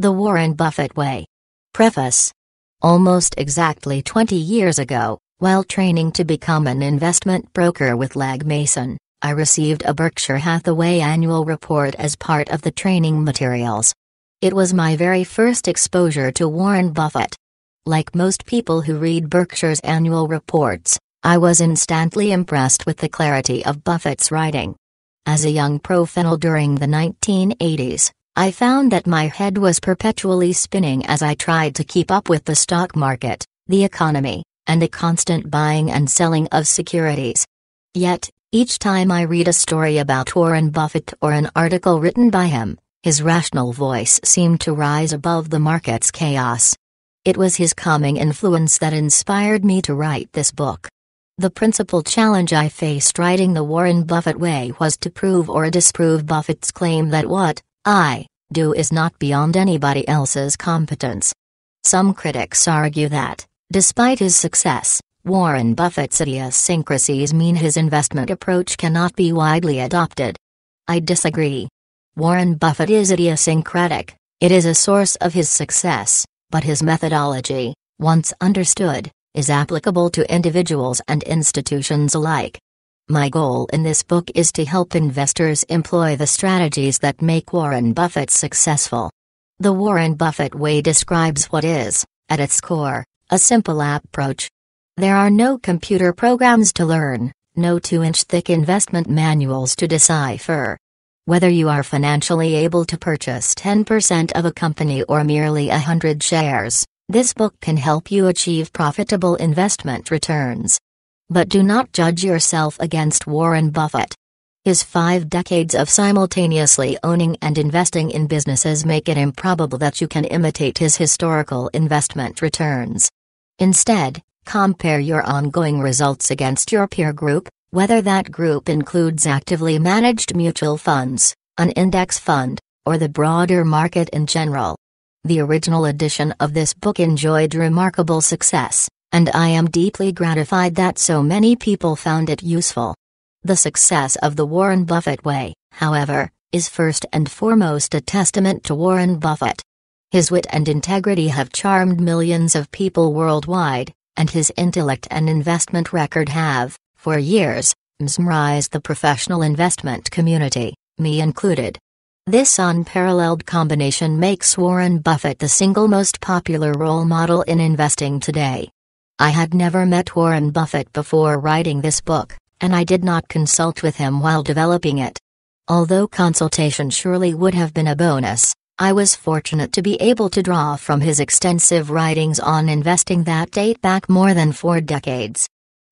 The Warren Buffett Way. Preface. Almost exactly 20 years ago, while training to become an investment broker with Lag Mason, I received a Berkshire Hathaway annual report as part of the training materials. It was my very first exposure to Warren Buffett. Like most people who read Berkshire's annual reports, I was instantly impressed with the clarity of Buffett's writing. As a young professional during the 1980s, I found that my head was perpetually spinning as I tried to keep up with the stock market, the economy, and the constant buying and selling of securities. Yet, each time I read a story about Warren Buffett or an article written by him, his rational voice seemed to rise above the market's chaos. It was his calming influence that inspired me to write this book. The principal challenge I faced writing The Warren Buffett Way was to prove or disprove Buffett's claim that what, I do is not beyond anybody else's competence. Some critics argue that, despite his success, Warren Buffett's idiosyncrasies mean his investment approach cannot be widely adopted. I disagree. Warren Buffett is idiosyncratic, it is a source of his success, but his methodology, once understood, is applicable to individuals and institutions alike. My goal in this book is to help investors employ the strategies that make Warren Buffett successful. The Warren Buffett Way describes what is, at its core, a simple approach. There are no computer programs to learn, no two inch thick investment manuals to decipher. Whether you are financially able to purchase 10% of a company or merely 100 shares, this book can help you achieve profitable investment returns. But do not judge yourself against Warren Buffett. His five decades of simultaneously owning and investing in businesses make it improbable that you can imitate his historical investment returns. Instead, compare your ongoing results against your peer group, whether that group includes actively managed mutual funds, an index fund, or the broader market in general. The original edition of this book enjoyed remarkable success, and I am deeply gratified that so many people found it useful. The success of the Warren Buffett Way, however, is first and foremost a testament to Warren Buffett. His wit and integrity have charmed millions of people worldwide, and his intellect and investment record have, for years, mesmerized the professional investment community, me included. This unparalleled combination makes Warren Buffett the single most popular role model in investing today. I had never met Warren Buffett before writing this book, and I did not consult with him while developing it. Although consultation surely would have been a bonus, I was fortunate to be able to draw from his extensive writings on investing that date back more than four decades.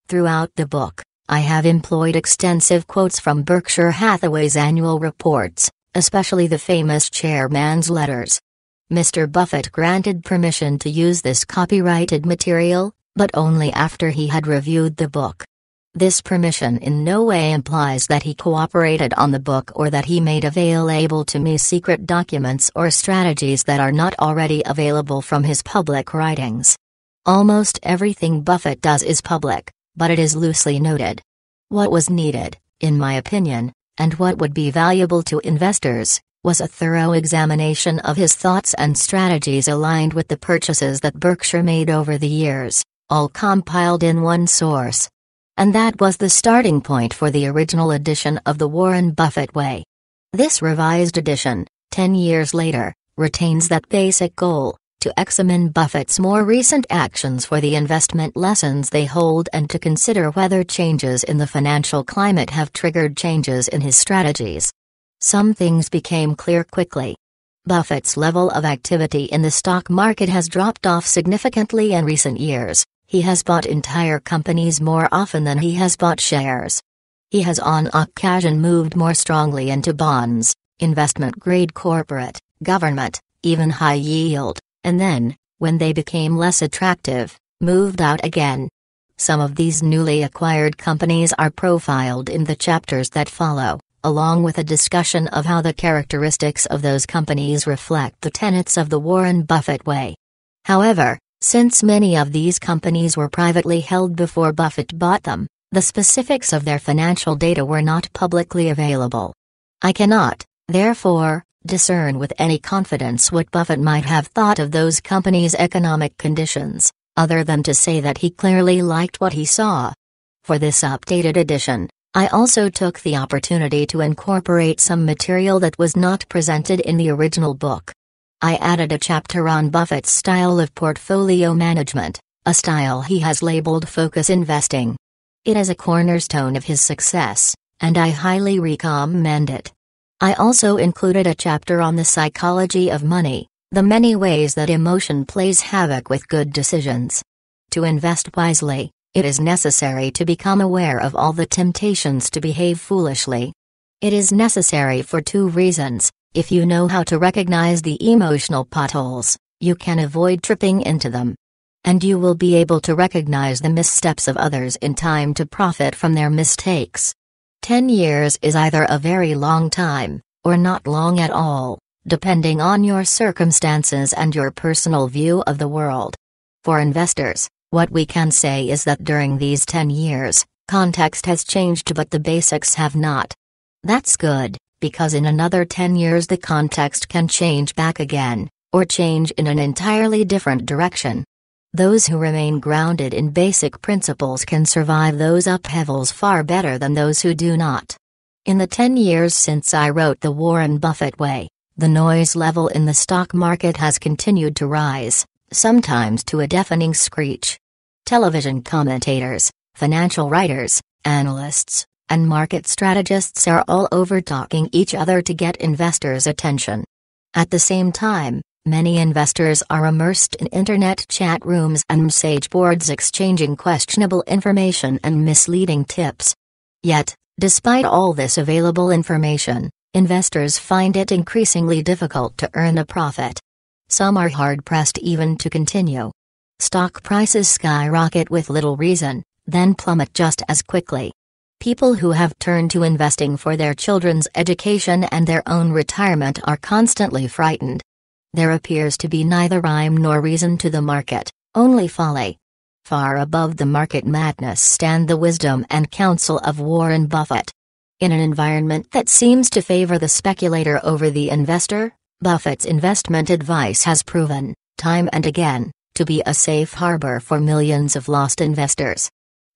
Throughout the book, I have employed extensive quotes from Berkshire Hathaway's annual reports, especially the famous chairman's letters. Mr. Buffett granted permission to use this copyrighted material, but only after he had reviewed the book. This permission in no way implies that he cooperated on the book or that he made available to me secret documents or strategies that are not already available from his public writings. Almost everything Buffett does is public, but it is loosely noted. What was needed, in my opinion, and what would be valuable to investors, was a thorough examination of his thoughts and strategies aligned with the purchases that Berkshire made over the years all compiled in one source. And that was the starting point for the original edition of The Warren Buffett Way. This revised edition, 10 years later, retains that basic goal to examine Buffett's more recent actions for the investment lessons they hold and to consider whether changes in the financial climate have triggered changes in his strategies. Some things became clear quickly. Buffett's level of activity in the stock market has dropped off significantly in recent years, he has bought entire companies more often than he has bought shares. He has on occasion moved more strongly into bonds, investment grade corporate, government, even high yield, and then, when they became less attractive, moved out again. Some of these newly acquired companies are profiled in the chapters that follow, along with a discussion of how the characteristics of those companies reflect the tenets of the Warren Buffett way. However, since many of these companies were privately held before Buffett bought them, the specifics of their financial data were not publicly available. I cannot, therefore, discern with any confidence what Buffett might have thought of those companies' economic conditions, other than to say that he clearly liked what he saw. For this updated edition, I also took the opportunity to incorporate some material that was not presented in the original book. I added a chapter on Buffett's style of portfolio management, a style he has labeled focus investing. It is a cornerstone of his success, and I highly recommend it. I also included a chapter on the psychology of money, the many ways that emotion plays havoc with good decisions. To invest wisely, it is necessary to become aware of all the temptations to behave foolishly. It is necessary for two reasons if you know how to recognize the emotional potholes, you can avoid tripping into them. And you will be able to recognize the missteps of others in time to profit from their mistakes. 10 years is either a very long time, or not long at all, depending on your circumstances and your personal view of the world. For investors, what we can say is that during these 10 years, context has changed but the basics have not. That's good because in another 10 years the context can change back again, or change in an entirely different direction. Those who remain grounded in basic principles can survive those upheavals far better than those who do not. In the 10 years since I wrote The Warren Buffett Way, the noise level in the stock market has continued to rise, sometimes to a deafening screech. Television commentators, financial writers, analysts, and market strategists are all over talking each other to get investors' attention. At the same time, many investors are immersed in internet chat rooms and message boards exchanging questionable information and misleading tips. Yet, despite all this available information, investors find it increasingly difficult to earn a profit. Some are hard pressed even to continue. Stock prices skyrocket with little reason, then plummet just as quickly. People who have turned to investing for their children's education and their own retirement are constantly frightened. There appears to be neither rhyme nor reason to the market, only folly. Far above the market madness stand the wisdom and counsel of Warren Buffett. In an environment that seems to favor the speculator over the investor, Buffett's investment advice has proven, time and again, to be a safe harbor for millions of lost investors.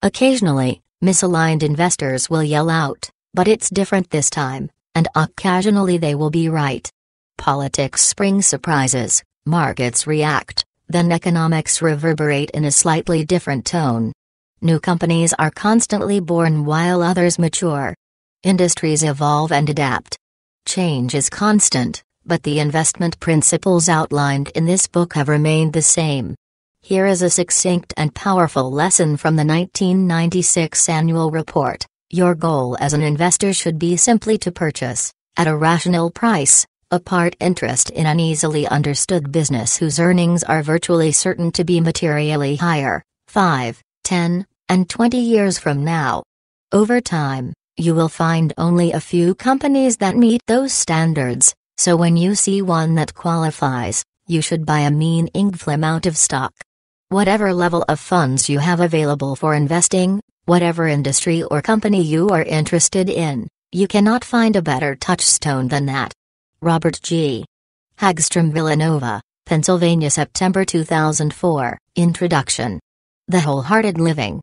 Occasionally, misaligned investors will yell out, but it's different this time, and occasionally they will be right. Politics spring surprises, markets react, then economics reverberate in a slightly different tone. New companies are constantly born while others mature. Industries evolve and adapt. Change is constant, but the investment principles outlined in this book have remained the same. Here is a succinct and powerful lesson from the 1996 annual report. Your goal as an investor should be simply to purchase, at a rational price, a part interest in an easily understood business whose earnings are virtually certain to be materially higher, 5, 10, and 20 years from now. Over time, you will find only a few companies that meet those standards, so when you see one that qualifies, you should buy a mean-inged out of stock. Whatever level of funds you have available for investing, whatever industry or company you are interested in, you cannot find a better touchstone than that. Robert G. Hagstrom Villanova, Pennsylvania, September 2004. Introduction The Wholehearted Living.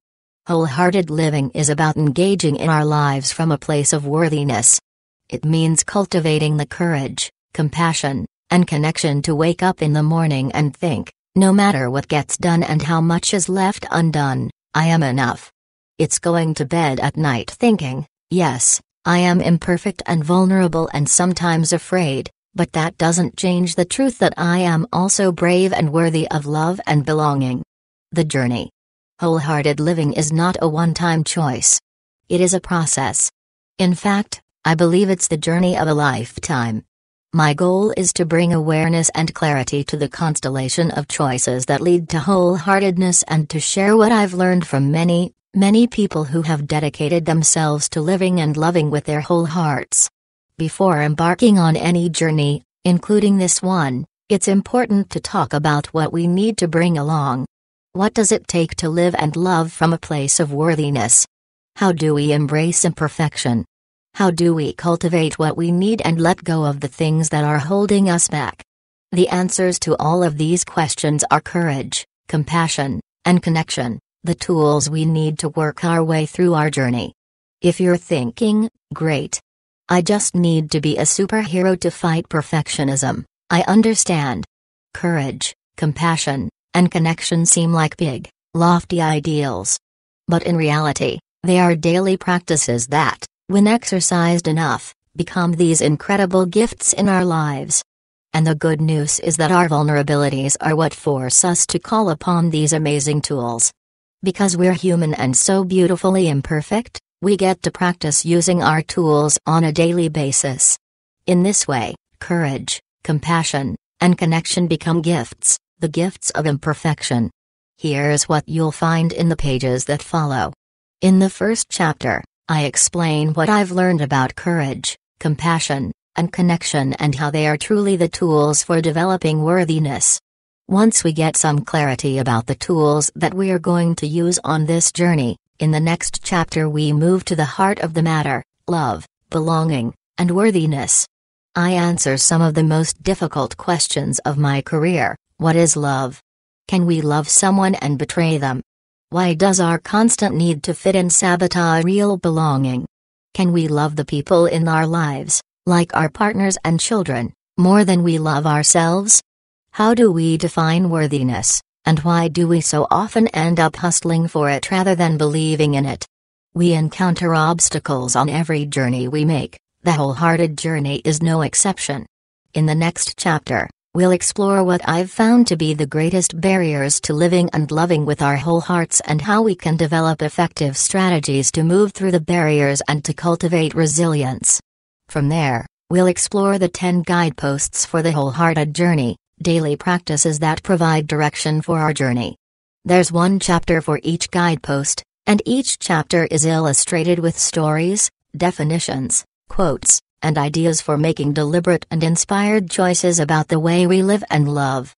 Wholehearted living is about engaging in our lives from a place of worthiness. It means cultivating the courage, compassion, and connection to wake up in the morning and think, no matter what gets done and how much is left undone, I am enough. It's going to bed at night thinking, yes, I am imperfect and vulnerable and sometimes afraid, but that doesn't change the truth that I am also brave and worthy of love and belonging. The journey. Wholehearted living is not a one time choice, it is a process. In fact, I believe it's the journey of a lifetime. My goal is to bring awareness and clarity to the constellation of choices that lead to wholeheartedness and to share what I've learned from many, many people who have dedicated themselves to living and loving with their whole hearts. Before embarking on any journey, including this one, it's important to talk about what we need to bring along. What does it take to live and love from a place of worthiness? How do we embrace imperfection? How do we cultivate what we need and let go of the things that are holding us back? The answers to all of these questions are courage, compassion, and connection, the tools we need to work our way through our journey. If you're thinking, great. I just need to be a superhero to fight perfectionism, I understand. Courage, compassion, and connection seem like big, lofty ideals. But in reality, they are daily practices that, when exercised enough, become these incredible gifts in our lives. And the good news is that our vulnerabilities are what force us to call upon these amazing tools. Because we're human and so beautifully imperfect, we get to practice using our tools on a daily basis. In this way, courage, compassion, and connection become gifts, the gifts of imperfection. Here's what you'll find in the pages that follow. In the first chapter, I explain what I've learned about courage, compassion, and connection and how they are truly the tools for developing worthiness. Once we get some clarity about the tools that we are going to use on this journey, in the next chapter we move to the heart of the matter love, belonging, and worthiness. I answer some of the most difficult questions of my career What is love? Can we love someone and betray them? Why does our constant need to fit in sabotage real belonging? Can we love the people in our lives, like our partners and children, more than we love ourselves? How do we define worthiness, and why do we so often end up hustling for it rather than believing in it? We encounter obstacles on every journey we make, the wholehearted journey is no exception. In the next chapter, we'll explore what I've found to be the greatest barriers to living and loving with our whole hearts and how we can develop effective strategies to move through the barriers and to cultivate resilience. From there, we'll explore the 10 guideposts for the wholehearted journey, daily practices that provide direction for our journey. There's one chapter for each guidepost, and each chapter is illustrated with stories, definitions, quotes, and ideas for making deliberate and inspired choices about the way we live and love.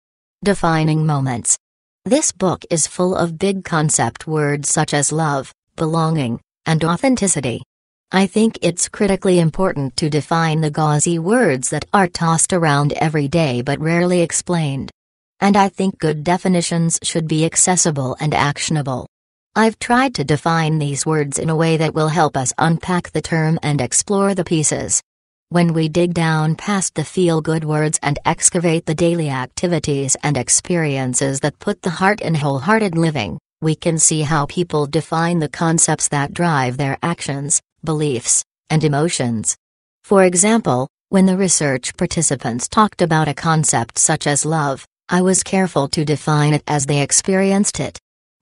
Defining Moments This book is full of big concept words such as love, belonging, and authenticity. I think it's critically important to define the gauzy words that are tossed around every day but rarely explained. And I think good definitions should be accessible and actionable. I've tried to define these words in a way that will help us unpack the term and explore the pieces. When we dig down past the feel good words and excavate the daily activities and experiences that put the heart in wholehearted living, we can see how people define the concepts that drive their actions, beliefs, and emotions. For example, when the research participants talked about a concept such as love, I was careful to define it as they experienced it.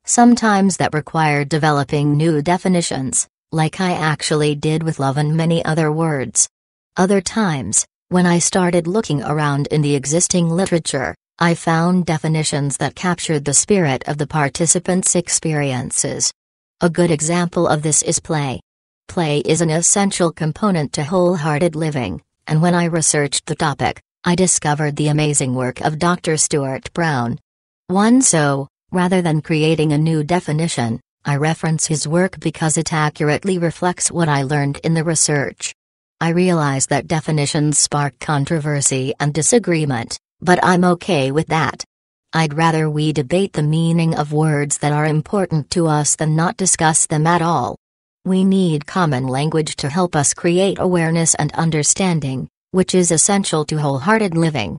Sometimes that required developing new definitions, like I actually did with love and many other words. Other times, when I started looking around in the existing literature, I found definitions that captured the spirit of the participants' experiences. A good example of this is play. Play is an essential component to wholehearted living, and when I researched the topic, I discovered the amazing work of Dr. Stuart Brown. One so, rather than creating a new definition, I reference his work because it accurately reflects what I learned in the research. I realize that definitions spark controversy and disagreement, but I'm okay with that. I'd rather we debate the meaning of words that are important to us than not discuss them at all. We need common language to help us create awareness and understanding, which is essential to wholehearted living.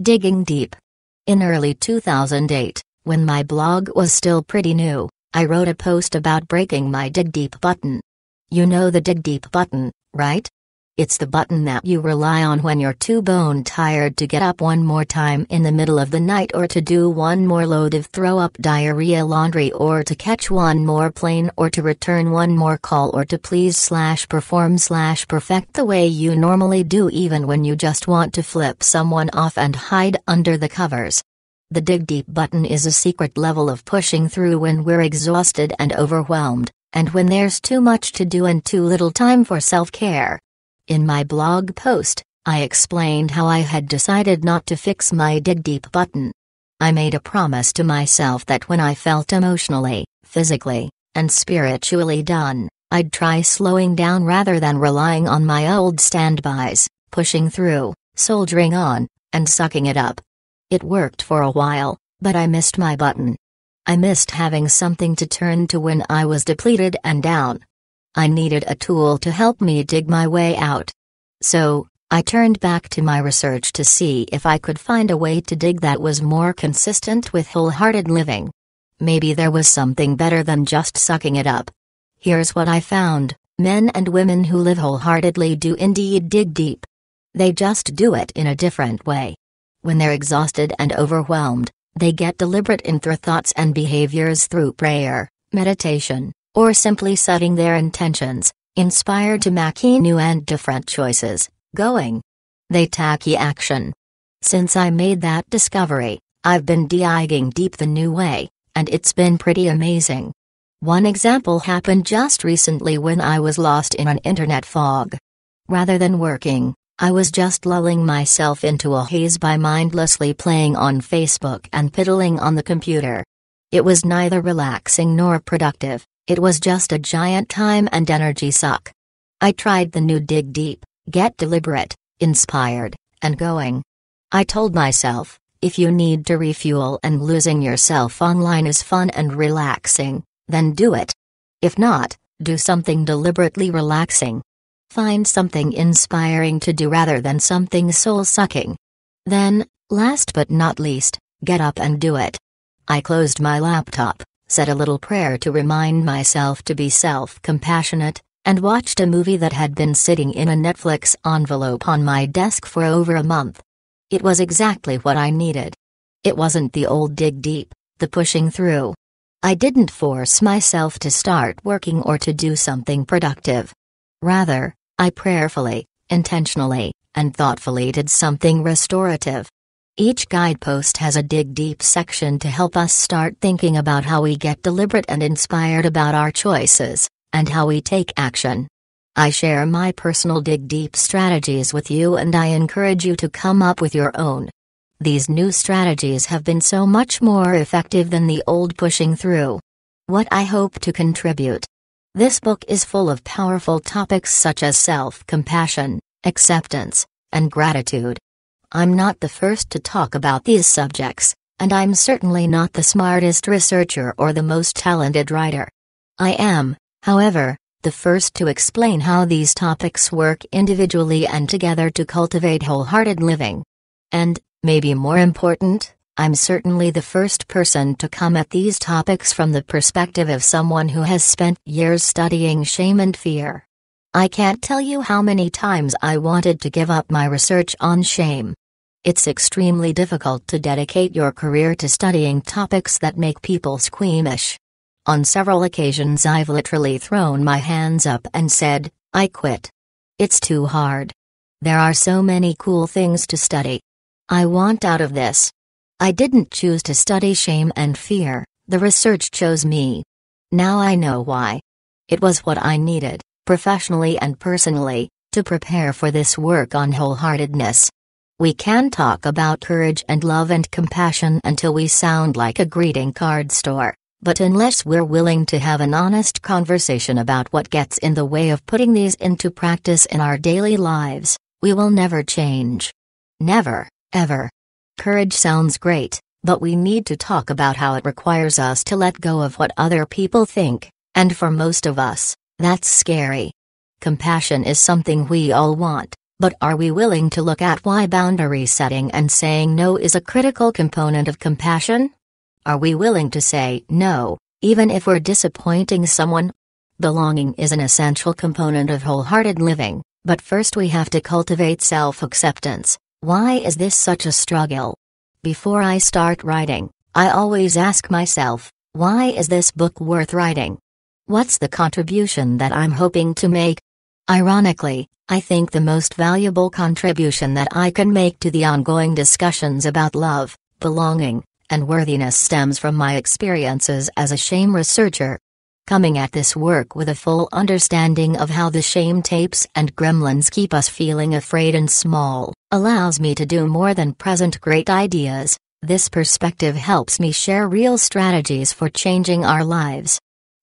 Digging deep. In early 2008, when my blog was still pretty new, I wrote a post about breaking my Dig Deep button. You know the Dig Deep button, right? It's the button that you rely on when you're too bone tired to get up one more time in the middle of the night or to do one more load of throw up diarrhea laundry or to catch one more plane or to return one more call or to please slash perform slash perfect the way you normally do even when you just want to flip someone off and hide under the covers. The dig deep button is a secret level of pushing through when we're exhausted and overwhelmed, and when there's too much to do and too little time for self care. In my blog post, I explained how I had decided not to fix my dig deep button. I made a promise to myself that when I felt emotionally, physically, and spiritually done, I'd try slowing down rather than relying on my old standbys, pushing through, soldering on, and sucking it up. It worked for a while, but I missed my button. I missed having something to turn to when I was depleted and down. I needed a tool to help me dig my way out. So, I turned back to my research to see if I could find a way to dig that was more consistent with wholehearted living. Maybe there was something better than just sucking it up. Here's what I found men and women who live wholeheartedly do indeed dig deep. They just do it in a different way. When they're exhausted and overwhelmed, they get deliberate in their thoughts and behaviors through prayer, meditation, or simply setting their intentions, inspired to make new and different choices, going. They tacky action. Since I made that discovery, I've been digging deep the new way, and it's been pretty amazing. One example happened just recently when I was lost in an internet fog. Rather than working, I was just lulling myself into a haze by mindlessly playing on Facebook and piddling on the computer. It was neither relaxing nor productive, it was just a giant time and energy suck. I tried the new dig deep, get deliberate, inspired, and going. I told myself, if you need to refuel and losing yourself online is fun and relaxing, then do it. If not, do something deliberately relaxing. Find something inspiring to do rather than something soul sucking. Then, last but not least, get up and do it. I closed my laptop, said a little prayer to remind myself to be self compassionate, and watched a movie that had been sitting in a Netflix envelope on my desk for over a month. It was exactly what I needed. It wasn't the old dig deep, the pushing through. I didn't force myself to start working or to do something productive. Rather, I prayerfully, intentionally, and thoughtfully did something restorative. Each guidepost has a dig deep section to help us start thinking about how we get deliberate and inspired about our choices, and how we take action. I share my personal dig deep strategies with you and I encourage you to come up with your own. These new strategies have been so much more effective than the old pushing through. What I hope to contribute. This book is full of powerful topics such as self compassion, acceptance, and gratitude. I'm not the first to talk about these subjects, and I'm certainly not the smartest researcher or the most talented writer. I am, however, the first to explain how these topics work individually and together to cultivate wholehearted living. And, maybe more important, I'm certainly the first person to come at these topics from the perspective of someone who has spent years studying shame and fear. I can't tell you how many times I wanted to give up my research on shame. It's extremely difficult to dedicate your career to studying topics that make people squeamish. On several occasions, I've literally thrown my hands up and said, I quit. It's too hard. There are so many cool things to study. I want out of this. I didn't choose to study shame and fear, the research chose me. Now I know why. It was what I needed professionally and personally, to prepare for this work on wholeheartedness. We can talk about courage and love and compassion until we sound like a greeting card store, but unless we're willing to have an honest conversation about what gets in the way of putting these into practice in our daily lives, we will never change. Never, ever. Courage sounds great, but we need to talk about how it requires us to let go of what other people think, and for most of us, that's scary. Compassion is something we all want, but are we willing to look at why boundary setting and saying no is a critical component of compassion? Are we willing to say no, even if we're disappointing someone? Belonging is an essential component of wholehearted living, but first we have to cultivate self acceptance. Why is this such a struggle? Before I start writing, I always ask myself, why is this book worth writing? What's the contribution that I'm hoping to make? Ironically, I think the most valuable contribution that I can make to the ongoing discussions about love, belonging, and worthiness stems from my experiences as a shame researcher. Coming at this work with a full understanding of how the shame tapes and gremlins keep us feeling afraid and small allows me to do more than present great ideas. This perspective helps me share real strategies for changing our lives.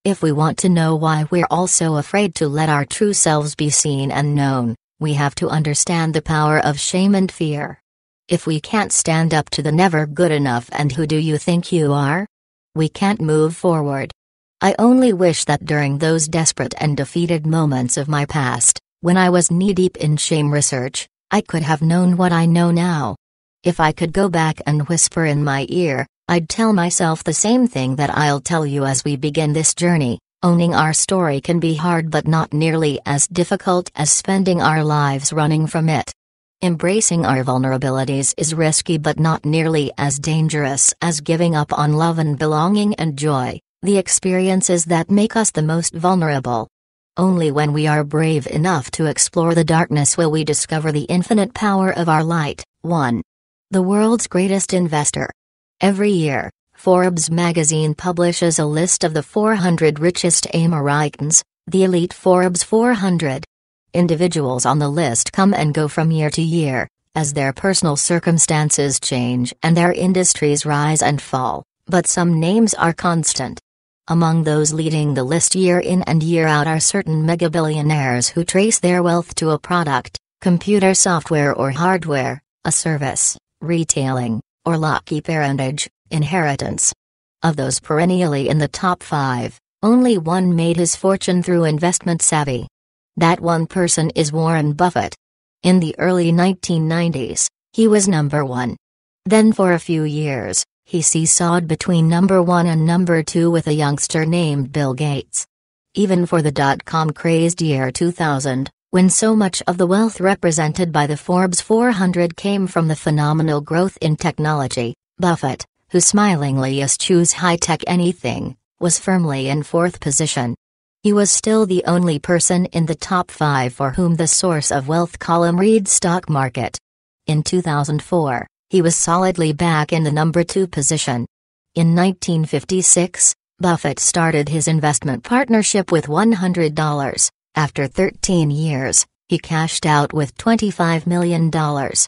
If we want to know why we're all so afraid to let our true selves be seen and known, we have to understand the power of shame and fear. If we can't stand up to the never good enough and who do you think you are? We can't move forward. I only wish that during those desperate and defeated moments of my past, when I was knee deep in shame research, I could have known what I know now. If I could go back and whisper in my ear, I'd tell myself the same thing that I'll tell you as we begin this journey. Owning our story can be hard but not nearly as difficult as spending our lives running from it. Embracing our vulnerabilities is risky but not nearly as dangerous as giving up on love and belonging and joy, the experiences that make us the most vulnerable. Only when we are brave enough to explore the darkness will we discover the infinite power of our light. 1. The world's greatest investor, Every year, Forbes magazine publishes a list of the 400 richest Americans, the elite Forbes 400. Individuals on the list come and go from year to year, as their personal circumstances change and their industries rise and fall, but some names are constant. Among those leading the list year in and year out are certain megabillionaires who trace their wealth to a product, computer software or hardware, a service, retailing, or lucky parentage, inheritance. Of those perennially in the top five, only one made his fortune through investment savvy. That one person is Warren Buffett. In the early 1990s, he was number one. Then for a few years, he seesawed between number one and number two with a youngster named Bill Gates. Even for the dot-com crazed year 2000, when so much of the wealth represented by the Forbes 400 came from the phenomenal growth in technology, Buffett, who smilingly eschews high-tech anything, was firmly in fourth position. He was still the only person in the top five for whom the source of wealth column read stock market. In 2004, he was solidly back in the number two position. In 1956, Buffett started his investment partnership with $100. After 13 years, he cashed out with $25 million. At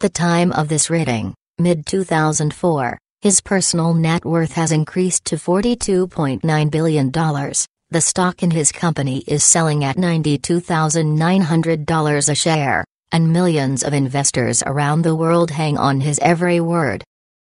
the time of this writing, mid 2004, his personal net worth has increased to $42.9 billion. The stock in his company is selling at $92,900 a share, and millions of investors around the world hang on his every word.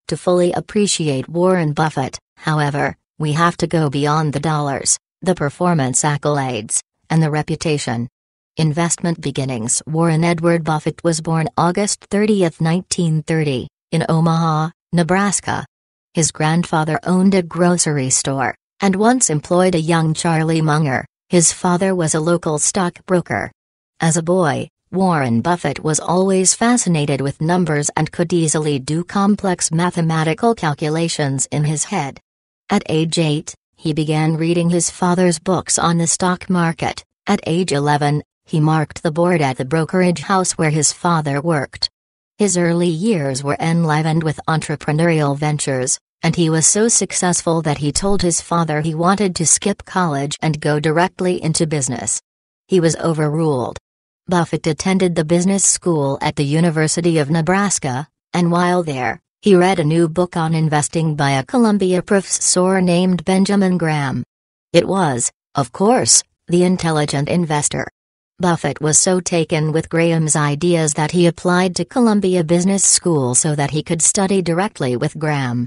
To fully appreciate Warren Buffett, however, we have to go beyond the dollars, the performance accolades, and the reputation. Investment Beginnings Warren Edward Buffett was born August 30, 1930, in Omaha, Nebraska. His grandfather owned a grocery store, and once employed a young Charlie Munger, his father was a local stockbroker. As a boy, Warren Buffett was always fascinated with numbers and could easily do complex mathematical calculations in his head. At age 8, he began reading his father's books on the stock market. At age 11, he marked the board at the brokerage house where his father worked. His early years were enlivened with entrepreneurial ventures, and he was so successful that he told his father he wanted to skip college and go directly into business. He was overruled. Buffett attended the business school at the University of Nebraska, and while there, he read a new book on investing by a Columbia professor named Benjamin Graham. It was, of course, The Intelligent Investor. Buffett was so taken with Graham's ideas that he applied to Columbia Business School so that he could study directly with Graham.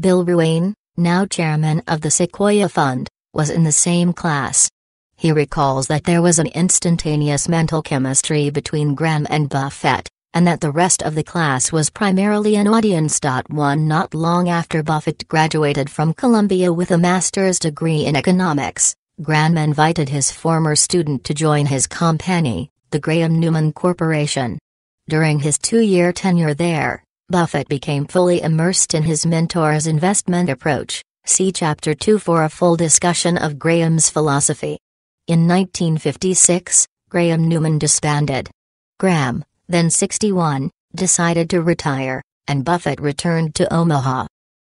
Bill Ruane, now chairman of the Sequoia Fund, was in the same class. He recalls that there was an instantaneous mental chemistry between Graham and Buffett, and that the rest of the class was primarily an audience. One Not long after Buffett graduated from Columbia with a master's degree in economics, Graham invited his former student to join his company, the Graham Newman Corporation. During his two year tenure there, Buffett became fully immersed in his mentor's investment approach. See Chapter 2 for a full discussion of Graham's philosophy. In 1956, Graham Newman disbanded. Graham, then 61, decided to retire, and Buffett returned to Omaha.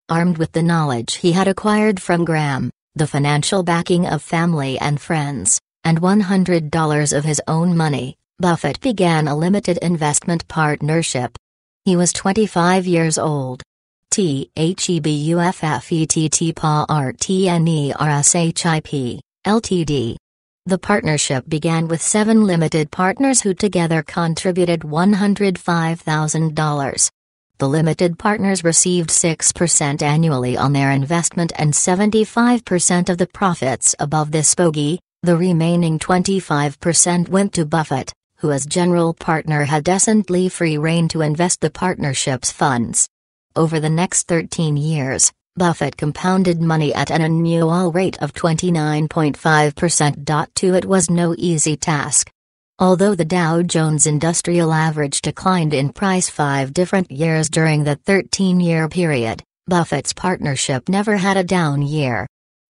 Armed with the knowledge he had acquired from Graham, the financial backing of family and friends, and $100 of his own money, Buffett began a limited investment partnership. He was 25 years old. T H E B U F F E T T P A R T N E R S H I P Ltd. The partnership began with seven limited partners who together contributed $105,000. The limited partners received 6% annually on their investment and 75% of the profits above this bogey, the remaining 25% went to Buffett, who as general partner had decently free reign to invest the partnership's funds. Over the next 13 years, Buffett compounded money at an annual rate of 29.5%. 2 It was no easy task. Although the Dow Jones Industrial Average declined in price five different years during the 13 year period, Buffett's partnership never had a down year.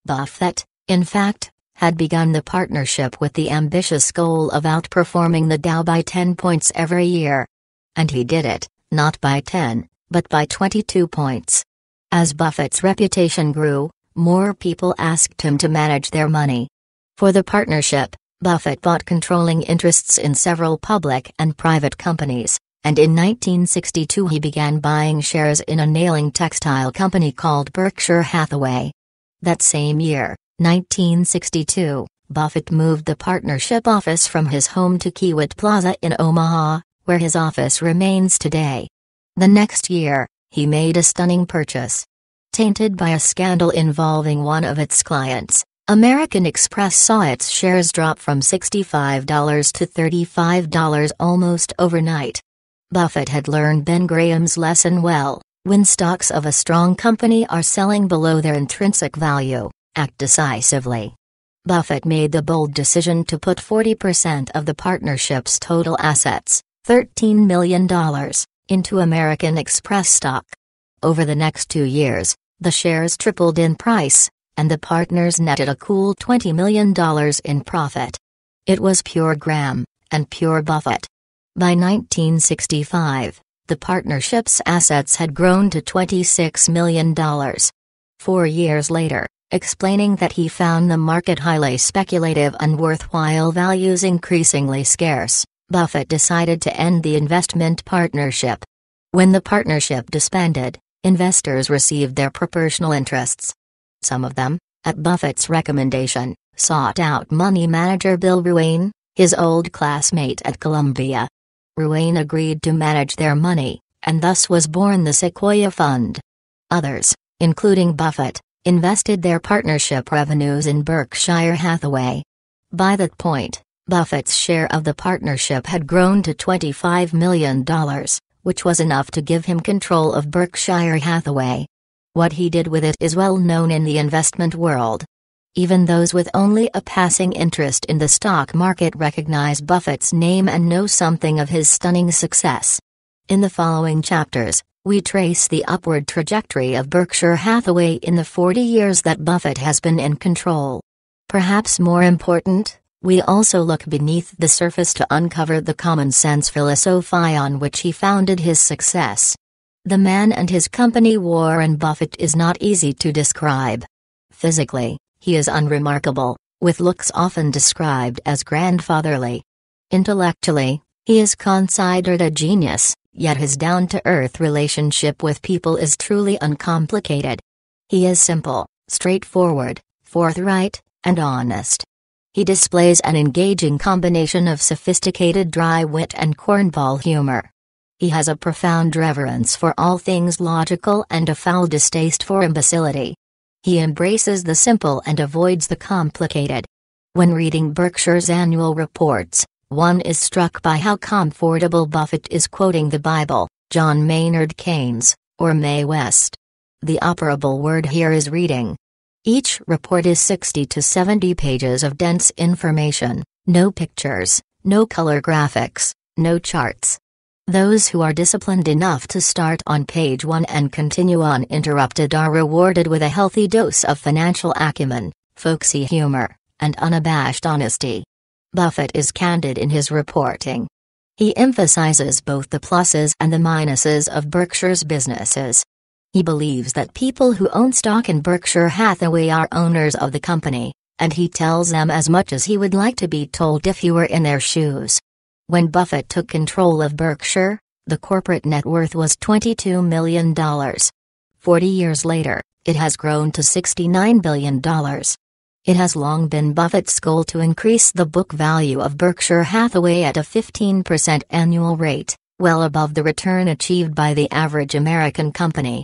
Buffett, in fact, had begun the partnership with the ambitious goal of outperforming the Dow by 10 points every year. And he did it, not by 10, but by 22 points. As Buffett's reputation grew, more people asked him to manage their money. For the partnership, Buffett bought controlling interests in several public and private companies, and in 1962 he began buying shares in a nailing textile company called Berkshire Hathaway. That same year, 1962, Buffett moved the partnership office from his home to Kiewit Plaza in Omaha, where his office remains today. The next year, he made a stunning purchase. Tainted by a scandal involving one of its clients, American Express saw its shares drop from $65 to $35 almost overnight. Buffett had learned Ben Graham's lesson well when stocks of a strong company are selling below their intrinsic value, act decisively. Buffett made the bold decision to put 40% of the partnership's total assets, $13 million, into American Express stock. Over the next two years, the shares tripled in price, and the partners netted a cool $20 million in profit. It was pure Graham, and pure Buffett. By 1965, the partnership's assets had grown to $26 million. Four years later, explaining that he found the market highly speculative and worthwhile values increasingly scarce, Buffett decided to end the investment partnership. When the partnership disbanded, investors received their proportional interests. Some of them, at Buffett's recommendation, sought out money manager Bill Ruane, his old classmate at Columbia. Ruane agreed to manage their money, and thus was born the Sequoia Fund. Others, including Buffett, invested their partnership revenues in Berkshire Hathaway. By that point, Buffett's share of the partnership had grown to $25 million, which was enough to give him control of Berkshire Hathaway. What he did with it is well known in the investment world. Even those with only a passing interest in the stock market recognize Buffett's name and know something of his stunning success. In the following chapters, we trace the upward trajectory of Berkshire Hathaway in the 40 years that Buffett has been in control. Perhaps more important, we also look beneath the surface to uncover the common sense philosophy on which he founded his success. The man and his company Warren Buffett is not easy to describe. Physically, he is unremarkable, with looks often described as grandfatherly. Intellectually, he is considered a genius, yet his down to earth relationship with people is truly uncomplicated. He is simple, straightforward, forthright, and honest. He displays an engaging combination of sophisticated dry wit and cornball humor. He has a profound reverence for all things logical and a foul distaste for imbecility. He embraces the simple and avoids the complicated. When reading Berkshire's annual reports, one is struck by how comfortable Buffett is quoting the Bible, John Maynard Keynes, or Mae West. The operable word here is reading. Each report is 60 to 70 pages of dense information, no pictures, no color graphics, no charts. Those who are disciplined enough to start on page 1 and continue uninterrupted are rewarded with a healthy dose of financial acumen, folksy humor, and unabashed honesty. Buffett is candid in his reporting. He emphasizes both the pluses and the minuses of Berkshire's businesses. He believes that people who own stock in Berkshire Hathaway are owners of the company, and he tells them as much as he would like to be told if he were in their shoes. When Buffett took control of Berkshire, the corporate net worth was $22 million. Forty years later, it has grown to $69 billion. It has long been Buffett's goal to increase the book value of Berkshire Hathaway at a 15% annual rate, well above the return achieved by the average American company.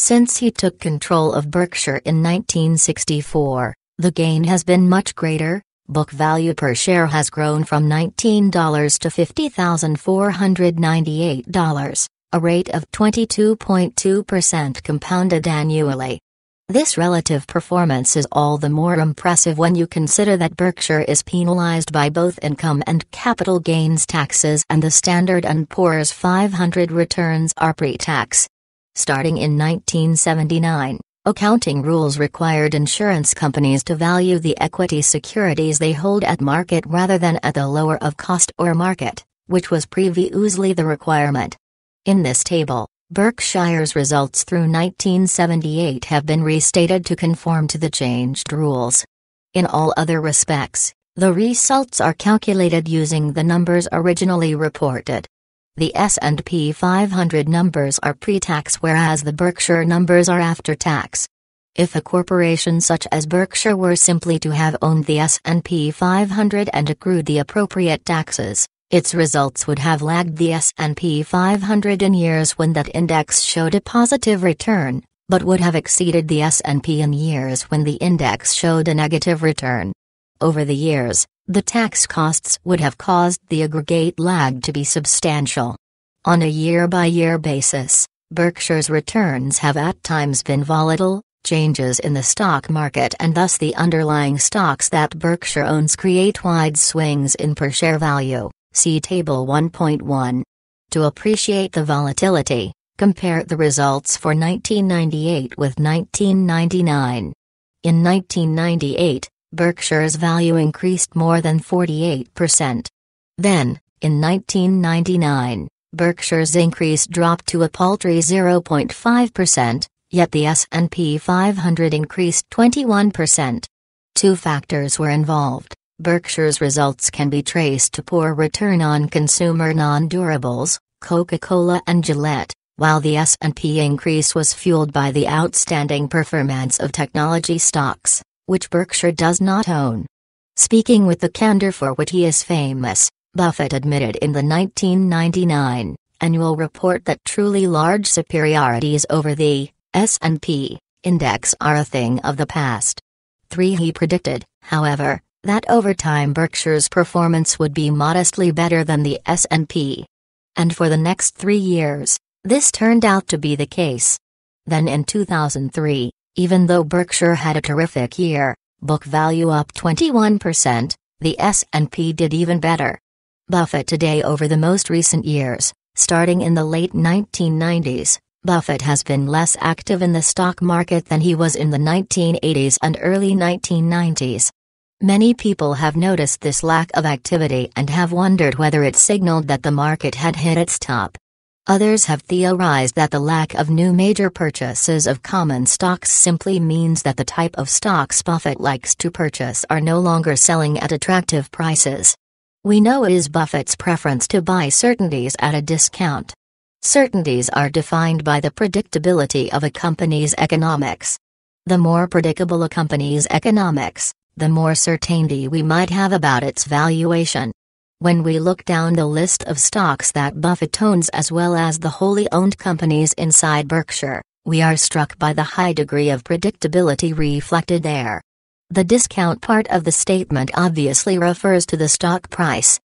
Since he took control of Berkshire in 1964, the gain has been much greater. Book value per share has grown from $19 to $50,498, a rate of 22.2% compounded annually. This relative performance is all the more impressive when you consider that Berkshire is penalized by both income and capital gains taxes and the Standard & Poor's 500 returns are pre-tax. Starting in 1979, accounting rules required insurance companies to value the equity securities they hold at market rather than at the lower of cost or market, which was previously the requirement. In this table, Berkshire's results through 1978 have been restated to conform to the changed rules. In all other respects, the results are calculated using the numbers originally reported. The S&P 500 numbers are pre-tax whereas the Berkshire numbers are after tax. If a corporation such as Berkshire were simply to have owned the S&P 500 and accrued the appropriate taxes, its results would have lagged the S&P 500 in years when that index showed a positive return, but would have exceeded the S&P in years when the index showed a negative return. Over the years, the tax costs would have caused the aggregate lag to be substantial. On a year-by-year basis, Berkshire's returns have at times been volatile, changes in the stock market and thus the underlying stocks that Berkshire owns create wide swings in per-share value, see Table 1.1. To appreciate the volatility, compare the results for 1998 with 1999. In 1998, Berkshire's value increased more than 48%. Then, in 1999, Berkshire's increase dropped to a paltry 0.5%, yet the S&P 500 increased 21%. Two factors were involved. Berkshire's results can be traced to poor return on consumer non-durables, Coca-Cola and Gillette, while the S&P increase was fueled by the outstanding performance of technology stocks which Berkshire does not own. Speaking with the candor for which he is famous, Buffett admitted in the 1999 annual report that truly large superiorities over the S&P index are a thing of the past. 3. He predicted, however, that over time Berkshire's performance would be modestly better than the S&P. And for the next 3 years, this turned out to be the case. Then in 2003, even though Berkshire had a terrific year, book value up 21%, the S&P did even better. Buffett today over the most recent years, starting in the late 1990s, Buffett has been less active in the stock market than he was in the 1980s and early 1990s. Many people have noticed this lack of activity and have wondered whether it signaled that the market had hit its top. Others have theorized that the lack of new major purchases of common stocks simply means that the type of stocks Buffett likes to purchase are no longer selling at attractive prices. We know it is Buffett's preference to buy certainties at a discount. Certainties are defined by the predictability of a company's economics. The more predictable a company's economics, the more certainty we might have about its valuation. When we look down the list of stocks that Buffett owns as well as the wholly owned companies inside Berkshire, we are struck by the high degree of predictability reflected there. The discount part of the statement obviously refers to the stock price.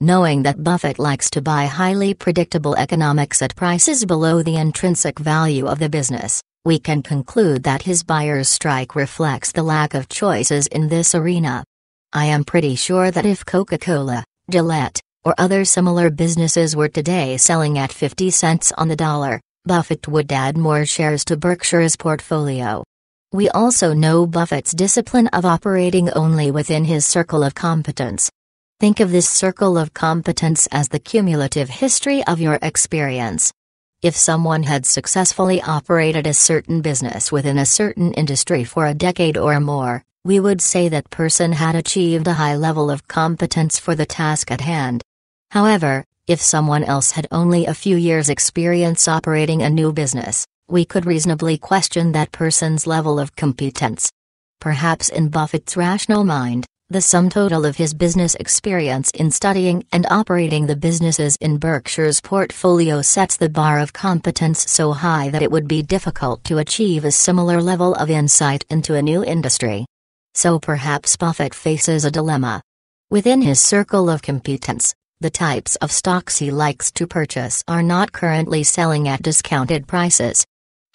Knowing that Buffett likes to buy highly predictable economics at prices below the intrinsic value of the business, we can conclude that his buyer's strike reflects the lack of choices in this arena. I am pretty sure that if Coca Cola, Gillette, or other similar businesses were today selling at 50 cents on the dollar, Buffett would add more shares to Berkshire's portfolio. We also know Buffett's discipline of operating only within his circle of competence. Think of this circle of competence as the cumulative history of your experience. If someone had successfully operated a certain business within a certain industry for a decade or more, we would say that person had achieved a high level of competence for the task at hand. However, if someone else had only a few years' experience operating a new business, we could reasonably question that person's level of competence. Perhaps in Buffett's rational mind, the sum total of his business experience in studying and operating the businesses in Berkshire's portfolio sets the bar of competence so high that it would be difficult to achieve a similar level of insight into a new industry so perhaps Buffett faces a dilemma. Within his circle of competence, the types of stocks he likes to purchase are not currently selling at discounted prices.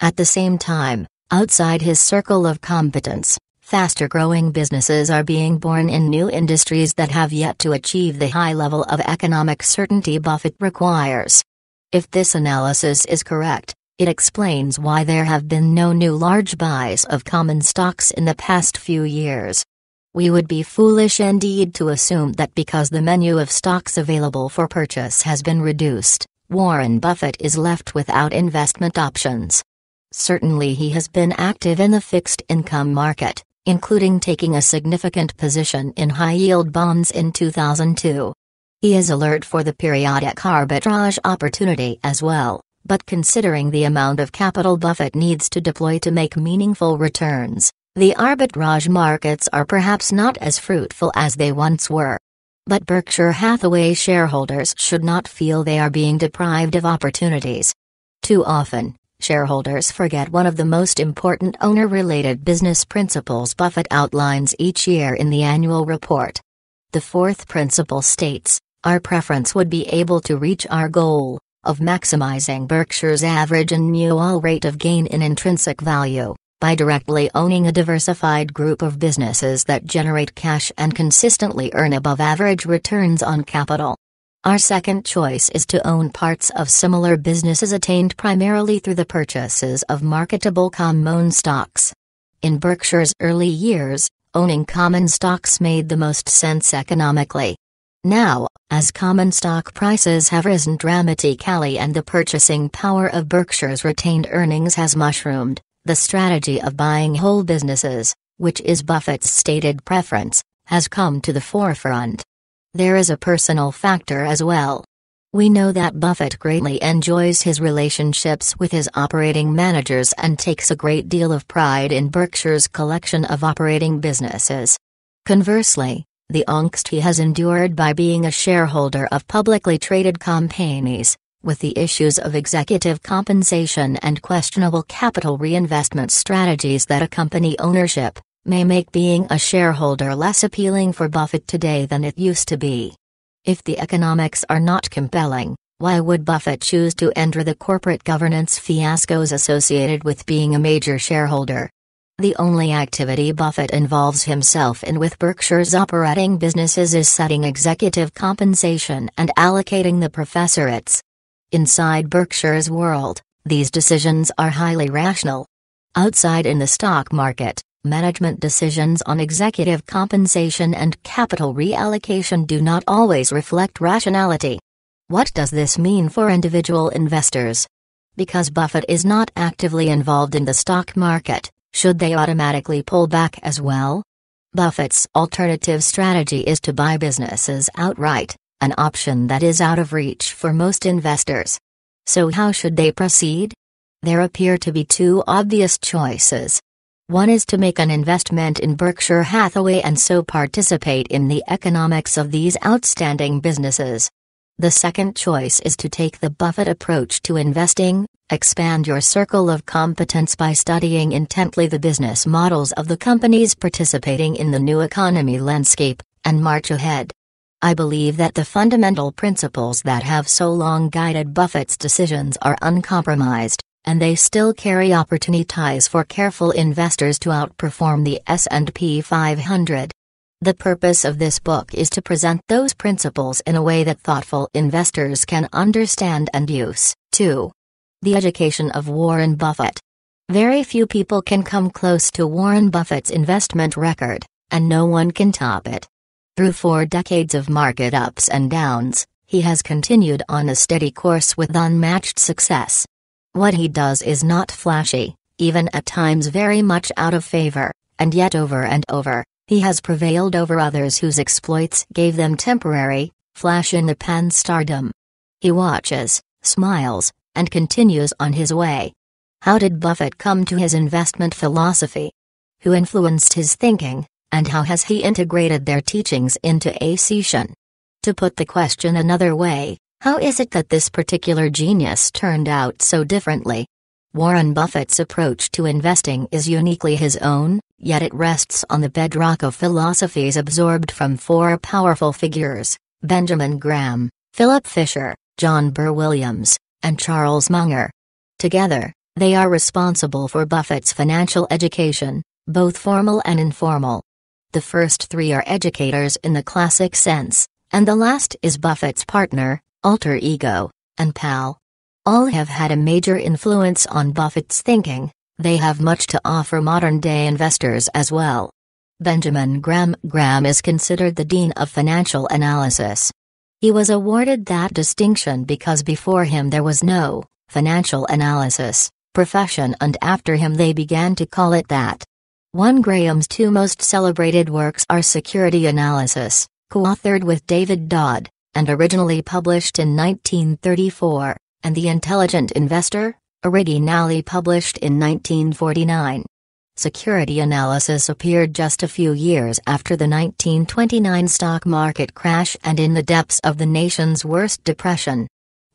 At the same time, outside his circle of competence, faster growing businesses are being born in new industries that have yet to achieve the high level of economic certainty Buffett requires. If this analysis is correct, it explains why there have been no new large buys of common stocks in the past few years. We would be foolish indeed to assume that because the menu of stocks available for purchase has been reduced, Warren Buffett is left without investment options. Certainly, he has been active in the fixed income market, including taking a significant position in high yield bonds in 2002. He is alert for the periodic arbitrage opportunity as well but considering the amount of capital Buffett needs to deploy to make meaningful returns, the arbitrage markets are perhaps not as fruitful as they once were. But Berkshire Hathaway shareholders should not feel they are being deprived of opportunities. Too often, shareholders forget one of the most important owner related business principles Buffett outlines each year in the annual report. The fourth principle states Our preference would be able to reach our goal, of maximizing Berkshire's average annual rate of gain in intrinsic value, by directly owning a diversified group of businesses that generate cash and consistently earn above average returns on capital. Our second choice is to own parts of similar businesses attained primarily through the purchases of marketable common stocks. In Berkshire's early years, owning common stocks made the most sense economically. Now, as common stock prices have risen dramatically and the purchasing power of Berkshire's retained earnings has mushroomed, the strategy of buying whole businesses, which is Buffett's stated preference, has come to the forefront. There is a personal factor as well. We know that Buffett greatly enjoys his relationships with his operating managers and takes a great deal of pride in Berkshire's collection of operating businesses. Conversely, the angst he has endured by being a shareholder of publicly traded companies, with the issues of executive compensation and questionable capital reinvestment strategies that accompany ownership, may make being a shareholder less appealing for Buffett today than it used to be. If the economics are not compelling, why would Buffett choose to enter the corporate governance fiascos associated with being a major shareholder? The only activity Buffett involves himself in with Berkshire's operating businesses is setting executive compensation and allocating the professorates. Inside Berkshire's world, these decisions are highly rational. Outside in the stock market, management decisions on executive compensation and capital reallocation do not always reflect rationality. What does this mean for individual investors? Because Buffett is not actively involved in the stock market, should they automatically pull back as well? Buffett's alternative strategy is to buy businesses outright, an option that is out of reach for most investors. So, how should they proceed? There appear to be two obvious choices. One is to make an investment in Berkshire Hathaway and so participate in the economics of these outstanding businesses. The second choice is to take the Buffett approach to investing, expand your circle of competence by studying intently the business models of the companies participating in the new economy landscape, and march ahead. I believe that the fundamental principles that have so long guided Buffett's decisions are uncompromised, and they still carry opportunity ties for careful investors to outperform the S&P 500. The purpose of this book is to present those principles in a way that thoughtful investors can understand and use. 2. The Education of Warren Buffett. Very few people can come close to Warren Buffett's investment record, and no one can top it. Through four decades of market ups and downs, he has continued on a steady course with unmatched success. What he does is not flashy, even at times very much out of favor, and yet over and over, he has prevailed over others whose exploits gave them temporary, flash-in-the-pan stardom. He watches, smiles, and continues on his way. How did Buffett come to his investment philosophy? Who influenced his thinking, and how has he integrated their teachings into Acetian? To put the question another way, how is it that this particular genius turned out so differently? Warren Buffett's approach to investing is uniquely his own, yet it rests on the bedrock of philosophies absorbed from four powerful figures Benjamin Graham, Philip Fisher, John Burr Williams, and Charles Munger. Together, they are responsible for Buffett's financial education, both formal and informal. The first three are educators in the classic sense, and the last is Buffett's partner, alter ego, and pal. All have had a major influence on Buffett's thinking, they have much to offer modern day investors as well. Benjamin Graham Graham is considered the Dean of Financial Analysis. He was awarded that distinction because before him there was no financial analysis profession, and after him they began to call it that. One Graham's two most celebrated works are Security Analysis, co authored with David Dodd, and originally published in 1934, and The Intelligent Investor, originally published in 1949. Security analysis appeared just a few years after the 1929 stock market crash and in the depths of the nation's worst depression.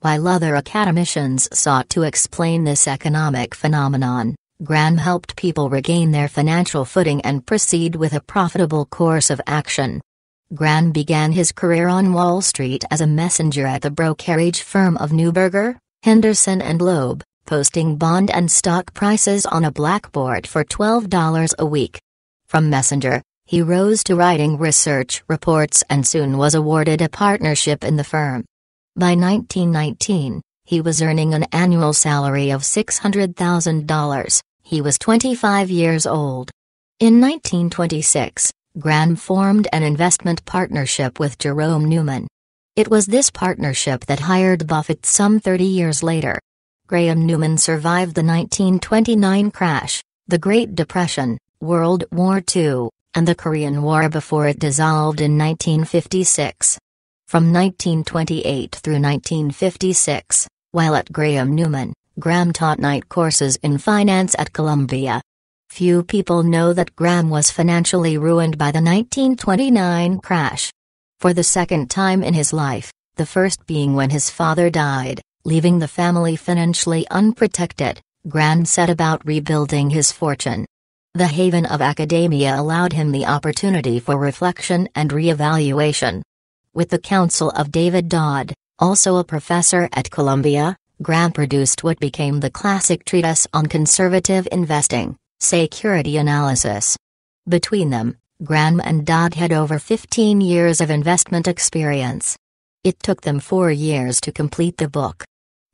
While other academicians sought to explain this economic phenomenon, Graham helped people regain their financial footing and proceed with a profitable course of action. Graham began his career on Wall Street as a messenger at the brokerage firm of Newberger, Henderson and Loeb posting bond and stock prices on a blackboard for $12 a week. From messenger, he rose to writing research reports and soon was awarded a partnership in the firm. By 1919, he was earning an annual salary of $600,000. He was 25 years old. In 1926, Graham formed an investment partnership with Jerome Newman. It was this partnership that hired Buffett some 30 years later. Graham Newman survived the 1929 crash, the Great Depression, World War II, and the Korean War before it dissolved in 1956. From 1928 through 1956, while at Graham Newman, Graham taught night courses in finance at Columbia. Few people know that Graham was financially ruined by the 1929 crash. For the second time in his life, the first being when his father died, leaving the family financially unprotected, Grand set about rebuilding his fortune. The haven of academia allowed him the opportunity for reflection and reevaluation. With the counsel of David Dodd, also a professor at Columbia, Grant produced what became the classic treatise on conservative investing, Security Analysis. Between them, Graham and Dodd had over 15 years of investment experience. It took them four years to complete the book.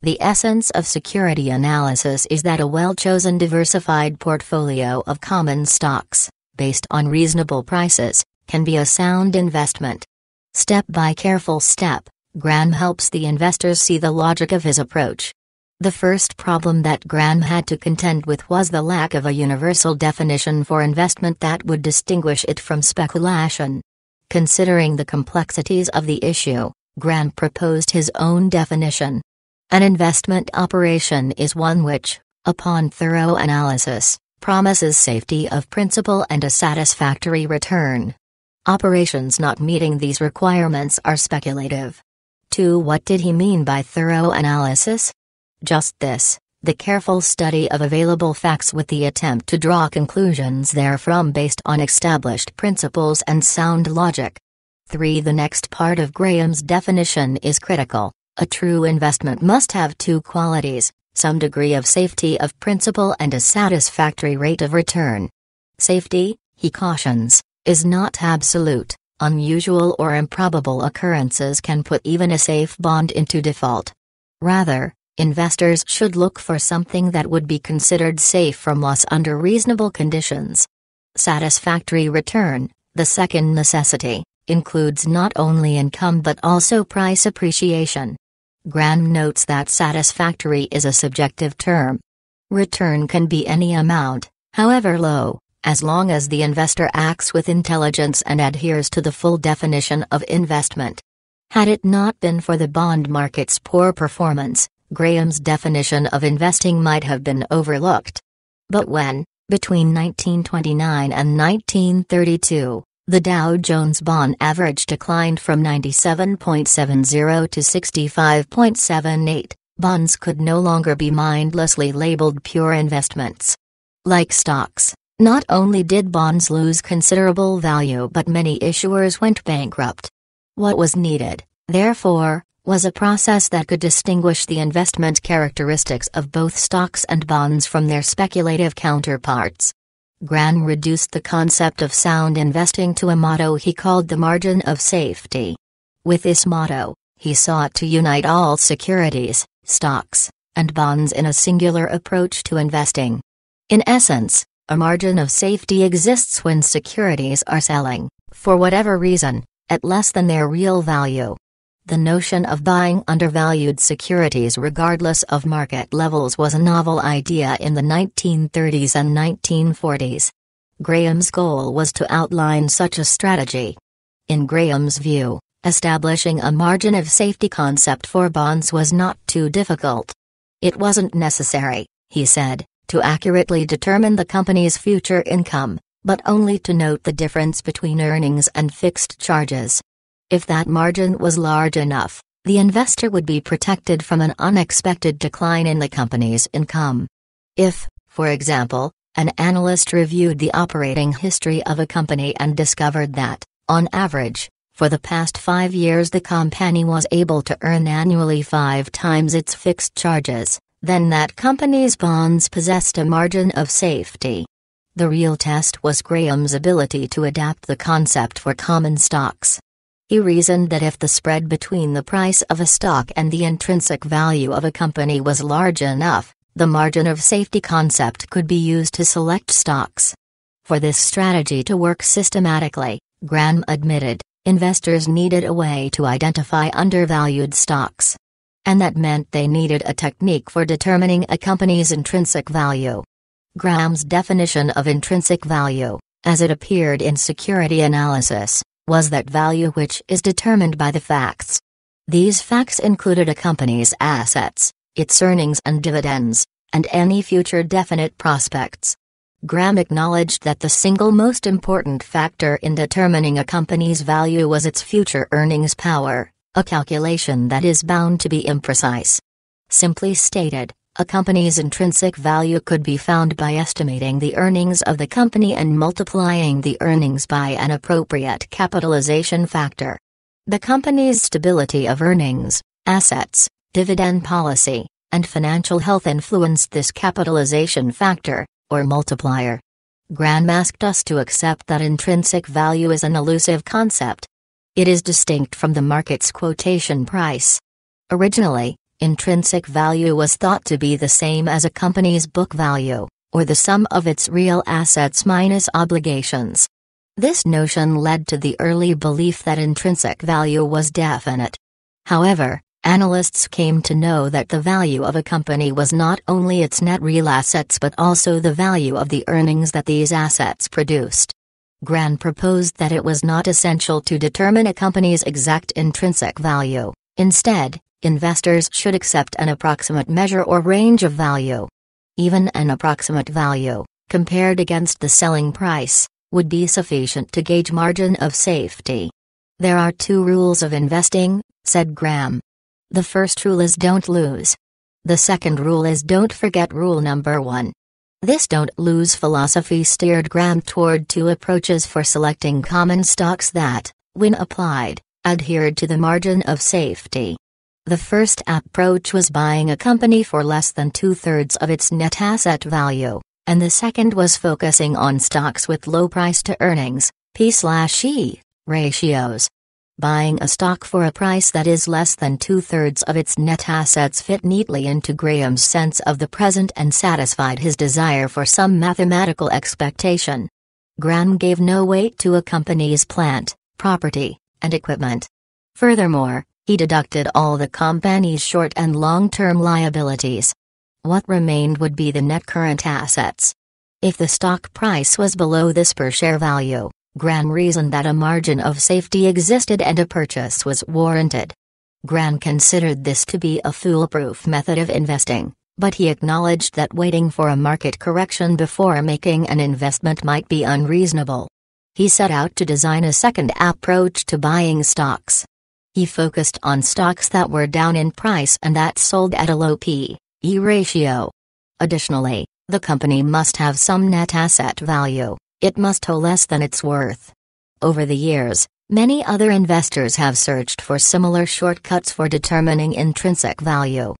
The essence of security analysis is that a well-chosen diversified portfolio of common stocks, based on reasonable prices, can be a sound investment. Step by careful step, Graham helps the investors see the logic of his approach. The first problem that Graham had to contend with was the lack of a universal definition for investment that would distinguish it from speculation. Considering the complexities of the issue, Graham proposed his own definition. An investment operation is one which, upon thorough analysis, promises safety of principal and a satisfactory return. Operations not meeting these requirements are speculative. 2. What did he mean by thorough analysis? Just this the careful study of available facts with the attempt to draw conclusions therefrom based on established principles and sound logic. 3. The next part of Graham's definition is critical. A true investment must have two qualities some degree of safety of principal and a satisfactory rate of return. Safety, he cautions, is not absolute. Unusual or improbable occurrences can put even a safe bond into default. Rather, investors should look for something that would be considered safe from loss under reasonable conditions. Satisfactory return, the second necessity, includes not only income but also price appreciation. Graham notes that satisfactory is a subjective term. Return can be any amount, however low, as long as the investor acts with intelligence and adheres to the full definition of investment. Had it not been for the bond market's poor performance, Graham's definition of investing might have been overlooked. But when, between 1929 and 1932, the Dow Jones Bond Average declined from 97.70 to 65.78. Bonds could no longer be mindlessly labeled pure investments. Like stocks, not only did bonds lose considerable value but many issuers went bankrupt. What was needed, therefore, was a process that could distinguish the investment characteristics of both stocks and bonds from their speculative counterparts. Gran reduced the concept of sound investing to a motto he called the margin of safety. With this motto, he sought to unite all securities, stocks, and bonds in a singular approach to investing. In essence, a margin of safety exists when securities are selling, for whatever reason, at less than their real value. The notion of buying undervalued securities regardless of market levels was a novel idea in the 1930s and 1940s. Graham's goal was to outline such a strategy. In Graham's view, establishing a margin of safety concept for bonds was not too difficult. It wasn't necessary, he said, to accurately determine the company's future income, but only to note the difference between earnings and fixed charges. If that margin was large enough, the investor would be protected from an unexpected decline in the company's income. If, for example, an analyst reviewed the operating history of a company and discovered that, on average, for the past five years the company was able to earn annually five times its fixed charges, then that company's bonds possessed a margin of safety. The real test was Graham's ability to adapt the concept for common stocks. He reasoned that if the spread between the price of a stock and the intrinsic value of a company was large enough, the margin of safety concept could be used to select stocks. For this strategy to work systematically, Graham admitted, investors needed a way to identify undervalued stocks. And that meant they needed a technique for determining a company's intrinsic value. Graham's definition of intrinsic value, as it appeared in security analysis, was that value which is determined by the facts. These facts included a company's assets, its earnings and dividends, and any future definite prospects. Graham acknowledged that the single most important factor in determining a company's value was its future earnings power, a calculation that is bound to be imprecise. Simply stated, a company's intrinsic value could be found by estimating the earnings of the company and multiplying the earnings by an appropriate capitalization factor. The company's stability of earnings, assets, dividend policy, and financial health influenced this capitalization factor, or multiplier. Graham asked us to accept that intrinsic value is an elusive concept. It is distinct from the market's quotation price. Originally, Intrinsic value was thought to be the same as a company's book value, or the sum of its real assets minus obligations. This notion led to the early belief that intrinsic value was definite. However, analysts came to know that the value of a company was not only its net real assets but also the value of the earnings that these assets produced. Gran proposed that it was not essential to determine a company's exact intrinsic value, instead, investors should accept an approximate measure or range of value. Even an approximate value, compared against the selling price, would be sufficient to gauge margin of safety. There are two rules of investing, said Graham. The first rule is don't lose. The second rule is don't forget rule number one. This don't lose philosophy steered Graham toward two approaches for selecting common stocks that, when applied, adhered to the margin of safety. The first approach was buying a company for less than two thirds of its net asset value, and the second was focusing on stocks with low price to earnings P/E ratios. Buying a stock for a price that is less than two thirds of its net assets fit neatly into Graham's sense of the present and satisfied his desire for some mathematical expectation. Graham gave no weight to a company's plant, property, and equipment. Furthermore, he deducted all the company's short and long-term liabilities. What remained would be the net current assets. If the stock price was below this per share value, Gran reasoned that a margin of safety existed and a purchase was warranted. Gran considered this to be a foolproof method of investing, but he acknowledged that waiting for a market correction before making an investment might be unreasonable. He set out to design a second approach to buying stocks, he focused on stocks that were down in price and that sold at a low P/E ratio. Additionally, the company must have some net asset value, it must owe less than it's worth. Over the years, many other investors have searched for similar shortcuts for determining intrinsic value.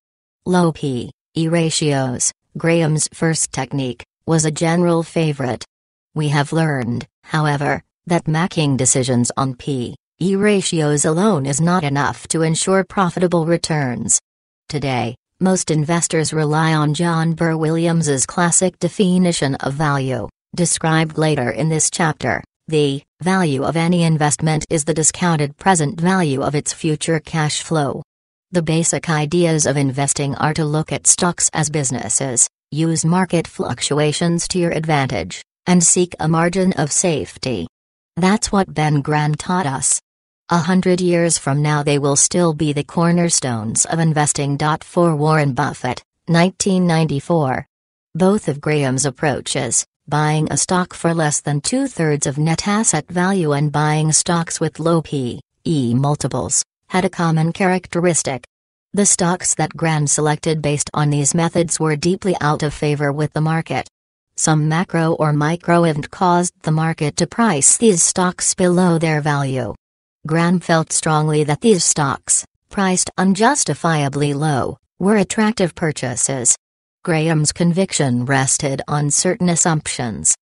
Low P/E ratios, Graham's first technique, was a general favorite. We have learned, however, that making decisions on P E ratios alone is not enough to ensure profitable returns. Today, most investors rely on John Burr Williams's classic definition of value, described later in this chapter. The value of any investment is the discounted present value of its future cash flow. The basic ideas of investing are to look at stocks as businesses, use market fluctuations to your advantage, and seek a margin of safety. That's what Ben Graham taught us. A hundred years from now, they will still be the cornerstones of investing. For Warren Buffett, 1994. Both of Graham's approaches, buying a stock for less than two thirds of net asset value and buying stocks with low P/E multiples, had a common characteristic. The stocks that Graham selected based on these methods were deeply out of favor with the market. Some macro or micro event caused the market to price these stocks below their value. Graham felt strongly that these stocks, priced unjustifiably low, were attractive purchases. Graham's conviction rested on certain assumptions.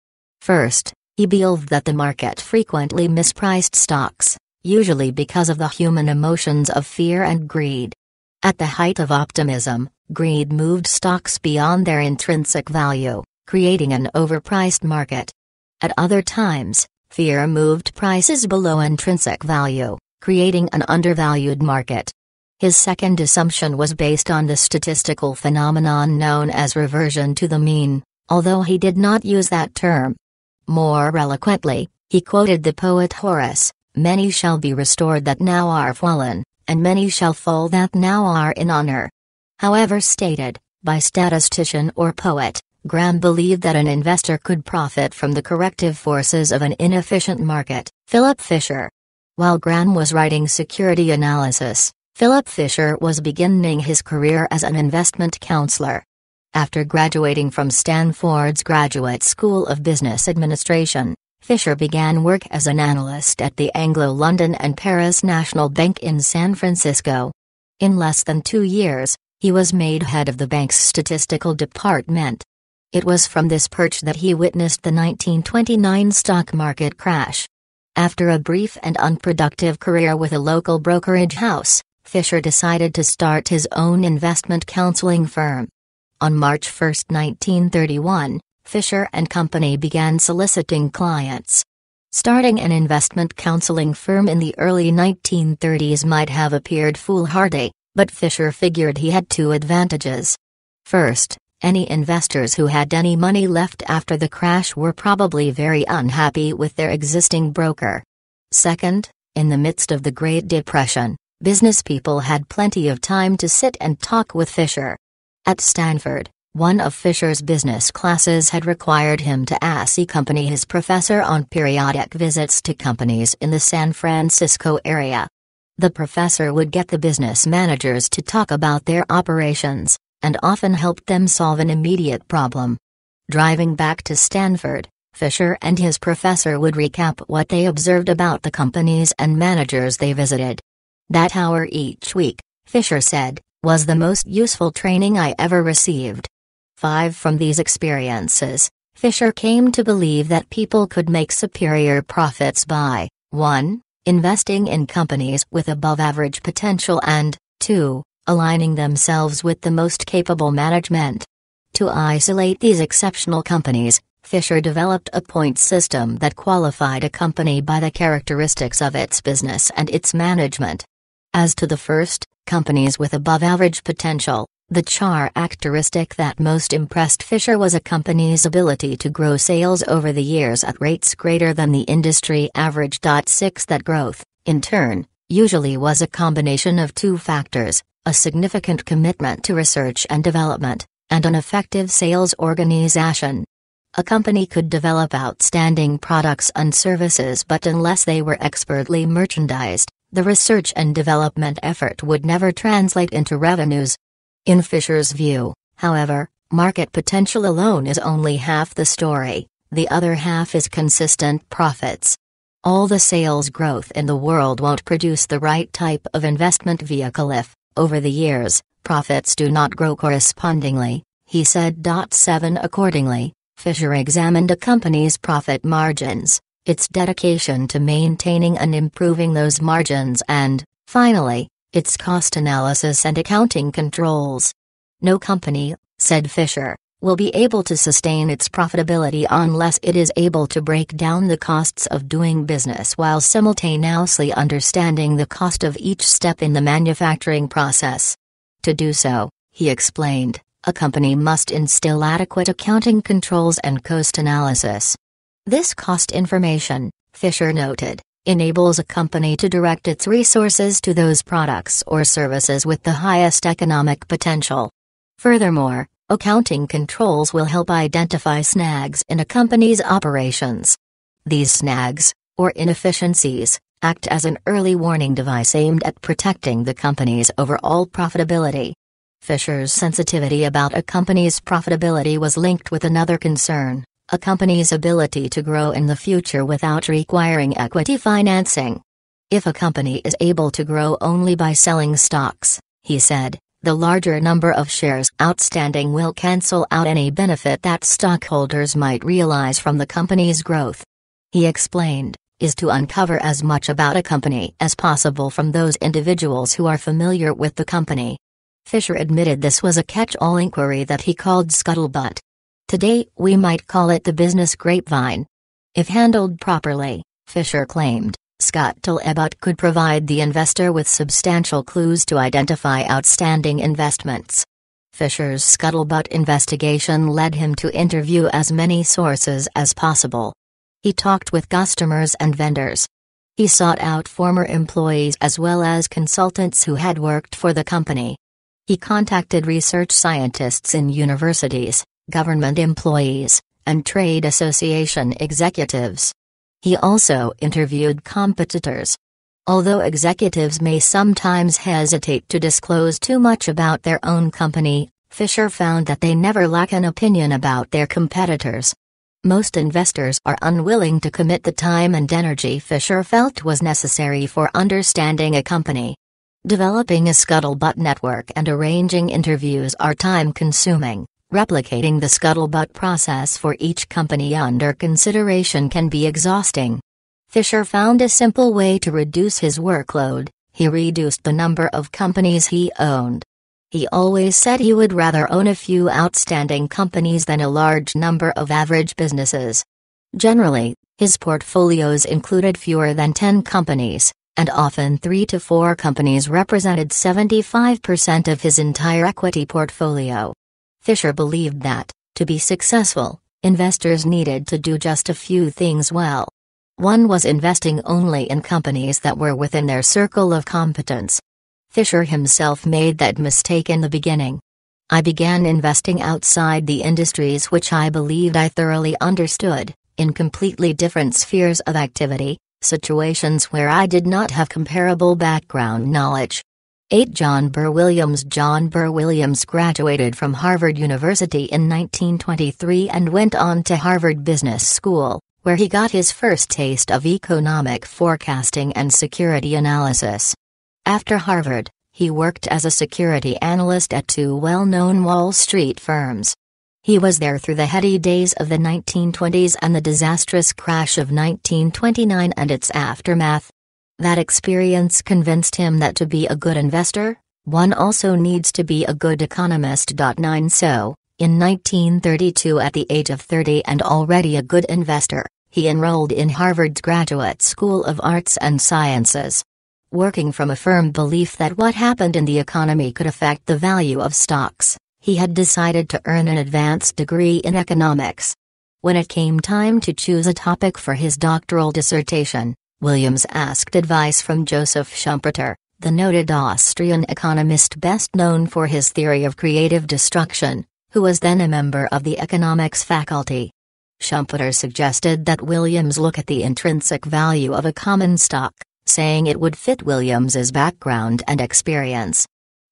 First, he believed that the market frequently mispriced stocks, usually because of the human emotions of fear and greed. At the height of optimism, greed moved stocks beyond their intrinsic value, creating an overpriced market. At other times, Fear moved prices below intrinsic value, creating an undervalued market. His second assumption was based on the statistical phenomenon known as reversion to the mean, although he did not use that term. More eloquently, he quoted the poet Horace Many shall be restored that now are fallen, and many shall fall that now are in honor. However, stated by statistician or poet, Graham believed that an investor could profit from the corrective forces of an inefficient market, Philip Fisher. While Graham was writing security analysis, Philip Fisher was beginning his career as an investment counselor. After graduating from Stanford's Graduate School of Business Administration, Fisher began work as an analyst at the Anglo-London and Paris National Bank in San Francisco. In less than two years, he was made head of the bank's statistical department. It was from this perch that he witnessed the 1929 stock market crash. After a brief and unproductive career with a local brokerage house, Fisher decided to start his own investment counseling firm. On March 1, 1931, Fisher and Company began soliciting clients. Starting an investment counseling firm in the early 1930s might have appeared foolhardy, but Fisher figured he had two advantages. First, any investors who had any money left after the crash were probably very unhappy with their existing broker. Second, in the midst of the Great Depression, business people had plenty of time to sit and talk with Fisher. At Stanford, one of Fisher's business classes had required him to accompany his professor on periodic visits to companies in the San Francisco area. The professor would get the business managers to talk about their operations, and often helped them solve an immediate problem. Driving back to Stanford, Fisher and his professor would recap what they observed about the companies and managers they visited. That hour each week, Fisher said, was the most useful training I ever received. Five from these experiences, Fisher came to believe that people could make superior profits by 1. Investing in companies with above average potential and 2 aligning themselves with the most capable management. To isolate these exceptional companies, Fisher developed a point system that qualified a company by the characteristics of its business and its management. As to the first, companies with above average potential, the char characteristic that most impressed Fisher was a company's ability to grow sales over the years at rates greater than the industry average. 6 That growth, in turn, usually was a combination of two factors a significant commitment to research and development, and an effective sales organization. A company could develop outstanding products and services, but unless they were expertly merchandised, the research and development effort would never translate into revenues. In Fisher's view, however, market potential alone is only half the story, the other half is consistent profits. All the sales growth in the world won't produce the right type of investment vehicle if, over the years, profits do not grow correspondingly, he said. 7 Accordingly, Fisher examined a company's profit margins, its dedication to maintaining and improving those margins, and, finally, its cost analysis and accounting controls. No company, said Fisher, will be able to sustain its profitability unless it is able to break down the costs of doing business while simultaneously understanding the cost of each step in the manufacturing process. To do so, he explained, a company must instill adequate accounting controls and cost analysis. This cost information, Fisher noted, enables a company to direct its resources to those products or services with the highest economic potential. Furthermore, Accounting controls will help identify snags in a company's operations. These snags, or inefficiencies, act as an early warning device aimed at protecting the company's overall profitability. Fisher's sensitivity about a company's profitability was linked with another concern a company's ability to grow in the future without requiring equity financing. If a company is able to grow only by selling stocks, he said, the larger number of shares outstanding will cancel out any benefit that stockholders might realize from the company's growth. He explained, is to uncover as much about a company as possible from those individuals who are familiar with the company. Fisher admitted this was a catch all inquiry that he called scuttlebutt. Today, we might call it the business grapevine. If handled properly, Fisher claimed, Scott Tillebut could provide the investor with substantial clues to identify outstanding investments. Fisher's scuttlebutt investigation led him to interview as many sources as possible. He talked with customers and vendors. He sought out former employees as well as consultants who had worked for the company. He contacted research scientists in universities, government employees, and trade association executives. He also interviewed competitors. Although executives may sometimes hesitate to disclose too much about their own company, Fisher found that they never lack an opinion about their competitors. Most investors are unwilling to commit the time and energy Fisher felt was necessary for understanding a company. Developing a scuttlebutt network and arranging interviews are time consuming replicating the scuttlebutt process for each company under consideration can be exhausting. Fisher found a simple way to reduce his workload, he reduced the number of companies he owned. He always said he would rather own a few outstanding companies than a large number of average businesses. Generally, his portfolios included fewer than 10 companies, and often 3 to 4 companies represented 75% of his entire equity portfolio. Fisher believed that, to be successful, investors needed to do just a few things well. One was investing only in companies that were within their circle of competence. Fisher himself made that mistake in the beginning. I began investing outside the industries which I believed I thoroughly understood, in completely different spheres of activity, situations where I did not have comparable background knowledge, 8. John Burr Williams John Burr Williams graduated from Harvard University in 1923 and went on to Harvard Business School, where he got his first taste of economic forecasting and security analysis. After Harvard, he worked as a security analyst at two well known Wall Street firms. He was there through the heady days of the 1920s and the disastrous crash of 1929 and its aftermath, that experience convinced him that to be a good investor, one also needs to be a good economist. 9 So, in 1932, at the age of 30 and already a good investor, he enrolled in Harvard's Graduate School of Arts and Sciences. Working from a firm belief that what happened in the economy could affect the value of stocks, he had decided to earn an advanced degree in economics. When it came time to choose a topic for his doctoral dissertation, Williams asked advice from Joseph Schumpeter, the noted Austrian economist best known for his theory of creative destruction, who was then a member of the economics faculty. Schumpeter suggested that Williams look at the intrinsic value of a common stock, saying it would fit Williams's background and experience.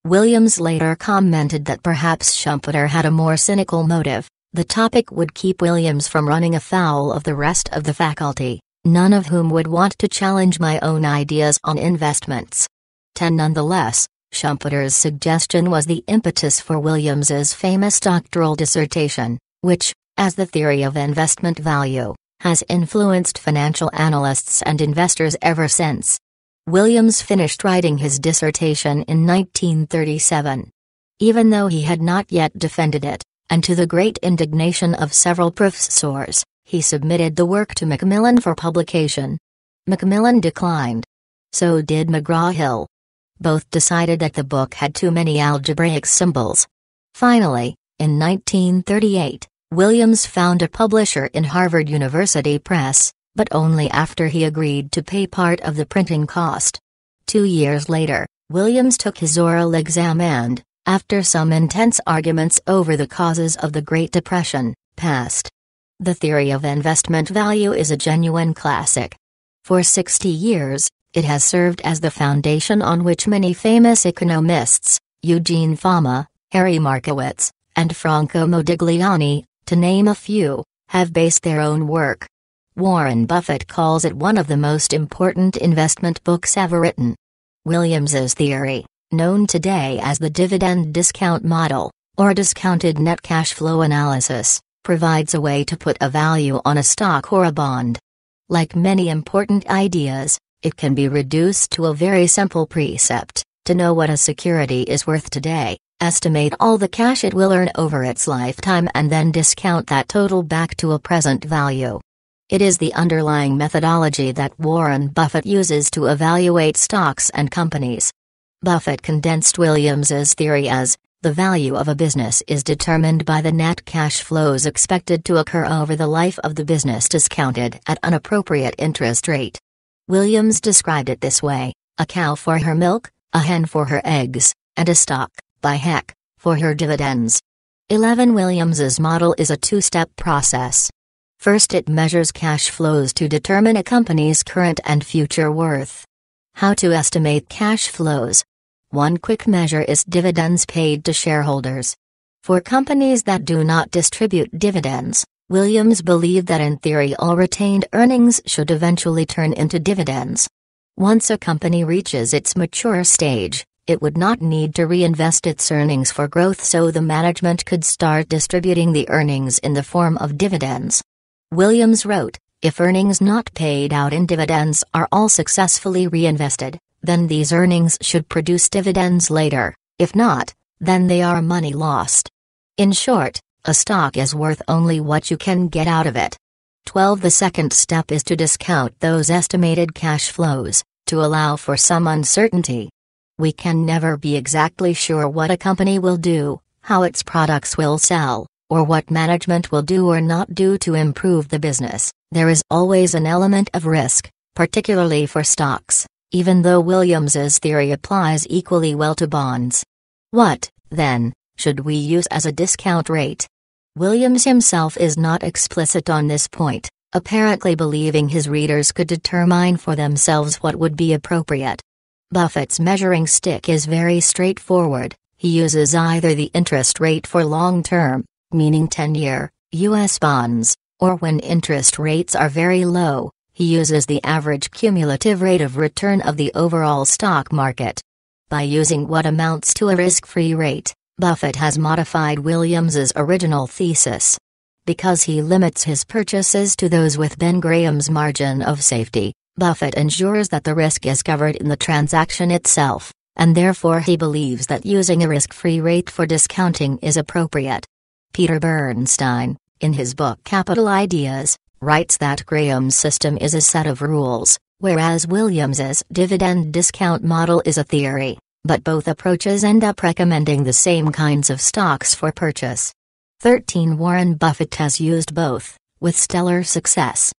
Williams later commented that perhaps Schumpeter had a more cynical motive, the topic would keep Williams from running afoul of the rest of the faculty none of whom would want to challenge my own ideas on investments. 10 Nonetheless, Schumpeter's suggestion was the impetus for Williams's famous doctoral dissertation, which, as the theory of investment value, has influenced financial analysts and investors ever since. Williams finished writing his dissertation in 1937. Even though he had not yet defended it, and to the great indignation of several professors, he submitted the work to Macmillan for publication. Macmillan declined. So did McGraw-Hill. Both decided that the book had too many algebraic symbols. Finally, in 1938, Williams found a publisher in Harvard University Press, but only after he agreed to pay part of the printing cost. Two years later, Williams took his oral exam and, after some intense arguments over the causes of the Great Depression, passed. The theory of investment value is a genuine classic. For 60 years, it has served as the foundation on which many famous economists, Eugene Fama, Harry Markowitz, and Franco Modigliani, to name a few, have based their own work. Warren Buffett calls it one of the most important investment books ever written. Williams's theory, known today as the dividend discount model, or discounted net cash flow analysis, provides a way to put a value on a stock or a bond. Like many important ideas, it can be reduced to a very simple precept to know what a security is worth today, estimate all the cash it will earn over its lifetime, and then discount that total back to a present value. It is the underlying methodology that Warren Buffett uses to evaluate stocks and companies. Buffett condensed Williams's theory as the value of a business is determined by the net cash flows expected to occur over the life of the business discounted at an appropriate interest rate. Williams described it this way a cow for her milk, a hen for her eggs, and a stock, by heck, for her dividends. 11 Williams's model is a two step process. First, it measures cash flows to determine a company's current and future worth. How to estimate cash flows one quick measure is dividends paid to shareholders. For companies that do not distribute dividends, Williams believed that in theory all retained earnings should eventually turn into dividends. Once a company reaches its mature stage, it would not need to reinvest its earnings for growth so the management could start distributing the earnings in the form of dividends. Williams wrote, if earnings not paid out in dividends are all successfully reinvested, then these earnings should produce dividends later, if not, then they are money lost. In short, a stock is worth only what you can get out of it. 12. The second step is to discount those estimated cash flows, to allow for some uncertainty. We can never be exactly sure what a company will do, how its products will sell, or what management will do or not do to improve the business. There is always an element of risk, particularly for stocks, even though Williams's theory applies equally well to bonds. What, then, should we use as a discount rate? Williams himself is not explicit on this point, apparently believing his readers could determine for themselves what would be appropriate. Buffett's measuring stick is very straightforward. He uses either the interest rate for long term, meaning 10 year, U.S. bonds, or when interest rates are very low, he uses the average cumulative rate of return of the overall stock market. By using what amounts to a risk free rate, Buffett has modified Williams's original thesis. Because he limits his purchases to those with Ben Graham's margin of safety, Buffett ensures that the risk is covered in the transaction itself, and therefore he believes that using a risk free rate for discounting is appropriate. Peter Bernstein, in his book Capital Ideas, writes that Graham's system is a set of rules, whereas Williams's dividend discount model is a theory, but both approaches end up recommending the same kinds of stocks for purchase. 13 Warren Buffett has used both, with stellar success.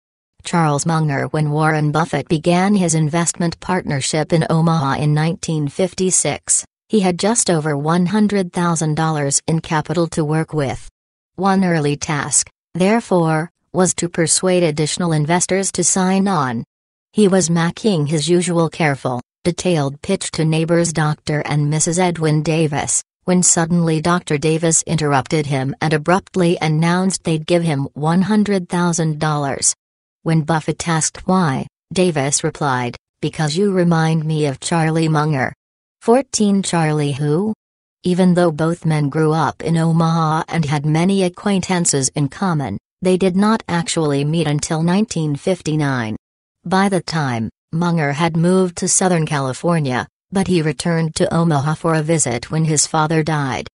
Charles Munger When Warren Buffett began his investment partnership in Omaha in 1956, he had just over $100,000 in capital to work with. One early task, therefore, was to persuade additional investors to sign on. He was making his usual careful, detailed pitch to neighbors Dr. and Mrs. Edwin Davis, when suddenly Dr. Davis interrupted him and abruptly announced they'd give him $100,000. When Buffett asked why, Davis replied, Because you remind me of Charlie Munger. 14 Charlie who? Even though both men grew up in Omaha and had many acquaintances in common, they did not actually meet until 1959. By the time, Munger had moved to Southern California, but he returned to Omaha for a visit when his father died.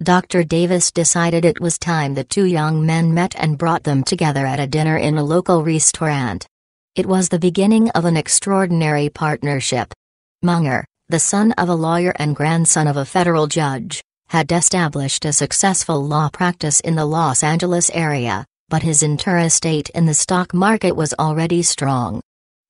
Dr. Davis decided it was time the two young men met and brought them together at a dinner in a local restaurant. It was the beginning of an extraordinary partnership. Munger, the son of a lawyer and grandson of a federal judge, had established a successful law practice in the Los Angeles area but his interest in the stock market was already strong.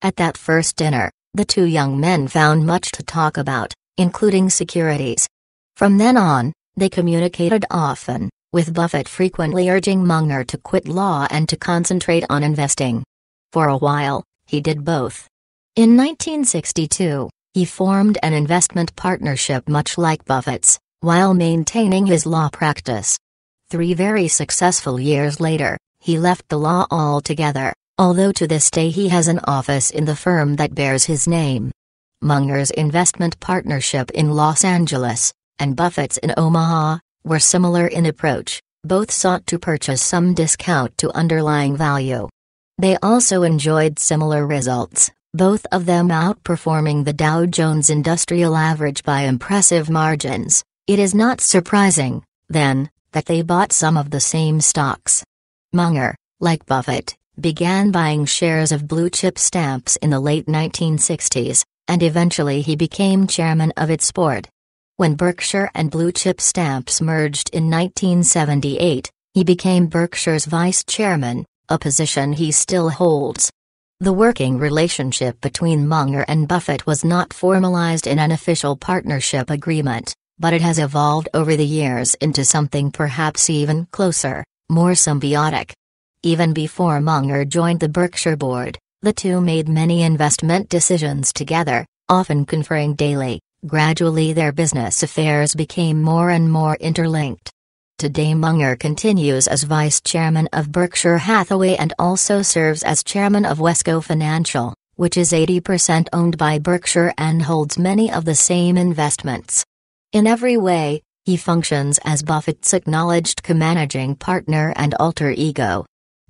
At that first dinner, the two young men found much to talk about, including securities. From then on, they communicated often, with Buffett frequently urging Munger to quit law and to concentrate on investing. For a while, he did both. In 1962, he formed an investment partnership much like Buffett's, while maintaining his law practice. Three very successful years later, he left the law altogether, although to this day he has an office in the firm that bears his name. Munger's investment partnership in Los Angeles, and Buffett's in Omaha, were similar in approach, both sought to purchase some discount to underlying value. They also enjoyed similar results, both of them outperforming the Dow Jones Industrial Average by impressive margins. It is not surprising, then, that they bought some of the same stocks. Munger, like Buffett, began buying shares of blue chip stamps in the late 1960s, and eventually he became chairman of its board. When Berkshire and Blue Chip Stamps merged in 1978, he became Berkshire's vice chairman, a position he still holds. The working relationship between Munger and Buffett was not formalized in an official partnership agreement, but it has evolved over the years into something perhaps even closer more symbiotic. Even before Munger joined the Berkshire board, the two made many investment decisions together, often conferring daily. Gradually, their business affairs became more and more interlinked. Today, Munger continues as vice chairman of Berkshire Hathaway and also serves as chairman of Wesco Financial, which is 80% owned by Berkshire and holds many of the same investments. In every way, he functions as Buffett's acknowledged co-managing partner and alter ego.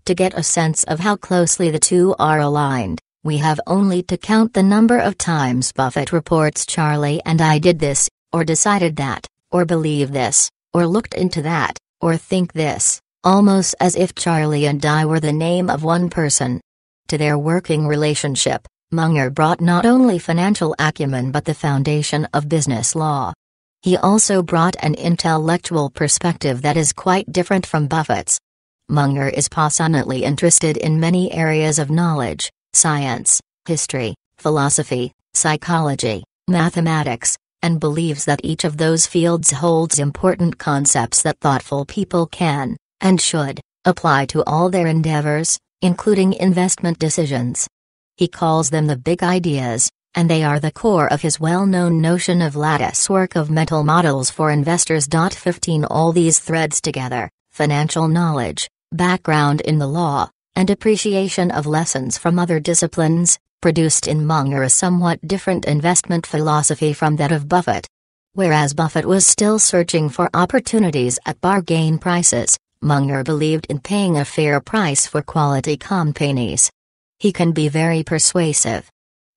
To get a sense of how closely the two are aligned, we have only to count the number of times Buffett reports Charlie and I did this, or decided that, or believe this, or looked into that, or think this, almost as if Charlie and I were the name of one person. To their working relationship, Munger brought not only financial acumen but the foundation of business law. He also brought an intellectual perspective that is quite different from Buffett's. Munger is passionately interested in many areas of knowledge science, history, philosophy, psychology, mathematics, and believes that each of those fields holds important concepts that thoughtful people can, and should, apply to all their endeavors, including investment decisions. He calls them the big ideas, and they are the core of his well-known notion of lattice work of mental models for investors. 15 All these threads together, financial knowledge, background in the law, and appreciation of lessons from other disciplines, produced in Munger a somewhat different investment philosophy from that of Buffett. Whereas Buffett was still searching for opportunities at bargain prices, Munger believed in paying a fair price for quality companies. He can be very persuasive,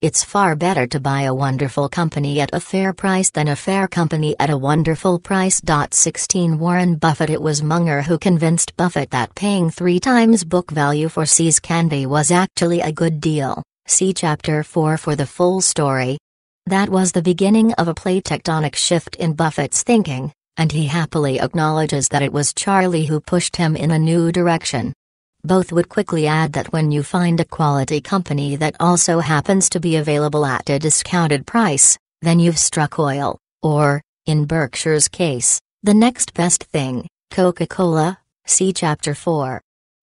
it's far better to buy a wonderful company at a fair price than a fair company at a wonderful price. 16 Warren Buffett It was Munger who convinced Buffett that paying three times book value for Sees candy was actually a good deal. See Chapter 4 for the full story. That was the beginning of a plate tectonic shift in Buffett's thinking, and he happily acknowledges that it was Charlie who pushed him in a new direction. Both would quickly add that when you find a quality company that also happens to be available at a discounted price, then you've struck oil, or, in Berkshire's case, the next best thing, Coca Cola, see Chapter 4.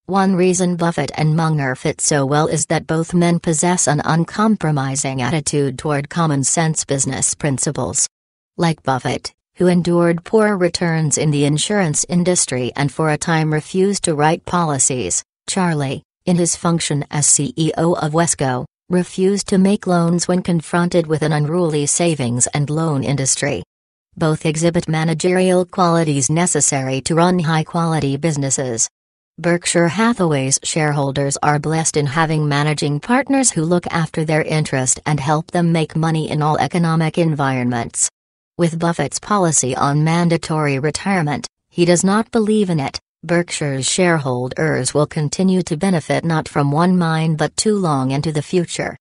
One reason Buffett and Munger fit so well is that both men possess an uncompromising attitude toward common sense business principles. Like Buffett, who endured poor returns in the insurance industry and for a time refused to write policies, Charlie, in his function as CEO of Wesco, refused to make loans when confronted with an unruly savings and loan industry. Both exhibit managerial qualities necessary to run high quality businesses. Berkshire Hathaway's shareholders are blessed in having managing partners who look after their interest and help them make money in all economic environments. With Buffett's policy on mandatory retirement, he does not believe in it. Berkshire's shareholders will continue to benefit not from one mine but too long into the future.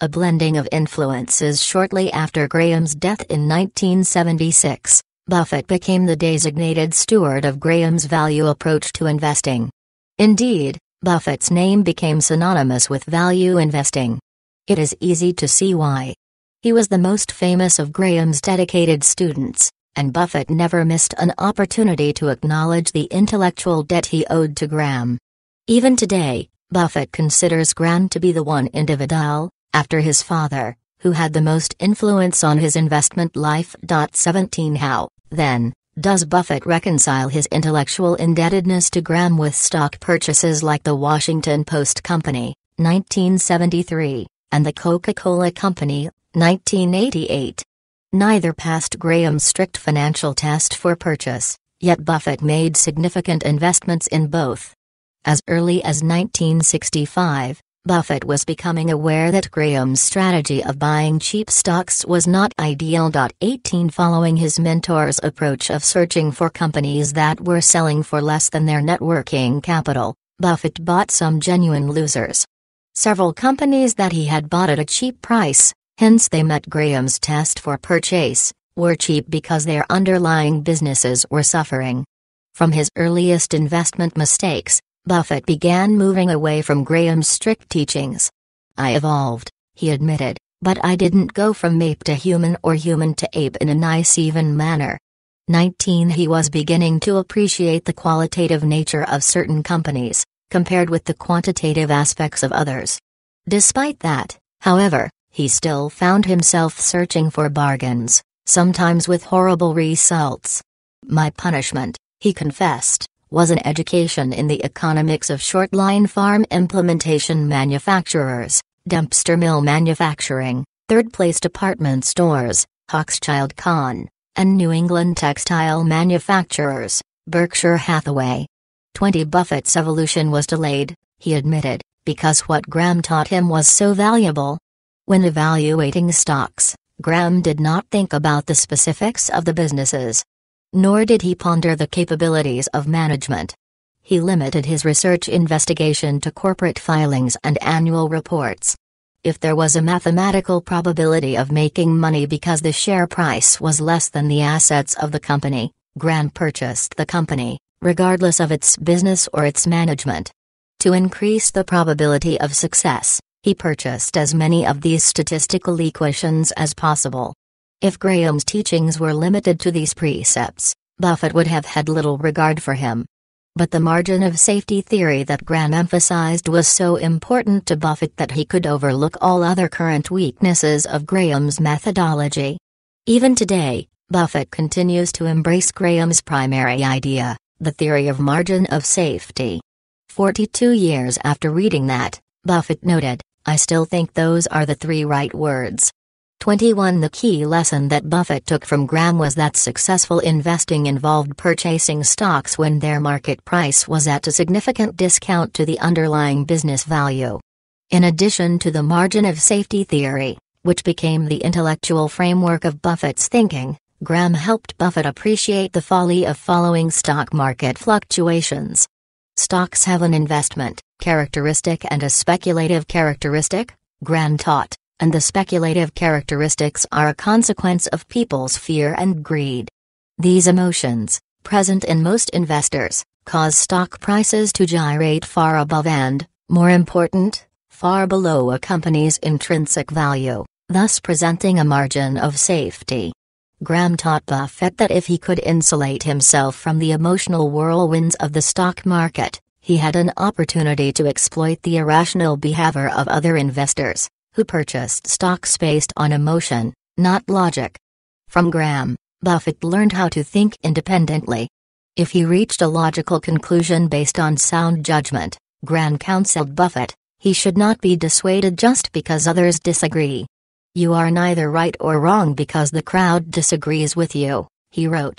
A blending of influences shortly after Graham's death in 1976, Buffett became the designated steward of Graham's value approach to investing. Indeed, Buffett's name became synonymous with value investing. It is easy to see why. He was the most famous of Graham's dedicated students, and Buffett never missed an opportunity to acknowledge the intellectual debt he owed to Graham. Even today, Buffett considers Graham to be the one individual, after his father, who had the most influence on his investment life. 17 How, then, does Buffett reconcile his intellectual indebtedness to Graham with stock purchases like the Washington Post Company, 1973, and the Coca Cola Company, 1988. Neither passed Graham's strict financial test for purchase, yet Buffett made significant investments in both. As early as 1965, Buffett was becoming aware that Graham's strategy of buying cheap stocks was not ideal. 18 Following his mentor's approach of searching for companies that were selling for less than their net working capital, Buffett bought some genuine losers. Several companies that he had bought at a cheap price, Hence they met Graham's test for purchase, were cheap because their underlying businesses were suffering. From his earliest investment mistakes, Buffett began moving away from Graham's strict teachings. I evolved, he admitted, but I didn't go from ape to human or human to ape in a nice even manner. 19 He was beginning to appreciate the qualitative nature of certain companies, compared with the quantitative aspects of others. Despite that, however, he still found himself searching for bargains, sometimes with horrible results. My punishment, he confessed, was an education in the economics of short-line farm implementation manufacturers, dumpster Mill Manufacturing, Third Place Department Stores, Hawkschild Con, and New England Textile Manufacturers, Berkshire Hathaway. 20 Buffett's evolution was delayed, he admitted, because what Graham taught him was so valuable, when evaluating stocks, Graham did not think about the specifics of the businesses. Nor did he ponder the capabilities of management. He limited his research investigation to corporate filings and annual reports. If there was a mathematical probability of making money because the share price was less than the assets of the company, Graham purchased the company, regardless of its business or its management. To increase the probability of success, he purchased as many of these statistical equations as possible. If Graham's teachings were limited to these precepts, Buffett would have had little regard for him. But the margin of safety theory that Graham emphasized was so important to Buffett that he could overlook all other current weaknesses of Graham's methodology. Even today, Buffett continues to embrace Graham's primary idea, the theory of margin of safety. 42 years after reading that, Buffett noted, I still think those are the three right words. 21 The key lesson that Buffett took from Graham was that successful investing involved purchasing stocks when their market price was at a significant discount to the underlying business value. In addition to the margin of safety theory, which became the intellectual framework of Buffett's thinking, Graham helped Buffett appreciate the folly of following stock market fluctuations. Stocks have an investment characteristic and a speculative characteristic, Graham taught, and the speculative characteristics are a consequence of people's fear and greed. These emotions, present in most investors, cause stock prices to gyrate far above and, more important, far below a company's intrinsic value, thus presenting a margin of safety. Graham taught Buffett that if he could insulate himself from the emotional whirlwinds of the stock market, he had an opportunity to exploit the irrational behavior of other investors, who purchased stocks based on emotion, not logic. From Graham, Buffett learned how to think independently. If he reached a logical conclusion based on sound judgment, Graham counseled Buffett, he should not be dissuaded just because others disagree. You are neither right or wrong because the crowd disagrees with you, he wrote.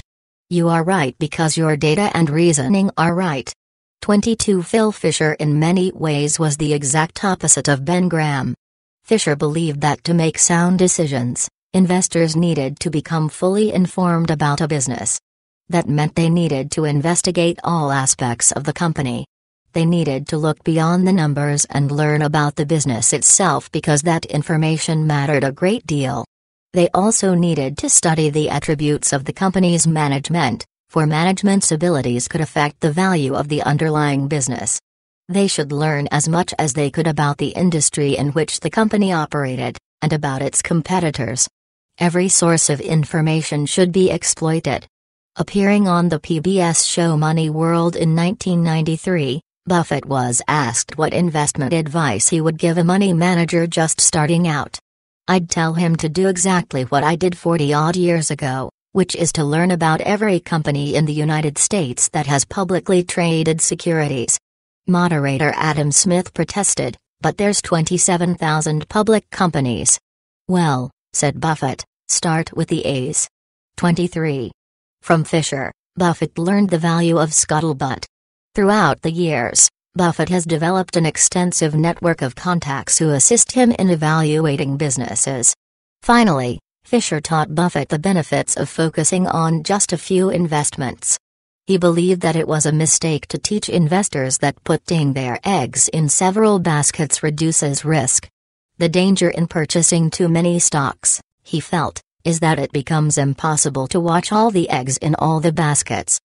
You are right because your data and reasoning are right. 22 Phil Fisher in many ways was the exact opposite of Ben Graham. Fisher believed that to make sound decisions, investors needed to become fully informed about a business. That meant they needed to investigate all aspects of the company, they needed to look beyond the numbers and learn about the business itself because that information mattered a great deal. They also needed to study the attributes of the company's management, for management's abilities could affect the value of the underlying business. They should learn as much as they could about the industry in which the company operated, and about its competitors. Every source of information should be exploited. Appearing on the PBS show Money World in 1993, Buffett was asked what investment advice he would give a money manager just starting out. I'd tell him to do exactly what I did 40 odd years ago, which is to learn about every company in the United States that has publicly traded securities. Moderator Adam Smith protested, but there's 27,000 public companies. Well, said Buffett, start with the A's. 23. From Fisher, Buffett learned the value of scuttlebutt. Throughout the years, Buffett has developed an extensive network of contacts who assist him in evaluating businesses. Finally, Fisher taught Buffett the benefits of focusing on just a few investments. He believed that it was a mistake to teach investors that putting their eggs in several baskets reduces risk. The danger in purchasing too many stocks, he felt, is that it becomes impossible to watch all the eggs in all the baskets.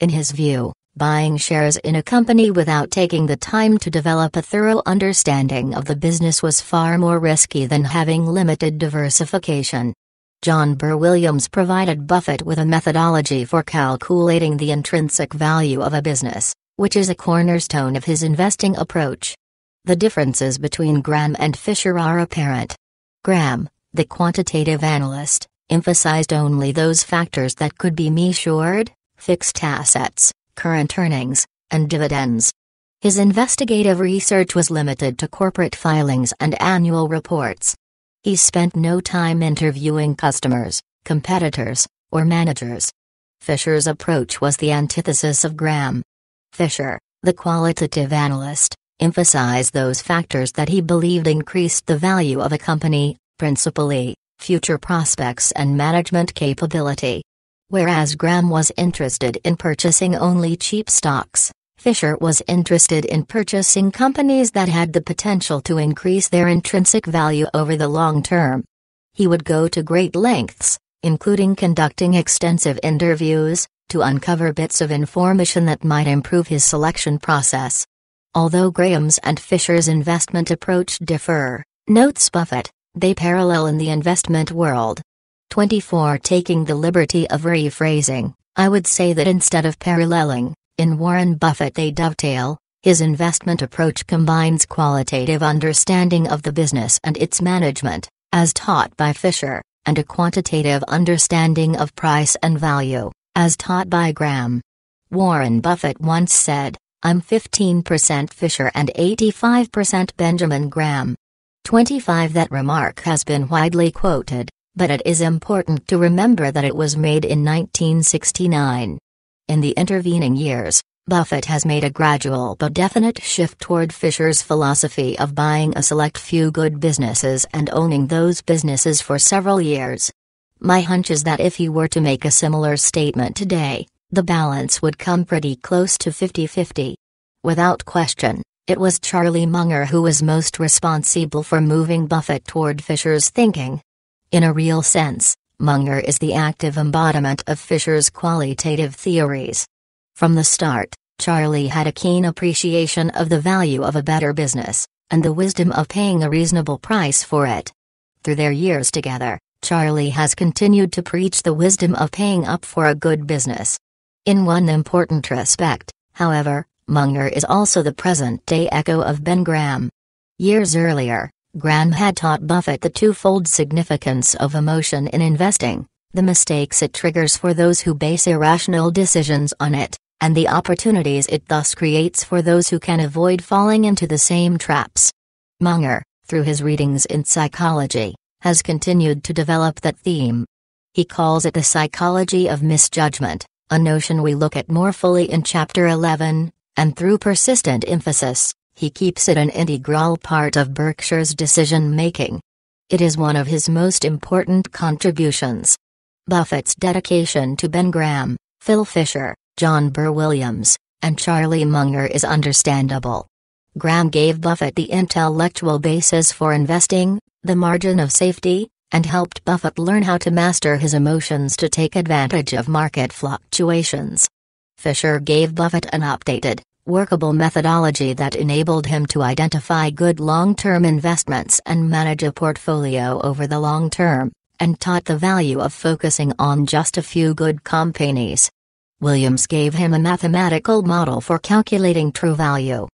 In his view, buying shares in a company without taking the time to develop a thorough understanding of the business was far more risky than having limited diversification. John Burr Williams provided Buffett with a methodology for calculating the intrinsic value of a business, which is a cornerstone of his investing approach. The differences between Graham and Fisher are apparent. Graham, the quantitative analyst, emphasized only those factors that could be measured, fixed assets, current earnings, and dividends. His investigative research was limited to corporate filings and annual reports. He spent no time interviewing customers, competitors, or managers. Fisher's approach was the antithesis of Graham. Fisher, the qualitative analyst, emphasized those factors that he believed increased the value of a company, principally future prospects and management capability. Whereas Graham was interested in purchasing only cheap stocks, Fisher was interested in purchasing companies that had the potential to increase their intrinsic value over the long term. He would go to great lengths, including conducting extensive interviews, to uncover bits of information that might improve his selection process. Although Graham's and Fisher's investment approach differ, notes Buffett, they parallel in the investment world. 24 Taking the liberty of rephrasing, I would say that instead of paralleling, in Warren Buffett they dovetail, his investment approach combines qualitative understanding of the business and its management, as taught by Fisher, and a quantitative understanding of price and value, as taught by Graham. Warren Buffett once said, I'm 15% Fisher and 85% Benjamin Graham. 25 That remark has been widely quoted, but it is important to remember that it was made in 1969. In the intervening years, Buffett has made a gradual but definite shift toward Fisher's philosophy of buying a select few good businesses and owning those businesses for several years. My hunch is that if he were to make a similar statement today, the balance would come pretty close to 50 50. Without question, it was Charlie Munger who was most responsible for moving Buffett toward Fisher's thinking, in a real sense, Munger is the active embodiment of Fisher's qualitative theories. From the start, Charlie had a keen appreciation of the value of a better business, and the wisdom of paying a reasonable price for it. Through their years together, Charlie has continued to preach the wisdom of paying up for a good business. In one important respect, however, Munger is also the present day echo of Ben Graham. Years earlier, Graham had taught Buffett the twofold significance of emotion in investing the mistakes it triggers for those who base irrational decisions on it, and the opportunities it thus creates for those who can avoid falling into the same traps. Munger, through his readings in psychology, has continued to develop that theme. He calls it the psychology of misjudgment, a notion we look at more fully in Chapter 11, and through persistent emphasis, he keeps it an integral part of Berkshire's decision making. It is one of his most important contributions. Buffett's dedication to Ben Graham, Phil Fisher, John Burr Williams, and Charlie Munger is understandable. Graham gave Buffett the intellectual basis for investing, the margin of safety, and helped Buffett learn how to master his emotions to take advantage of market fluctuations. Fisher gave Buffett an updated, workable methodology that enabled him to identify good long term investments and manage a portfolio over the long term, and taught the value of focusing on just a few good companies. Williams gave him a mathematical model for calculating true value.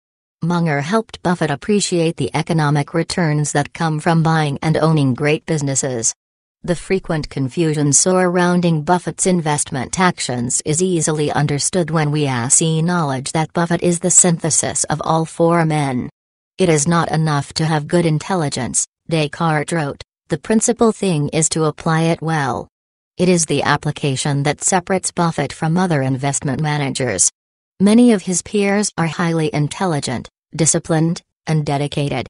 Munger helped Buffett appreciate the economic returns that come from buying and owning great businesses. The frequent confusion surrounding Buffett's investment actions is easily understood when we knowledge that Buffett is the synthesis of all four men. It is not enough to have good intelligence, Descartes wrote, the principal thing is to apply it well. It is the application that separates Buffett from other investment managers. Many of his peers are highly intelligent, disciplined, and dedicated,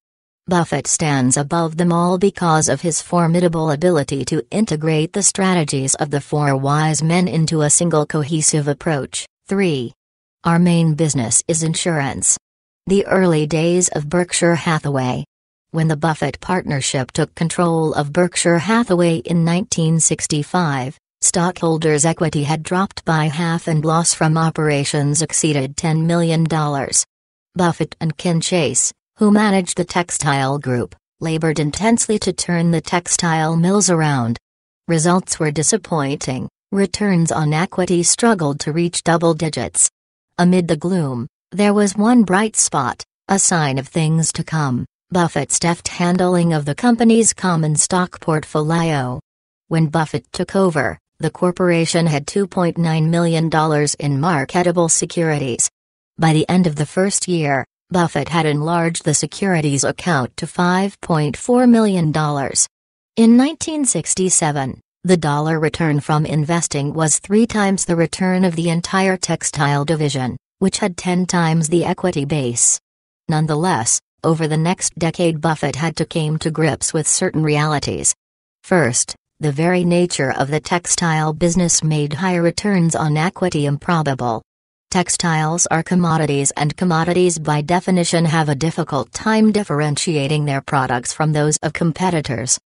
Buffett stands above them all because of his formidable ability to integrate the strategies of the four wise men into a single cohesive approach. 3. Our main business is insurance. The early days of Berkshire Hathaway. When the Buffett Partnership took control of Berkshire Hathaway in 1965, stockholders' equity had dropped by half and loss from operations exceeded $10 million. Buffett and Ken Chase, who managed the textile group, labored intensely to turn the textile mills around. Results were disappointing, returns on equity struggled to reach double digits. Amid the gloom, there was one bright spot, a sign of things to come, Buffett's deft handling of the company's common stock portfolio. When Buffett took over, the corporation had $2.9 million in marketable securities. By the end of the first year, Buffett had enlarged the securities account to $5.4 million. In 1967, the dollar return from investing was three times the return of the entire textile division, which had 10 times the equity base. Nonetheless, over the next decade Buffett had to came to grips with certain realities. First, the very nature of the textile business made high returns on equity improbable. Textiles are commodities and commodities by definition have a difficult time differentiating their products from those of competitors.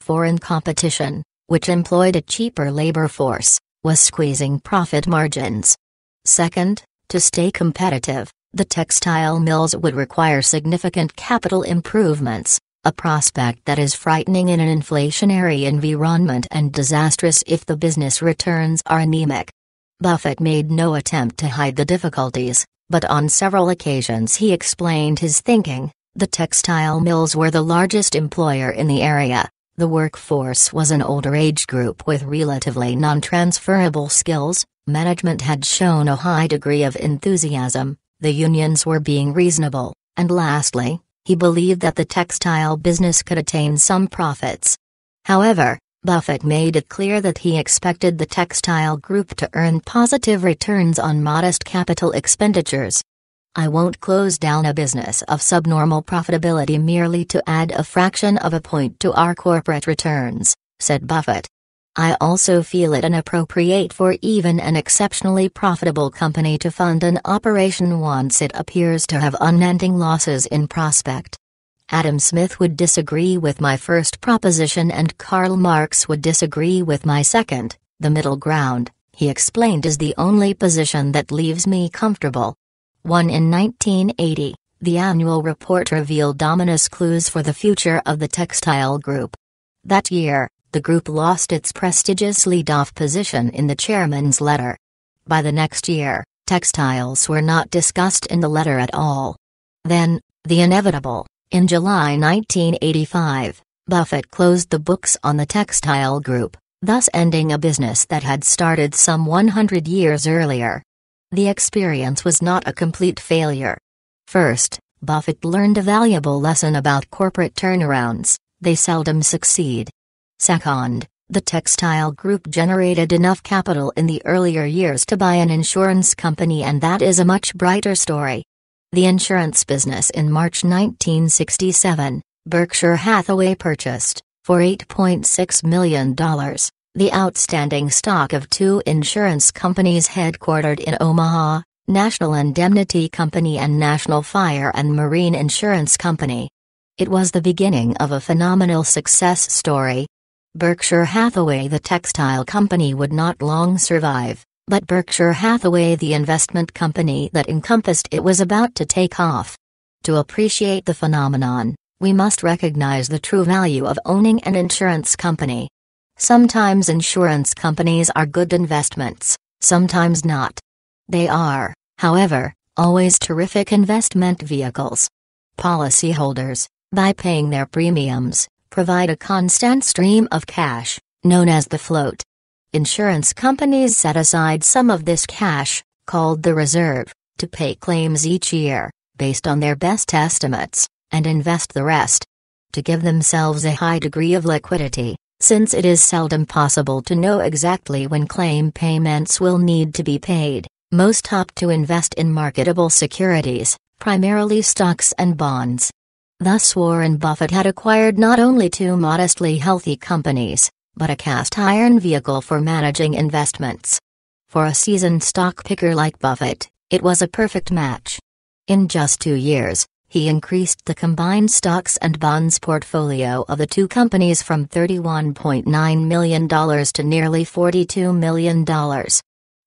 Foreign competition, which employed a cheaper labor force, was squeezing profit margins. Second, to stay competitive, the textile mills would require significant capital improvements, a prospect that is frightening in an inflationary environment and disastrous if the business returns are anemic. Buffett made no attempt to hide the difficulties, but on several occasions he explained his thinking. The textile mills were the largest employer in the area. The workforce was an older age group with relatively non transferable skills. Management had shown a high degree of enthusiasm, the unions were being reasonable, and lastly, he believed that the textile business could attain some profits. However, Buffett made it clear that he expected the textile group to earn positive returns on modest capital expenditures. I won't close down a business of subnormal profitability merely to add a fraction of a point to our corporate returns, said Buffett. I also feel it inappropriate for even an exceptionally profitable company to fund an operation once it appears to have unending losses in prospect. Adam Smith would disagree with my first proposition and Karl Marx would disagree with my second, the middle ground, he explained is the only position that leaves me comfortable. 1 in 1980, the annual report revealed ominous clues for the future of the textile group. That year, the group lost its prestigious leadoff position in the chairman's letter. By the next year, textiles were not discussed in the letter at all. Then, the inevitable, in July 1985, Buffett closed the books on the textile group, thus ending a business that had started some 100 years earlier. The experience was not a complete failure. First, Buffett learned a valuable lesson about corporate turnarounds, they seldom succeed. Second, the textile group generated enough capital in the earlier years to buy an insurance company and that is a much brighter story the insurance business in March 1967, Berkshire Hathaway purchased, for $8.6 million, the outstanding stock of two insurance companies headquartered in Omaha, National Indemnity Company and National Fire and Marine Insurance Company. It was the beginning of a phenomenal success story. Berkshire Hathaway, the textile company, would not long survive. But Berkshire Hathaway, the investment company that encompassed it, was about to take off. To appreciate the phenomenon, we must recognize the true value of owning an insurance company. Sometimes insurance companies are good investments, sometimes not. They are, however, always terrific investment vehicles. Policyholders, by paying their premiums, provide a constant stream of cash, known as the float insurance companies set aside some of this cash, called the reserve, to pay claims each year, based on their best estimates, and invest the rest. To give themselves a high degree of liquidity, since it is seldom possible to know exactly when claim payments will need to be paid, most opt to invest in marketable securities, primarily stocks and bonds. Thus Warren Buffett had acquired not only two modestly healthy companies, but a cast iron vehicle for managing investments. For a seasoned stock picker like Buffett, it was a perfect match. In just two years, he increased the combined stocks and bonds portfolio of the two companies from $31.9 million to nearly $42 million.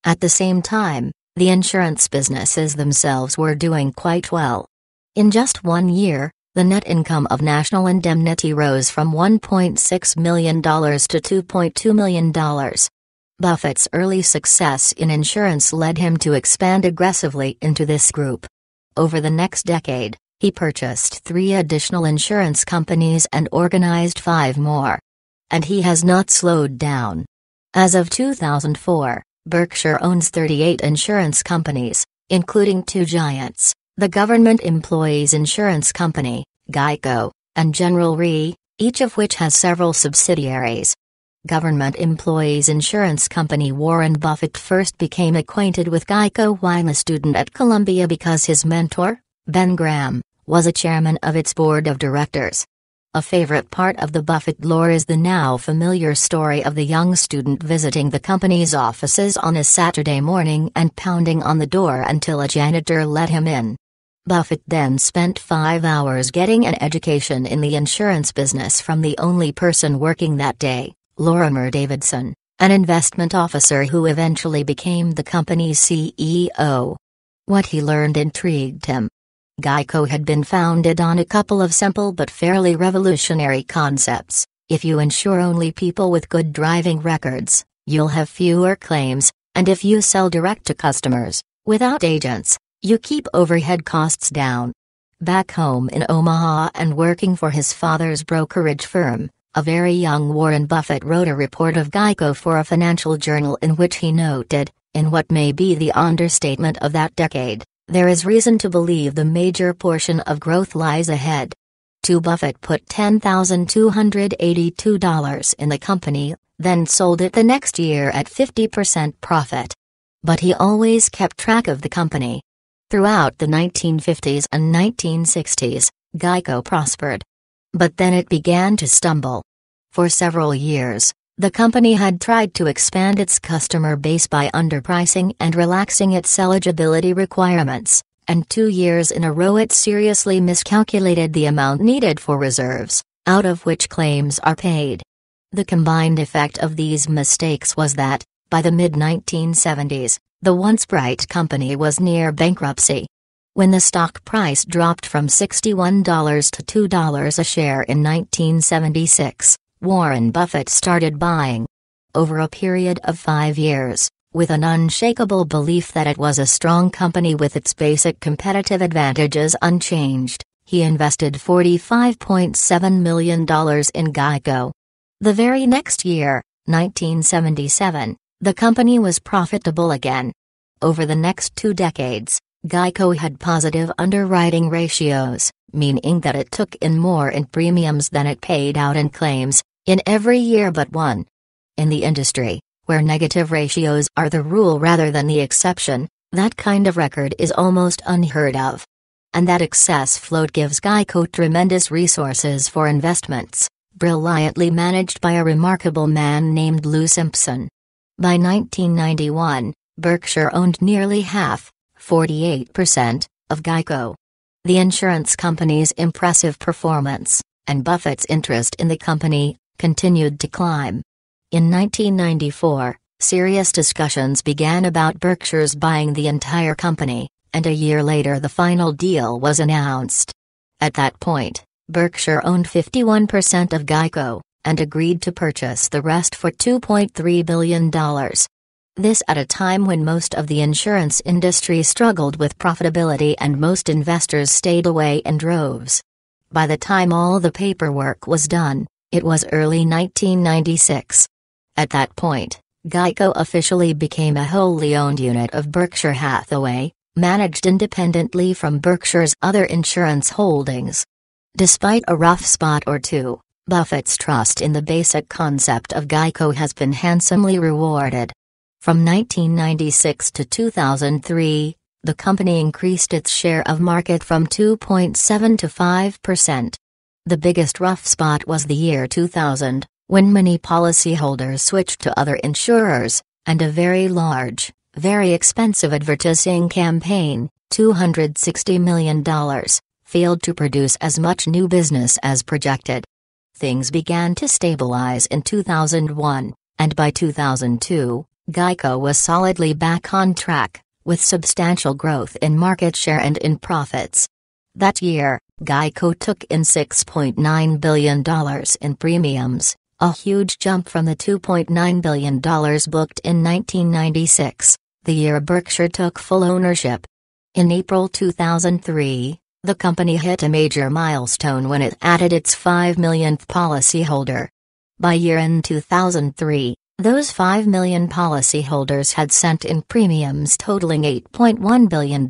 At the same time, the insurance businesses themselves were doing quite well. In just one year, the net income of National Indemnity rose from $1.6 million to $2.2 million. Buffett's early success in insurance led him to expand aggressively into this group. Over the next decade, he purchased three additional insurance companies and organized five more. And he has not slowed down. As of 2004, Berkshire owns 38 insurance companies, including two giants. The Government Employees Insurance Company, GEICO, and General Re, each of which has several subsidiaries. Government Employees Insurance Company Warren Buffett first became acquainted with Geico while a student at Columbia because his mentor, Ben Graham, was a chairman of its board of directors. A favorite part of the Buffett lore is the now familiar story of the young student visiting the company's offices on a Saturday morning and pounding on the door until a janitor let him in. Buffett then spent five hours getting an education in the insurance business from the only person working that day, Lorimer Davidson, an investment officer who eventually became the company's CEO. What he learned intrigued him. Geico had been founded on a couple of simple but fairly revolutionary concepts. If you insure only people with good driving records, you'll have fewer claims, and if you sell direct to customers, without agents, you keep overhead costs down. Back home in Omaha and working for his father's brokerage firm, a very young Warren Buffett wrote a report of Geico for a financial journal in which he noted, in what may be the understatement of that decade, there is reason to believe the major portion of growth lies ahead. To Buffett put $10,282 in the company, then sold it the next year at 50% profit. But he always kept track of the company, Throughout the 1950s and 1960s, Geico prospered. But then it began to stumble. For several years, the company had tried to expand its customer base by underpricing and relaxing its eligibility requirements, and two years in a row it seriously miscalculated the amount needed for reserves, out of which claims are paid. The combined effect of these mistakes was that, by the mid 1970s, the once bright company was near bankruptcy. When the stock price dropped from $61 to $2 a share in 1976, Warren Buffett started buying. Over a period of five years, with an unshakable belief that it was a strong company with its basic competitive advantages unchanged, he invested $45.7 million in Geico. The very next year, 1977, the company was profitable again. Over the next two decades, Geico had positive underwriting ratios, meaning that it took in more in premiums than it paid out in claims, in every year but one. In the industry, where negative ratios are the rule rather than the exception, that kind of record is almost unheard of. And that excess float gives Geico tremendous resources for investments, brilliantly managed by a remarkable man named Lou Simpson. By 1991, Berkshire owned nearly half, 48%, of Geico. The insurance company's impressive performance, and Buffett's interest in the company, continued to climb. In 1994, serious discussions began about Berkshire's buying the entire company, and a year later the final deal was announced. At that point, Berkshire owned 51% of Geico, and agreed to purchase the rest for $2.3 billion. This at a time when most of the insurance industry struggled with profitability and most investors stayed away in droves. By the time all the paperwork was done, it was early 1996. At that point, Geico officially became a wholly owned unit of Berkshire Hathaway, managed independently from Berkshire's other insurance holdings. Despite a rough spot or two, Buffett's trust in the basic concept of Geico has been handsomely rewarded. From 1996 to 2003, the company increased its share of market from 2.7 to 5%. The biggest rough spot was the year 2000, when many policyholders switched to other insurers, and a very large, very expensive advertising campaign, $260 million, failed to produce as much new business as projected. Things began to stabilize in 2001, and by 2002, Geico was solidly back on track, with substantial growth in market share and in profits. That year, Geico took in $6.9 billion in premiums, a huge jump from the $2.9 billion booked in 1996, the year Berkshire took full ownership. In April 2003, the company hit a major milestone when it added its 5 millionth policyholder. By year end 2003, those 5 million policyholders had sent in premiums totaling $8.1 billion.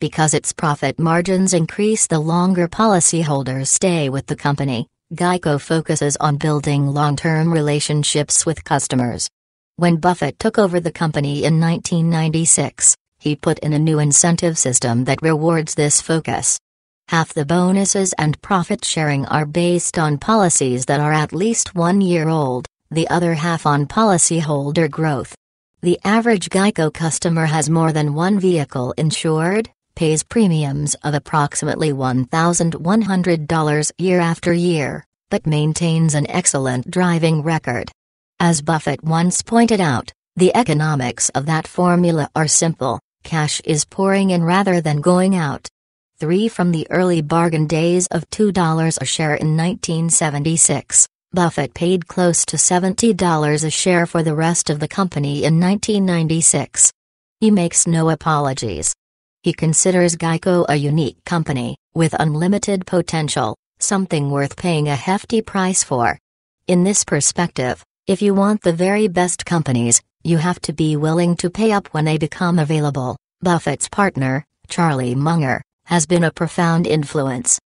Because its profit margins increase the longer policyholders stay with the company, Geico focuses on building long term relationships with customers. When Buffett took over the company in 1996, he put in a new incentive system that rewards this focus. Half the bonuses and profit sharing are based on policies that are at least one year old, the other half on policyholder growth. The average Geico customer has more than one vehicle insured, pays premiums of approximately $1,100 year after year, but maintains an excellent driving record. As Buffett once pointed out, the economics of that formula are simple. Cash is pouring in rather than going out. 3 from the early bargain days of $2 a share in 1976. Buffett paid close to $70 a share for the rest of the company in 1996. He makes no apologies. He considers Geico a unique company, with unlimited potential, something worth paying a hefty price for. In this perspective, if you want the very best companies, you have to be willing to pay up when they become available. Buffett's partner, Charlie Munger, has been a profound influence.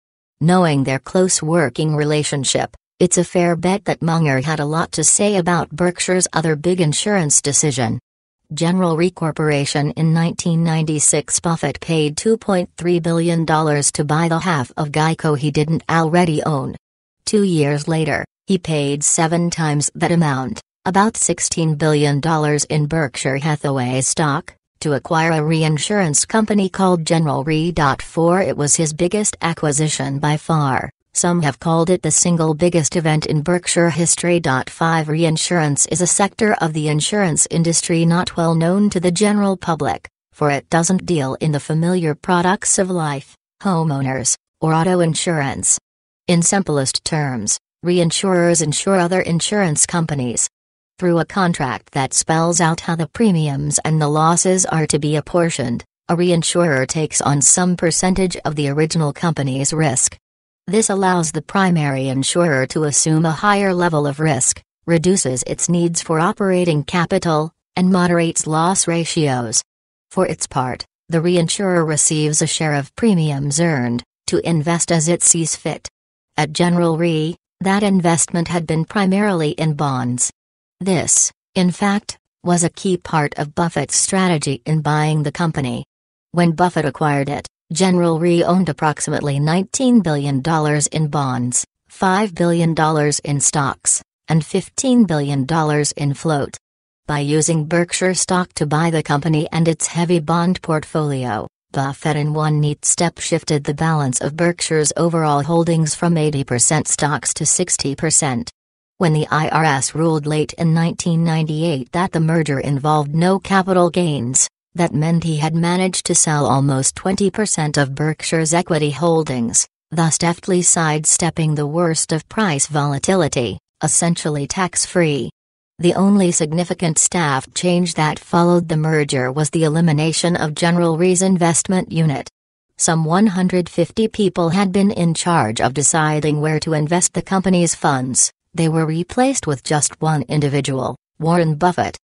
Knowing their close working relationship, it's a fair bet that Munger had a lot to say about Berkshire's other big insurance decision. General Re Corporation in 1996 Buffett paid $2.3 billion to buy the half of Geico he didn't already own. Two years later, he paid seven times that amount about $16 billion in Berkshire Hathaway stock, to acquire a reinsurance company called General Re. 4 It was his biggest acquisition by far, some have called it the single biggest event in Berkshire history. 5 Reinsurance is a sector of the insurance industry not well known to the general public, for it doesn't deal in the familiar products of life, homeowners, or auto insurance. In simplest terms, reinsurers insure other insurance companies, through a contract that spells out how the premiums and the losses are to be apportioned, a reinsurer takes on some percentage of the original company's risk. This allows the primary insurer to assume a higher level of risk, reduces its needs for operating capital, and moderates loss ratios. For its part, the reinsurer receives a share of premiums earned, to invest as it sees fit. At General Re, that investment had been primarily in bonds. This, in fact, was a key part of Buffett's strategy in buying the company. When Buffett acquired it, General Re owned approximately $19 billion in bonds, $5 billion in stocks, and $15 billion in float. By using Berkshire stock to buy the company and its heavy bond portfolio, Buffett in one neat step shifted the balance of Berkshire's overall holdings from 80% stocks to 60% when the IRS ruled late in 1998 that the merger involved no capital gains, that meant he had managed to sell almost 20% of Berkshire's equity holdings, thus deftly sidestepping the worst of price volatility, essentially tax-free. The only significant staff change that followed the merger was the elimination of General Re's investment unit. Some 150 people had been in charge of deciding where to invest the company's funds they were replaced with just one individual, Warren Buffett.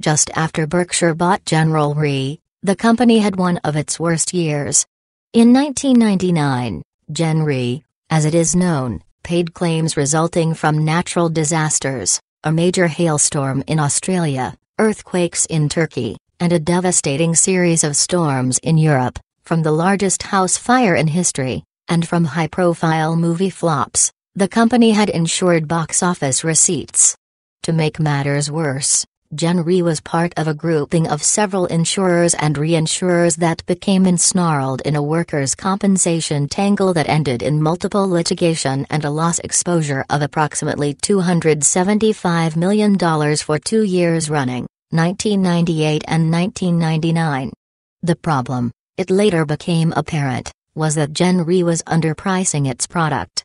Just after Berkshire bought General Re, the company had one of its worst years. In 1999, Gen Re, as it is known, paid claims resulting from natural disasters, a major hailstorm in Australia, earthquakes in Turkey, and a devastating series of storms in Europe, from the largest house fire in history, and from high-profile movie flops, the company had insured box office receipts. To make matters worse, Gen Re was part of a grouping of several insurers and reinsurers that became ensnarled in a workers' compensation tangle that ended in multiple litigation and a loss exposure of approximately $275 million for two years running, 1998 and 1999. The problem, it later became apparent, was that Gen Re was underpricing its product.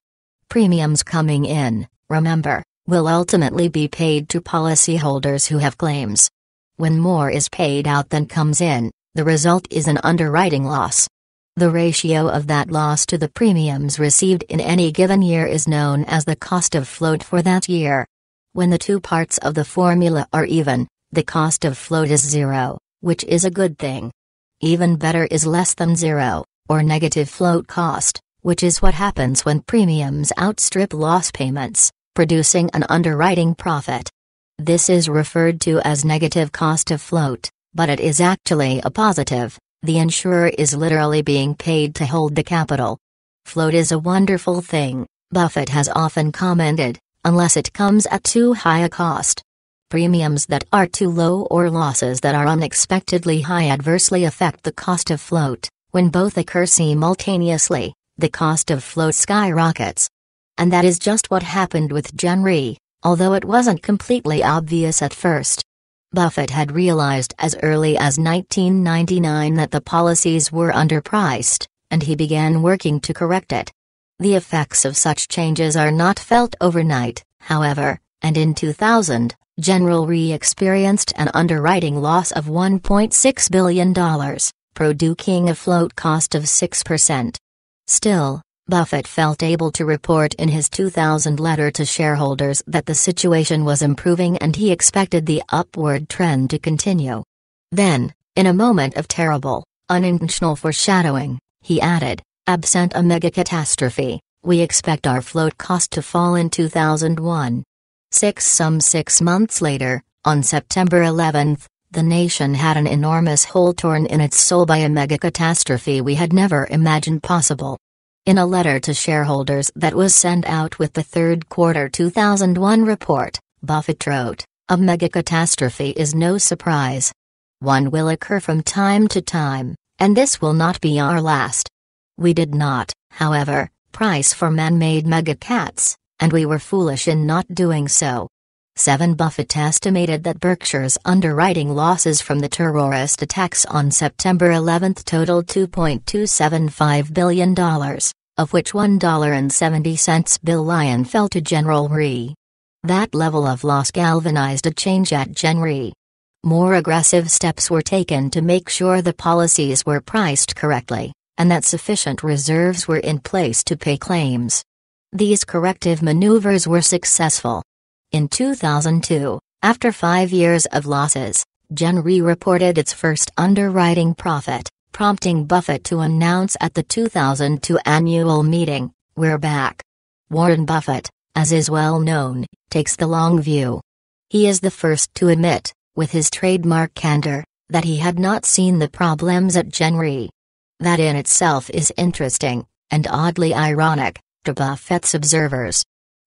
Premiums coming in, remember, will ultimately be paid to policyholders who have claims. When more is paid out than comes in, the result is an underwriting loss. The ratio of that loss to the premiums received in any given year is known as the cost of float for that year. When the two parts of the formula are even, the cost of float is zero, which is a good thing. Even better is less than zero, or negative float cost which is what happens when premiums outstrip loss payments, producing an underwriting profit. This is referred to as negative cost of float, but it is actually a positive. The insurer is literally being paid to hold the capital. Float is a wonderful thing, Buffett has often commented, unless it comes at too high a cost. Premiums that are too low or losses that are unexpectedly high adversely affect the cost of float, when both occur simultaneously the cost of float skyrockets. And that is just what happened with Gen although it wasn't completely obvious at first. Buffett had realized as early as 1999 that the policies were underpriced, and he began working to correct it. The effects of such changes are not felt overnight, however, and in 2000, General Re experienced an underwriting loss of $1.6 billion, producing a float cost of 6%. Still, Buffett felt able to report in his 2000 letter to shareholders that the situation was improving and he expected the upward trend to continue. Then, in a moment of terrible, unintentional foreshadowing, he added, absent a mega catastrophe, we expect our float cost to fall in 2001. Six some six months later, on September 11, the nation had an enormous hole torn in its soul by a mega catastrophe we had never imagined possible. In a letter to shareholders that was sent out with the third quarter 2001 report, Buffett wrote, A mega catastrophe is no surprise. One will occur from time to time, and this will not be our last. We did not, however, price for man made mega cats, and we were foolish in not doing so. 7 Buffett estimated that Berkshire's underwriting losses from the terrorist attacks on September 11 totaled $2.275 billion, of which $1.70 billion fell to General Re. That level of loss galvanized a change at Gen Re. More aggressive steps were taken to make sure the policies were priced correctly, and that sufficient reserves were in place to pay claims. These corrective maneuvers were successful, in 2002, after five years of losses, Gen Re reported its first underwriting profit, prompting Buffett to announce at the 2002 annual meeting, We're back. Warren Buffett, as is well known, takes the long view. He is the first to admit, with his trademark candor, that he had not seen the problems at Gen Re. That in itself is interesting, and oddly ironic, to Buffett's observers.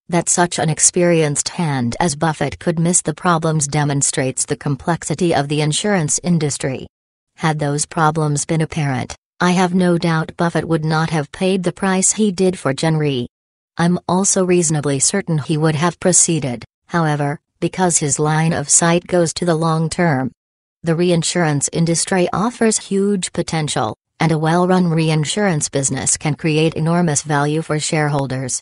That such an experienced hand as Buffett could miss the problems demonstrates the complexity of the insurance industry. Had those problems been apparent, I have no doubt Buffett would not have paid the price he did for Gen Re. I'm also reasonably certain he would have proceeded, however, because his line of sight goes to the long term. The reinsurance industry offers huge potential, and a well run reinsurance business can create enormous value for shareholders.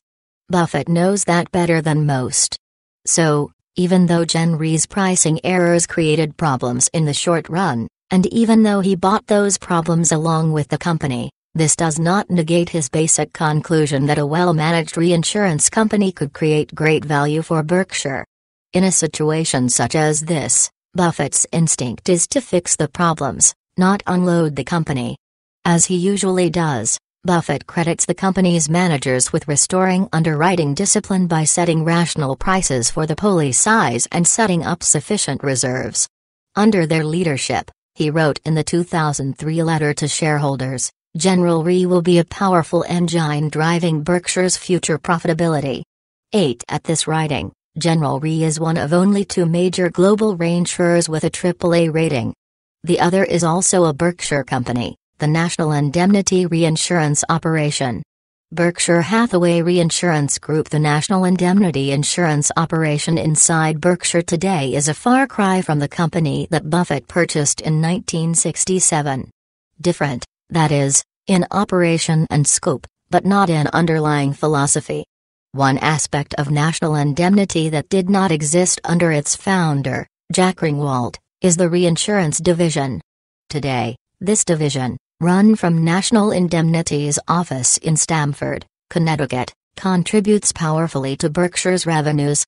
Buffett knows that better than most. So, even though Gen Re's pricing errors created problems in the short run, and even though he bought those problems along with the company, this does not negate his basic conclusion that a well managed reinsurance company could create great value for Berkshire. In a situation such as this, Buffett's instinct is to fix the problems, not unload the company. As he usually does, Buffett credits the company's managers with restoring underwriting discipline by setting rational prices for the police size and setting up sufficient reserves. Under their leadership, he wrote in the 2003 letter to shareholders, General Re will be a powerful engine driving Berkshire's future profitability. 8. At this writing, General Re is one of only two major global reinsurers with a AAA rating. The other is also a Berkshire company the National Indemnity Reinsurance Operation. Berkshire Hathaway Reinsurance Group The National Indemnity Insurance Operation inside Berkshire today is a far cry from the company that Buffett purchased in 1967. Different, that is, in operation and scope, but not in underlying philosophy. One aspect of national indemnity that did not exist under its founder, Jack Ringwald, is the reinsurance division. Today, this division, run from National Indemnity's office in Stamford, Connecticut, contributes powerfully to Berkshire's revenues.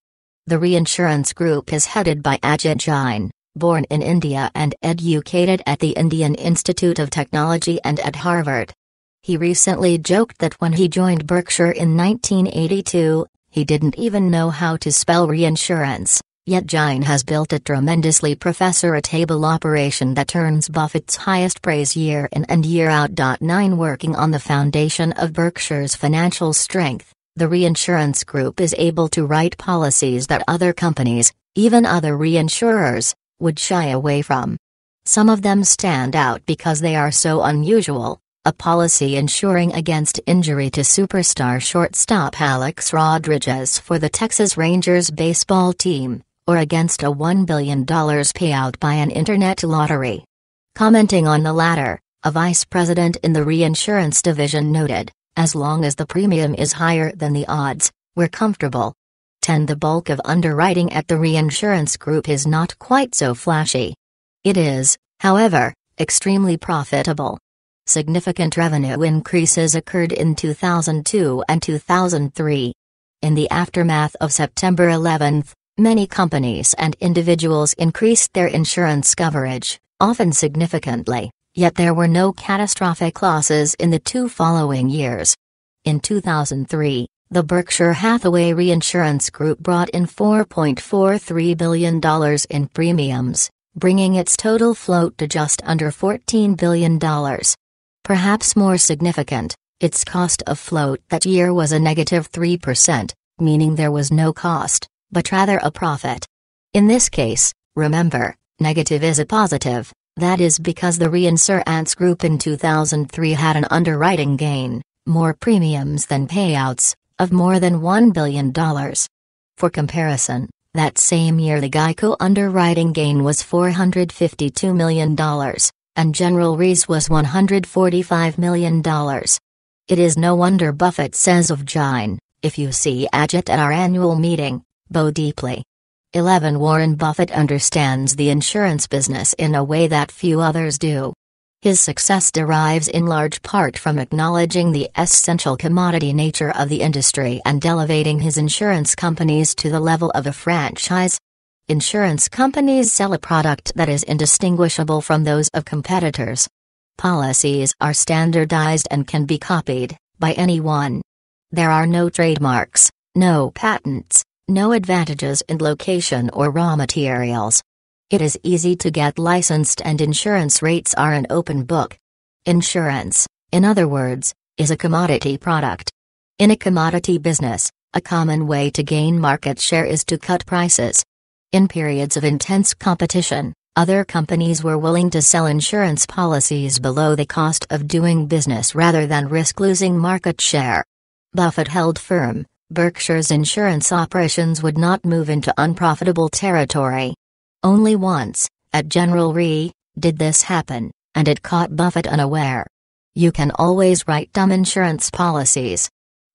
The reinsurance group is headed by Ajit Jain, born in India and educated at the Indian Institute of Technology and at Harvard. He recently joked that when he joined Berkshire in 1982, he didn't even know how to spell reinsurance. Yet Jine has built a tremendously professor a table operation that earns Buffett's highest praise year in and year out. 9 Working on the foundation of Berkshire's financial strength, the reinsurance group is able to write policies that other companies, even other reinsurers, would shy away from. Some of them stand out because they are so unusual. A policy insuring against injury to superstar shortstop Alex Rodriguez for the Texas Rangers baseball team, or against a $1 billion payout by an internet lottery. Commenting on the latter, a vice president in the reinsurance division noted, as long as the premium is higher than the odds, we're comfortable. 10. The bulk of underwriting at the reinsurance group is not quite so flashy. It is, however, extremely profitable. Significant revenue increases occurred in 2002 and 2003. In the aftermath of September 11, Many companies and individuals increased their insurance coverage, often significantly, yet there were no catastrophic losses in the two following years. In 2003, the Berkshire Hathaway Reinsurance Group brought in $4.43 billion in premiums, bringing its total float to just under $14 billion. Perhaps more significant, its cost of float that year was a negative 3%, meaning there was no cost but rather a profit. In this case, remember, negative is a positive, that is because the reinsurance group in 2003 had an underwriting gain, more premiums than payouts, of more than $1 billion. For comparison, that same year the Geico underwriting gain was $452 million, and General Rees was $145 million. It is no wonder Buffett says of Jine, if you see Ajit at our annual meeting, Bow deeply. 11 Warren Buffett understands the insurance business in a way that few others do. His success derives in large part from acknowledging the essential commodity nature of the industry and elevating his insurance companies to the level of a franchise. Insurance companies sell a product that is indistinguishable from those of competitors. Policies are standardized and can be copied by anyone. There are no trademarks, no patents, no advantages in location or raw materials. It is easy to get licensed and insurance rates are an open book. Insurance, in other words, is a commodity product. In a commodity business, a common way to gain market share is to cut prices. In periods of intense competition, other companies were willing to sell insurance policies below the cost of doing business rather than risk losing market share. Buffett held firm Berkshire's insurance operations would not move into unprofitable territory. Only once, at General Re, did this happen, and it caught Buffett unaware. You can always write dumb insurance policies.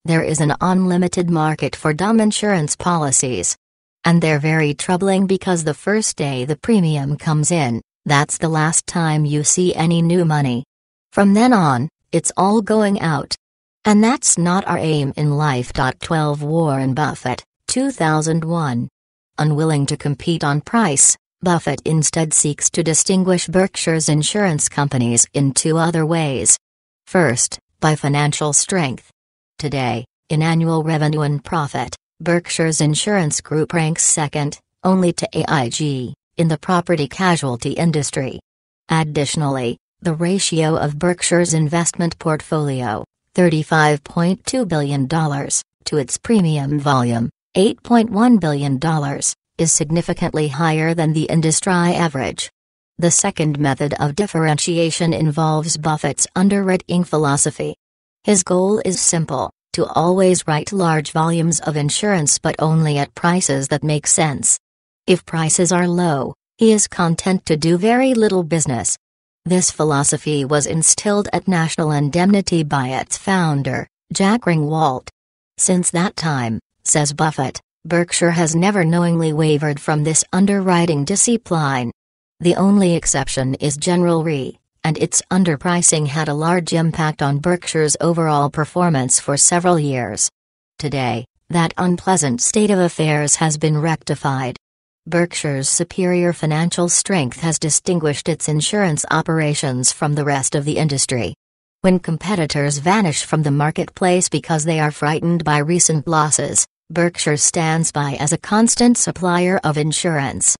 There is an unlimited market for dumb insurance policies. And they're very troubling because the first day the premium comes in, that's the last time you see any new money. From then on, it's all going out. And that's not our aim in life. 12 Warren Buffett, 2001. Unwilling to compete on price, Buffett instead seeks to distinguish Berkshire's insurance companies in two other ways. First, by financial strength. Today, in annual revenue and profit, Berkshire's insurance group ranks second, only to AIG, in the property casualty industry. Additionally, the ratio of Berkshire's investment portfolio $35.2 billion, to its premium volume, $8.1 billion, is significantly higher than the industry average. The second method of differentiation involves Buffett's underwriting philosophy. His goal is simple to always write large volumes of insurance but only at prices that make sense. If prices are low, he is content to do very little business, this philosophy was instilled at National Indemnity by its founder, Jack Ringwalt. Since that time, says Buffett, Berkshire has never knowingly wavered from this underwriting discipline. The only exception is General Re, and its underpricing had a large impact on Berkshire's overall performance for several years. Today, that unpleasant state of affairs has been rectified. Berkshire's superior financial strength has distinguished its insurance operations from the rest of the industry. When competitors vanish from the marketplace because they are frightened by recent losses, Berkshire stands by as a constant supplier of insurance.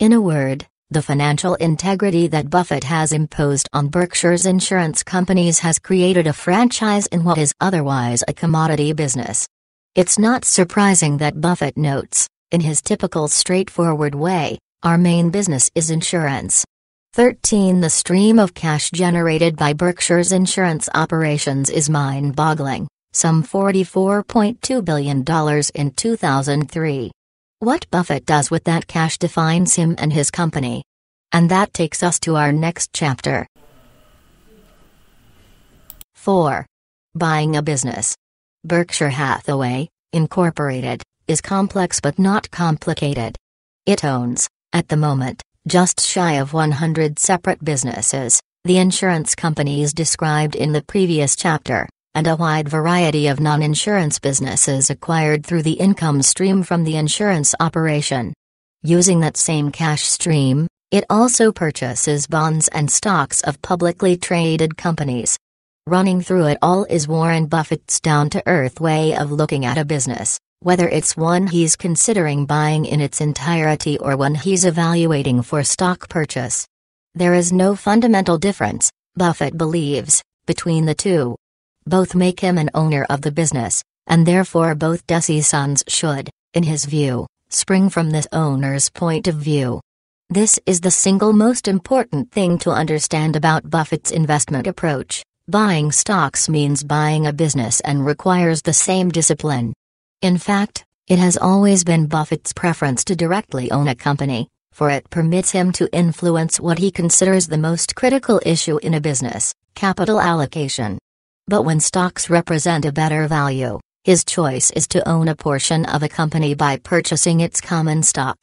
In a word, the financial integrity that Buffett has imposed on Berkshire's insurance companies has created a franchise in what is otherwise a commodity business. It's not surprising that Buffett notes in his typical straightforward way, our main business is insurance. 13 The stream of cash generated by Berkshire's insurance operations is mind boggling, some $44.2 billion in 2003. What Buffett does with that cash defines him and his company. And that takes us to our next chapter. 4. Buying a business. Berkshire Hathaway, Incorporated is complex but not complicated. It owns, at the moment, just shy of 100 separate businesses, the insurance companies described in the previous chapter, and a wide variety of non insurance businesses acquired through the income stream from the insurance operation. Using that same cash stream, it also purchases bonds and stocks of publicly traded companies. Running through it all is Warren Buffett's down to earth way of looking at a business whether it's one he's considering buying in its entirety or one he's evaluating for stock purchase. There is no fundamental difference, Buffett believes, between the two. Both make him an owner of the business, and therefore both Desi's sons should, in his view, spring from this owner's point of view. This is the single most important thing to understand about Buffett's investment approach. Buying stocks means buying a business and requires the same discipline, in fact, it has always been Buffett's preference to directly own a company, for it permits him to influence what he considers the most critical issue in a business capital allocation. But when stocks represent a better value, his choice is to own a portion of a company by purchasing its common stock.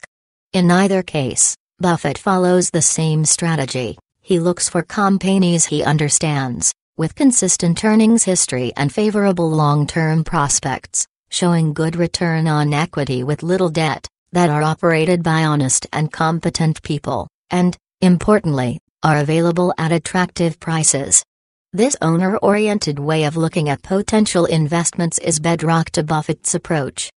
In either case, Buffett follows the same strategy. He looks for companies he understands, with consistent earnings history and favorable long term prospects showing good return on equity with little debt, that are operated by honest and competent people, and, importantly, are available at attractive prices. This owner oriented way of looking at potential investments is bedrock to Buffett's approach.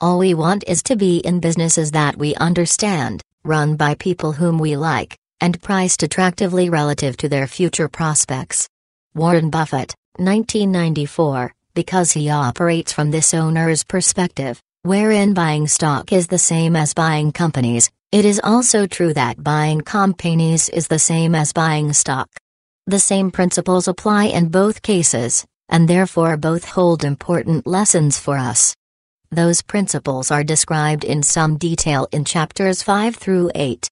All we want is to be in businesses that we understand, run by people whom we like, and priced attractively relative to their future prospects. Warren Buffett, 1994 because he operates from this owner's perspective, wherein buying stock is the same as buying companies, it is also true that buying companies is the same as buying stock. The same principles apply in both cases, and therefore both hold important lessons for us. Those principles are described in some detail in chapters 5 through 8.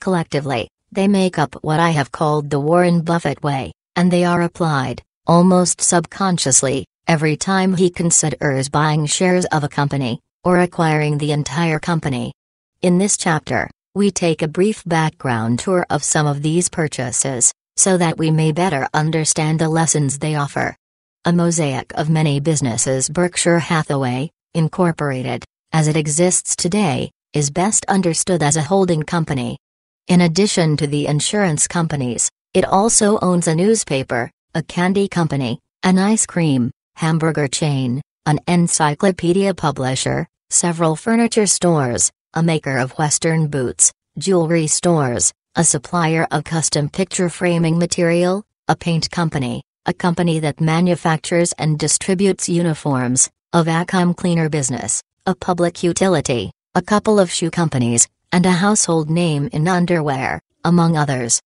Collectively, they make up what I have called the Warren Buffett way, and they are applied, almost subconsciously, Every time he considers buying shares of a company, or acquiring the entire company. In this chapter, we take a brief background tour of some of these purchases, so that we may better understand the lessons they offer. A mosaic of many businesses Berkshire Hathaway, Incorporated, as it exists today, is best understood as a holding company. In addition to the insurance companies, it also owns a newspaper, a candy company, an ice cream, hamburger chain, an encyclopedia publisher, several furniture stores, a maker of Western boots, jewelry stores, a supplier of custom picture framing material, a paint company, a company that manufactures and distributes uniforms, a vacuum cleaner business, a public utility, a couple of shoe companies, and a household name in underwear, among others.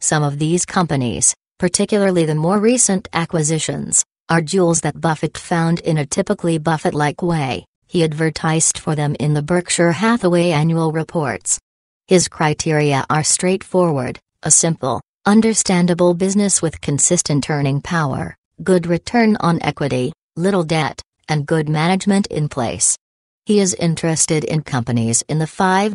Some of these companies, particularly the more recent acquisitions, are jewels that Buffett found in a typically Buffett like way, he advertised for them in the Berkshire Hathaway annual reports. His criteria are straightforward, a simple, understandable business with consistent earning power, good return on equity, little debt, and good management in place. He is interested in companies in the $5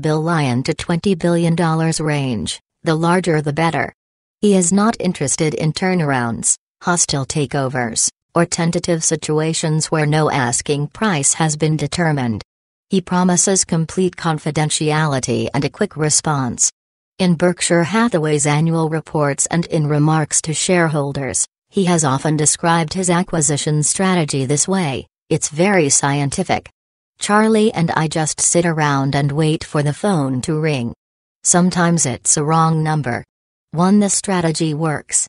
billion to $20 billion range, the larger the better. He is not interested in turnarounds, hostile takeovers, or tentative situations where no asking price has been determined. He promises complete confidentiality and a quick response. In Berkshire Hathaway's annual reports and in remarks to shareholders, he has often described his acquisition strategy this way it's very scientific. Charlie and I just sit around and wait for the phone to ring. Sometimes it's a wrong number. One, the strategy works.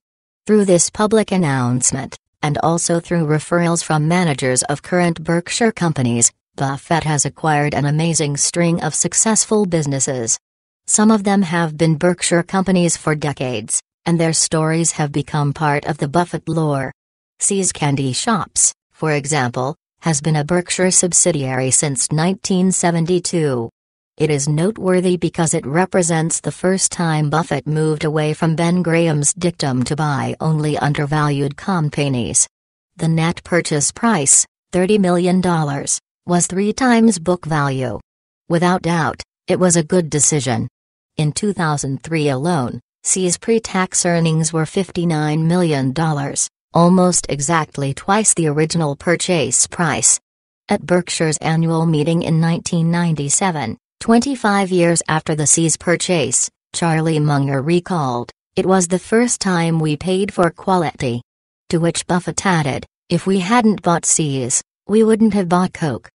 Through this public announcement, and also through referrals from managers of current Berkshire companies, Buffett has acquired an amazing string of successful businesses. Some of them have been Berkshire companies for decades, and their stories have become part of the Buffett lore. See's Candy Shops, for example, has been a Berkshire subsidiary since 1972. It is noteworthy because it represents the first time Buffett moved away from Ben Graham's dictum to buy only undervalued companies. The net purchase price, $30 million, was three times book value. Without doubt, it was a good decision. In 2003 alone, C's pre tax earnings were $59 million, almost exactly twice the original purchase price. At Berkshire's annual meeting in 1997, 25 years after the C's purchase, Charlie Munger recalled, It was the first time we paid for quality. To which Buffett added, If we hadn't bought C's, we wouldn't have bought Coke.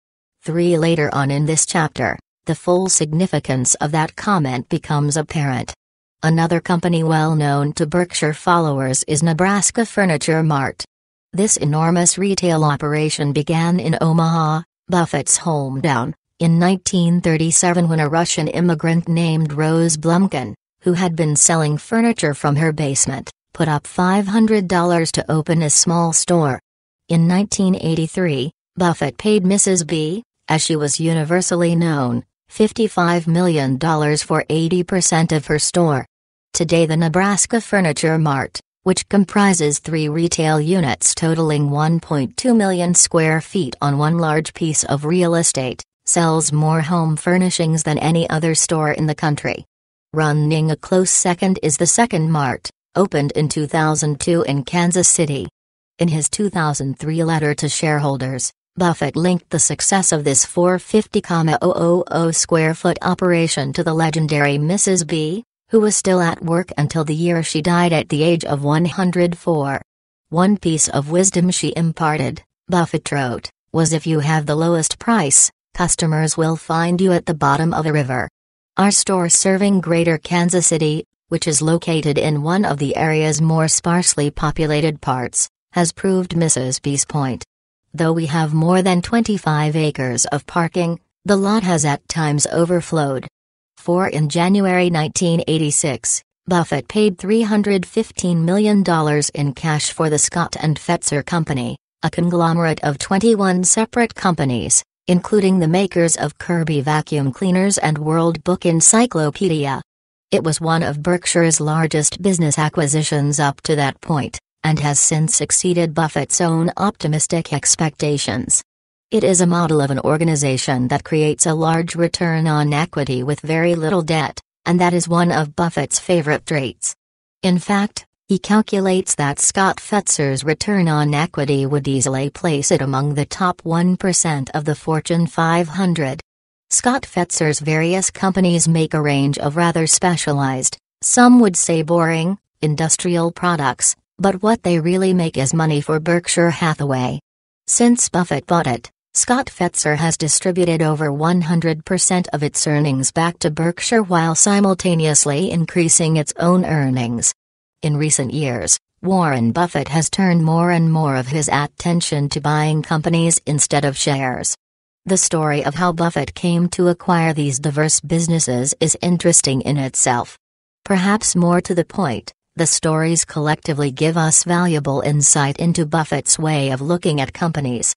Three later on in this chapter, the full significance of that comment becomes apparent. Another company well known to Berkshire followers is Nebraska Furniture Mart. This enormous retail operation began in Omaha, Buffett's hometown, in 1937 when a Russian immigrant named Rose Blumkin, who had been selling furniture from her basement, put up $500 to open a small store. In 1983, Buffett paid Mrs. B, as she was universally known, $55 million for 80% of her store. Today the Nebraska Furniture Mart, which comprises three retail units totaling 1.2 million square feet on one large piece of real estate, sells more home furnishings than any other store in the country. Running a close second is the Second Mart, opened in 2002 in Kansas City. In his 2003 letter to shareholders, Buffett linked the success of this 450,000 square foot operation to the legendary Mrs. B, who was still at work until the year she died at the age of 104. One piece of wisdom she imparted, Buffett wrote, was if you have the lowest price, customers will find you at the bottom of the river. Our store serving greater Kansas City, which is located in one of the area's more sparsely populated parts, has proved Mrs. B's point. Though we have more than 25 acres of parking, the lot has at times overflowed. For in January 1986, Buffett paid $315 million in cash for the Scott and Fetzer Company, a conglomerate of 21 separate companies, including the makers of Kirby vacuum cleaners and World Book Encyclopedia. It was one of Berkshire's largest business acquisitions up to that point, and has since exceeded Buffett's own optimistic expectations. It is a model of an organization that creates a large return on equity with very little debt, and that is one of Buffett's favorite traits. In fact, he calculates that Scott Fetzer's return on equity would easily place it among the top 1% of the Fortune 500. Scott Fetzer's various companies make a range of rather specialized, some would say boring, industrial products, but what they really make is money for Berkshire Hathaway. Since Buffett bought it, Scott Fetzer has distributed over 100% of its earnings back to Berkshire while simultaneously increasing its own earnings. In recent years, Warren Buffett has turned more and more of his attention to buying companies instead of shares. The story of how Buffett came to acquire these diverse businesses is interesting in itself. Perhaps more to the point, the stories collectively give us valuable insight into Buffett's way of looking at companies.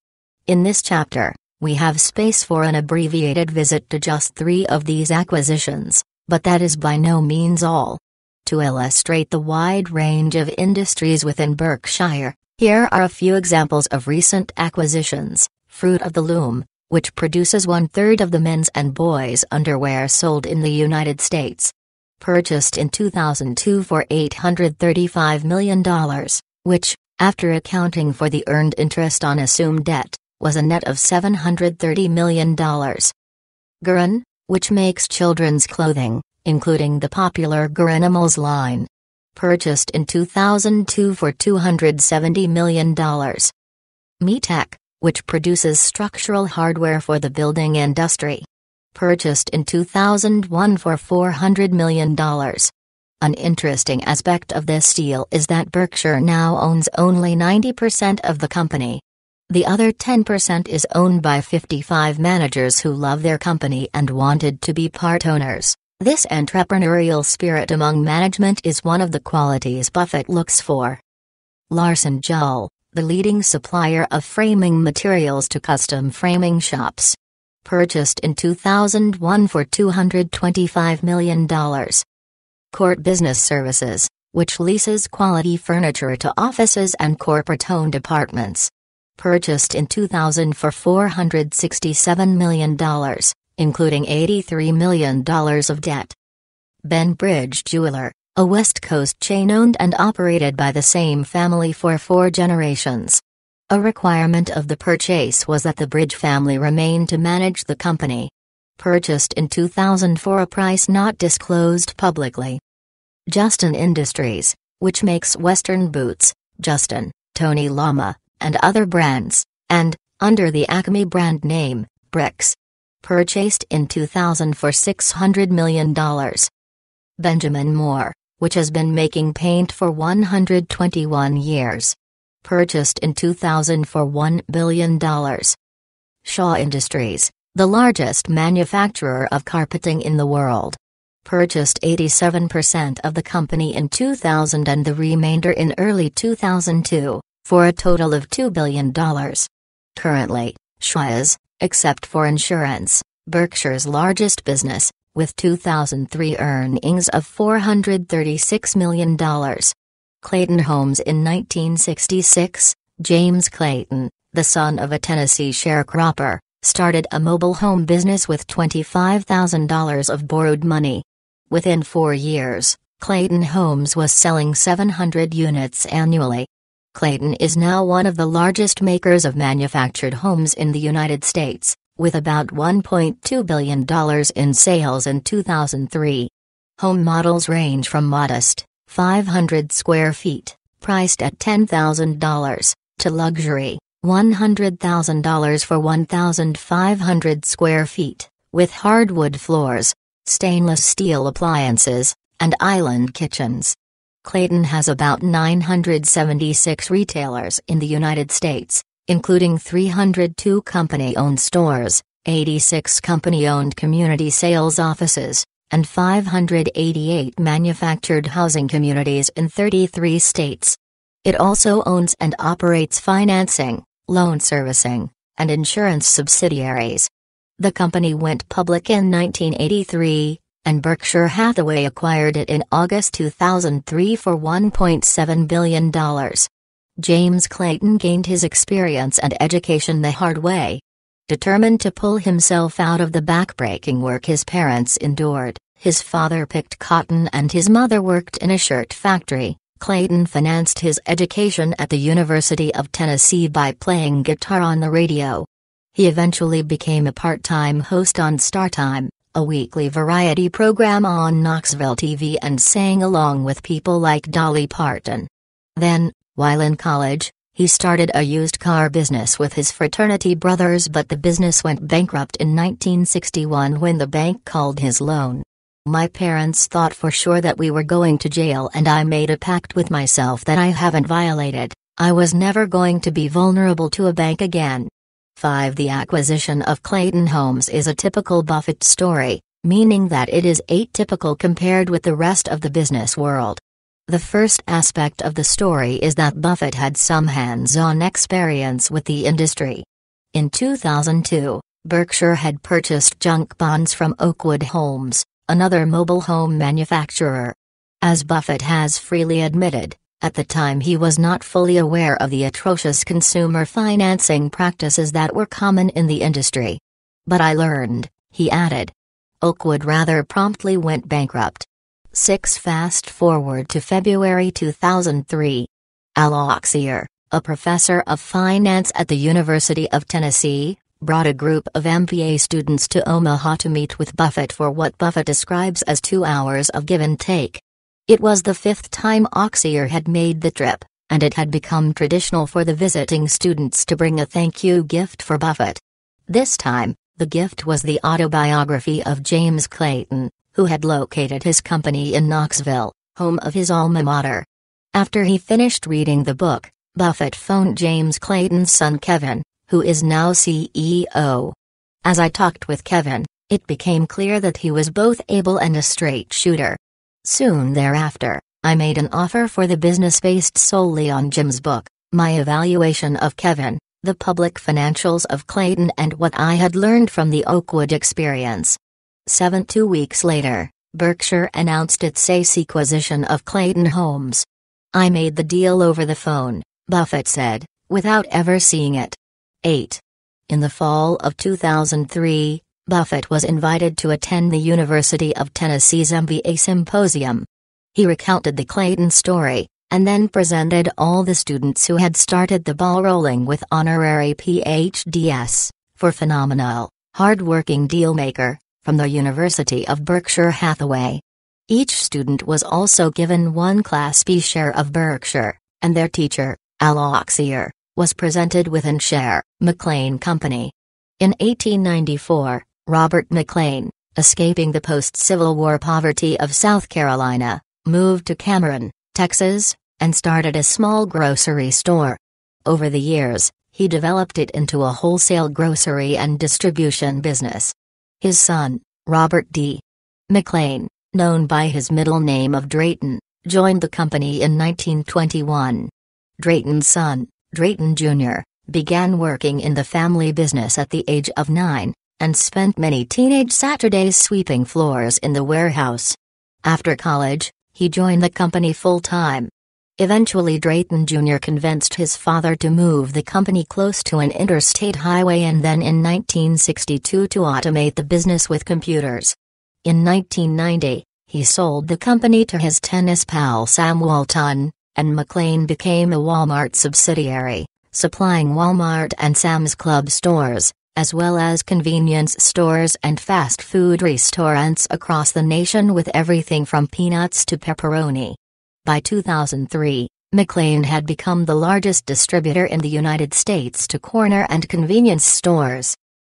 In this chapter, we have space for an abbreviated visit to just three of these acquisitions, but that is by no means all. To illustrate the wide range of industries within Berkshire, here are a few examples of recent acquisitions. Fruit of the Loom, which produces one third of the men's and boys' underwear sold in the United States. Purchased in 2002 for $835 million, which, after accounting for the earned interest on assumed debt, was a net of $730 million. Gurin, which makes children's clothing, including the popular Garanimals line. Purchased in 2002 for $270 million. Metec, which produces structural hardware for the building industry. Purchased in 2001 for $400 million. An interesting aspect of this deal is that Berkshire now owns only 90% of the company. The other 10% is owned by 55 managers who love their company and wanted to be part owners. This entrepreneurial spirit among management is one of the qualities Buffett looks for. Larson Joel, the leading supplier of framing materials to custom framing shops, purchased in 2001 for $225 million. Court Business Services, which leases quality furniture to offices and corporate owned apartments. Purchased in 2000 for $467 million including $83 million of debt. Ben Bridge Jeweler, a West Coast chain owned and operated by the same family for four generations. A requirement of the purchase was that the Bridge family remain to manage the company. Purchased in 2000 for a price not disclosed publicly. Justin Industries, which makes Western boots, Justin, Tony Lama, and other brands, and, under the Acme brand name, Bricks, purchased in 2000 for $600 million. Benjamin Moore, which has been making paint for 121 years. Purchased in 2000 for $1 billion. Shaw Industries, the largest manufacturer of carpeting in the world. Purchased 87% of the company in 2000 and the remainder in early 2002, for a total of $2 billion. Currently, Shaw is, Except for insurance, Berkshire's largest business, with 2003 earnings of $436 million. Clayton Homes in 1966, James Clayton, the son of a Tennessee sharecropper, started a mobile home business with $25,000 of borrowed money. Within four years, Clayton Homes was selling 700 units annually, Clayton is now one of the largest makers of manufactured homes in the United States, with about $1.2 billion in sales in 2003. Home models range from modest, 500 square feet, priced at $10,000, to luxury, $100,000 for 1,500 square feet, with hardwood floors, stainless steel appliances, and island kitchens. Clayton has about 976 retailers in the United States, including 302 company owned stores, 86 company owned community sales offices, and 588 manufactured housing communities in 33 states. It also owns and operates financing, loan servicing, and insurance subsidiaries. The company went public in 1983 and Berkshire Hathaway acquired it in August 2003 for $1.7 billion. James Clayton gained his experience and education the hard way. Determined to pull himself out of the backbreaking work his parents endured, his father picked cotton and his mother worked in a shirt factory. Clayton financed his education at the University of Tennessee by playing guitar on the radio. He eventually became a part-time host on StarTime, a weekly variety program on Knoxville TV and sang along with people like Dolly Parton. Then, while in college, he started a used car business with his fraternity brothers, but the business went bankrupt in 1961 when the bank called his loan. My parents thought for sure that we were going to jail, and I made a pact with myself that I haven't violated. I was never going to be vulnerable to a bank again. 5. The acquisition of Clayton Homes is a typical Buffett story, meaning that it is atypical compared with the rest of the business world. The first aspect of the story is that Buffett had some hands on experience with the industry. In 2002, Berkshire had purchased junk bonds from Oakwood Homes, another mobile home manufacturer. As Buffett has freely admitted, at the time, he was not fully aware of the atrocious consumer financing practices that were common in the industry. But I learned, he added. Oakwood rather promptly went bankrupt. 6 Fast forward to February 2003. Al Oxier, a professor of finance at the University of Tennessee, brought a group of MBA students to Omaha to meet with Buffett for what Buffett describes as two hours of give and take. It was the fifth time Oxier had made the trip, and it had become traditional for the visiting students to bring a thank you gift for Buffett. This time, the gift was the autobiography of James Clayton, who had located his company in Knoxville, home of his alma mater. After he finished reading the book, Buffett phoned James Clayton's son Kevin, who is now CEO. As I talked with Kevin, it became clear that he was both able and a straight shooter. Soon thereafter, I made an offer for the business based solely on Jim's book, my evaluation of Kevin, the public financials of Clayton, and what I had learned from the Oakwood experience. Seven two weeks later, Berkshire announced its ACE acquisition of Clayton Homes. I made the deal over the phone, Buffett said, without ever seeing it. 8. In the fall of 2003, Buffett was invited to attend the University of Tennessee's MBA symposium. He recounted the Clayton story, and then presented all the students who had started the ball rolling with honorary PhDs for phenomenal, hard-working dealmaker from the University of Berkshire Hathaway. Each student was also given one Class B share of Berkshire, and their teacher, Al Oxier, was presented with an share, McLean Company. In 1894, Robert McLean, escaping the post-Civil War poverty of South Carolina, moved to Cameron, Texas, and started a small grocery store. Over the years, he developed it into a wholesale grocery and distribution business. His son, Robert D. McLean, known by his middle name of Drayton, joined the company in 1921. Drayton's son, Drayton Jr., began working in the family business at the age of nine, and spent many teenage Saturdays sweeping floors in the warehouse. After college, he joined the company full time. Eventually, Drayton Jr. convinced his father to move the company close to an interstate highway and then in 1962 to automate the business with computers. In 1990, he sold the company to his tennis pal Sam Walton, and McLean became a Walmart subsidiary, supplying Walmart and Sam's Club stores as well as convenience stores and fast food restaurants across the nation with everything from peanuts to pepperoni. By 2003, McLean had become the largest distributor in the United States to corner and convenience stores.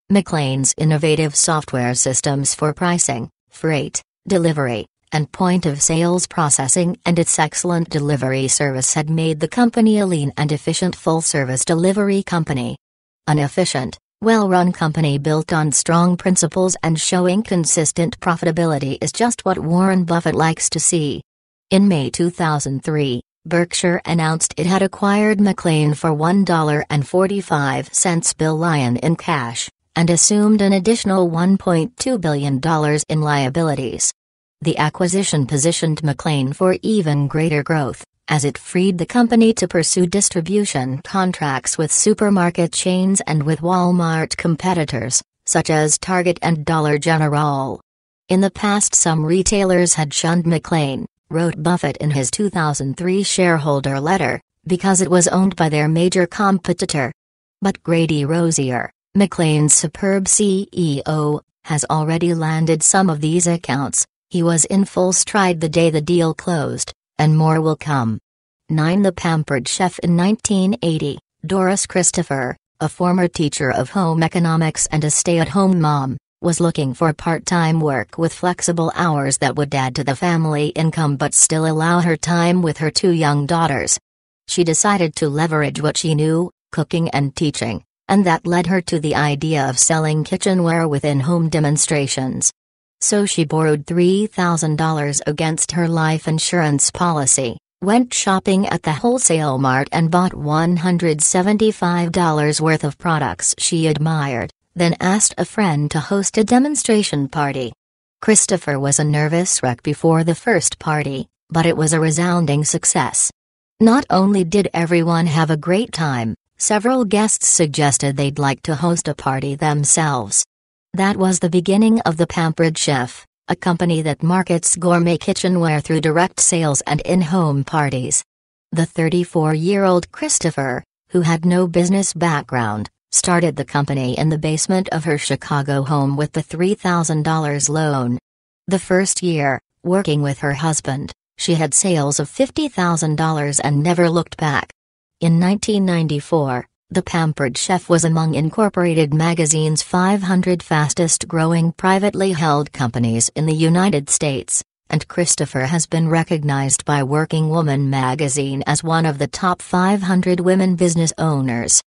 McLean's innovative software systems for pricing, freight, delivery, and point of sales processing and its excellent delivery service had made the company a lean and efficient full service delivery company. An efficient, well-run company built on strong principles and showing consistent profitability is just what Warren Buffett likes to see. In May 2003, Berkshire announced it had acquired McLean for $1.45 billion in cash, and assumed an additional $1.2 billion in liabilities. The acquisition positioned McLean for even greater growth, as it freed the company to pursue distribution contracts with supermarket chains and with Walmart competitors, such as Target and Dollar General. In the past some retailers had shunned McLean, wrote Buffett in his 2003 shareholder letter, because it was owned by their major competitor. But Grady Rosier, McLean's superb CEO, has already landed some of these accounts, he was in full stride the day the deal closed and more will come. 9. The Pampered Chef in 1980, Doris Christopher, a former teacher of home economics and a stay at home mom, was looking for part time work with flexible hours that would add to the family income but still allow her time with her two young daughters. She decided to leverage what she knew, cooking and teaching, and that led her to the idea of selling kitchenware within home demonstrations so she borrowed $3,000 against her life insurance policy, went shopping at the wholesale mart and bought $175 worth of products she admired, then asked a friend to host a demonstration party. Christopher was a nervous wreck before the first party, but it was a resounding success. Not only did everyone have a great time, several guests suggested they'd like to host a party themselves. That was the beginning of the Pampered Chef, a company that markets gourmet kitchenware through direct sales and in-home parties. The 34-year-old Christopher, who had no business background, started the company in the basement of her Chicago home with the $3,000 loan. The first year, working with her husband, she had sales of $50,000 and never looked back. In 1994, the Pampered Chef was among Incorporated magazine's 500 fastest growing privately held companies in the United States, and Christopher has been recognized by Working Woman magazine as one of the top 500 women business owners.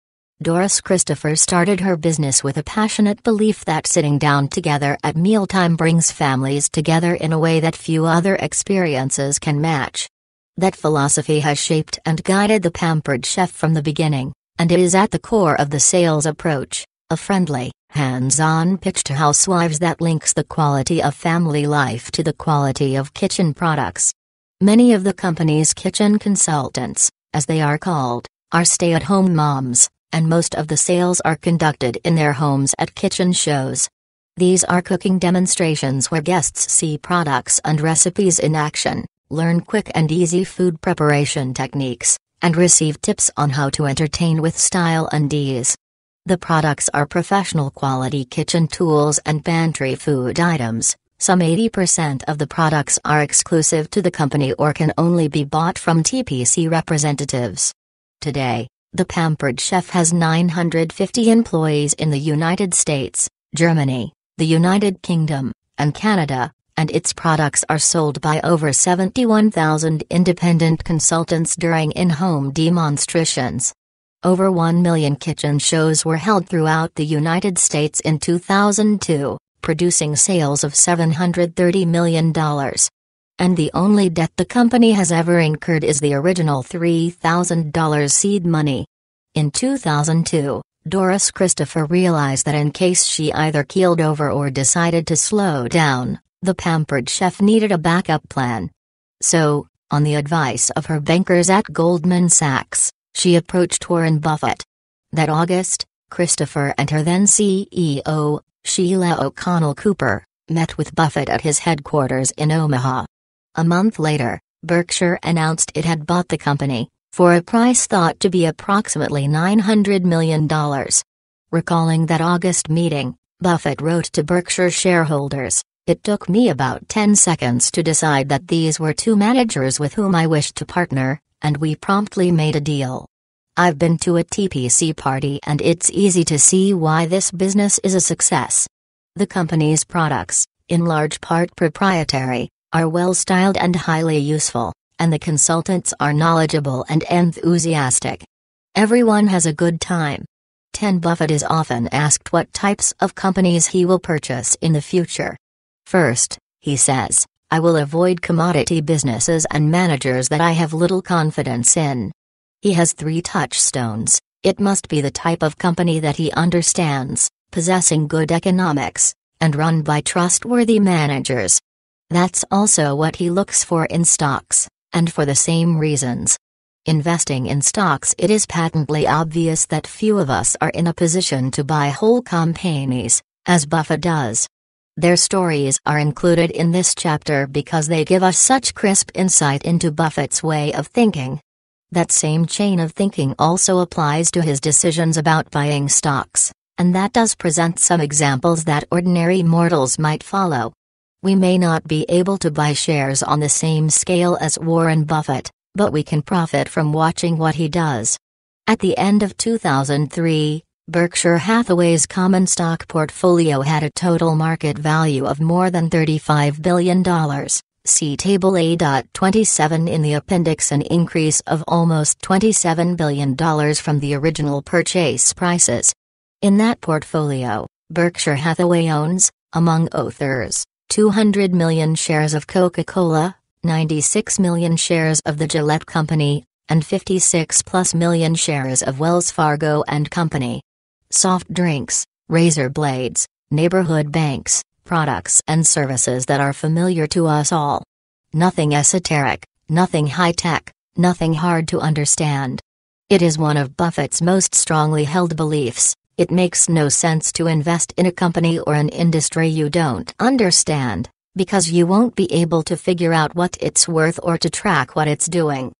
Doris Christopher started her business with a passionate belief that sitting down together at mealtime brings families together in a way that few other experiences can match. That philosophy has shaped and guided the Pampered Chef from the beginning and it is at the core of the sales approach, a friendly, hands-on pitch to housewives that links the quality of family life to the quality of kitchen products. Many of the company's kitchen consultants, as they are called, are stay-at-home moms, and most of the sales are conducted in their homes at kitchen shows. These are cooking demonstrations where guests see products and recipes in action, learn quick and easy food preparation techniques, and receive tips on how to entertain with style and ease. The products are professional quality kitchen tools and pantry food items. Some 80% of the products are exclusive to the company or can only be bought from TPC representatives. Today, the Pampered Chef has 950 employees in the United States, Germany, the United Kingdom, and Canada and its products are sold by over 71,000 independent consultants during in home demonstrations. Over 1 million kitchen shows were held throughout the United States in 2002, producing sales of $730 million. And the only debt the company has ever incurred is the original $3,000 seed money. In 2002, Doris Christopher realized that in case she either keeled over or decided to slow down, the pampered chef needed a backup plan. So, on the advice of her bankers at Goldman Sachs, she approached Warren Buffett. That August, Christopher and her then CEO, Sheila O'Connell Cooper, met with Buffett at his headquarters in Omaha. A month later, Berkshire announced it had bought the company, for a price thought to be approximately $900 million. Recalling that August meeting, Buffett wrote to Berkshire shareholders it took me about 10 seconds to decide that these were two managers with whom I wished to partner, and we promptly made a deal. I've been to a TPC party and it's easy to see why this business is a success. The company's products, in large part proprietary, are well styled and highly useful, and the consultants are knowledgeable and enthusiastic. Everyone has a good time. 10 Buffett is often asked what types of companies he will purchase in the future, First, he says, I will avoid commodity businesses and managers that I have little confidence in. He has three touchstones it must be the type of company that he understands, possessing good economics, and run by trustworthy managers. That's also what he looks for in stocks, and for the same reasons. Investing in stocks, it is patently obvious that few of us are in a position to buy whole companies, as Buffett does. Their stories are included in this chapter because they give us such crisp insight into Buffett's way of thinking. That same chain of thinking also applies to his decisions about buying stocks, and that does present some examples that ordinary mortals might follow. We may not be able to buy shares on the same scale as Warren Buffett, but we can profit from watching what he does. At the end of 2003, Berkshire Hathaway's common stock portfolio had a total market value of more than $35 billion. See Table A.27 in the appendix, an increase of almost $27 billion from the original purchase prices. In that portfolio, Berkshire Hathaway owns, among others, 200 million shares of Coca Cola, 96 million shares of the Gillette Company, and 56 plus million shares of Wells Fargo and Company soft drinks, razor blades, neighborhood banks, products and services that are familiar to us all. Nothing esoteric, nothing high tech, nothing hard to understand. It is one of Buffett's most strongly held beliefs. It makes no sense to invest in a company or an industry you don't understand, because you won't be able to figure out what it's worth or to track what it's doing.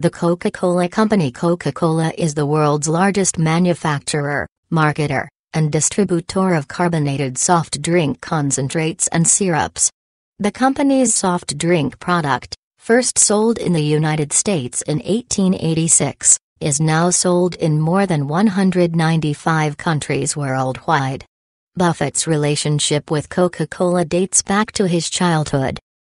The Coca Cola Company Coca Cola is the world's largest manufacturer, marketer, and distributor of carbonated soft drink concentrates and syrups. The company's soft drink product, first sold in the United States in 1886, is now sold in more than 195 countries worldwide. Buffett's relationship with Coca Cola dates back to his childhood.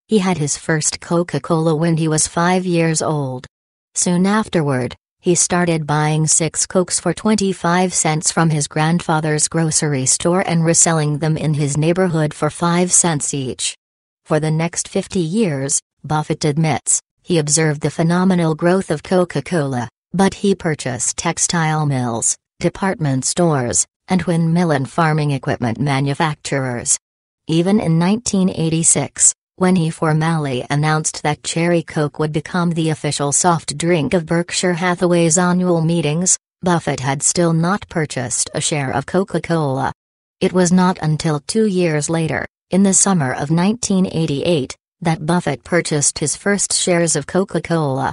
He had his first Coca Cola when he was five years old. Soon afterward, he started buying six Cokes for 25 cents from his grandfather's grocery store and reselling them in his neighborhood for 5 cents each. For the next 50 years, Buffett admits, he observed the phenomenal growth of Coca Cola, but he purchased textile mills, department stores, and windmill and farming equipment manufacturers. Even in 1986, when he formally announced that Cherry Coke would become the official soft drink of Berkshire Hathaway's annual meetings, Buffett had still not purchased a share of Coca-Cola. It was not until two years later, in the summer of 1988, that Buffett purchased his first shares of Coca-Cola.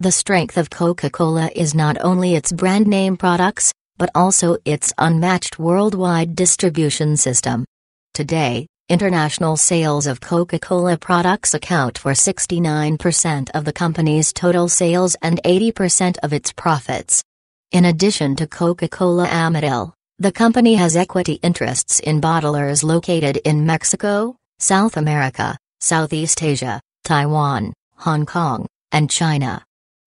The strength of Coca-Cola is not only its brand name products, but also its unmatched worldwide distribution system. Today, International sales of Coca-Cola products account for 69% of the company's total sales and 80% of its profits. In addition to Coca-Cola Amatil, the company has equity interests in bottlers located in Mexico, South America, Southeast Asia, Taiwan, Hong Kong, and China.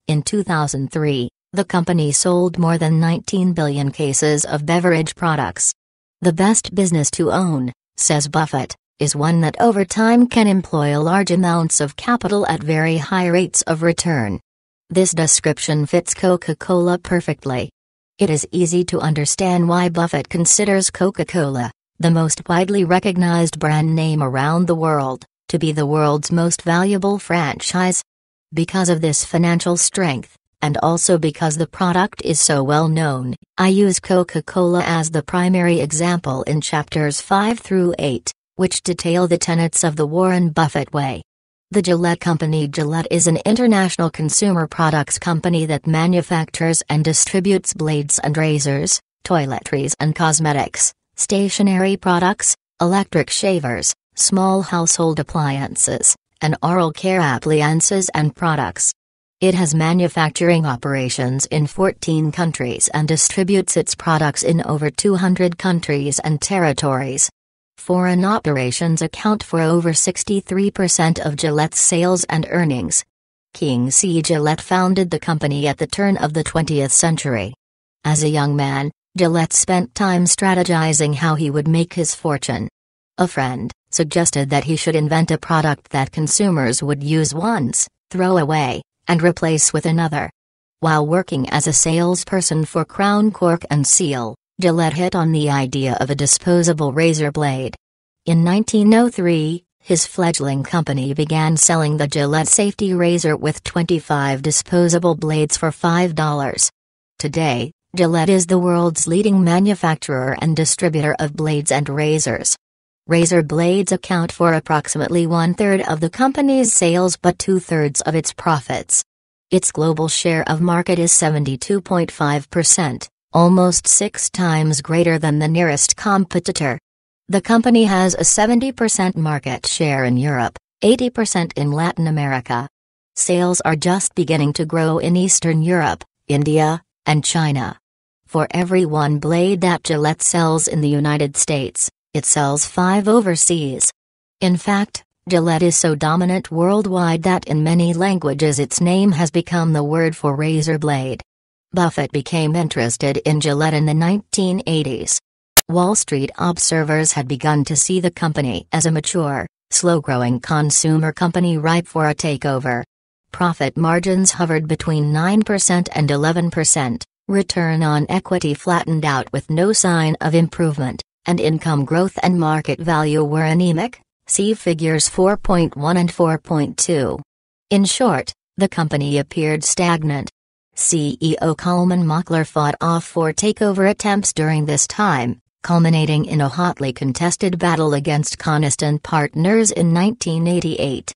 In 2003, the company sold more than 19 billion cases of beverage products. The best business to own, says Buffett, is one that over time can employ large amounts of capital at very high rates of return. This description fits Coca Cola perfectly. It is easy to understand why Buffett considers Coca Cola, the most widely recognized brand name around the world, to be the world's most valuable franchise. Because of this financial strength, and also because the product is so well known, I use Coca Cola as the primary example in chapters 5 through 8, which detail the tenets of the Warren Buffett way. The Gillette Company Gillette is an international consumer products company that manufactures and distributes blades and razors, toiletries and cosmetics, stationary products, electric shavers, small household appliances, and oral care appliances and products. It has manufacturing operations in 14 countries and distributes its products in over 200 countries and territories. Foreign operations account for over 63% of Gillette's sales and earnings. King C. Gillette founded the company at the turn of the 20th century. As a young man, Gillette spent time strategizing how he would make his fortune. A friend suggested that he should invent a product that consumers would use once, throw away, and replace with another. While working as a salesperson for Crown Cork and Seal, Gillette hit on the idea of a disposable razor blade. In 1903, his fledgling company began selling the Gillette Safety Razor with 25 disposable blades for $5. Today, Gillette is the world's leading manufacturer and distributor of blades and razors razor blades account for approximately one-third of the company's sales but two-thirds of its profits. Its global share of market is 72.5%, almost six times greater than the nearest competitor. The company has a 70% market share in Europe, 80% in Latin America. Sales are just beginning to grow in Eastern Europe, India, and China. For every one blade that Gillette sells in the United States, it sells 5 overseas. In fact, Gillette is so dominant worldwide that in many languages its name has become the word for razor blade. Buffett became interested in Gillette in the 1980s. Wall Street observers had begun to see the company as a mature, slow growing consumer company ripe for a takeover. Profit margins hovered between 9% and 11%, return on equity flattened out with no sign of improvement and income growth and market value were anemic, see figures 4.1 and 4.2. In short, the company appeared stagnant. CEO Coleman Mockler fought off four takeover attempts during this time, culminating in a hotly contested battle against Coniston Partners in 1988.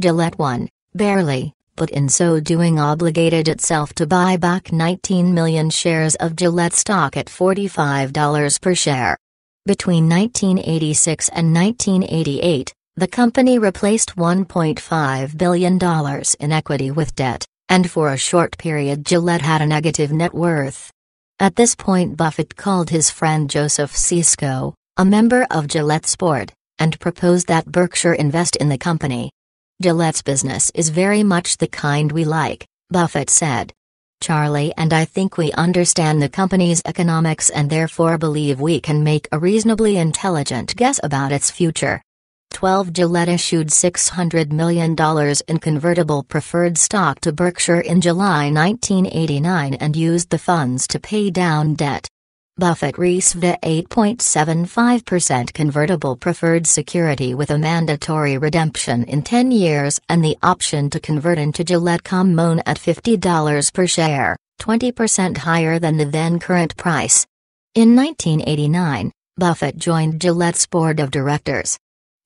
Gillette won, barely, but in so doing obligated itself to buy back 19 million shares of Gillette stock at $45 per share. Between 1986 and 1988, the company replaced $1.5 billion in equity with debt, and for a short period Gillette had a negative net worth. At this point Buffett called his friend Joseph Cisco, a member of Gillette's board, and proposed that Berkshire invest in the company. Gillette's business is very much the kind we like, Buffett said. Charlie and I think we understand the company's economics and therefore believe we can make a reasonably intelligent guess about its future. 12 Gillette issued $600 million in convertible preferred stock to Berkshire in July 1989 and used the funds to pay down debt. Buffett received a 8.75% convertible preferred security with a mandatory redemption in 10 years and the option to convert into Gillette Common at $50 per share, 20% higher than the then current price. In 1989, Buffett joined Gillette's board of directors.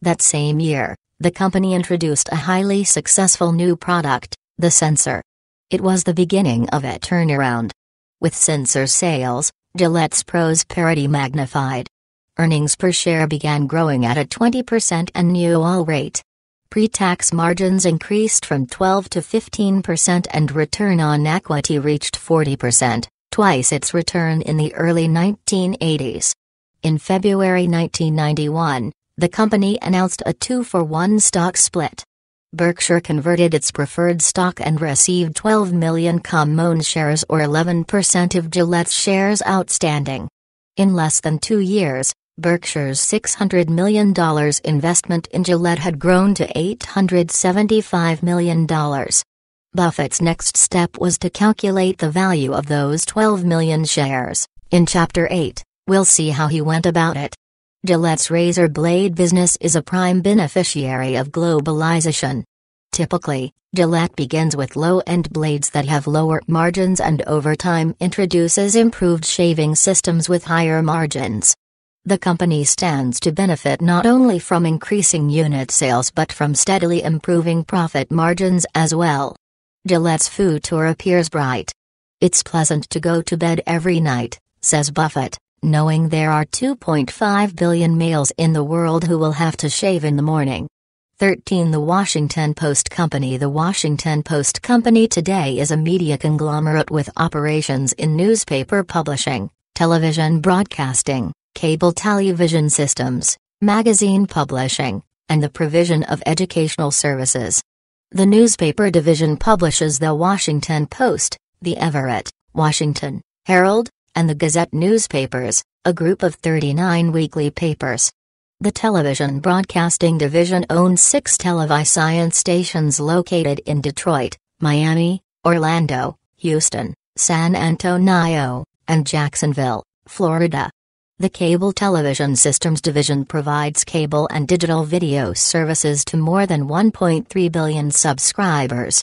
That same year, the company introduced a highly successful new product, the Sensor. It was the beginning of a turnaround. With Sensor sales, Gillette's prosperity magnified. Earnings per share began growing at a 20% annual rate. Pre-tax margins increased from 12 to 15% and return on equity reached 40%, twice its return in the early 1980s. In February 1991, the company announced a two-for-one stock split. Berkshire converted its preferred stock and received 12 million common shares or 11% of Gillette's shares outstanding. In less than two years, Berkshire's $600 million investment in Gillette had grown to $875 million. Buffett's next step was to calculate the value of those 12 million shares. In Chapter 8, we'll see how he went about it. Gillette's razor blade business is a prime beneficiary of globalization. Typically, Gillette begins with low-end blades that have lower margins and over time introduces improved shaving systems with higher margins. The company stands to benefit not only from increasing unit sales but from steadily improving profit margins as well. Gillette's future appears bright. It's pleasant to go to bed every night, says Buffett knowing there are 2.5 billion males in the world who will have to shave in the morning. 13 The Washington Post Company The Washington Post Company today is a media conglomerate with operations in newspaper publishing, television broadcasting, cable television systems, magazine publishing, and the provision of educational services. The newspaper division publishes The Washington Post, The Everett, Washington, Herald, and the Gazette newspapers, a group of 39 weekly papers. The television broadcasting division owns six Science stations located in Detroit, Miami, Orlando, Houston, San Antonio, and Jacksonville, Florida. The Cable Television Systems Division provides cable and digital video services to more than 1.3 billion subscribers.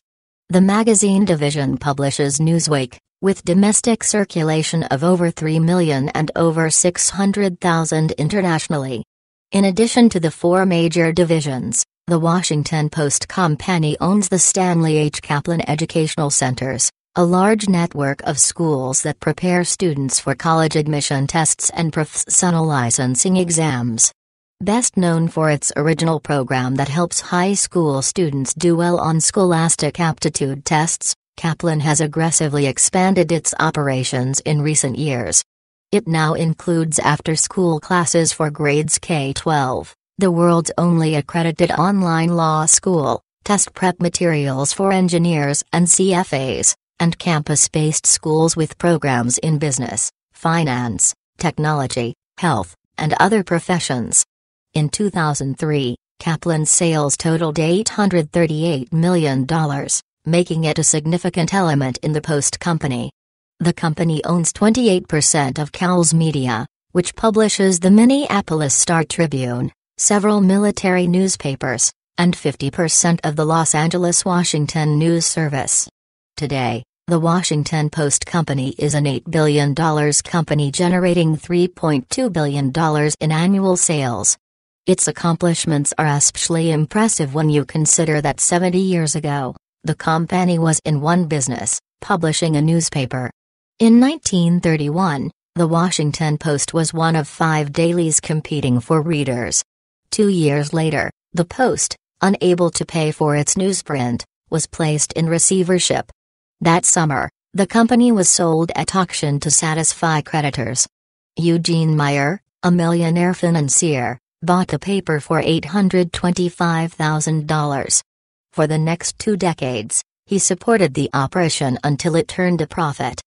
The magazine division publishes Newsweek, with domestic circulation of over 3 million and over 600,000 internationally. In addition to the four major divisions, the Washington Post Company owns the Stanley H. Kaplan Educational Centers, a large network of schools that prepare students for college admission tests and professional licensing exams. Best known for its original program that helps high school students do well on scholastic aptitude tests, Kaplan has aggressively expanded its operations in recent years. It now includes after school classes for grades K 12, the world's only accredited online law school, test prep materials for engineers and CFAs, and campus based schools with programs in business, finance, technology, health, and other professions. In 2003, Kaplan's sales totaled $838 million making it a significant element in the Post Company. The company owns 28% of Cowles Media, which publishes the Minneapolis Star Tribune, several military newspapers, and 50% of the Los Angeles Washington News Service. Today, the Washington Post Company is an $8 billion company generating $3.2 billion in annual sales. Its accomplishments are especially impressive when you consider that 70 years ago, the company was in one business, publishing a newspaper. In 1931, The Washington Post was one of five dailies competing for readers. Two years later, The Post, unable to pay for its newsprint, was placed in receivership. That summer, the company was sold at auction to satisfy creditors. Eugene Meyer, a millionaire financier, bought the paper for $825,000. For the next two decades, he supported the operation until it turned a profit.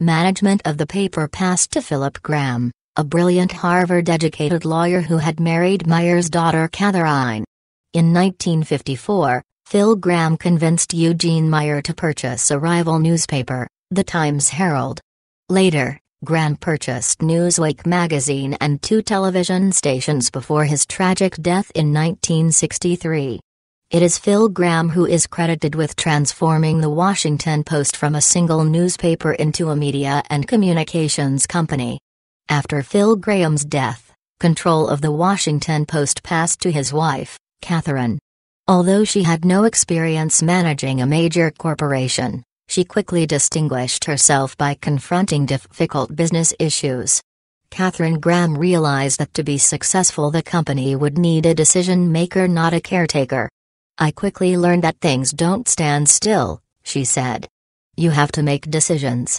Management of the paper passed to Philip Graham, a brilliant Harvard-educated lawyer who had married Meyer's daughter Catherine. In 1954, Phil Graham convinced Eugene Meyer to purchase a rival newspaper, the Times Herald. Later, Graham purchased Newsweek magazine and two television stations before his tragic death in 1963. It is Phil Graham who is credited with transforming the Washington Post from a single newspaper into a media and communications company. After Phil Graham's death, control of the Washington Post passed to his wife, Catherine. Although she had no experience managing a major corporation, she quickly distinguished herself by confronting difficult business issues. Catherine Graham realized that to be successful the company would need a decision maker not a caretaker. I quickly learned that things don't stand still, she said. You have to make decisions.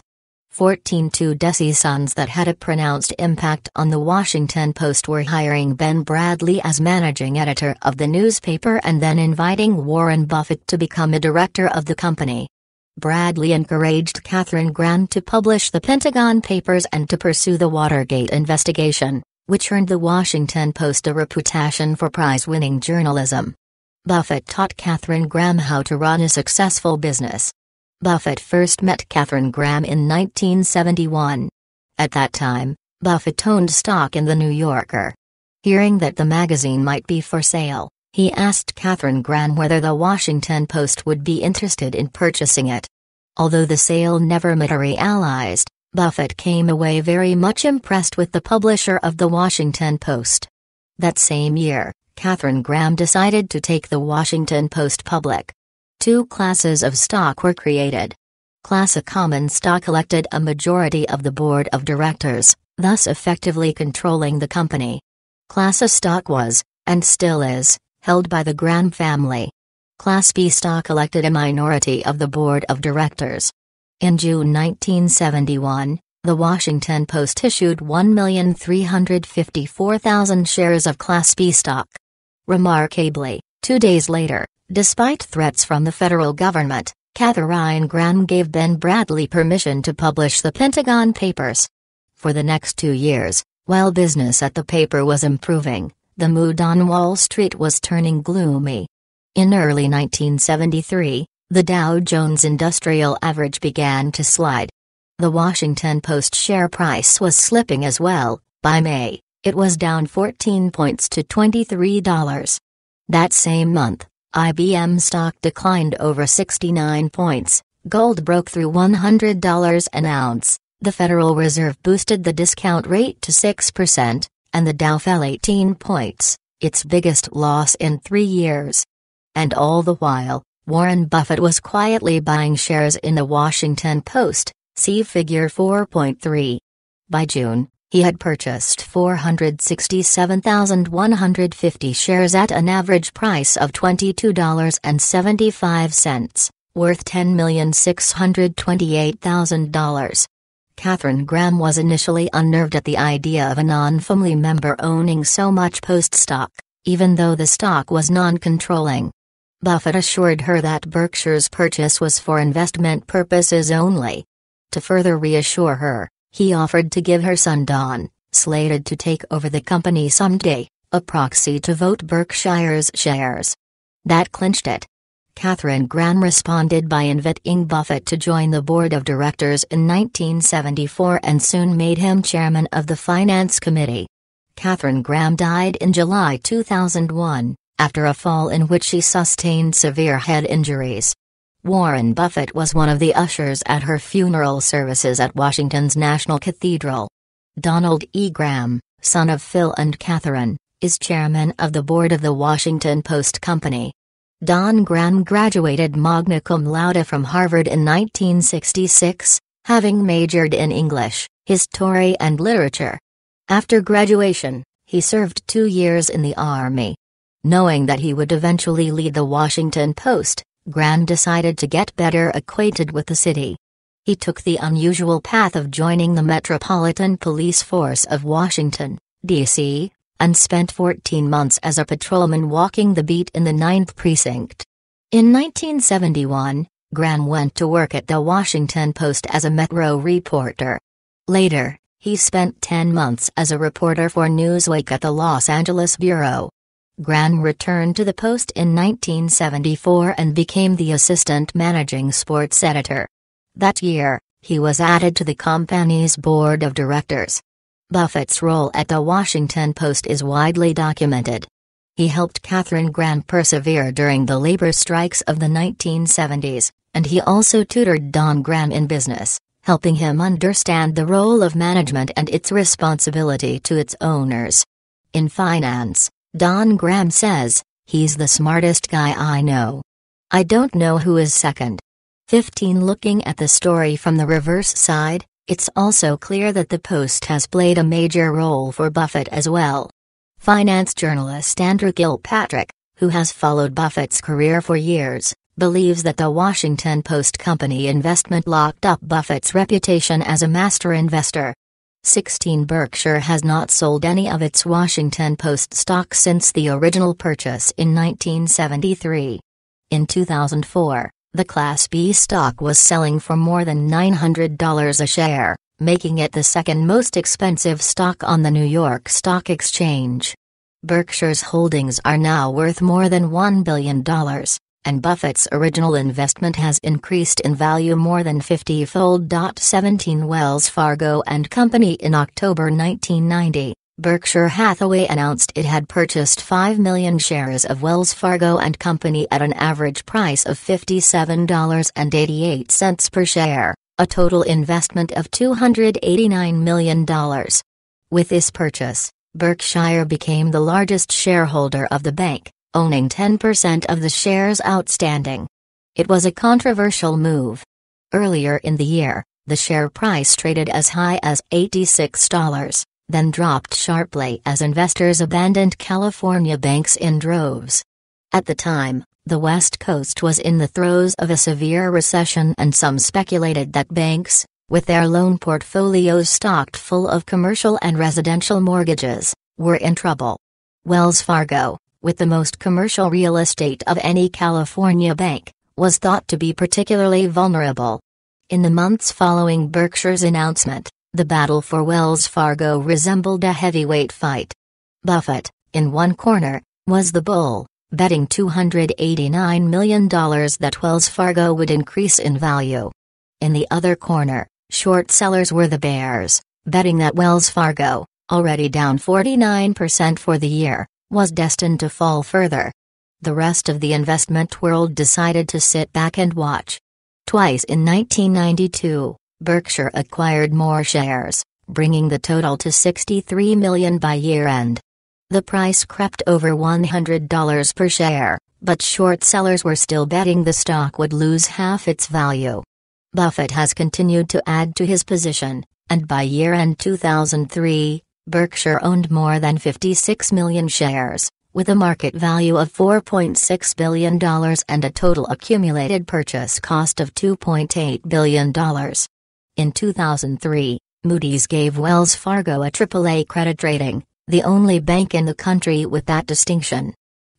14 Two Desi sons that had a pronounced impact on the Washington Post were hiring Ben Bradley as managing editor of the newspaper and then inviting Warren Buffett to become a director of the company. Bradley encouraged Catherine Grant to publish the Pentagon Papers and to pursue the Watergate investigation, which earned the Washington Post a reputation for prize winning journalism. Buffett taught Katherine Graham how to run a successful business. Buffett first met Katherine Graham in 1971. At that time, Buffett owned stock in The New Yorker. Hearing that the magazine might be for sale, he asked Katherine Graham whether the Washington Post would be interested in purchasing it. Although the sale never materialized, Buffett came away very much impressed with the publisher of the Washington Post. That same year, Katherine Graham decided to take the Washington Post public. Two classes of stock were created. Class A common stock elected a majority of the board of directors, thus effectively controlling the company. Class A stock was, and still is, held by the Graham family. Class B stock elected a minority of the board of directors. In June 1971, the Washington Post issued 1,354,000 shares of Class B stock. Remarkably, two days later, despite threats from the federal government, Katherine Graham gave Ben Bradley permission to publish the Pentagon Papers. For the next two years, while business at the paper was improving, the mood on Wall Street was turning gloomy. In early 1973, the Dow Jones Industrial Average began to slide. The Washington Post share price was slipping as well. By May, it was down 14 points to $23. That same month, IBM stock declined over 69 points, gold broke through $100 an ounce, the Federal Reserve boosted the discount rate to 6%, and the Dow fell 18 points, its biggest loss in three years. And all the while, Warren Buffett was quietly buying shares in the Washington Post, see figure 4.3. By June, he had purchased 467,150 shares at an average price of $22.75, worth $10,628,000. Catherine Graham was initially unnerved at the idea of a non-family member owning so much Post stock, even though the stock was non-controlling. Buffett assured her that Berkshire's purchase was for investment purposes only. To further reassure her, he offered to give her son Don, slated to take over the company someday, a proxy to vote Berkshire's shares. That clinched it. Catherine Graham responded by inviting Buffett to join the board of directors in 1974 and soon made him chairman of the Finance Committee. Catherine Graham died in July 2001, after a fall in which she sustained severe head injuries. Warren Buffett was one of the ushers at her funeral services at Washington's National Cathedral. Donald E. Graham, son of Phil and Catherine, is chairman of the board of the Washington Post Company. Don Graham graduated magna cum laude from Harvard in 1966, having majored in English, history and literature. After graduation, he served two years in the Army. Knowing that he would eventually lead the Washington Post, Gran decided to get better acquainted with the city. He took the unusual path of joining the Metropolitan Police Force of Washington, D.C., and spent 14 months as a patrolman walking the beat in the 9th Precinct. In 1971, Gran went to work at The Washington Post as a Metro reporter. Later, he spent 10 months as a reporter for Newsweek at the Los Angeles Bureau. Gran returned to the post in 1974 and became the assistant managing sports editor. That year, he was added to the company's board of directors. Buffett's role at the Washington Post is widely documented. He helped Catherine Gran persevere during the labor strikes of the 1970s, and he also tutored Don Gran in business, helping him understand the role of management and its responsibility to its owners. In finance, Don Graham says, he's the smartest guy I know. I don't know who is second. 15 Looking at the story from the reverse side, it's also clear that the Post has played a major role for Buffett as well. Finance journalist Andrew Gilpatrick, who has followed Buffett's career for years, believes that the Washington Post Company investment locked up Buffett's reputation as a master investor. 16 Berkshire has not sold any of its Washington Post stock since the original purchase in 1973. In 2004, the Class B stock was selling for more than $900 a share, making it the second most expensive stock on the New York Stock Exchange. Berkshire's holdings are now worth more than $1 billion, and Buffett's original investment has increased in value more than 50-fold. 17 Wells Fargo and Company in October 1990, Berkshire Hathaway announced it had purchased 5 million shares of Wells Fargo and Company at an average price of $57.88 per share, a total investment of $289 million. With this purchase, Berkshire became the largest shareholder of the bank owning 10% of the shares outstanding. It was a controversial move. Earlier in the year, the share price traded as high as $86, then dropped sharply as investors abandoned California banks in droves. At the time, the West Coast was in the throes of a severe recession, and some speculated that banks, with their loan portfolios stocked full of commercial and residential mortgages, were in trouble. Wells Fargo, with the most commercial real estate of any California bank, was thought to be particularly vulnerable. In the months following Berkshire's announcement, the battle for Wells Fargo resembled a heavyweight fight. Buffett, in one corner, was the bull, betting $289 million that Wells Fargo would increase in value. In the other corner, short sellers were the bears, betting that Wells Fargo, already down 49% for the year, was destined to fall further. The rest of the investment world decided to sit back and watch. Twice in 1992, Berkshire acquired more shares, bringing the total to 63 million by year end. The price crept over $100 per share, but short sellers were still betting the stock would lose half its value. Buffett has continued to add to his position, and by year end 2003, Berkshire owned more than 56 million shares, with a market value of $4.6 billion and a total accumulated purchase cost of $2.8 billion. In 2003, Moody's gave Wells Fargo a AAA credit rating, the only bank in the country with that distinction.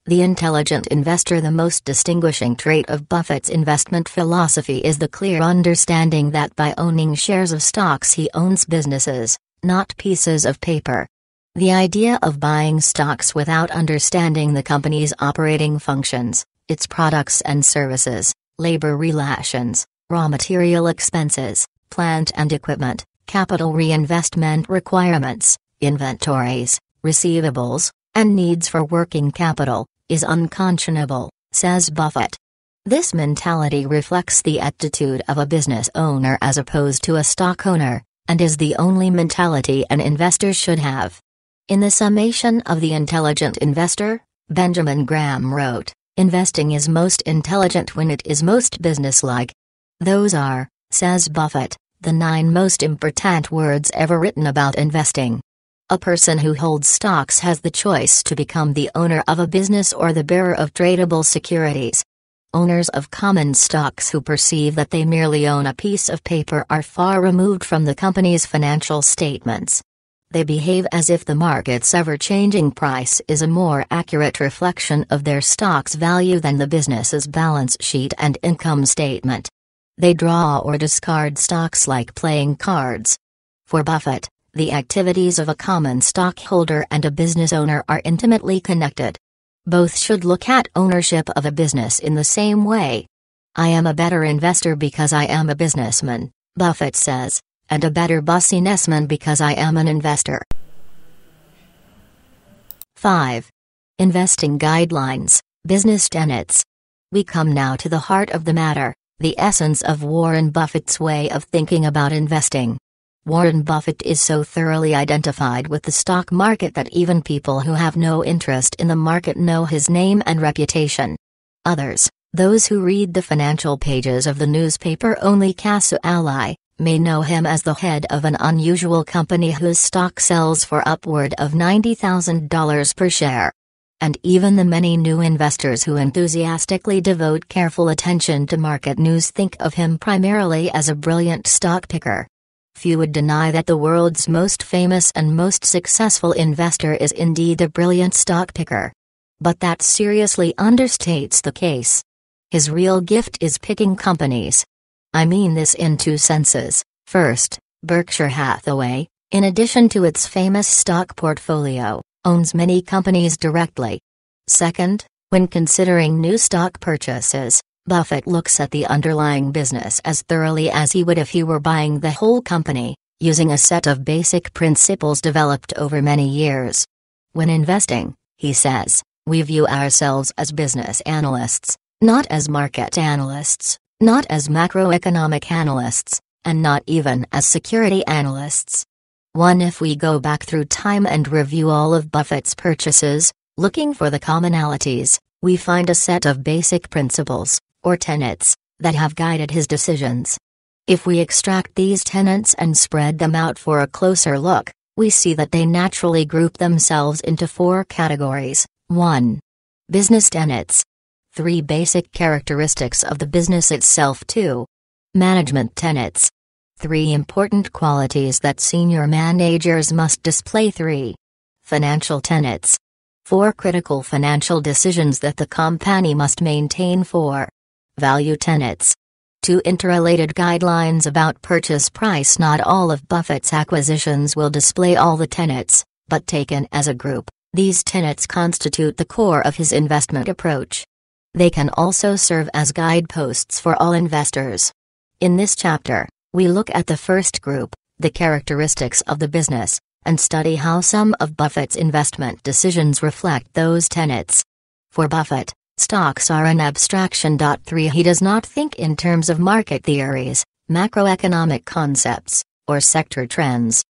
The intelligent investor The most distinguishing trait of Buffett's investment philosophy is the clear understanding that by owning shares of stocks he owns businesses, not pieces of paper. The idea of buying stocks without understanding the company's operating functions, its products and services, labor relations, raw material expenses, plant and equipment, capital reinvestment requirements, inventories, receivables, and needs for working capital, is unconscionable, says Buffett. This mentality reflects the attitude of a business owner as opposed to a stock owner, and is the only mentality an investor should have. In the summation of The Intelligent Investor, Benjamin Graham wrote, Investing is most intelligent when it is most businesslike. Those are, says Buffett, the nine most important words ever written about investing. A person who holds stocks has the choice to become the owner of a business or the bearer of tradable securities. Owners of common stocks who perceive that they merely own a piece of paper are far removed from the company's financial statements. They behave as if the market's ever changing price is a more accurate reflection of their stock's value than the business's balance sheet and income statement. They draw or discard stocks like playing cards. For Buffett, the activities of a common stockholder and a business owner are intimately connected. Both should look at ownership of a business in the same way. I am a better investor because I am a businessman, Buffett says, and a better businessman because I am an investor. 5. Investing Guidelines, Business Tenets. We come now to the heart of the matter, the essence of Warren Buffett's way of thinking about investing. Warren Buffett is so thoroughly identified with the stock market that even people who have no interest in the market know his name and reputation. Others, those who read the financial pages of the newspaper only Casu Ally, may know him as the head of an unusual company whose stock sells for upward of $90,000 per share. And even the many new investors who enthusiastically devote careful attention to market news think of him primarily as a brilliant stock picker. Few would deny that the world's most famous and most successful investor is indeed a brilliant stock picker. But that seriously understates the case. His real gift is picking companies. I mean this in two senses. First, Berkshire Hathaway, in addition to its famous stock portfolio, owns many companies directly. Second, when considering new stock purchases, Buffett looks at the underlying business as thoroughly as he would if he were buying the whole company, using a set of basic principles developed over many years. When investing, he says, we view ourselves as business analysts, not as market analysts, not as macroeconomic analysts, and not even as security analysts. 1. If we go back through time and review all of Buffett's purchases, looking for the commonalities, we find a set of basic principles, or tenets, that have guided his decisions. If we extract these tenets and spread them out for a closer look, we see that they naturally group themselves into four categories 1. Business tenets. Three basic characteristics of the business itself, 2. Management tenets. Three important qualities that senior managers must display, 3. Financial tenets. Four critical financial decisions that the company must maintain, 4 value tenets. Two interrelated guidelines about purchase price. Not all of Buffett's acquisitions will display all the tenets, but taken as a group, these tenets constitute the core of his investment approach. They can also serve as guideposts for all investors. In this chapter, we look at the first group, the characteristics of the business, and study how some of Buffett's investment decisions reflect those tenets. For Buffett, Stocks are an abstraction. 3 He does not think in terms of market theories, macroeconomic concepts, or sector trends.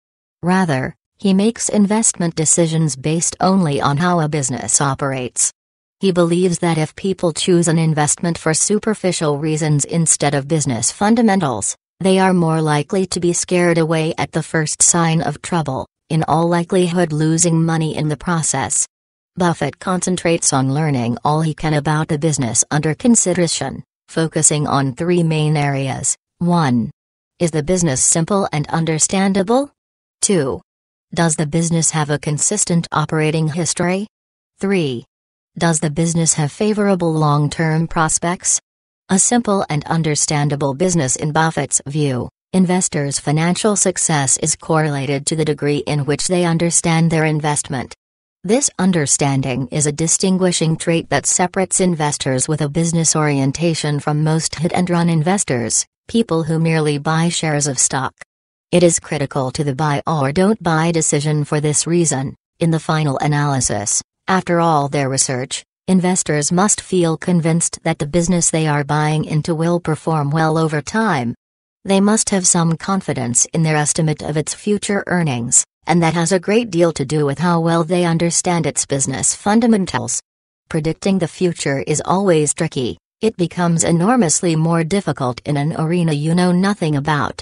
Rather, he makes investment decisions based only on how a business operates. He believes that if people choose an investment for superficial reasons instead of business fundamentals, they are more likely to be scared away at the first sign of trouble, in all likelihood losing money in the process. Buffett concentrates on learning all he can about the business under consideration, focusing on three main areas. 1. Is the business simple and understandable? 2. Does the business have a consistent operating history? 3. Does the business have favorable long term prospects? A simple and understandable business, in Buffett's view, investors' financial success is correlated to the degree in which they understand their investment. This understanding is a distinguishing trait that separates investors with a business orientation from most hit and run investors, people who merely buy shares of stock. It is critical to the buy or don't buy decision for this reason, in the final analysis, after all their research, investors must feel convinced that the business they are buying into will perform well over time. They must have some confidence in their estimate of its future earnings and that has a great deal to do with how well they understand its business fundamentals. Predicting the future is always tricky, it becomes enormously more difficult in an arena you know nothing about.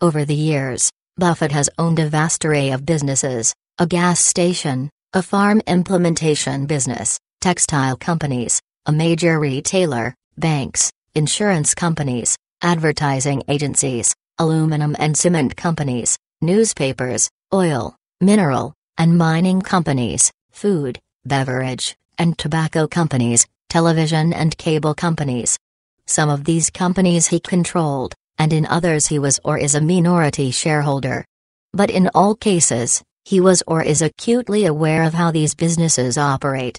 Over the years, Buffett has owned a vast array of businesses a gas station, a farm implementation business, textile companies, a major retailer, banks, insurance companies, advertising agencies, aluminum and cement companies, newspapers, oil, mineral, and mining companies, food, beverage, and tobacco companies, television and cable companies. Some of these companies he controlled, and in others he was or is a minority shareholder. But in all cases, he was or is acutely aware of how these businesses operate.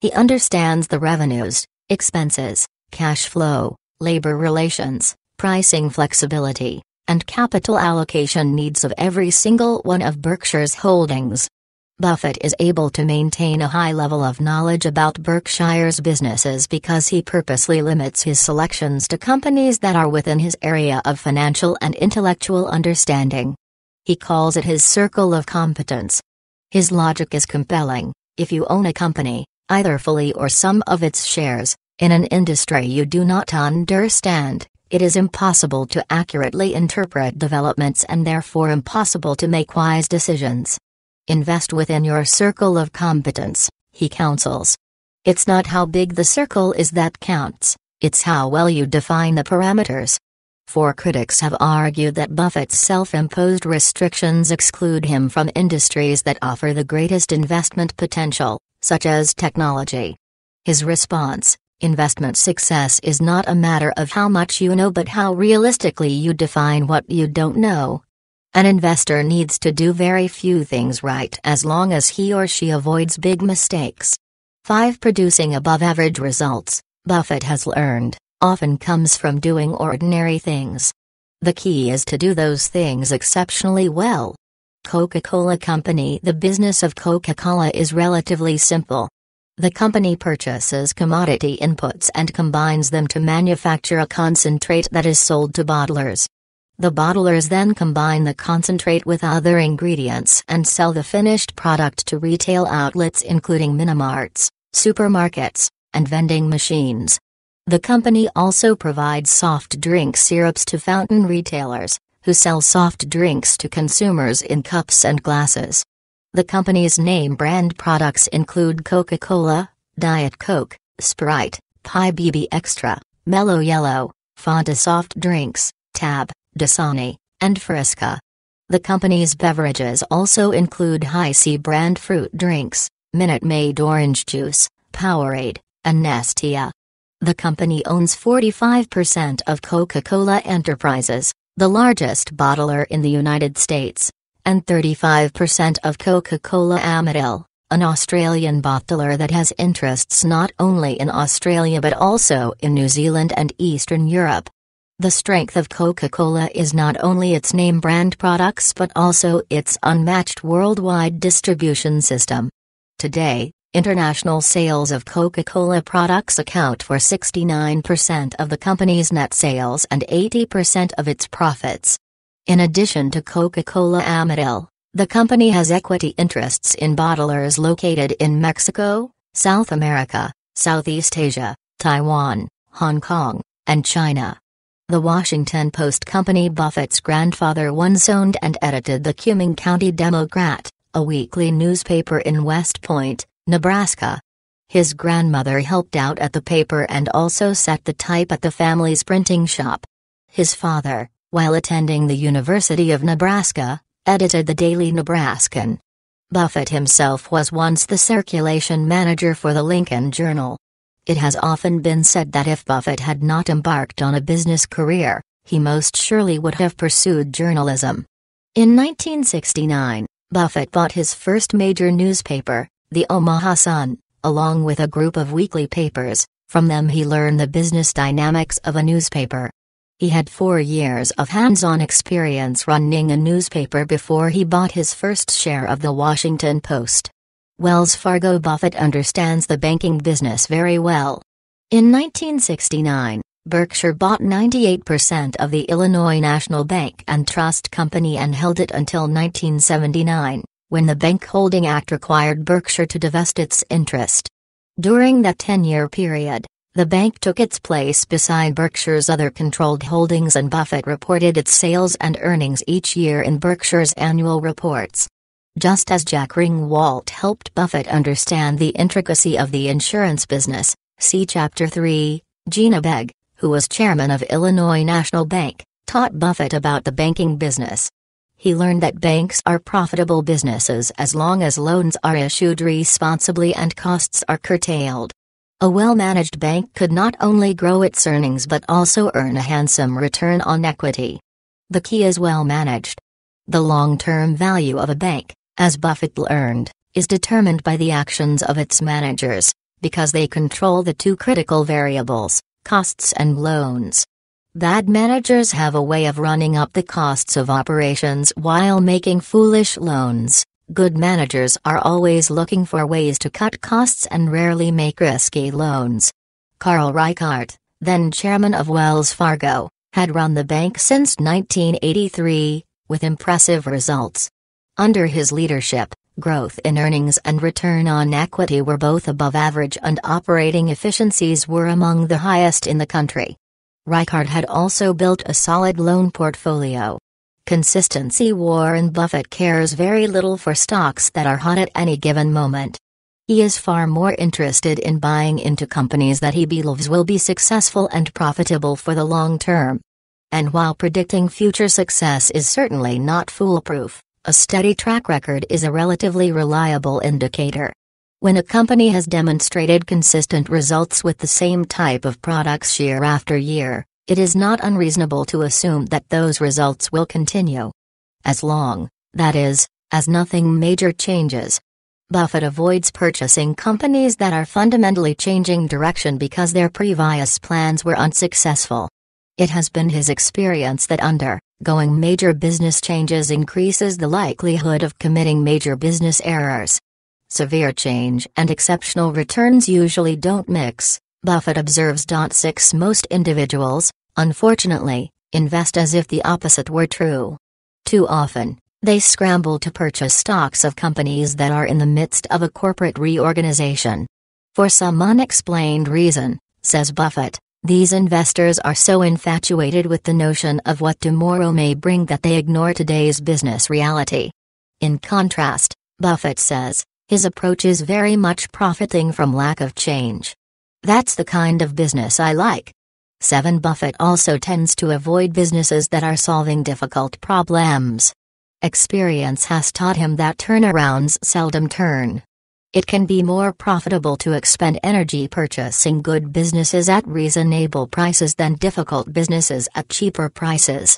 He understands the revenues, expenses, cash flow, labor relations, pricing flexibility, and capital allocation needs of every single one of Berkshire's holdings. Buffett is able to maintain a high level of knowledge about Berkshire's businesses because he purposely limits his selections to companies that are within his area of financial and intellectual understanding. He calls it his circle of competence. His logic is compelling if you own a company, either fully or some of its shares, in an industry you do not understand, it is impossible to accurately interpret developments and therefore impossible to make wise decisions. Invest within your circle of competence, he counsels. It's not how big the circle is that counts, it's how well you define the parameters. Four critics have argued that Buffett's self imposed restrictions exclude him from industries that offer the greatest investment potential, such as technology. His response Investment success is not a matter of how much you know but how realistically you define what you don't know. An investor needs to do very few things right as long as he or she avoids big mistakes. 5. Producing above average results, Buffett has learned, often comes from doing ordinary things. The key is to do those things exceptionally well. Coca Cola Company The business of Coca Cola is relatively simple. The company purchases commodity inputs and combines them to manufacture a concentrate that is sold to bottlers. The bottlers then combine the concentrate with other ingredients and sell the finished product to retail outlets including minimarts, supermarkets, and vending machines. The company also provides soft drink syrups to fountain retailers, who sell soft drinks to consumers in cups and glasses. The company's name brand products include Coca-Cola, Diet Coke, Sprite, Pi BB Extra, Mellow Yellow, Fanta Soft Drinks, Tab, Dasani, and Fresca. The company's beverages also include High C brand fruit drinks, Minute Maid orange juice, Powerade, and Nestia. The company owns 45% of Coca-Cola Enterprises, the largest bottler in the United States and 35% of Coca-Cola Amatil, an Australian bottler that has interests not only in Australia but also in New Zealand and Eastern Europe. The strength of Coca-Cola is not only its name brand products but also its unmatched worldwide distribution system. Today, international sales of Coca-Cola products account for 69% of the company's net sales and 80% of its profits. In addition to Coca-Cola Amatil, the company has equity interests in bottlers located in Mexico, South America, Southeast Asia, Taiwan, Hong Kong, and China. The Washington Post Company Buffett's grandfather once owned and edited the Cumming County Democrat, a weekly newspaper in West Point, Nebraska. His grandmother helped out at the paper and also set the type at the family's printing shop. His father, while attending the University of Nebraska, edited the Daily Nebraskan. Buffett himself was once the circulation manager for the Lincoln Journal. It has often been said that if Buffett had not embarked on a business career, he most surely would have pursued journalism. In 1969, Buffett bought his first major newspaper, the Omaha Sun, along with a group of weekly papers. From them, he learned the business dynamics of a newspaper. He had four years of hands-on experience running a newspaper before he bought his first share of the Washington Post. Wells Fargo Buffett understands the banking business very well. In 1969, Berkshire bought 98% of the Illinois National Bank and Trust Company and held it until 1979, when the Bank Holding Act required Berkshire to divest its interest. During that 10-year period, the bank took its place beside Berkshire's other controlled holdings and Buffett reported its sales and earnings each year in Berkshire's annual reports. Just as Jack Ringwalt helped Buffett understand the intricacy of the insurance business, see Chapter 3, Gina Begg, who was chairman of Illinois National Bank, taught Buffett about the banking business. He learned that banks are profitable businesses as long as loans are issued responsibly and costs are curtailed. A well-managed bank could not only grow its earnings but also earn a handsome return on equity. The key is well managed. The long-term value of a bank, as Buffett learned, is determined by the actions of its managers, because they control the two critical variables, costs and loans. Bad managers have a way of running up the costs of operations while making foolish loans. Good managers are always looking for ways to cut costs and rarely make risky loans. Carl Reichardt, then chairman of Wells Fargo, had run the bank since 1983, with impressive results. Under his leadership, growth in earnings and return on equity were both above average and operating efficiencies were among the highest in the country. Reichardt had also built a solid loan portfolio, Consistency Warren Buffett cares very little for stocks that are hot at any given moment. He is far more interested in buying into companies that he believes will be successful and profitable for the long term. And while predicting future success is certainly not foolproof, a steady track record is a relatively reliable indicator. When a company has demonstrated consistent results with the same type of products year after year, it is not unreasonable to assume that those results will continue. As long, that is, as nothing major changes. Buffett avoids purchasing companies that are fundamentally changing direction because their previous plans were unsuccessful. It has been his experience that undergoing major business changes increases the likelihood of committing major business errors. Severe change and exceptional returns usually don't mix, Buffett observes. 6 Most individuals, Unfortunately, invest as if the opposite were true. Too often, they scramble to purchase stocks of companies that are in the midst of a corporate reorganization. For some unexplained reason, says Buffett, these investors are so infatuated with the notion of what tomorrow may bring that they ignore today's business reality. In contrast, Buffett says, his approach is very much profiting from lack of change. That's the kind of business I like. 7. Buffett also tends to avoid businesses that are solving difficult problems. Experience has taught him that turnarounds seldom turn. It can be more profitable to expend energy purchasing good businesses at reasonable prices than difficult businesses at cheaper prices.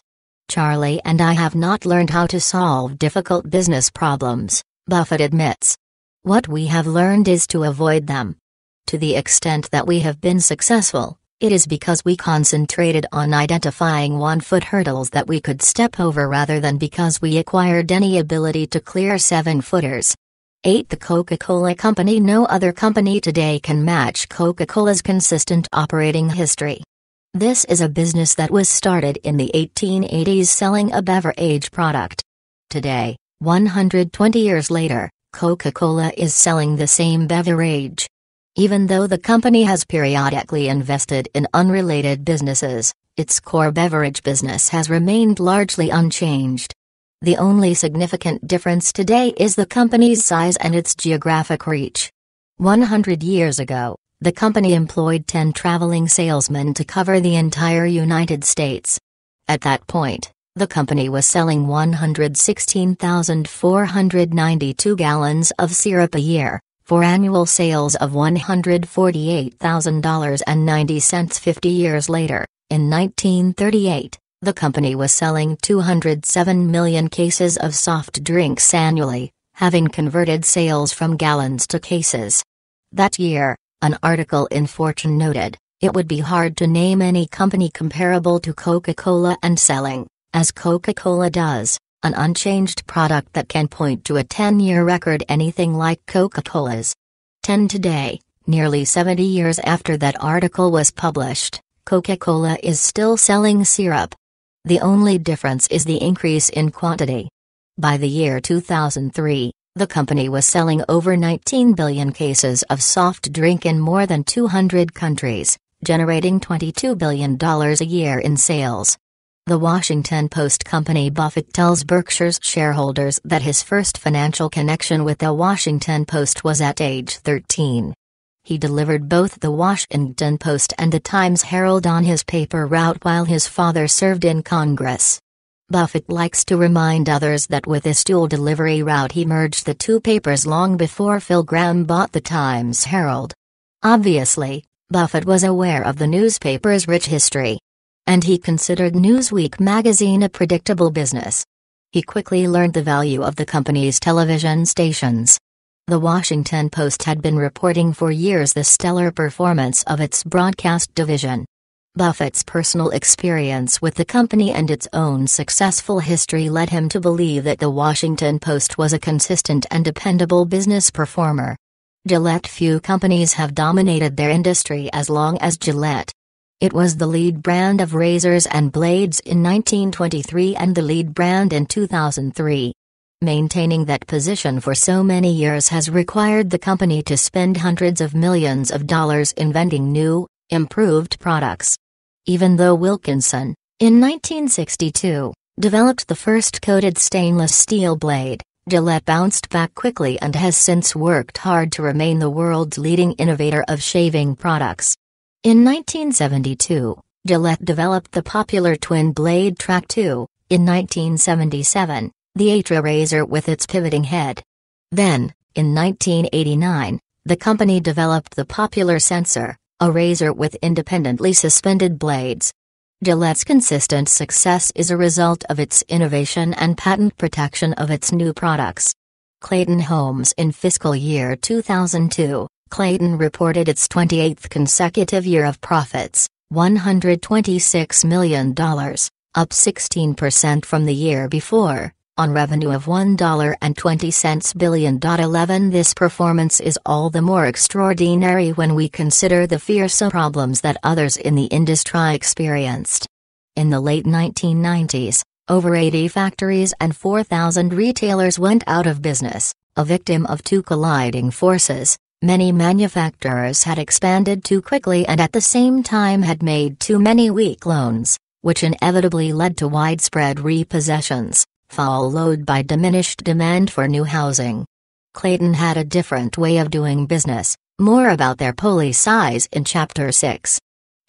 Charlie and I have not learned how to solve difficult business problems, Buffett admits. What we have learned is to avoid them. To the extent that we have been successful, it is because we concentrated on identifying one foot hurdles that we could step over rather than because we acquired any ability to clear seven footers. 8. The Coca Cola Company No other company today can match Coca Cola's consistent operating history. This is a business that was started in the 1880s selling a beverage product. Today, 120 years later, Coca Cola is selling the same beverage. Even though the company has periodically invested in unrelated businesses, its core beverage business has remained largely unchanged. The only significant difference today is the company's size and its geographic reach. 100 years ago, the company employed 10 traveling salesmen to cover the entire United States. At that point, the company was selling 116,492 gallons of syrup a year for annual sales of $148,000.90 50 years later, in 1938, the company was selling 207 million cases of soft drinks annually, having converted sales from gallons to cases. That year, an article in Fortune noted, it would be hard to name any company comparable to Coca-Cola and selling, as Coca-Cola does, an unchanged product that can point to a 10 year record anything like Coca Cola's. 10 today, nearly 70 years after that article was published, Coca Cola is still selling syrup. The only difference is the increase in quantity. By the year 2003, the company was selling over 19 billion cases of soft drink in more than 200 countries, generating $22 billion a year in sales. The Washington Post Company Buffett tells Berkshire's shareholders that his first financial connection with the Washington Post was at age 13. He delivered both the Washington Post and the Times Herald on his paper route while his father served in Congress. Buffett likes to remind others that with his dual delivery route he merged the two papers long before Phil Graham bought the Times Herald. Obviously, Buffett was aware of the newspaper's rich history and he considered Newsweek magazine a predictable business. He quickly learned the value of the company's television stations. The Washington Post had been reporting for years the stellar performance of its broadcast division. Buffett's personal experience with the company and its own successful history led him to believe that the Washington Post was a consistent and dependable business performer. Gillette Few companies have dominated their industry as long as Gillette. It was the lead brand of razors and blades in 1923 and the lead brand in 2003. Maintaining that position for so many years has required the company to spend hundreds of millions of dollars inventing new, improved products. Even though Wilkinson, in 1962, developed the first coated stainless steel blade, Gillette bounced back quickly and has since worked hard to remain the world's leading innovator of shaving products. In 1972, Gillette developed the popular twin blade Track 2. In 1977, the Atra razor with its pivoting head. Then, in 1989, the company developed the popular Sensor, a razor with independently suspended blades. Gillette's consistent success is a result of its innovation and patent protection of its new products. Clayton Holmes in fiscal year 2002, Clayton reported its 28th consecutive year of profits, $126 million, up 16% from the year before, on revenue of $1.20 billion. 11 This performance is all the more extraordinary when we consider the fearsome problems that others in the industry experienced. In the late 1990s, over 80 factories and 4,000 retailers went out of business, a victim of two colliding forces, Many manufacturers had expanded too quickly and at the same time had made too many weak loans, which inevitably led to widespread repossessions, followed by diminished demand for new housing. Clayton had a different way of doing business, more about their poli size in Chapter 6.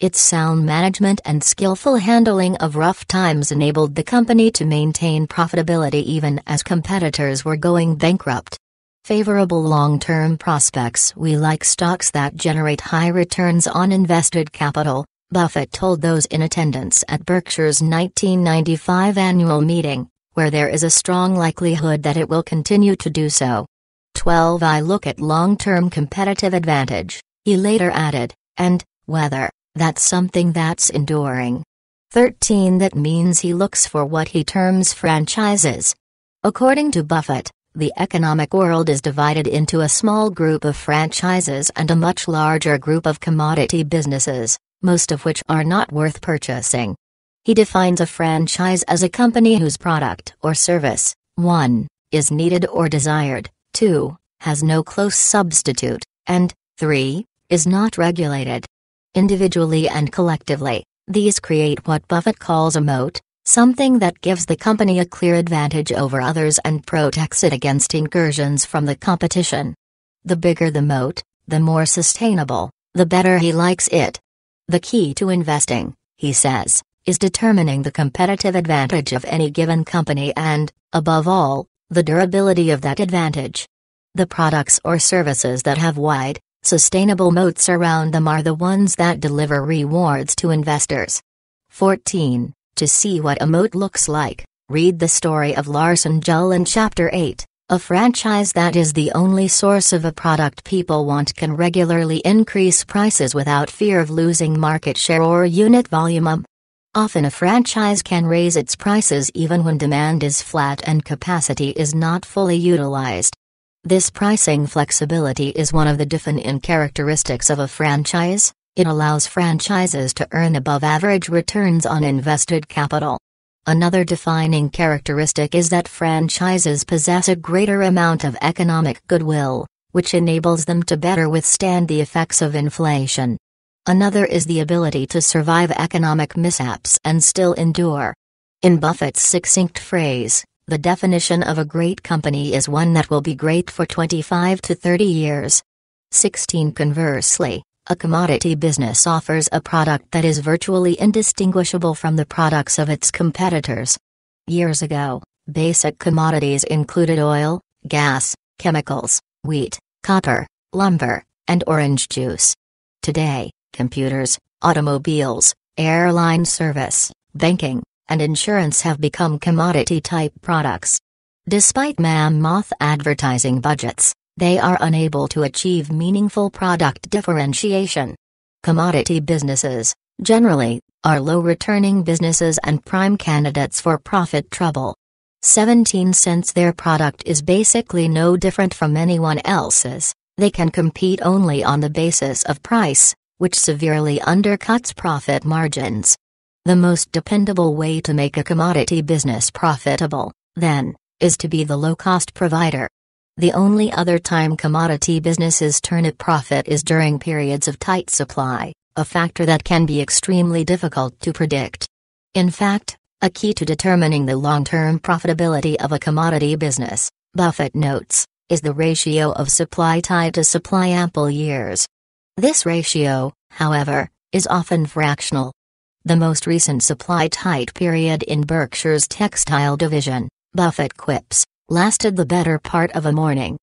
Its sound management and skillful handling of rough times enabled the company to maintain profitability even as competitors were going bankrupt. Favorable long-term prospects We like stocks that generate high returns on invested capital, Buffett told those in attendance at Berkshire's 1995 annual meeting, where there is a strong likelihood that it will continue to do so. 12. I look at long-term competitive advantage, he later added, and, whether, that's something that's enduring. 13. That means he looks for what he terms franchises. According to Buffett, the economic world is divided into a small group of franchises and a much larger group of commodity businesses, most of which are not worth purchasing. He defines a franchise as a company whose product or service, 1. is needed or desired, 2. has no close substitute, and 3. is not regulated. Individually and collectively, these create what Buffett calls a moat, something that gives the company a clear advantage over others and protects it against incursions from the competition. The bigger the moat, the more sustainable, the better he likes it. The key to investing, he says, is determining the competitive advantage of any given company and, above all, the durability of that advantage. The products or services that have wide, sustainable moats around them are the ones that deliver rewards to investors. 14. To see what a moat looks like, read the story of Larson Jul in Chapter 8, a franchise that is the only source of a product people want can regularly increase prices without fear of losing market share or unit volume. Up. Often a franchise can raise its prices even when demand is flat and capacity is not fully utilized. This pricing flexibility is one of the defining characteristics of a franchise, it allows franchises to earn above average returns on invested capital. Another defining characteristic is that franchises possess a greater amount of economic goodwill, which enables them to better withstand the effects of inflation. Another is the ability to survive economic mishaps and still endure. In Buffett's succinct phrase, the definition of a great company is one that will be great for 25 to 30 years. 16 Conversely, a commodity business offers a product that is virtually indistinguishable from the products of its competitors. Years ago, basic commodities included oil, gas, chemicals, wheat, copper, lumber, and orange juice. Today, computers, automobiles, airline service, banking, and insurance have become commodity type products. Despite mammoth advertising budgets, they are unable to achieve meaningful product differentiation. Commodity businesses, generally, are low returning businesses and prime candidates for profit trouble. 17 cents Their product is basically no different from anyone else's, they can compete only on the basis of price, which severely undercuts profit margins. The most dependable way to make a commodity business profitable, then, is to be the low cost provider. The only other time commodity businesses turn a profit is during periods of tight supply, a factor that can be extremely difficult to predict. In fact, a key to determining the long term profitability of a commodity business, Buffett notes, is the ratio of supply tied to supply ample years. This ratio, however, is often fractional. The most recent supply tight period in Berkshire's textile division, Buffett quips, lasted the better part of a morning.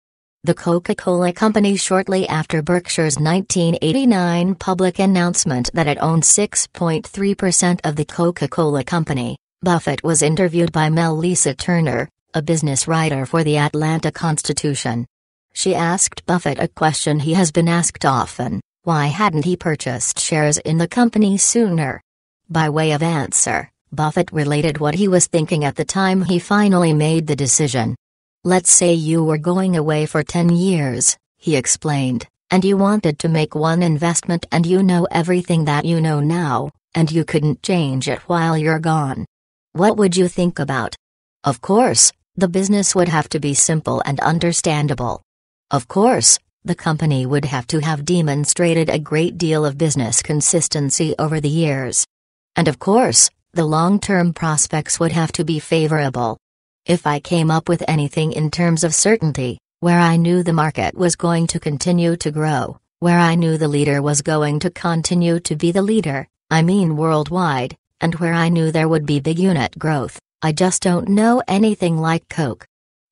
The Coca-Cola Company shortly after Berkshire's 1989 public announcement that it owned 6.3% of the Coca-Cola Company, Buffett was interviewed by Mel Lisa Turner, a business writer for the Atlanta Constitution. She asked Buffett a question he has been asked often, why hadn't he purchased shares in the company sooner? By way of answer, Buffett related what he was thinking at the time he finally made the decision. Let's say you were going away for 10 years, he explained, and you wanted to make one investment and you know everything that you know now, and you couldn't change it while you're gone. What would you think about? Of course, the business would have to be simple and understandable. Of course, the company would have to have demonstrated a great deal of business consistency over the years. And of course, the long term prospects would have to be favorable. If I came up with anything in terms of certainty, where I knew the market was going to continue to grow, where I knew the leader was going to continue to be the leader, I mean worldwide, and where I knew there would be big unit growth, I just don't know anything like Coke.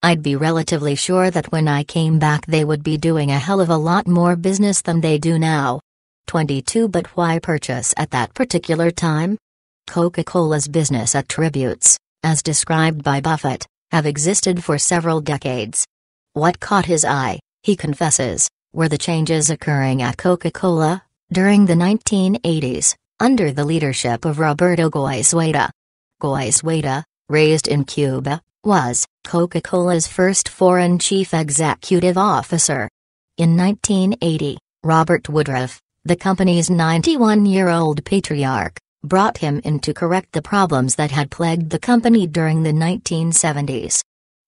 I'd be relatively sure that when I came back they would be doing a hell of a lot more business than they do now. 22 But why purchase at that particular time? Coca Cola's business attributes, as described by Buffett, have existed for several decades. What caught his eye, he confesses, were the changes occurring at Coca Cola during the 1980s under the leadership of Roberto Goizueta. Goizueta, raised in Cuba, was Coca Cola's first foreign chief executive officer. In 1980, Robert Woodruff, the company's 91 year old patriarch, brought him in to correct the problems that had plagued the company during the 1970s.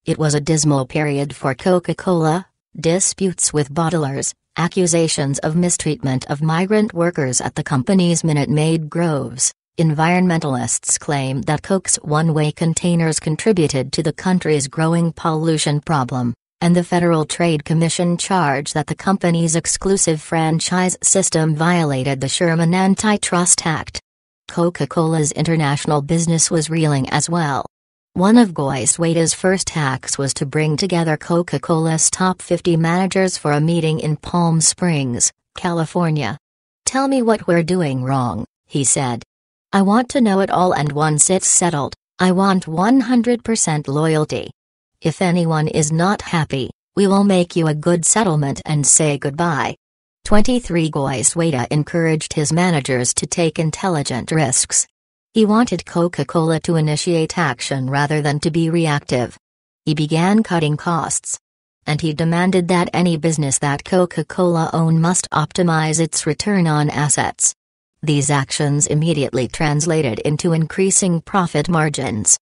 It was a dismal period for Coca Cola, disputes with bottlers, accusations of mistreatment of migrant workers at the company's Minute Maid groves. Environmentalists claim that Coke's one way containers contributed to the country's growing pollution problem, and the Federal Trade Commission charged that the company's exclusive franchise system violated the Sherman Antitrust Act. Coca Cola's international business was reeling as well. One of Goizueta's first hacks was to bring together Coca Cola's top 50 managers for a meeting in Palm Springs, California. Tell me what we're doing wrong, he said. I want to know it all and once it's settled, I want 100% loyalty. If anyone is not happy, we will make you a good settlement and say goodbye, 23 Goizueta encouraged his managers to take intelligent risks. He wanted Coca-Cola to initiate action rather than to be reactive. He began cutting costs. And he demanded that any business that Coca-Cola owned must optimize its return on assets. These actions immediately translated into increasing profit margins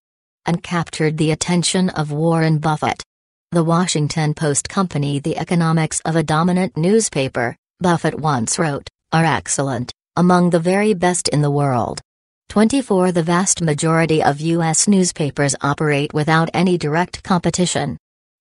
and captured the attention of Warren Buffett. The Washington Post Company The economics of a dominant newspaper, Buffett once wrote, are excellent, among the very best in the world. 24 The vast majority of U.S. newspapers operate without any direct competition.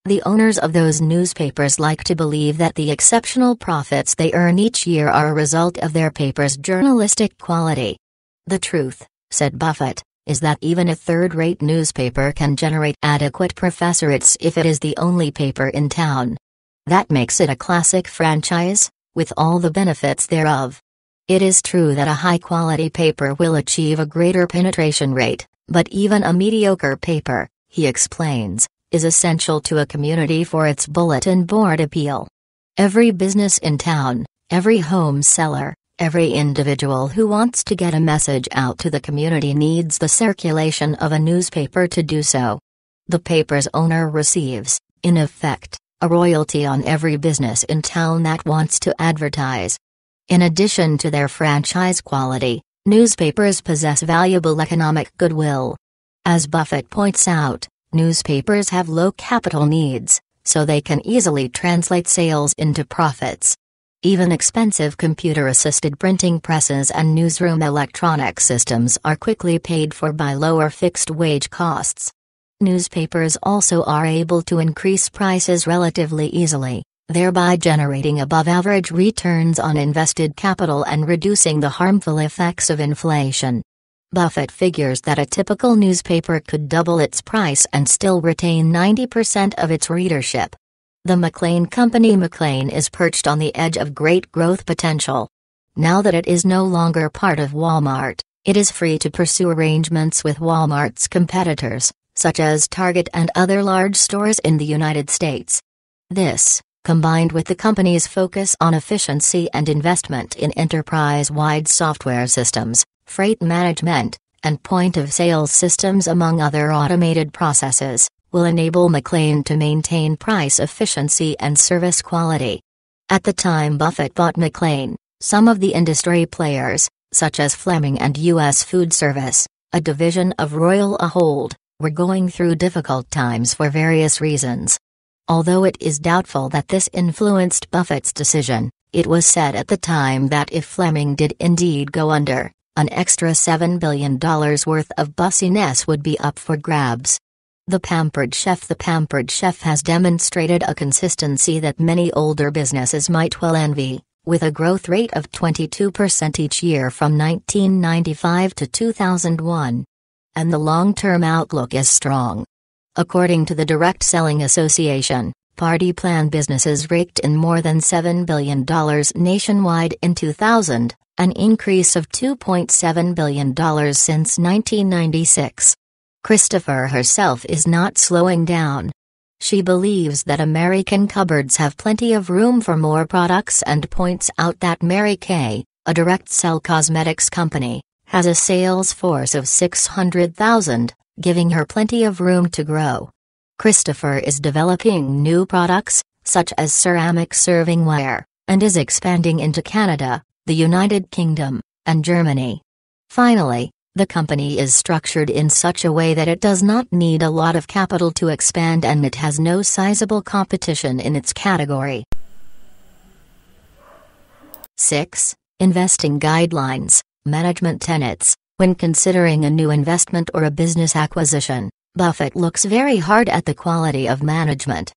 The owners of those newspapers like to believe that the exceptional profits they earn each year are a result of their paper's journalistic quality. The truth, said Buffett, is that even a third rate newspaper can generate adequate professorates if it is the only paper in town. That makes it a classic franchise, with all the benefits thereof. It is true that a high quality paper will achieve a greater penetration rate, but even a mediocre paper, he explains, is essential to a community for its bulletin board appeal. Every business in town, every home seller, every individual who wants to get a message out to the community needs the circulation of a newspaper to do so. The paper's owner receives, in effect, a royalty on every business in town that wants to advertise. In addition to their franchise quality, newspapers possess valuable economic goodwill. As Buffett points out, newspapers have low capital needs, so they can easily translate sales into profits. Even expensive computer assisted printing presses and newsroom electronic systems are quickly paid for by lower fixed wage costs. Newspapers also are able to increase prices relatively easily, thereby generating above average returns on invested capital and reducing the harmful effects of inflation. Buffett figures that a typical newspaper could double its price and still retain 90% of its readership. The McLean Company McLean is perched on the edge of great growth potential. Now that it is no longer part of Walmart, it is free to pursue arrangements with Walmart's competitors, such as Target and other large stores in the United States. This, combined with the company's focus on efficiency and investment in enterprise wide software systems, freight management, and point of sale systems, among other automated processes, will enable McLean to maintain price efficiency and service quality. At the time Buffett bought McLean, some of the industry players, such as Fleming and U.S. Food Service, a division of Royal Ahold, we're going through difficult times for various reasons. Although it is doubtful that this influenced Buffett's decision, it was said at the time that if Fleming did indeed go under, an extra $7 billion worth of bussiness would be up for grabs. The Pampered Chef The Pampered Chef has demonstrated a consistency that many older businesses might well envy, with a growth rate of 22% each year from 1995 to 2001 and the long term outlook is strong. According to the Direct Selling Association, party plan businesses raked in more than $7 billion nationwide in 2000, an increase of $2.7 billion since 1996. Christopher herself is not slowing down. She believes that American cupboards have plenty of room for more products and points out that Mary Kay, a direct sell cosmetics company, has a sales force of 600,000, giving her plenty of room to grow. Christopher is developing new products, such as ceramic servingware, and is expanding into Canada, the United Kingdom, and Germany. Finally, the company is structured in such a way that it does not need a lot of capital to expand and it has no sizable competition in its category. 6. Investing Guidelines Management tenets When considering a new investment or a business acquisition, Buffett looks very hard at the quality of management.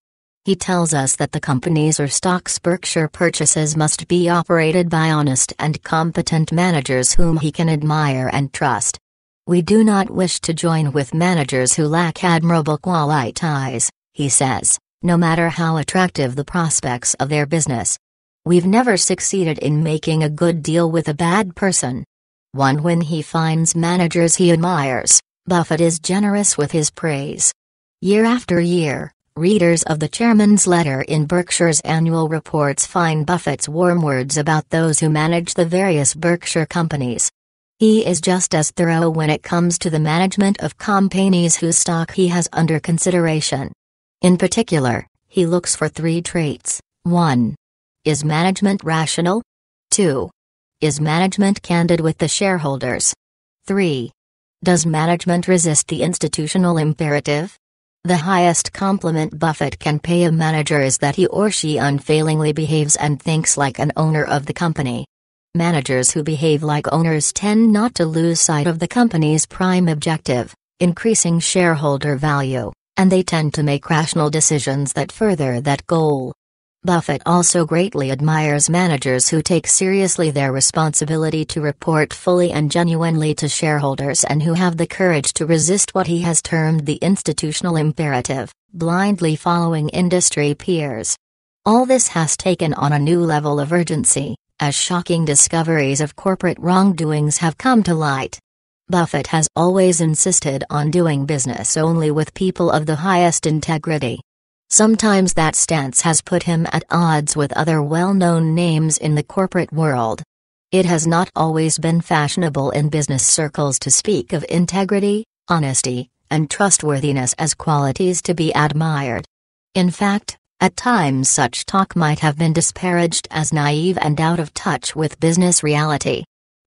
He tells us that the companies or stocks Berkshire purchases must be operated by honest and competent managers whom he can admire and trust. We do not wish to join with managers who lack admirable qualities, he says, no matter how attractive the prospects of their business. We've never succeeded in making a good deal with a bad person one when he finds managers he admires, Buffett is generous with his praise. Year after year, readers of the chairman's letter in Berkshire's annual reports find Buffett's warm words about those who manage the various Berkshire companies. He is just as thorough when it comes to the management of companies whose stock he has under consideration. In particular, he looks for three traits 1. Is management rational? 2. Is management candid with the shareholders? 3. Does management resist the institutional imperative? The highest compliment Buffett can pay a manager is that he or she unfailingly behaves and thinks like an owner of the company. Managers who behave like owners tend not to lose sight of the company's prime objective increasing shareholder value, and they tend to make rational decisions that further that goal. Buffett also greatly admires managers who take seriously their responsibility to report fully and genuinely to shareholders and who have the courage to resist what he has termed the institutional imperative, blindly following industry peers. All this has taken on a new level of urgency, as shocking discoveries of corporate wrongdoings have come to light. Buffett has always insisted on doing business only with people of the highest integrity, Sometimes that stance has put him at odds with other well-known names in the corporate world. It has not always been fashionable in business circles to speak of integrity, honesty, and trustworthiness as qualities to be admired. In fact, at times such talk might have been disparaged as naive and out of touch with business reality.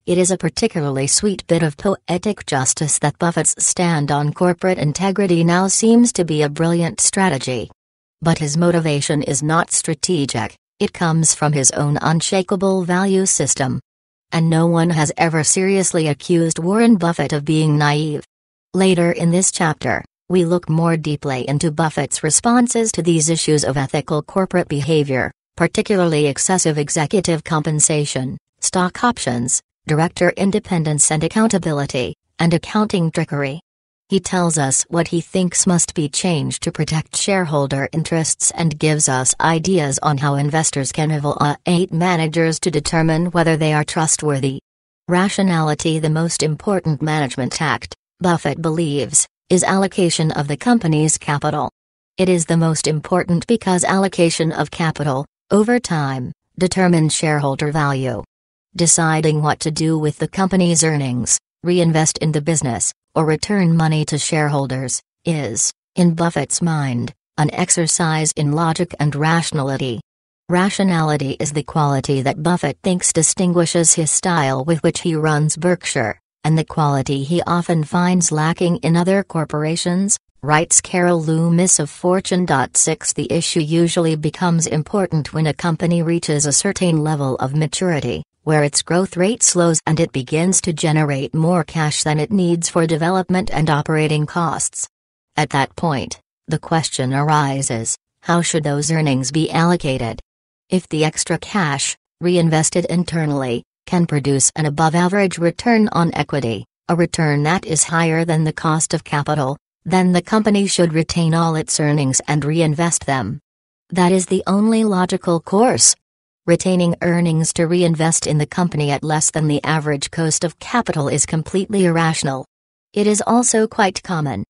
It is a particularly sweet bit of poetic justice that Buffett's stand on corporate integrity now seems to be a brilliant strategy. But his motivation is not strategic, it comes from his own unshakable value system. And no one has ever seriously accused Warren Buffett of being naive. Later in this chapter, we look more deeply into Buffett's responses to these issues of ethical corporate behavior, particularly excessive executive compensation, stock options, director independence and accountability, and accounting trickery. He tells us what he thinks must be changed to protect shareholder interests and gives us ideas on how investors can evaluate managers to determine whether they are trustworthy. Rationality The most important management act, Buffett believes, is allocation of the company's capital. It is the most important because allocation of capital, over time, determines shareholder value. Deciding what to do with the company's earnings, reinvest in the business, or return money to shareholders, is, in Buffett's mind, an exercise in logic and rationality. Rationality is the quality that Buffett thinks distinguishes his style with which he runs Berkshire, and the quality he often finds lacking in other corporations, writes Carol Loomis of Fortune. 6 The issue usually becomes important when a company reaches a certain level of maturity where its growth rate slows and it begins to generate more cash than it needs for development and operating costs. At that point, the question arises how should those earnings be allocated? If the extra cash, reinvested internally, can produce an above average return on equity, a return that is higher than the cost of capital, then the company should retain all its earnings and reinvest them. That is the only logical course, retaining earnings to reinvest in the company at less than the average cost of capital is completely irrational. It is also quite common.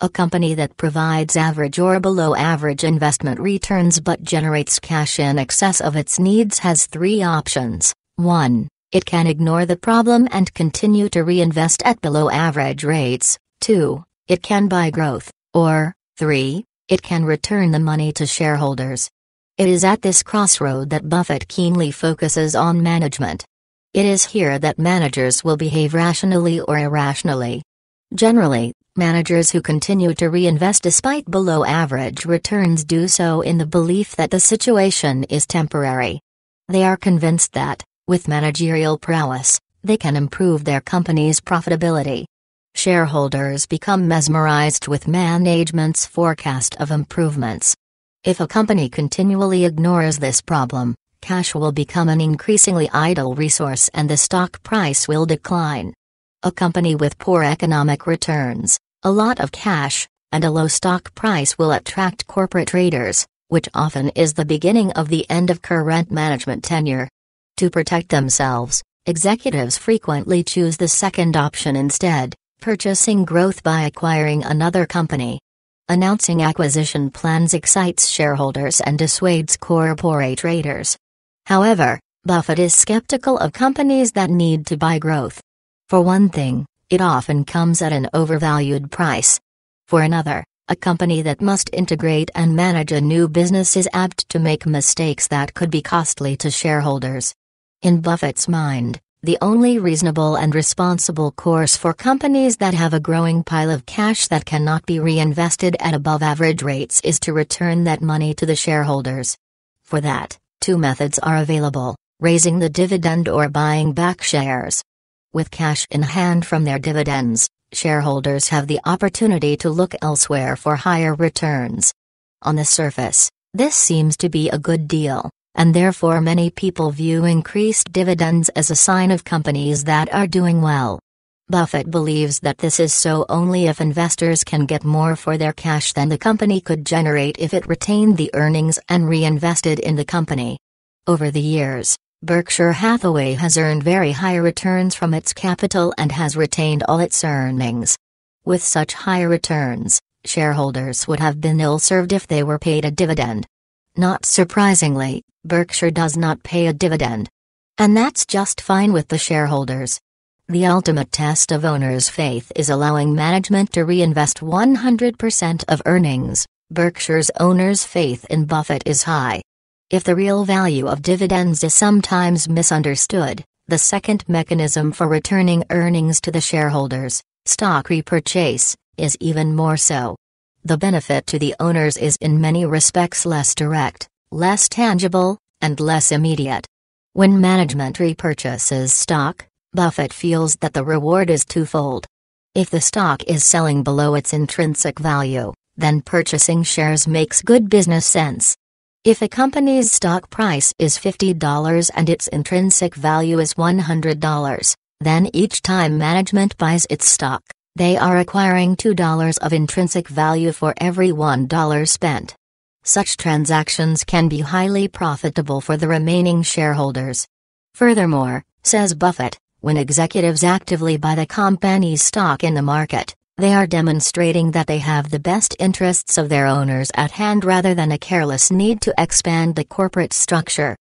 A company that provides average or below average investment returns but generates cash in excess of its needs has three options. 1. It can ignore the problem and continue to reinvest at below average rates. 2. It can buy growth. Or, 3. It can return the money to shareholders. It is at this crossroad that Buffett keenly focuses on management. It is here that managers will behave rationally or irrationally. Generally, managers who continue to reinvest despite below average returns do so in the belief that the situation is temporary. They are convinced that, with managerial prowess, they can improve their company's profitability. Shareholders become mesmerized with management's forecast of improvements, if a company continually ignores this problem, cash will become an increasingly idle resource and the stock price will decline. A company with poor economic returns, a lot of cash, and a low stock price will attract corporate traders, which often is the beginning of the end of current management tenure. To protect themselves, executives frequently choose the second option instead, purchasing growth by acquiring another company. Announcing acquisition plans excites shareholders and dissuades corporate traders. However, Buffett is skeptical of companies that need to buy growth. For one thing, it often comes at an overvalued price. For another, a company that must integrate and manage a new business is apt to make mistakes that could be costly to shareholders. In Buffett's mind, the only reasonable and responsible course for companies that have a growing pile of cash that cannot be reinvested at above average rates is to return that money to the shareholders. For that, two methods are available raising the dividend or buying back shares. With cash in hand from their dividends, shareholders have the opportunity to look elsewhere for higher returns. On the surface, this seems to be a good deal and therefore many people view increased dividends as a sign of companies that are doing well. Buffett believes that this is so only if investors can get more for their cash than the company could generate if it retained the earnings and reinvested in the company. Over the years, Berkshire Hathaway has earned very high returns from its capital and has retained all its earnings. With such high returns, shareholders would have been ill served if they were paid a dividend. Not surprisingly, Berkshire does not pay a dividend. And that's just fine with the shareholders. The ultimate test of owners' faith is allowing management to reinvest 100% of earnings. Berkshire's owners' faith in Buffett is high. If the real value of dividends is sometimes misunderstood, the second mechanism for returning earnings to the shareholders, stock repurchase, is even more so the benefit to the owners is in many respects less direct, less tangible, and less immediate. When management repurchases stock, Buffett feels that the reward is twofold. If the stock is selling below its intrinsic value, then purchasing shares makes good business sense. If a company's stock price is $50 and its intrinsic value is $100, then each time management buys its stock, they are acquiring $2 of intrinsic value for every $1 spent. Such transactions can be highly profitable for the remaining shareholders. Furthermore, says Buffett, when executives actively buy the company's stock in the market, they are demonstrating that they have the best interests of their owners at hand rather than a careless need to expand the corporate structure.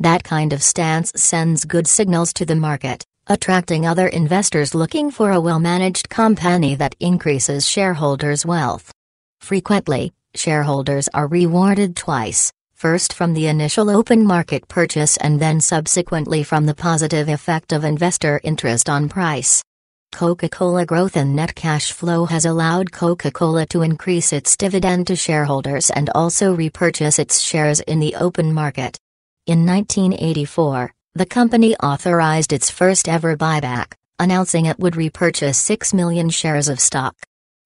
That kind of stance sends good signals to the market attracting other investors looking for a well managed company that increases shareholders' wealth. Frequently, shareholders are rewarded twice first from the initial open market purchase and then subsequently from the positive effect of investor interest on price. Coca Cola growth in net cash flow has allowed Coca Cola to increase its dividend to shareholders and also repurchase its shares in the open market. In 1984, the company authorized its first ever buyback, announcing it would repurchase 6 million shares of stock.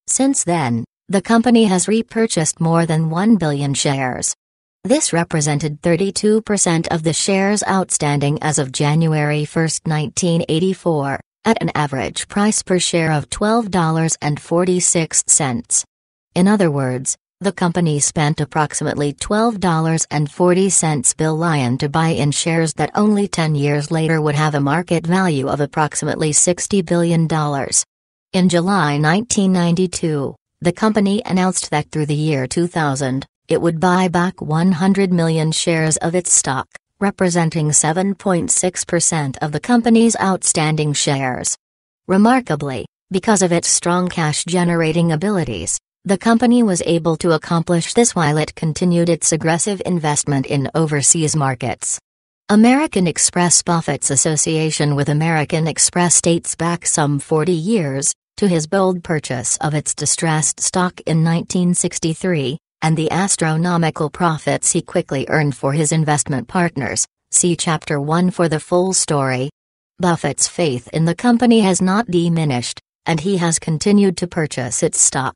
Since then, the company has repurchased more than 1 billion shares. This represented 32% of the shares outstanding as of January 1, 1984, at an average price per share of $12.46. In other words, the company spent approximately $12.40 billion to buy in shares that only 10 years later would have a market value of approximately $60 billion. In July 1992, the company announced that through the year 2000, it would buy back 100 million shares of its stock, representing 7.6% of the company's outstanding shares. Remarkably, because of its strong cash generating abilities, the company was able to accomplish this while it continued its aggressive investment in overseas markets. American Express Buffett's association with American Express dates back some 40 years, to his bold purchase of its distressed stock in 1963, and the astronomical profits he quickly earned for his investment partners. See Chapter 1 for the full story. Buffett's faith in the company has not diminished, and he has continued to purchase its stock.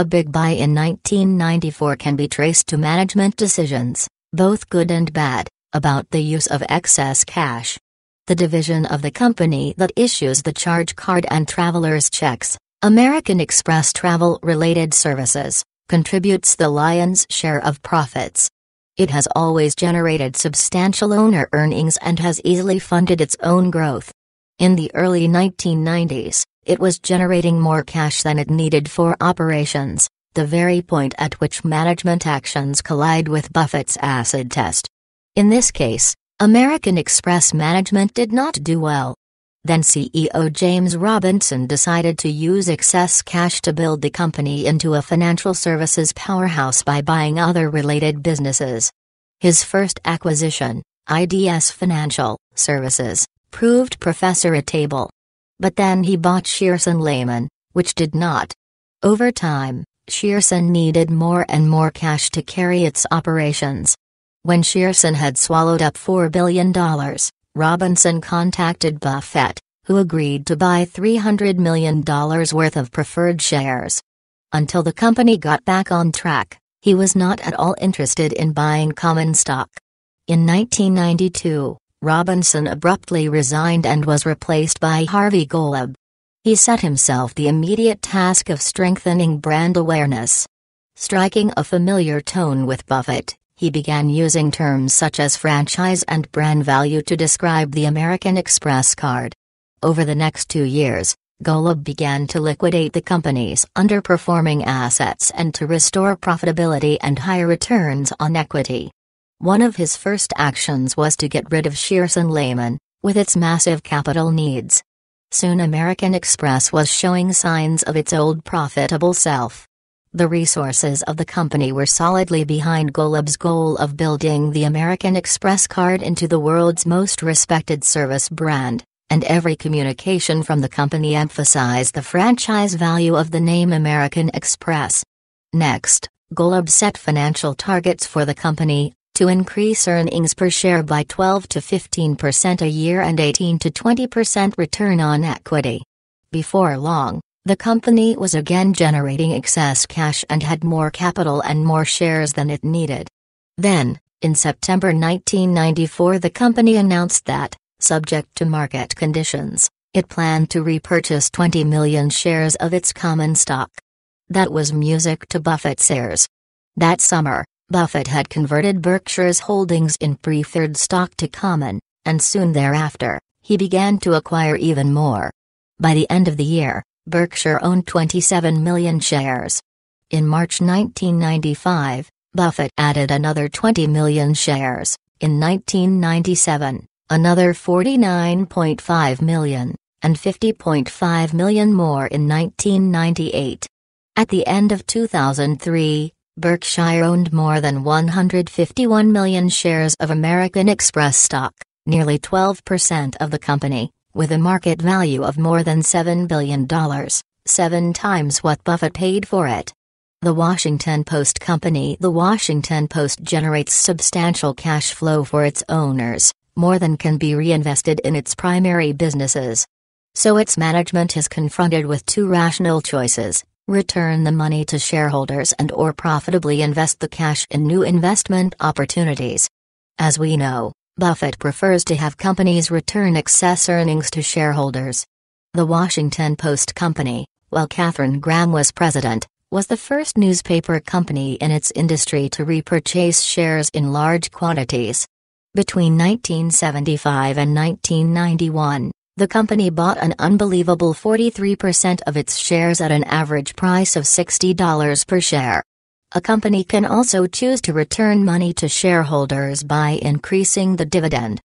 A big buy in 1994 can be traced to management decisions, both good and bad, about the use of excess cash. The division of the company that issues the charge card and traveler's checks, American Express Travel Related Services, contributes the lion's share of profits. It has always generated substantial owner earnings and has easily funded its own growth. In the early 1990s, it was generating more cash than it needed for operations, the very point at which management actions collide with Buffett's acid test. In this case, American Express management did not do well. Then CEO James Robinson decided to use excess cash to build the company into a financial services powerhouse by buying other related businesses. His first acquisition, IDS Financial Services, proved Professor table. But then he bought Shearson Lehman, which did not. Over time, Shearson needed more and more cash to carry its operations. When Shearson had swallowed up $4 billion, Robinson contacted Buffett, who agreed to buy $300 million worth of preferred shares. Until the company got back on track, he was not at all interested in buying common stock. In 1992, Robinson abruptly resigned and was replaced by Harvey Golub. He set himself the immediate task of strengthening brand awareness. Striking a familiar tone with Buffett, he began using terms such as franchise and brand value to describe the American Express card. Over the next two years, Golub began to liquidate the company's underperforming assets and to restore profitability and higher returns on equity. One of his first actions was to get rid of Shearson Lehman, with its massive capital needs. Soon American Express was showing signs of its old profitable self. The resources of the company were solidly behind Golub's goal of building the American Express card into the world's most respected service brand, and every communication from the company emphasized the franchise value of the name American Express. Next, Golub set financial targets for the company, to increase earnings per share by 12 to 15% a year and 18 to 20% return on equity. Before long, the company was again generating excess cash and had more capital and more shares than it needed. Then, in September 1994, the company announced that, subject to market conditions, it planned to repurchase 20 million shares of its common stock. That was music to Buffett's ears. That summer, Buffett had converted Berkshire's holdings in preferred stock to common, and soon thereafter, he began to acquire even more. By the end of the year, Berkshire owned 27 million shares. In March 1995, Buffett added another 20 million shares. In 1997, another 49.5 million, and 50.5 million more in 1998. At the end of 2003, Berkshire owned more than 151 million shares of American Express stock, nearly 12% of the company, with a market value of more than $7 billion, seven times what Buffett paid for it. The Washington Post Company The Washington Post generates substantial cash flow for its owners, more than can be reinvested in its primary businesses. So its management is confronted with two rational choices Return the money to shareholders and or profitably invest the cash in new investment opportunities. As we know, Buffett prefers to have companies return excess earnings to shareholders. The Washington Post Company, while Katherine Graham was president, was the first newspaper company in its industry to repurchase shares in large quantities. Between 1975 and 1991, the company bought an unbelievable 43% of its shares at an average price of $60 per share. A company can also choose to return money to shareholders by increasing the dividend.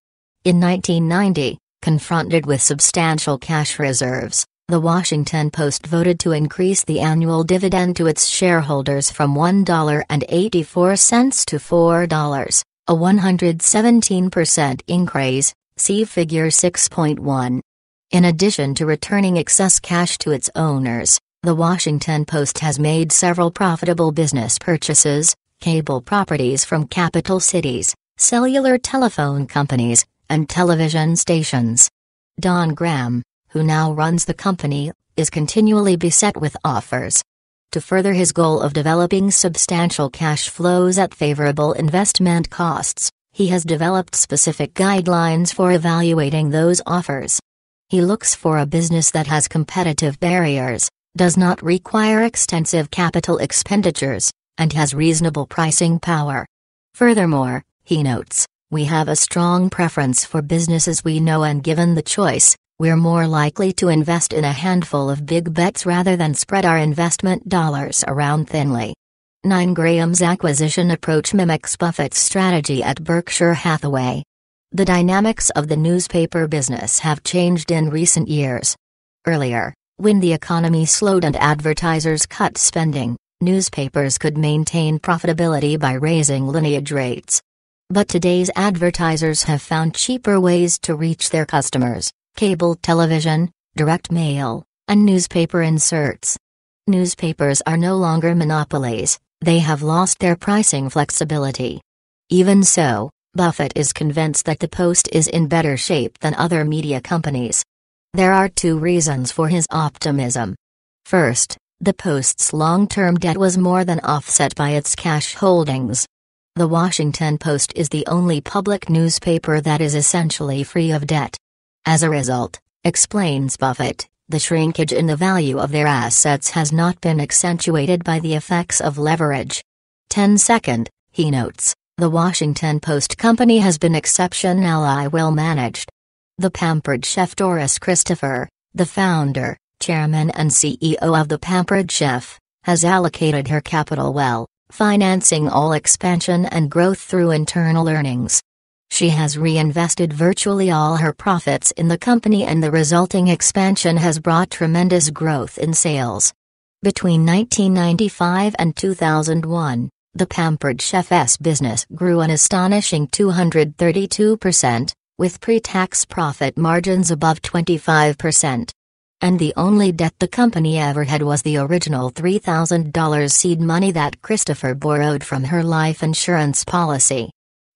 In 1990, confronted with substantial cash reserves, the Washington Post voted to increase the annual dividend to its shareholders from $1.84 to $4, a 117% increase, See Figure 6.1. In addition to returning excess cash to its owners, The Washington Post has made several profitable business purchases, cable properties from capital cities, cellular telephone companies, and television stations. Don Graham, who now runs the company, is continually beset with offers. To further his goal of developing substantial cash flows at favorable investment costs, he has developed specific guidelines for evaluating those offers. He looks for a business that has competitive barriers, does not require extensive capital expenditures, and has reasonable pricing power. Furthermore, he notes, we have a strong preference for businesses we know and given the choice, we're more likely to invest in a handful of big bets rather than spread our investment dollars around thinly. 9 Graham's acquisition approach mimics Buffett's strategy at Berkshire Hathaway. The dynamics of the newspaper business have changed in recent years. Earlier, when the economy slowed and advertisers cut spending, newspapers could maintain profitability by raising lineage rates. But today's advertisers have found cheaper ways to reach their customers cable television, direct mail, and newspaper inserts. Newspapers are no longer monopolies, they have lost their pricing flexibility. Even so, Buffett is convinced that the Post is in better shape than other media companies. There are two reasons for his optimism. First, the Post's long term debt was more than offset by its cash holdings. The Washington Post is the only public newspaper that is essentially free of debt. As a result, explains Buffett, the shrinkage in the value of their assets has not been accentuated by the effects of leverage. 10 second, he notes, the Washington Post Company has been exceptionally well managed. The pampered chef Doris Christopher, the founder, chairman and CEO of the pampered chef, has allocated her capital well, financing all expansion and growth through internal earnings, she has reinvested virtually all her profits in the company and the resulting expansion has brought tremendous growth in sales. Between 1995 and 2001, the Pampered Chef's business grew an astonishing 232%, with pre-tax profit margins above 25%. And the only debt the company ever had was the original $3,000 seed money that Christopher borrowed from her life insurance policy.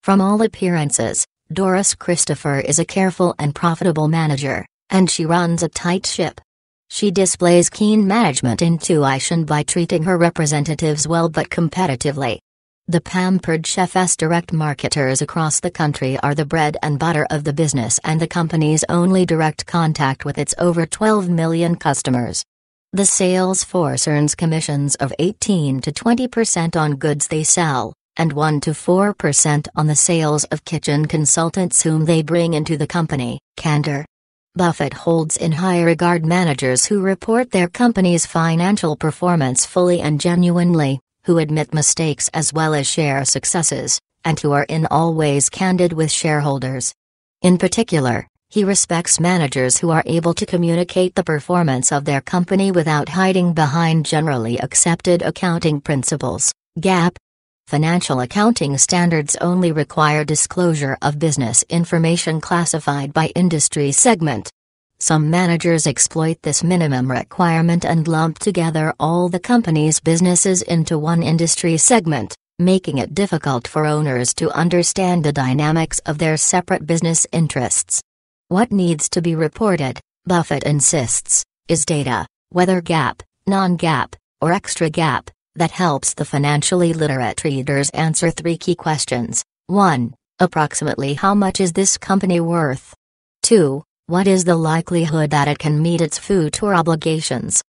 From all appearances, Doris Christopher is a careful and profitable manager, and she runs a tight ship. She displays keen management intuition by treating her representatives well but competitively. The pampered chef's direct marketers across the country are the bread and butter of the business and the company's only direct contact with its over 12 million customers. The sales force earns commissions of 18 to 20% on goods they sell, and 1 to 4% on the sales of kitchen consultants whom they bring into the company. Candor. Buffett holds in high regard managers who report their company's financial performance fully and genuinely, who admit mistakes as well as share successes, and who are in all ways candid with shareholders. In particular, he respects managers who are able to communicate the performance of their company without hiding behind generally accepted accounting principles, Gap. Financial accounting standards only require disclosure of business information classified by industry segment. Some managers exploit this minimum requirement and lump together all the company's businesses into one industry segment, making it difficult for owners to understand the dynamics of their separate business interests. What needs to be reported, Buffett insists, is data, whether GAAP, non GAAP, or extra GAAP, that helps the financially literate readers answer three key questions 1. Approximately how much is this company worth? 2. What is the likelihood that it can meet its future obligations?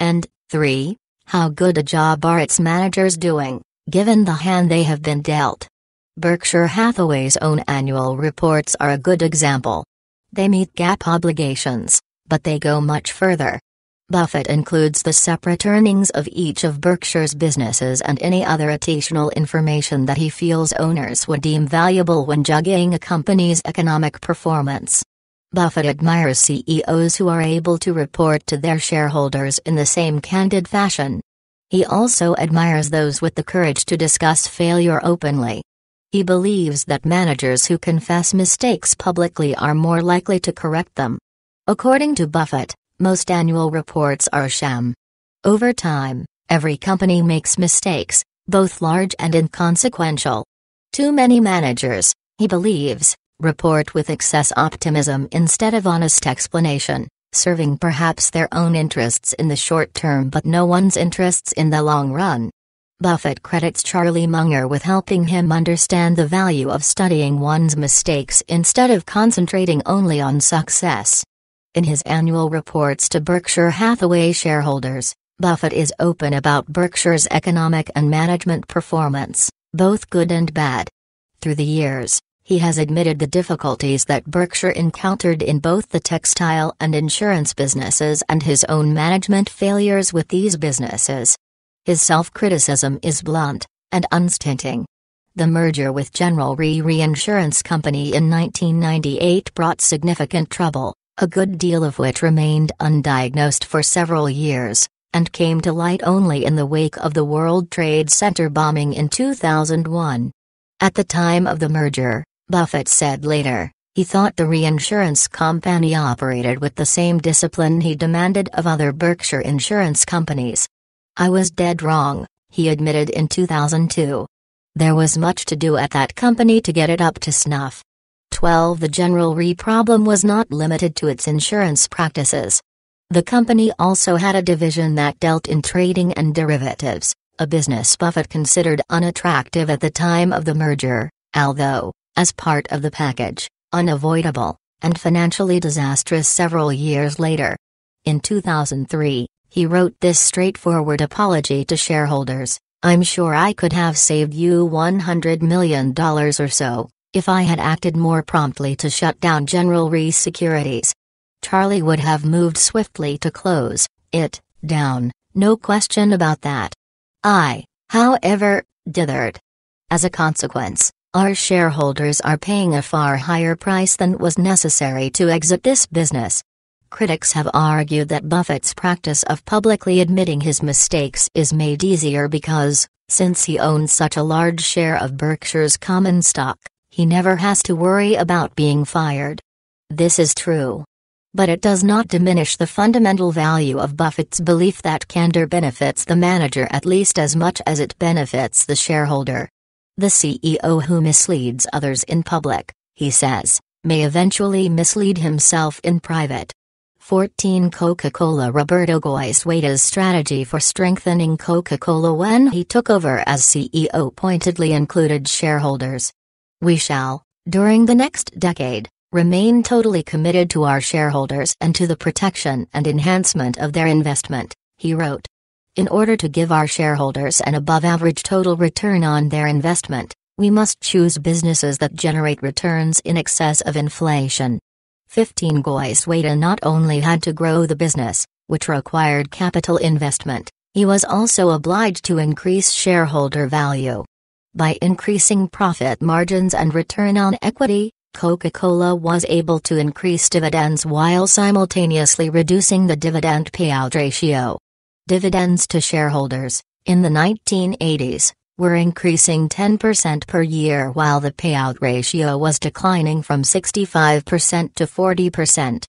And 3. How good a job are its managers doing, given the hand they have been dealt? Berkshire Hathaway's own annual reports are a good example. They meet gap obligations, but they go much further. Buffett includes the separate earnings of each of Berkshire's businesses and any other additional information that he feels owners would deem valuable when judging a company's economic performance. Buffett admires CEOs who are able to report to their shareholders in the same candid fashion. He also admires those with the courage to discuss failure openly. He believes that managers who confess mistakes publicly are more likely to correct them. According to Buffett, most annual reports are a sham. Over time, every company makes mistakes, both large and inconsequential. Too many managers, he believes, report with excess optimism instead of honest explanation, serving perhaps their own interests in the short term but no one's interests in the long run. Buffett credits Charlie Munger with helping him understand the value of studying one's mistakes instead of concentrating only on success. In his annual reports to Berkshire Hathaway shareholders, Buffett is open about Berkshire's economic and management performance, both good and bad. Through the years, he has admitted the difficulties that Berkshire encountered in both the textile and insurance businesses and his own management failures with these businesses. His self criticism is blunt and unstinting. The merger with General Re Reinsurance Company in 1998 brought significant trouble a good deal of which remained undiagnosed for several years, and came to light only in the wake of the World Trade Center bombing in 2001. At the time of the merger, Buffett said later, he thought the reinsurance company operated with the same discipline he demanded of other Berkshire insurance companies. I was dead wrong, he admitted in 2002. There was much to do at that company to get it up to snuff, 2012 the General Re problem was not limited to its insurance practices. The company also had a division that dealt in trading and derivatives, a business Buffett considered unattractive at the time of the merger, although, as part of the package, unavoidable, and financially disastrous several years later. In 2003, he wrote this straightforward apology to shareholders I'm sure I could have saved you $100 million or so. If I had acted more promptly to shut down General Rees Securities, Charlie would have moved swiftly to close it down, no question about that. I, however, dithered. As a consequence, our shareholders are paying a far higher price than was necessary to exit this business. Critics have argued that Buffett's practice of publicly admitting his mistakes is made easier because, since he owns such a large share of Berkshire's common stock, he never has to worry about being fired. This is true. But it does not diminish the fundamental value of Buffett's belief that candor benefits the manager at least as much as it benefits the shareholder. The CEO who misleads others in public, he says, may eventually mislead himself in private. 14 Coca Cola Roberto Goizueta's strategy for strengthening Coca Cola when he took over as CEO pointedly included shareholders, we shall, during the next decade, remain totally committed to our shareholders and to the protection and enhancement of their investment, he wrote. In order to give our shareholders an above average total return on their investment, we must choose businesses that generate returns in excess of inflation. 15 Goyce Wada not only had to grow the business, which required capital investment, he was also obliged to increase shareholder value. By increasing profit margins and return on equity, Coca-Cola was able to increase dividends while simultaneously reducing the dividend payout ratio. Dividends to shareholders, in the 1980s, were increasing 10% per year while the payout ratio was declining from 65% to 40%.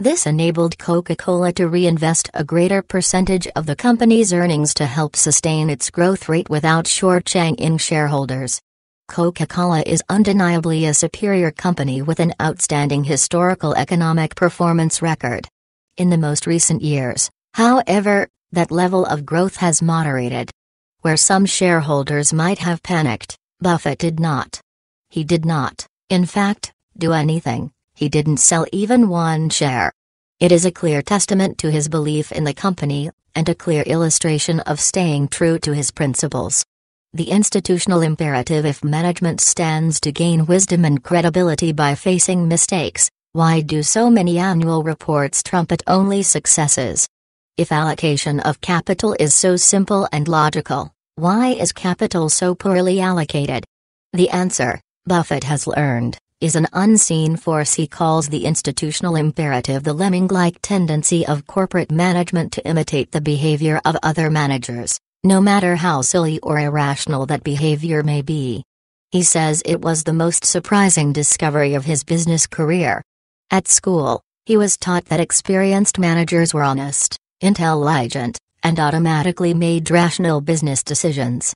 This enabled Coca-Cola to reinvest a greater percentage of the company's earnings to help sustain its growth rate without shortchanging shareholders. Coca-Cola is undeniably a superior company with an outstanding historical economic performance record. In the most recent years, however, that level of growth has moderated. Where some shareholders might have panicked, Buffett did not. He did not, in fact, do anything he didn't sell even one share. It is a clear testament to his belief in the company, and a clear illustration of staying true to his principles. The institutional imperative if management stands to gain wisdom and credibility by facing mistakes, why do so many annual reports trumpet only successes? If allocation of capital is so simple and logical, why is capital so poorly allocated? The answer, Buffett has learned, is an unseen force he calls the institutional imperative the lemming-like tendency of corporate management to imitate the behavior of other managers, no matter how silly or irrational that behavior may be. He says it was the most surprising discovery of his business career. At school, he was taught that experienced managers were honest, intelligent, and automatically made rational business decisions.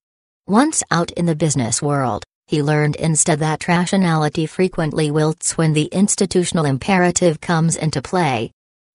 Once out in the business world, he learned instead that rationality frequently wilts when the institutional imperative comes into play.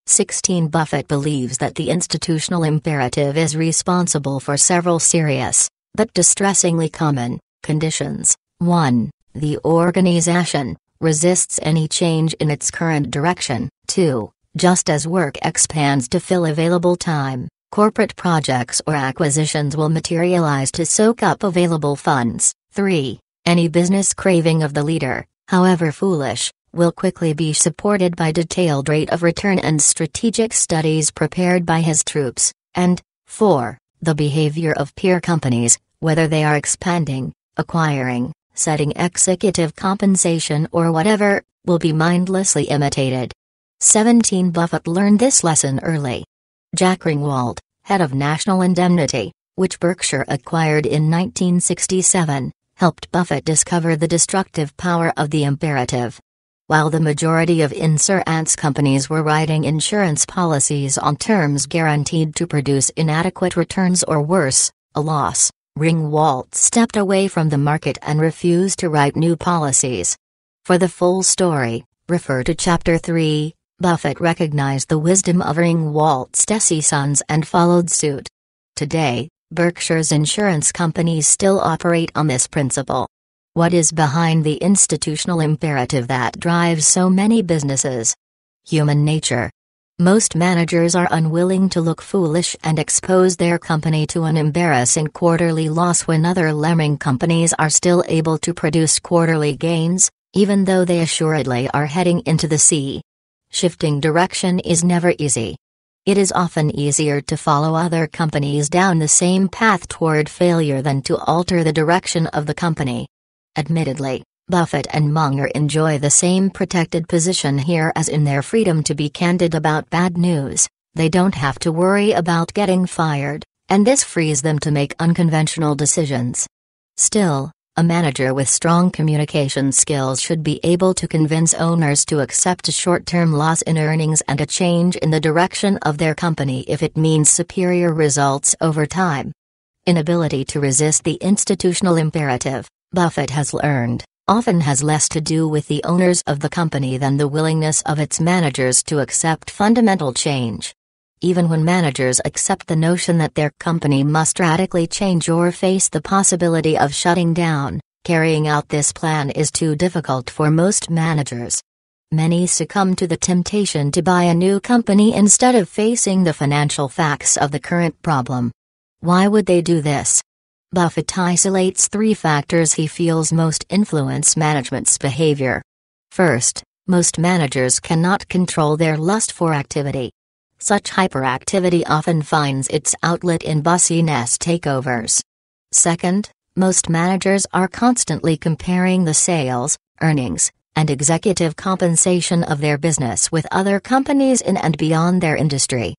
16 Buffett believes that the institutional imperative is responsible for several serious, but distressingly common, conditions. 1. The organization resists any change in its current direction. 2. Just as work expands to fill available time, corporate projects or acquisitions will materialize to soak up available funds. 3. Any business craving of the leader, however foolish, will quickly be supported by detailed rate of return and strategic studies prepared by his troops, and, 4. The behavior of peer companies, whether they are expanding, acquiring, setting executive compensation or whatever, will be mindlessly imitated. 17 Buffett learned this lesson early. Jack Ringwald, head of National Indemnity, which Berkshire acquired in 1967, helped Buffett discover the destructive power of the imperative. While the majority of insurance companies were writing insurance policies on terms guaranteed to produce inadequate returns or worse, a loss, Ringwald stepped away from the market and refused to write new policies. For the full story, refer to Chapter 3. Buffett recognized the wisdom of Ringwald's Stessi sons and followed suit. Today, Berkshire's insurance companies still operate on this principle. What is behind the institutional imperative that drives so many businesses? Human nature. Most managers are unwilling to look foolish and expose their company to an embarrassing quarterly loss when other lemming companies are still able to produce quarterly gains, even though they assuredly are heading into the sea. Shifting direction is never easy. It is often easier to follow other companies down the same path toward failure than to alter the direction of the company. Admittedly, Buffett and Munger enjoy the same protected position here as in their freedom to be candid about bad news, they don't have to worry about getting fired, and this frees them to make unconventional decisions. Still, a manager with strong communication skills should be able to convince owners to accept a short term loss in earnings and a change in the direction of their company if it means superior results over time. Inability to resist the institutional imperative, Buffett has learned, often has less to do with the owners of the company than the willingness of its managers to accept fundamental change even when managers accept the notion that their company must radically change or face the possibility of shutting down, carrying out this plan is too difficult for most managers. Many succumb to the temptation to buy a new company instead of facing the financial facts of the current problem. Why would they do this? Buffett isolates three factors he feels most influence management's behavior. First, most managers cannot control their lust for activity. Such hyperactivity often finds its outlet in bossiness takeovers. Second, most managers are constantly comparing the sales, earnings, and executive compensation of their business with other companies in and beyond their industry.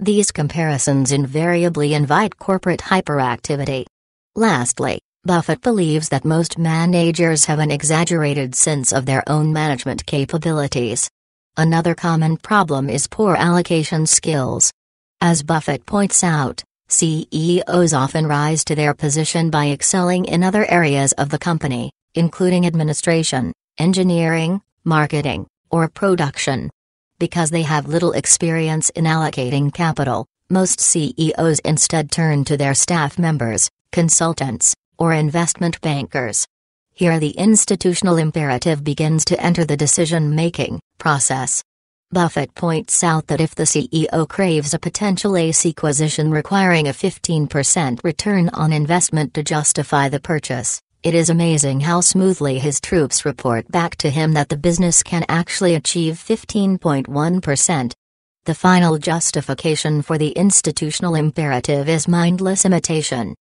These comparisons invariably invite corporate hyperactivity. Lastly, Buffett believes that most managers have an exaggerated sense of their own management capabilities. Another common problem is poor allocation skills. As Buffett points out, CEOs often rise to their position by excelling in other areas of the company, including administration, engineering, marketing, or production. Because they have little experience in allocating capital, most CEOs instead turn to their staff members, consultants, or investment bankers. Here the institutional imperative begins to enter the decision-making process. Buffett points out that if the CEO craves a potential acquisition requiring a 15% return on investment to justify the purchase, it is amazing how smoothly his troops report back to him that the business can actually achieve 15.1%. The final justification for the institutional imperative is mindless imitation.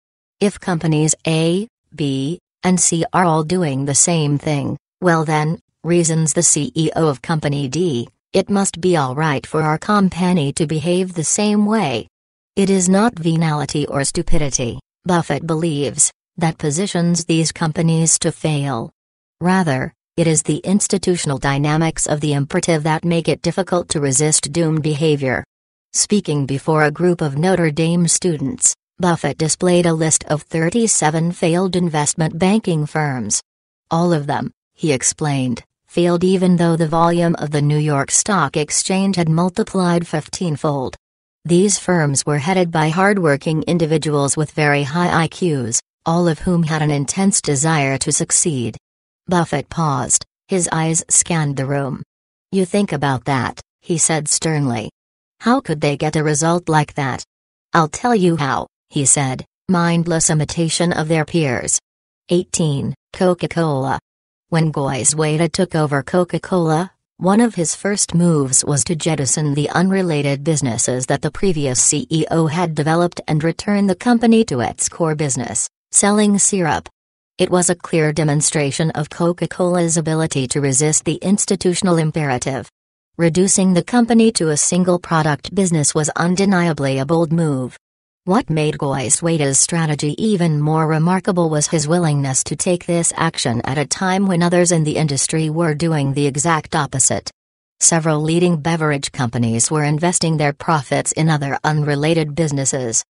If companies A, B, and C are all doing the same thing, well then, reasons the CEO of Company D, it must be alright for our company to behave the same way. It is not venality or stupidity, Buffett believes, that positions these companies to fail. Rather, it is the institutional dynamics of the imperative that make it difficult to resist doomed behavior. Speaking before a group of Notre Dame students, Buffett displayed a list of 37 failed investment banking firms. All of them, he explained, failed even though the volume of the New York Stock Exchange had multiplied 15-fold. These firms were headed by hardworking individuals with very high IQs, all of whom had an intense desire to succeed. Buffett paused, his eyes scanned the room. You think about that, he said sternly. How could they get a result like that? I'll tell you how he said, mindless imitation of their peers. 18. Coca-Cola. When Goizueta took over Coca-Cola, one of his first moves was to jettison the unrelated businesses that the previous CEO had developed and return the company to its core business, selling syrup. It was a clear demonstration of Coca Cola's ability to resist the institutional imperative. Reducing the company to a single product business was undeniably a bold move, what made Goizueta's strategy even more remarkable was his willingness to take this action at a time when others in the industry were doing the exact opposite. Several leading beverage companies were investing their profits in other unrelated businesses.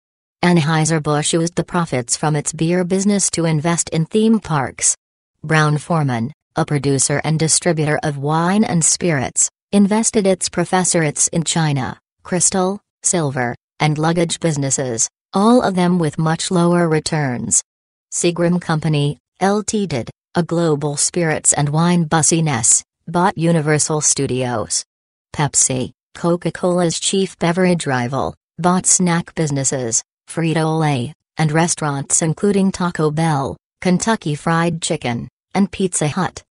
Anheuser-Busch used the profits from its beer business to invest in theme parks. Brown-Forman, a producer and distributor of wine and spirits, invested its professorates in China, crystal, silver, and luggage businesses, all of them with much lower returns. Seagram Company, Ltd., a global spirits and wine bussiness, bought Universal Studios. Pepsi, Coca-Cola's chief beverage rival, bought snack businesses, Frito-Lay, and restaurants including Taco Bell, Kentucky Fried Chicken, and Pizza Hut.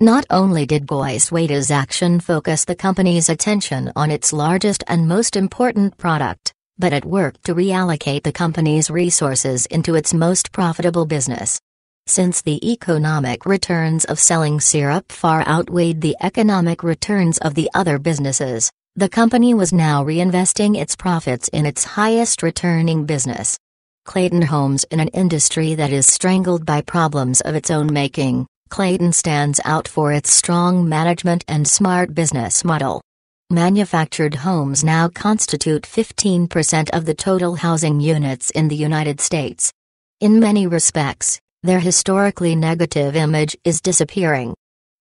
Not only did Boyce Wade's action focus the company's attention on its largest and most important product, but it worked to reallocate the company's resources into its most profitable business. Since the economic returns of selling syrup far outweighed the economic returns of the other businesses, the company was now reinvesting its profits in its highest returning business. Clayton Homes in an industry that is strangled by problems of its own making, Clayton stands out for its strong management and smart business model. Manufactured homes now constitute 15% of the total housing units in the United States. In many respects, their historically negative image is disappearing.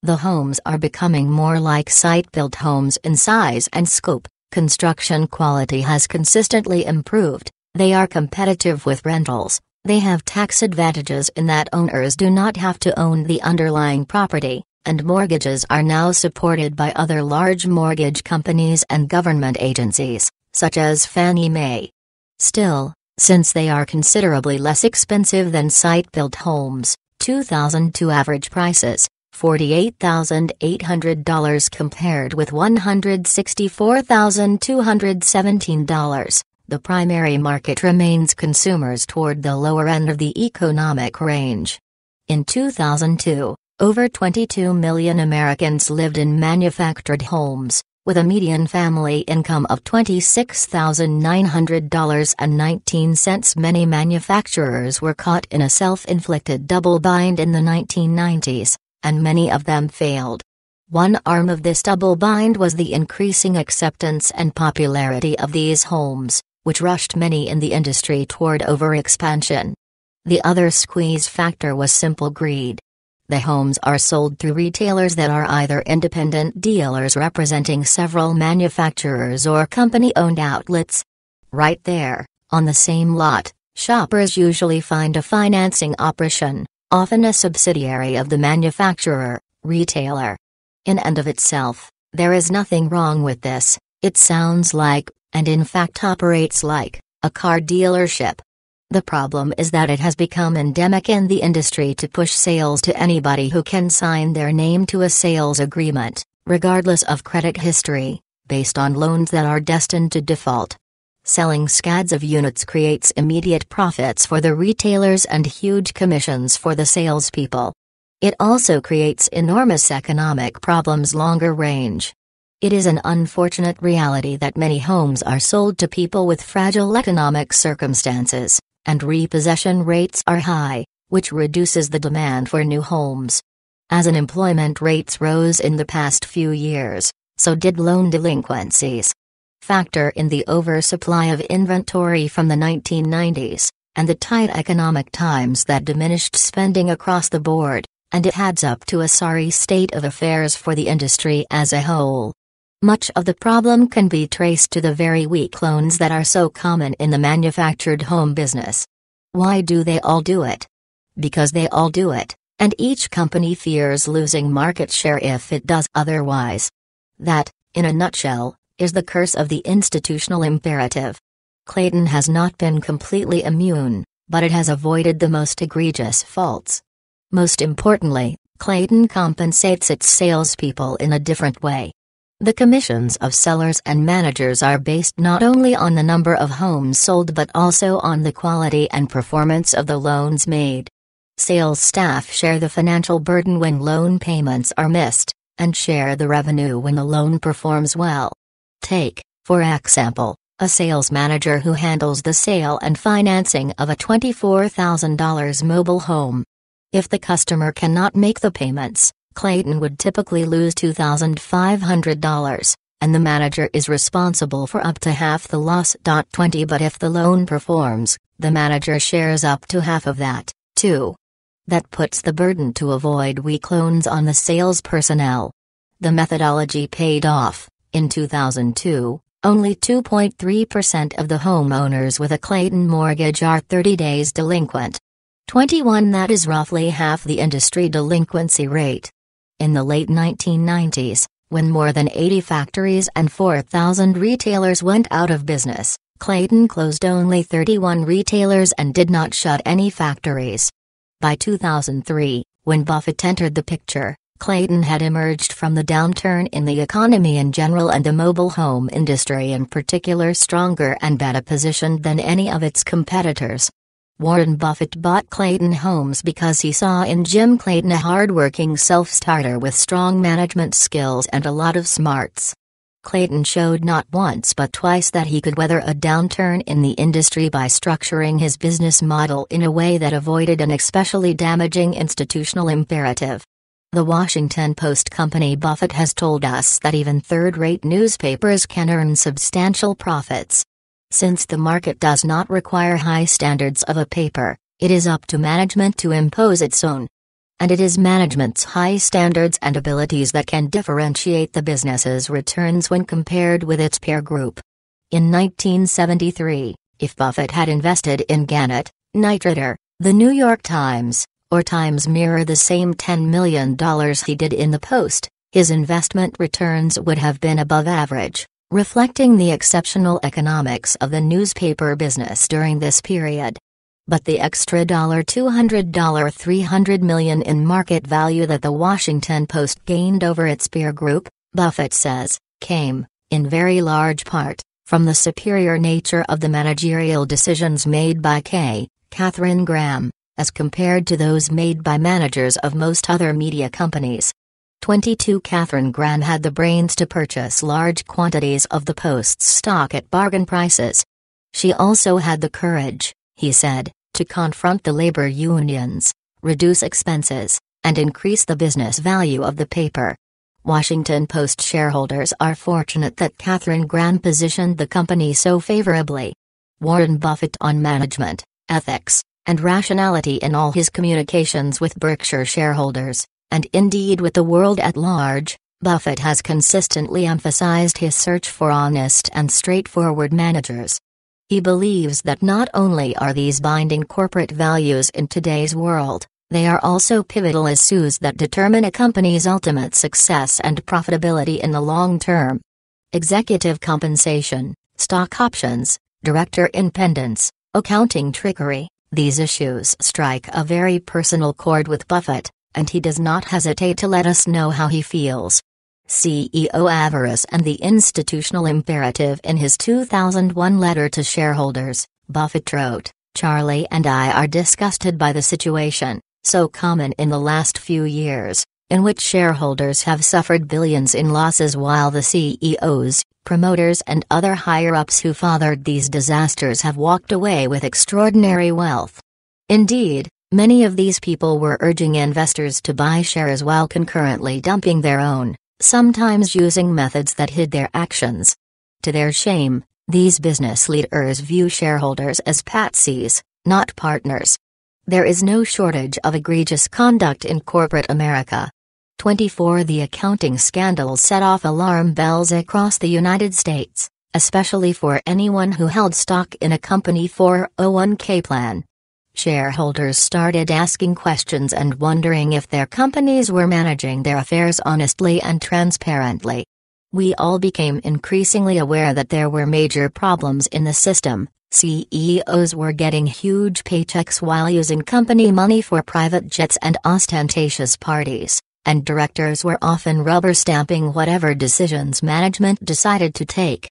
The homes are becoming more like site-built homes in size and scope, construction quality has consistently improved, they are competitive with rentals, they have tax advantages in that owners do not have to own the underlying property, and mortgages are now supported by other large mortgage companies and government agencies, such as Fannie Mae. Still, since they are considerably less expensive than site-built homes, 2002 average prices, $48,800 compared with $164,217. The primary market remains consumers toward the lower end of the economic range. In 2002, over 22 million Americans lived in manufactured homes, with a median family income of $26,900.19. Many manufacturers were caught in a self-inflicted double bind in the 1990s, and many of them failed. One arm of this double bind was the increasing acceptance and popularity of these homes, which rushed many in the industry toward overexpansion. The other squeeze factor was simple greed. The homes are sold through retailers that are either independent dealers representing several manufacturers or company owned outlets. Right there, on the same lot, shoppers usually find a financing operation, often a subsidiary of the manufacturer, retailer. In and of itself, there is nothing wrong with this, it sounds like, and in fact operates like, a car dealership. The problem is that it has become endemic in the industry to push sales to anybody who can sign their name to a sales agreement, regardless of credit history, based on loans that are destined to default. Selling scads of units creates immediate profits for the retailers and huge commissions for the salespeople. It also creates enormous economic problems longer range. It is an unfortunate reality that many homes are sold to people with fragile economic circumstances and repossession rates are high, which reduces the demand for new homes. As unemployment rates rose in the past few years, so did loan delinquencies. Factor in the oversupply of inventory from the 1990s, and the tight economic times that diminished spending across the board, and it adds up to a sorry state of affairs for the industry as a whole. Much of the problem can be traced to the very weak loans that are so common in the manufactured home business. Why do they all do it? Because they all do it, and each company fears losing market share if it does otherwise. That, in a nutshell, is the curse of the institutional imperative. Clayton has not been completely immune, but it has avoided the most egregious faults. Most importantly, Clayton compensates its salespeople in a different way. The commissions of sellers and managers are based not only on the number of homes sold but also on the quality and performance of the loans made. Sales staff share the financial burden when loan payments are missed, and share the revenue when the loan performs well. Take, for example, a sales manager who handles the sale and financing of a $24,000 mobile home. If the customer cannot make the payments, Clayton would typically lose $2,500, and the manager is responsible for up to half the loss. 20 But if the loan performs, the manager shares up to half of that, too. That puts the burden to avoid weak loans on the sales personnel. The methodology paid off. In 2002, only 2.3% of the homeowners with a Clayton mortgage are 30 days delinquent. 21 That is roughly half the industry delinquency rate. In the late 1990s, when more than 80 factories and 4,000 retailers went out of business, Clayton closed only 31 retailers and did not shut any factories. By 2003, when Buffett entered the picture, Clayton had emerged from the downturn in the economy in general and the mobile home industry in particular stronger and better positioned than any of its competitors. Warren Buffett bought Clayton Homes because he saw in Jim Clayton a hardworking self-starter with strong management skills and a lot of smarts. Clayton showed not once but twice that he could weather a downturn in the industry by structuring his business model in a way that avoided an especially damaging institutional imperative. The Washington Post Company Buffett has told us that even third rate newspapers can earn substantial profits. Since the market does not require high standards of a paper, it is up to management to impose its own. And it is management's high standards and abilities that can differentiate the business's returns when compared with its peer group. In 1973, if Buffett had invested in Gannett, Nitrator, The New York Times, or Times Mirror the same $10 million he did in the Post, his investment returns would have been above average reflecting the exceptional economics of the newspaper business during this period. But the extra $200 $300 million in market value that the Washington Post gained over its peer group, Buffett says, came, in very large part, from the superior nature of the managerial decisions made by K. Catherine Graham, as compared to those made by managers of most other media companies. 22 Catherine Gran had the brains to purchase large quantities of the Post's stock at bargain prices. She also had the courage, he said, to confront the labor unions, reduce expenses, and increase the business value of the paper. Washington Post shareholders are fortunate that Catherine Gran positioned the company so favorably. Warren Buffett on management, ethics, and rationality in all his communications with Berkshire shareholders and indeed with the world at large, Buffett has consistently emphasized his search for honest and straightforward managers. He believes that not only are these binding corporate values in today's world, they are also pivotal issues that determine a company's ultimate success and profitability in the long term. Executive compensation, stock options, director independence, accounting trickery, these issues strike a very personal chord with Buffett and he does not hesitate to let us know how he feels. CEO Avarice and the Institutional Imperative in his 2001 letter to shareholders, Buffett wrote, Charlie and I are disgusted by the situation, so common in the last few years, in which shareholders have suffered billions in losses while the CEOs, promoters, and other higher ups who fathered these disasters have walked away with extraordinary wealth. Indeed, Many of these people were urging investors to buy shares while concurrently dumping their own, sometimes using methods that hid their actions. To their shame, these business leaders view shareholders as patsies, not partners. There is no shortage of egregious conduct in corporate America. 24 The accounting scandal set off alarm bells across the United States, especially for anyone who held stock in a company 401k plan, shareholders started asking questions and wondering if their companies were managing their affairs honestly and transparently. We all became increasingly aware that there were major problems in the system. CEOs were getting huge paychecks while using company money for private jets and ostentatious parties, and directors were often rubber stamping whatever decisions management decided to take.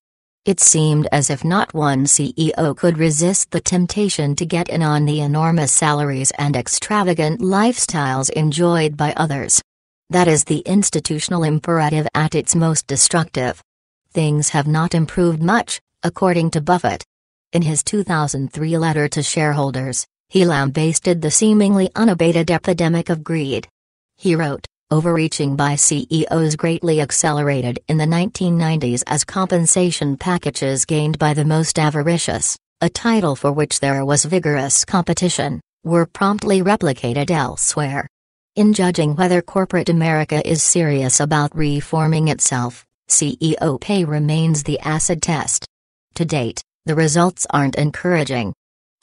It seemed as if not one CEO could resist the temptation to get in on the enormous salaries and extravagant lifestyles enjoyed by others. That is the institutional imperative at its most destructive. Things have not improved much, according to Buffett. In his 2003 letter to shareholders, he lambasted the seemingly unabated epidemic of greed. He wrote, Overreaching by CEOs greatly accelerated in the 1990s as compensation packages gained by the most avaricious, a title for which there was vigorous competition, were promptly replicated elsewhere. In judging whether corporate America is serious about reforming itself, CEO pay remains the acid test. To date, the results aren't encouraging.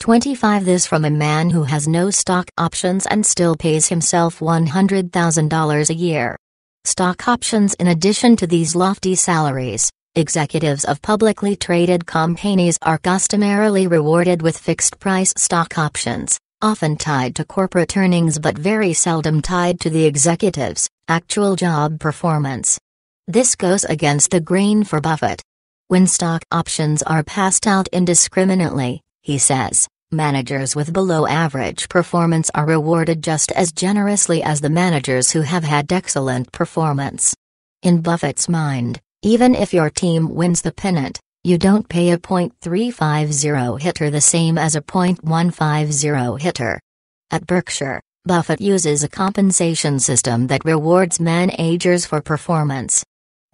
25 This from a man who has no stock options and still pays himself $100,000 a year. Stock options In addition to these lofty salaries, executives of publicly traded companies are customarily rewarded with fixed-price stock options, often tied to corporate earnings but very seldom tied to the executive's actual job performance. This goes against the grain for Buffett. When stock options are passed out indiscriminately, he says. Managers with below average performance are rewarded just as generously as the managers who have had excellent performance. In Buffett's mind, even if your team wins the pennant, you don't pay a .350 hitter the same as a .150 hitter. At Berkshire, Buffett uses a compensation system that rewards managers for performance.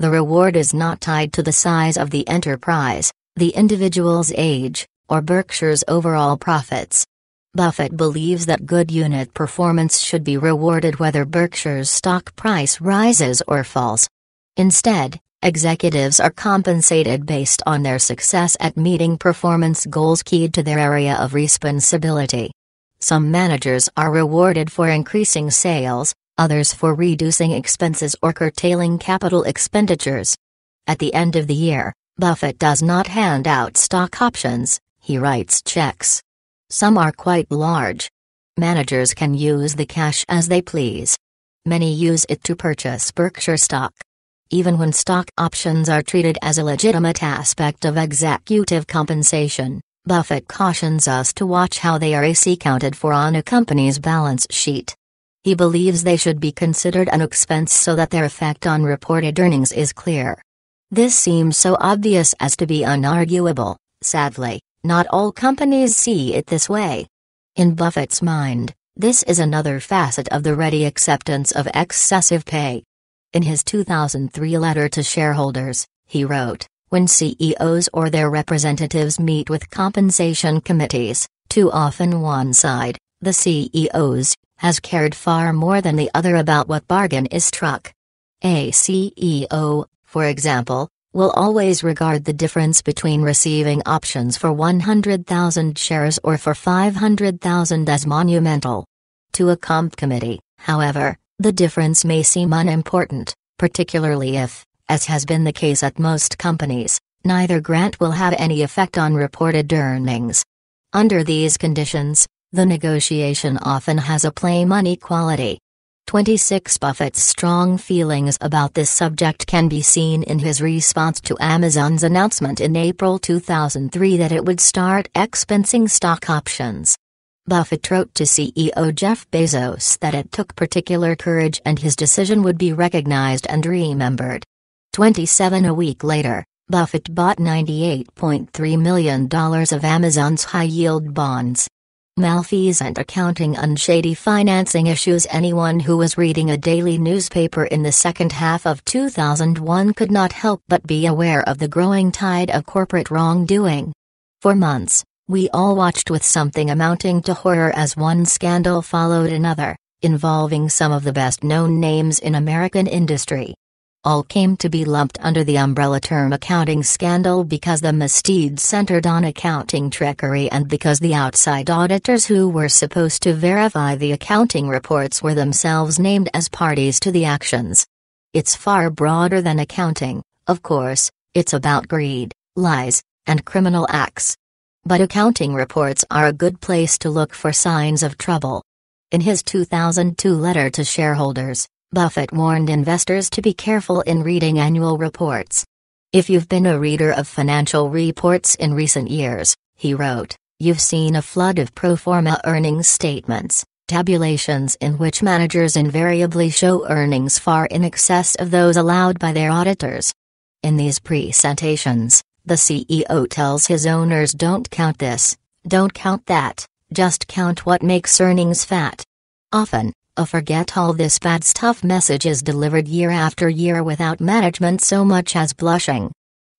The reward is not tied to the size of the enterprise, the individual's age, or Berkshire's overall profits. Buffett believes that good unit performance should be rewarded whether Berkshire's stock price rises or falls. Instead, executives are compensated based on their success at meeting performance goals keyed to their area of responsibility. Some managers are rewarded for increasing sales, others for reducing expenses or curtailing capital expenditures. At the end of the year, Buffett does not hand out stock options, he writes checks. Some are quite large. Managers can use the cash as they please. Many use it to purchase Berkshire stock. Even when stock options are treated as a legitimate aspect of executive compensation, Buffett cautions us to watch how they are AC counted for on a company's balance sheet. He believes they should be considered an expense so that their effect on reported earnings is clear. This seems so obvious as to be unarguable, sadly. Not all companies see it this way. In Buffett's mind, this is another facet of the ready acceptance of excessive pay. In his 2003 letter to shareholders, he wrote, when CEOs or their representatives meet with compensation committees, too often one side, the CEOs, has cared far more than the other about what bargain is struck. A CEO, for example, will always regard the difference between receiving options for 100,000 shares or for 500,000 as monumental. To a comp committee, however, the difference may seem unimportant, particularly if, as has been the case at most companies, neither grant will have any effect on reported earnings. Under these conditions, the negotiation often has a play money quality, 26 Buffett's strong feelings about this subject can be seen in his response to Amazon's announcement in April 2003 that it would start expensing stock options. Buffett wrote to CEO Jeff Bezos that it took particular courage and his decision would be recognized and remembered. 27 A week later, Buffett bought $98.3 million of Amazon's high yield bonds malfeasant accounting and shady financing issues anyone who was reading a daily newspaper in the second half of 2001 could not help but be aware of the growing tide of corporate wrongdoing. For months, we all watched with something amounting to horror as one scandal followed another, involving some of the best known names in American industry all came to be lumped under the umbrella term accounting scandal because the misdeeds centered on accounting trickery and because the outside auditors who were supposed to verify the accounting reports were themselves named as parties to the actions. It's far broader than accounting, of course, it's about greed, lies, and criminal acts. But accounting reports are a good place to look for signs of trouble. In his 2002 letter to shareholders, Buffett warned investors to be careful in reading annual reports. If you've been a reader of financial reports in recent years, he wrote, you've seen a flood of pro forma earnings statements, tabulations in which managers invariably show earnings far in excess of those allowed by their auditors. In these presentations, the CEO tells his owners don't count this, don't count that, just count what makes earnings fat. Often, a forget all this bad stuff message is delivered year after year without management so much as blushing.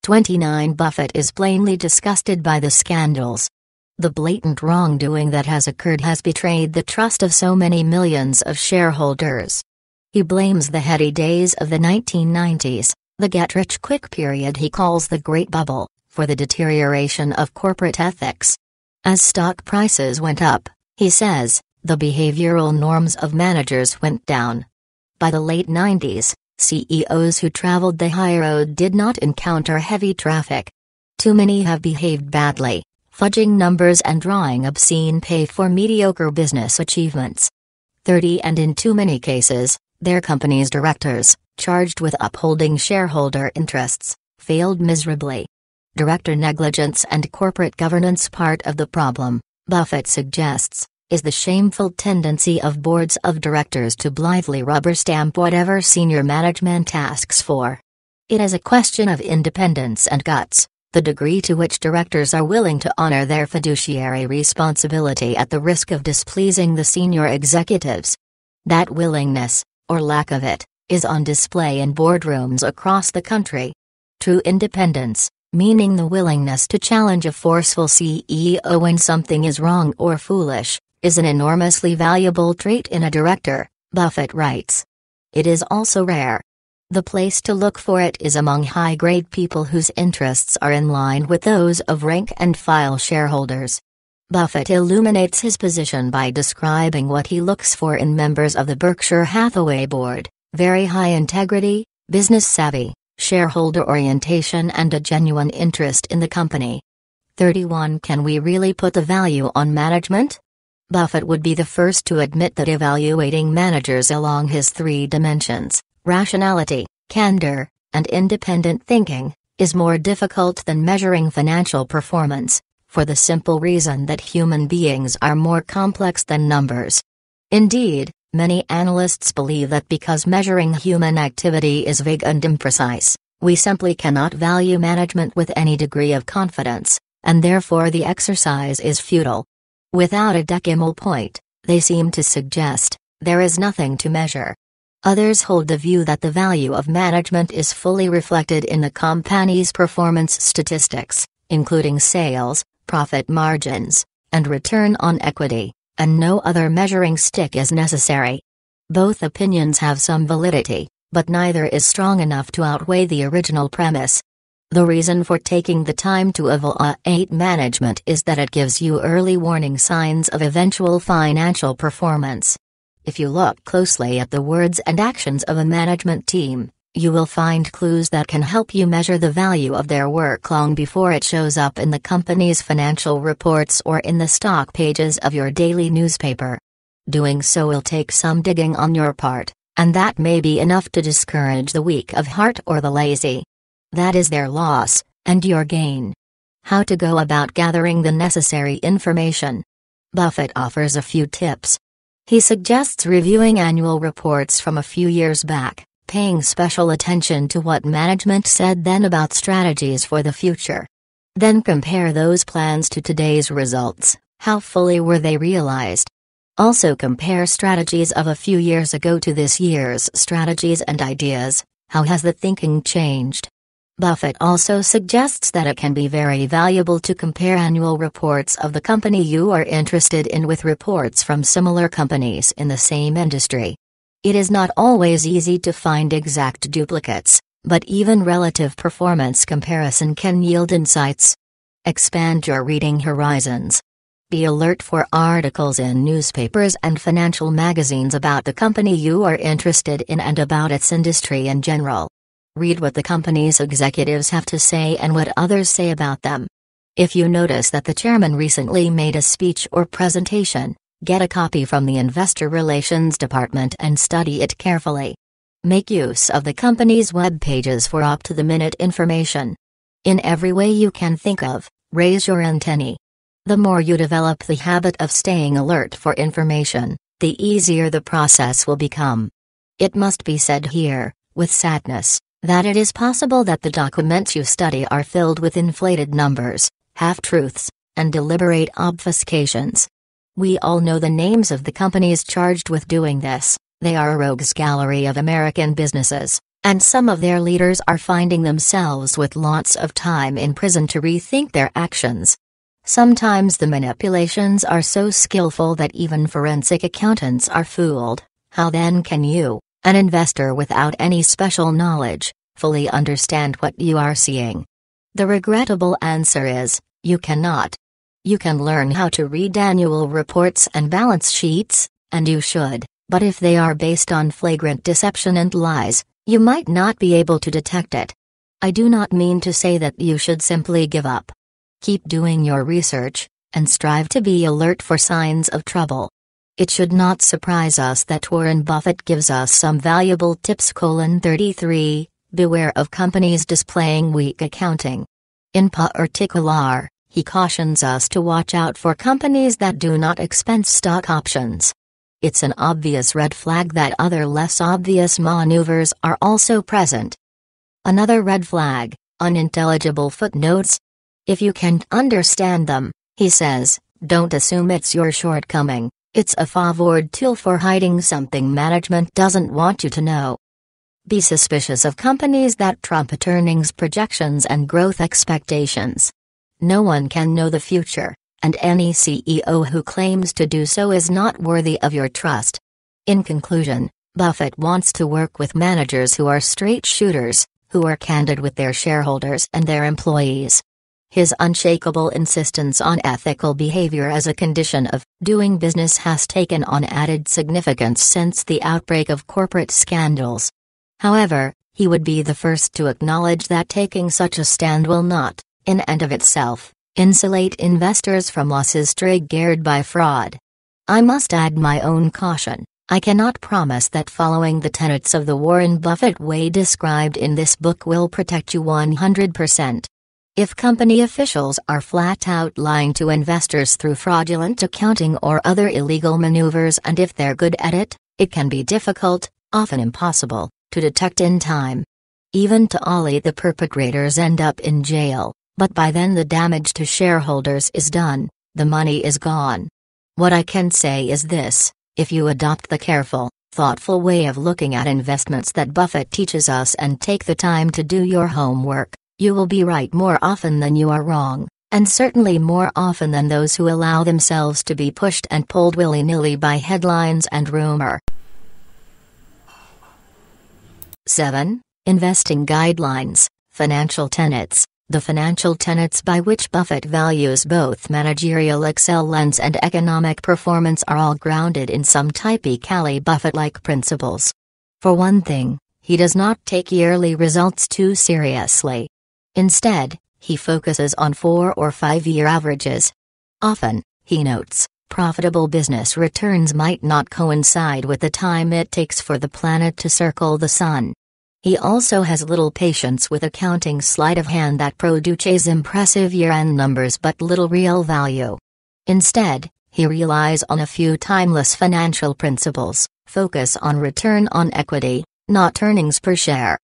29 Buffett is plainly disgusted by the scandals. The blatant wrongdoing that has occurred has betrayed the trust of so many millions of shareholders. He blames the heady days of the 1990s, the get rich quick period he calls the Great Bubble, for the deterioration of corporate ethics. As stock prices went up, he says, the behavioral norms of managers went down. By the late 90s, CEOs who traveled the high road did not encounter heavy traffic. Too many have behaved badly, fudging numbers and drawing obscene pay for mediocre business achievements. 30 and in too many cases, their company's directors, charged with upholding shareholder interests, failed miserably. Director negligence and corporate governance part of the problem, Buffett suggests, is the shameful tendency of boards of directors to blithely rubber stamp whatever senior management asks for. It is a question of independence and guts, the degree to which directors are willing to honor their fiduciary responsibility at the risk of displeasing the senior executives. That willingness, or lack of it, is on display in boardrooms across the country. True independence, meaning the willingness to challenge a forceful CEO when something is wrong or foolish, is an enormously valuable trait in a director, Buffett writes. It is also rare. The place to look for it is among high grade people whose interests are in line with those of rank and file shareholders. Buffett illuminates his position by describing what he looks for in members of the Berkshire Hathaway board very high integrity, business savvy, shareholder orientation, and a genuine interest in the company. 31 Can we really put the value on management? Buffett would be the first to admit that evaluating managers along his three dimensions rationality, candor, and independent thinking is more difficult than measuring financial performance, for the simple reason that human beings are more complex than numbers. Indeed, many analysts believe that because measuring human activity is vague and imprecise, we simply cannot value management with any degree of confidence, and therefore the exercise is futile. Without a decimal point, they seem to suggest, there is nothing to measure. Others hold the view that the value of management is fully reflected in the company's performance statistics, including sales, profit margins, and return on equity, and no other measuring stick is necessary. Both opinions have some validity, but neither is strong enough to outweigh the original premise. The reason for taking the time to evaluate management is that it gives you early warning signs of eventual financial performance. If you look closely at the words and actions of a management team, you will find clues that can help you measure the value of their work long before it shows up in the company's financial reports or in the stock pages of your daily newspaper. Doing so will take some digging on your part, and that may be enough to discourage the weak of heart or the lazy. That is their loss, and your gain. How to go about gathering the necessary information. Buffett offers a few tips. He suggests reviewing annual reports from a few years back, paying special attention to what management said then about strategies for the future. Then compare those plans to today's results, how fully were they realized? Also compare strategies of a few years ago to this year's strategies and ideas, how has the thinking changed? Buffett also suggests that it can be very valuable to compare annual reports of the company you are interested in with reports from similar companies in the same industry. It is not always easy to find exact duplicates, but even relative performance comparison can yield insights. Expand your reading horizons. Be alert for articles in newspapers and financial magazines about the company you are interested in and about its industry in general. Read what the company's executives have to say and what others say about them. If you notice that the chairman recently made a speech or presentation, get a copy from the Investor Relations Department and study it carefully. Make use of the company's web pages for up to the minute information. In every way you can think of, raise your antennae. The more you develop the habit of staying alert for information, the easier the process will become. It must be said here, with sadness, that it is possible that the documents you study are filled with inflated numbers, half-truths, and deliberate obfuscations. We all know the names of the companies charged with doing this, they are a rogues gallery of American businesses, and some of their leaders are finding themselves with lots of time in prison to rethink their actions. Sometimes the manipulations are so skillful that even forensic accountants are fooled, how then can you? An investor without any special knowledge, fully understand what you are seeing. The regrettable answer is, you cannot. You can learn how to read annual reports and balance sheets, and you should, but if they are based on flagrant deception and lies, you might not be able to detect it. I do not mean to say that you should simply give up. Keep doing your research, and strive to be alert for signs of trouble. It should not surprise us that Warren Buffett gives us some valuable tips. 33. Beware of companies displaying weak accounting. In particular, he cautions us to watch out for companies that do not expense stock options. It's an obvious red flag that other less obvious maneuvers are also present. Another red flag unintelligible footnotes. If you can't understand them, he says, don't assume it's your shortcoming. It's a favored tool for hiding something management doesn't want you to know. Be suspicious of companies that trumpet earnings projections and growth expectations. No one can know the future, and any CEO who claims to do so is not worthy of your trust. In conclusion, Buffett wants to work with managers who are straight shooters, who are candid with their shareholders and their employees, his unshakable insistence on ethical behavior as a condition of doing business has taken on added significance since the outbreak of corporate scandals. However, he would be the first to acknowledge that taking such a stand will not, in and of itself, insulate investors from losses triggered by fraud. I must add my own caution. I cannot promise that following the tenets of the Warren Buffett way described in this book will protect you 100%. If company officials are flat out lying to investors through fraudulent accounting or other illegal maneuvers and if they're good at it, it can be difficult, often impossible, to detect in time. Even to Ollie the perpetrators end up in jail, but by then the damage to shareholders is done, the money is gone. What I can say is this, if you adopt the careful, thoughtful way of looking at investments that Buffett teaches us and take the time to do your homework, you will be right more often than you are wrong, and certainly more often than those who allow themselves to be pushed and pulled willy nilly by headlines and rumor. 7. Investing Guidelines Financial Tenets The financial tenets by which Buffett values both managerial excellence and economic performance are all grounded in some typey Cali Buffett like principles. For one thing, he does not take yearly results too seriously, Instead, he focuses on four or five year averages. Often, he notes, profitable business returns might not coincide with the time it takes for the planet to circle the sun. He also has little patience with accounting sleight of hand that produces impressive year-end numbers but little real value. Instead, he relies on a few timeless financial principles, focus on return on equity, not earnings per share,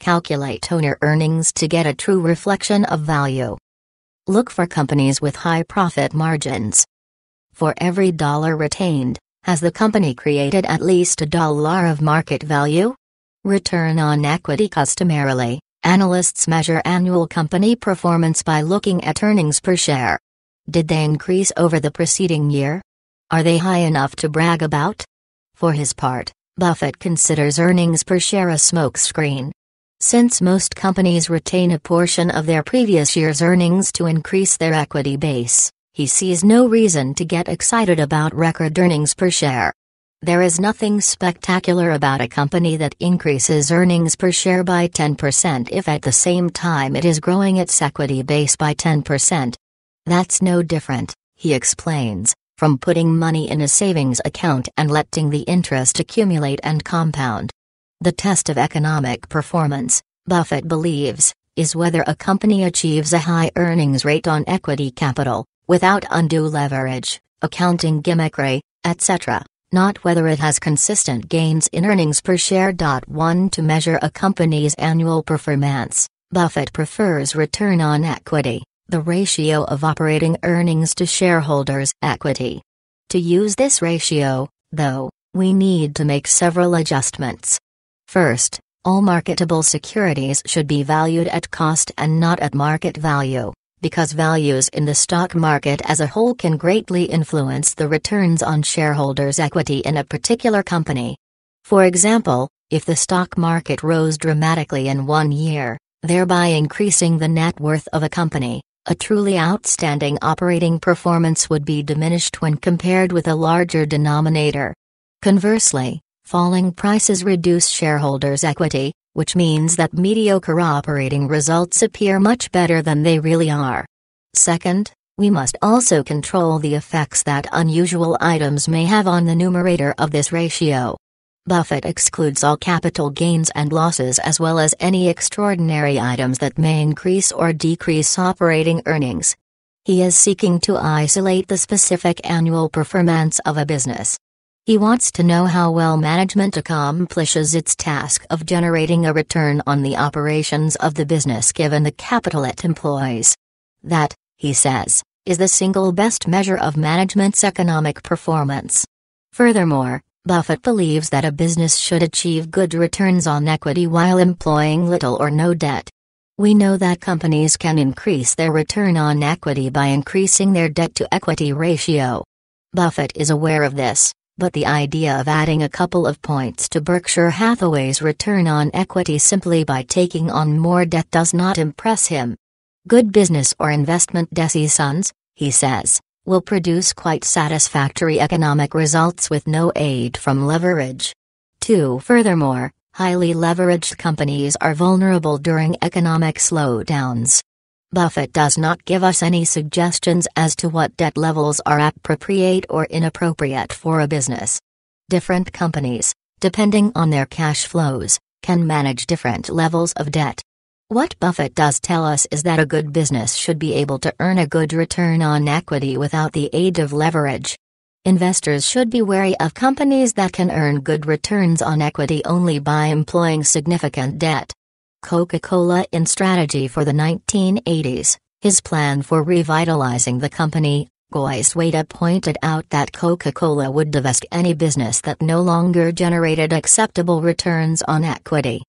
Calculate owner earnings to get a true reflection of value. Look for companies with high profit margins. For every dollar retained, has the company created at least a dollar of market value? Return on equity customarily, analysts measure annual company performance by looking at earnings per share. Did they increase over the preceding year? Are they high enough to brag about? For his part, Buffett considers earnings per share a smokescreen, since most companies retain a portion of their previous year's earnings to increase their equity base, he sees no reason to get excited about record earnings per share. There is nothing spectacular about a company that increases earnings per share by 10% if at the same time it is growing its equity base by 10%. That's no different, he explains, from putting money in a savings account and letting the interest accumulate and compound. The test of economic performance, Buffett believes, is whether a company achieves a high earnings rate on equity capital, without undue leverage, accounting gimmickry, etc., not whether it has consistent gains in earnings per share. 1 To measure a company's annual performance, Buffett prefers return on equity, the ratio of operating earnings to shareholders' equity. To use this ratio, though, we need to make several adjustments. First, all marketable securities should be valued at cost and not at market value, because values in the stock market as a whole can greatly influence the returns on shareholders' equity in a particular company. For example, if the stock market rose dramatically in one year, thereby increasing the net worth of a company, a truly outstanding operating performance would be diminished when compared with a larger denominator. Conversely, Falling prices reduce shareholders' equity, which means that mediocre operating results appear much better than they really are. Second, we must also control the effects that unusual items may have on the numerator of this ratio. Buffett excludes all capital gains and losses as well as any extraordinary items that may increase or decrease operating earnings. He is seeking to isolate the specific annual performance of a business. He wants to know how well management accomplishes its task of generating a return on the operations of the business given the capital it employs. That, he says, is the single best measure of management's economic performance. Furthermore, Buffett believes that a business should achieve good returns on equity while employing little or no debt. We know that companies can increase their return on equity by increasing their debt to equity ratio. Buffett is aware of this but the idea of adding a couple of points to Berkshire Hathaway's return on equity simply by taking on more debt does not impress him. Good business or investment Desi Sons, he says, will produce quite satisfactory economic results with no aid from leverage. 2. Furthermore, highly leveraged companies are vulnerable during economic slowdowns, Buffett does not give us any suggestions as to what debt levels are appropriate or inappropriate for a business. Different companies, depending on their cash flows, can manage different levels of debt. What Buffett does tell us is that a good business should be able to earn a good return on equity without the aid of leverage. Investors should be wary of companies that can earn good returns on equity only by employing significant debt. Coca Cola in Strategy for the 1980s. His plan for revitalizing the company, Wada pointed out that Coca Cola would divest any business that no longer generated acceptable returns on equity.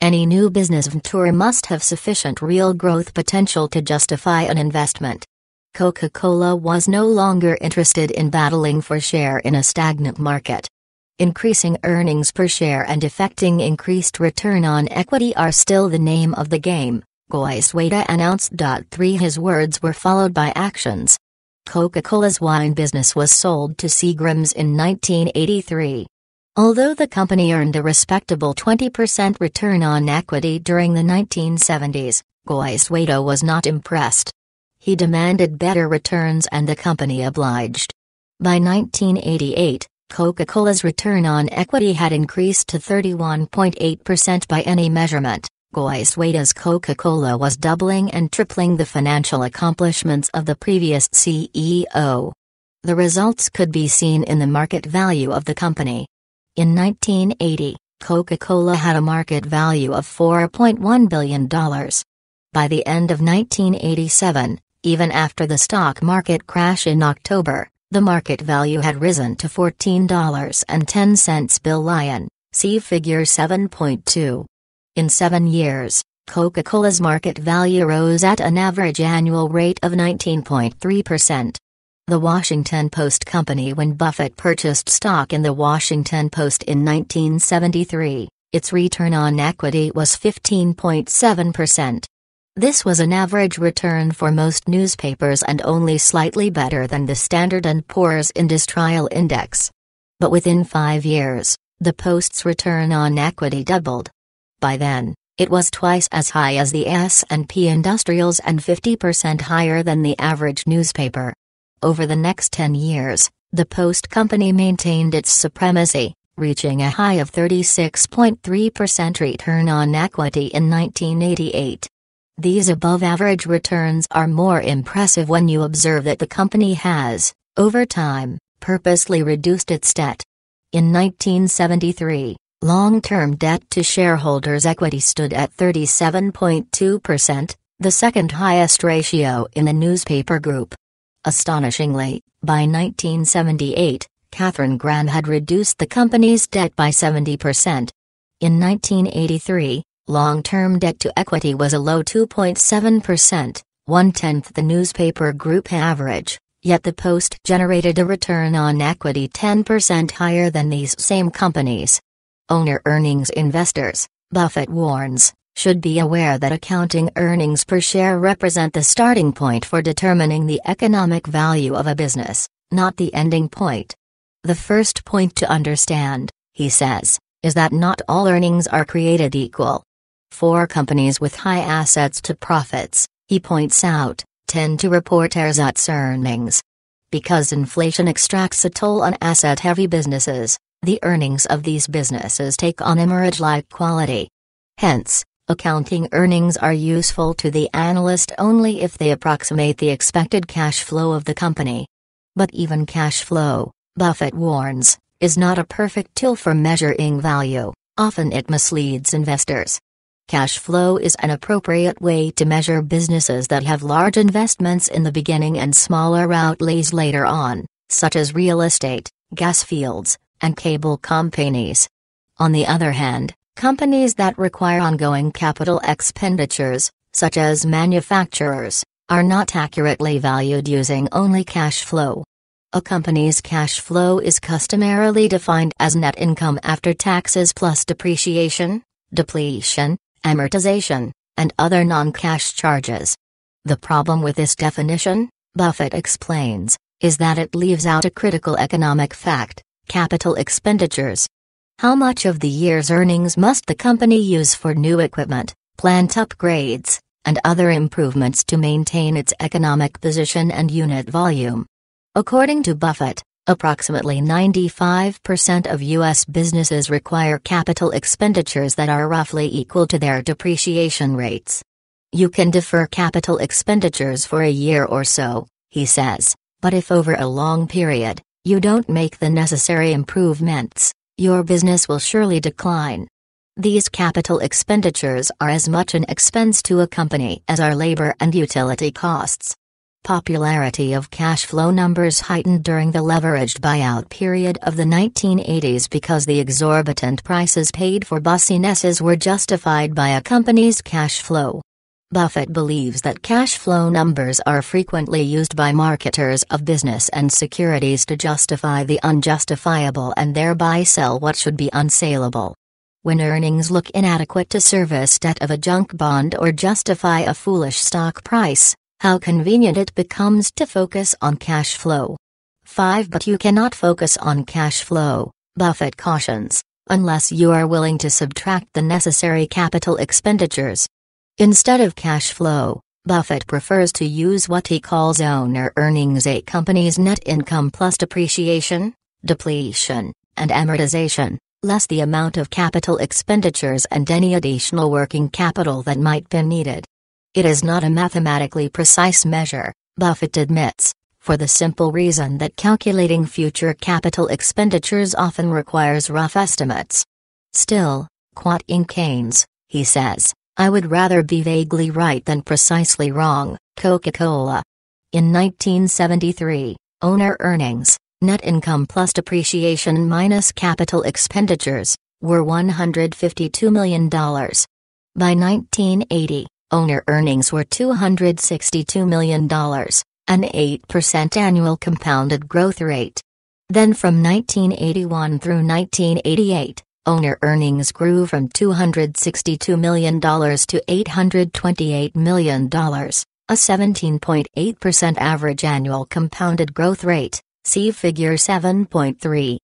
Any new business venture must have sufficient real growth potential to justify an investment. Coca Cola was no longer interested in battling for share in a stagnant market increasing earnings per share and effecting increased return on equity are still the name of the game, Goisweda announced. 3 His words were followed by actions. Coca-Cola's wine business was sold to Seagram's in 1983. Although the company earned a respectable 20% return on equity during the 1970s, Goisweda was not impressed. He demanded better returns and the company obliged. By 1988, Coca Cola's return on equity had increased to 31.8% by any measurement. to Coca Cola was doubling and tripling the financial accomplishments of the previous CEO. The results could be seen in the market value of the company. In 1980, Coca Cola had a market value of $4.1 billion. By the end of 1987, even after the stock market crash in October, the market value had risen to $14.10 billion, see figure 7.2. In seven years, Coca-Cola's market value rose at an average annual rate of 19.3%. The Washington Post Company When Buffett purchased stock in the Washington Post in 1973, its return on equity was 15.7%. This was an average return for most newspapers and only slightly better than the Standard & Poor's Industrial Index. But within five years, the Post's return on equity doubled. By then, it was twice as high as the S&P Industrials and 50% higher than the average newspaper. Over the next 10 years, the Post Company maintained its supremacy, reaching a high of 36.3% return on equity in 1988. These above average returns are more impressive when you observe that the company has, over time, purposely reduced its debt. In 1973, long term debt to shareholders' equity stood at 37.2%, the second highest ratio in the newspaper group. Astonishingly, by 1978, Catherine Graham had reduced the company's debt by 70%. In 1983, Long-term debt to equity was a low 2.7%, one-tenth the newspaper group average, yet the Post generated a return on equity 10% higher than these same companies. Owner earnings investors, Buffett warns, should be aware that accounting earnings per share represent the starting point for determining the economic value of a business, not the ending point. The first point to understand, he says, is that not all earnings are created equal for companies with high assets to profits, he points out, tend to report errors earnings. Because inflation extracts a toll on asset heavy businesses, the earnings of these businesses take on mirage like quality. Hence, accounting earnings are useful to the analyst only if they approximate the expected cash flow of the company. But even cash flow, Buffett warns, is not a perfect tool for measuring value, often it misleads investors. Cash flow is an appropriate way to measure businesses that have large investments in the beginning and smaller outlays later on, such as real estate, gas fields, and cable companies. On the other hand, companies that require ongoing capital expenditures, such as manufacturers, are not accurately valued using only cash flow. A company's cash flow is customarily defined as net income after taxes plus depreciation, depletion, amortization, and other non-cash charges. The problem with this definition, Buffett explains, is that it leaves out a critical economic fact, capital expenditures. How much of the year's earnings must the company use for new equipment, plant upgrades, and other improvements to maintain its economic position and unit volume? According to Buffett, Approximately 95% of U.S. businesses require capital expenditures that are roughly equal to their depreciation rates. You can defer capital expenditures for a year or so, he says, but if over a long period, you don't make the necessary improvements, your business will surely decline. These capital expenditures are as much an expense to a company as are labor and utility costs. Popularity of cash flow numbers heightened during the leveraged buyout period of the 1980s because the exorbitant prices paid for businesses were justified by a company's cash flow. Buffett believes that cash flow numbers are frequently used by marketers of business and securities to justify the unjustifiable and thereby sell what should be unsaleable. When earnings look inadequate to service debt of a junk bond or justify a foolish stock price, how convenient it becomes to focus on cash flow. 5. But you cannot focus on cash flow, Buffett cautions, unless you are willing to subtract the necessary capital expenditures. Instead of cash flow, Buffett prefers to use what he calls owner earnings, a company's net income plus depreciation, depletion, and amortization, less the amount of capital expenditures and any additional working capital that might be needed. It is not a mathematically precise measure, Buffett admits, for the simple reason that calculating future capital expenditures often requires rough estimates. Still, quat in Keynes, he says, I would rather be vaguely right than precisely wrong. Coca Cola. In 1973, owner earnings, net income plus depreciation minus capital expenditures, were $152 million. By 1980, owner earnings were $262 million, an 8% annual compounded growth rate. Then from 1981 through 1988, owner earnings grew from $262 million to $828 million, a 17.8% average annual compounded growth rate, see figure 7.3.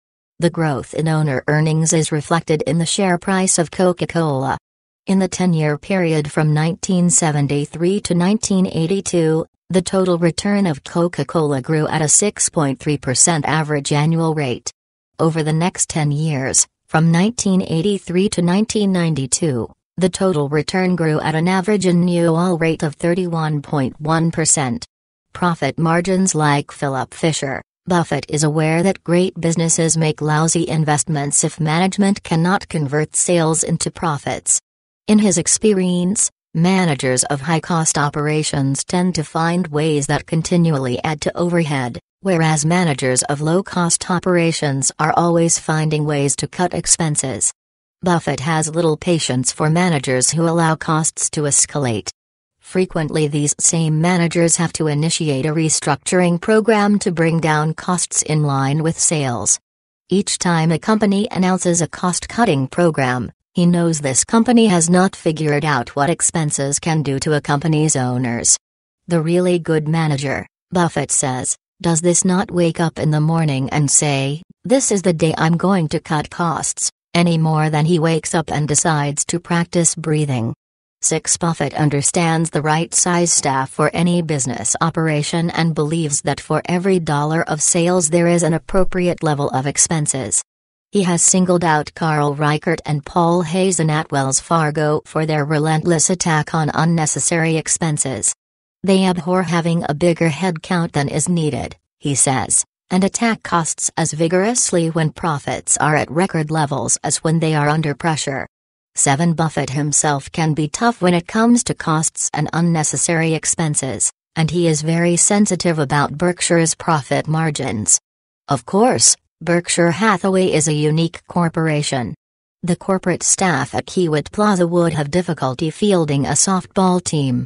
The growth in owner earnings is reflected in the share price of Coca-Cola, in the 10-year period from 1973 to 1982, the total return of Coca-Cola grew at a 6.3% average annual rate. Over the next 10 years, from 1983 to 1992, the total return grew at an average annual rate of 31.1%. Profit margins like Philip Fisher, Buffett is aware that great businesses make lousy investments if management cannot convert sales into profits. In his experience, managers of high cost operations tend to find ways that continually add to overhead, whereas managers of low cost operations are always finding ways to cut expenses. Buffett has little patience for managers who allow costs to escalate. Frequently, these same managers have to initiate a restructuring program to bring down costs in line with sales. Each time a company announces a cost cutting program, he knows this company has not figured out what expenses can do to a company's owners. The really good manager, Buffett says, does this not wake up in the morning and say, This is the day I'm going to cut costs, any more than he wakes up and decides to practice breathing. 6. Buffett understands the right size staff for any business operation and believes that for every dollar of sales there is an appropriate level of expenses. He has singled out Carl Reichert and Paul Hazen at Wells Fargo for their relentless attack on unnecessary expenses. They abhor having a bigger headcount than is needed, he says, and attack costs as vigorously when profits are at record levels as when they are under pressure. 7. Buffett himself can be tough when it comes to costs and unnecessary expenses, and he is very sensitive about Berkshire's profit margins. Of course, Berkshire Hathaway is a unique corporation. The corporate staff at Kiewit Plaza would have difficulty fielding a softball team.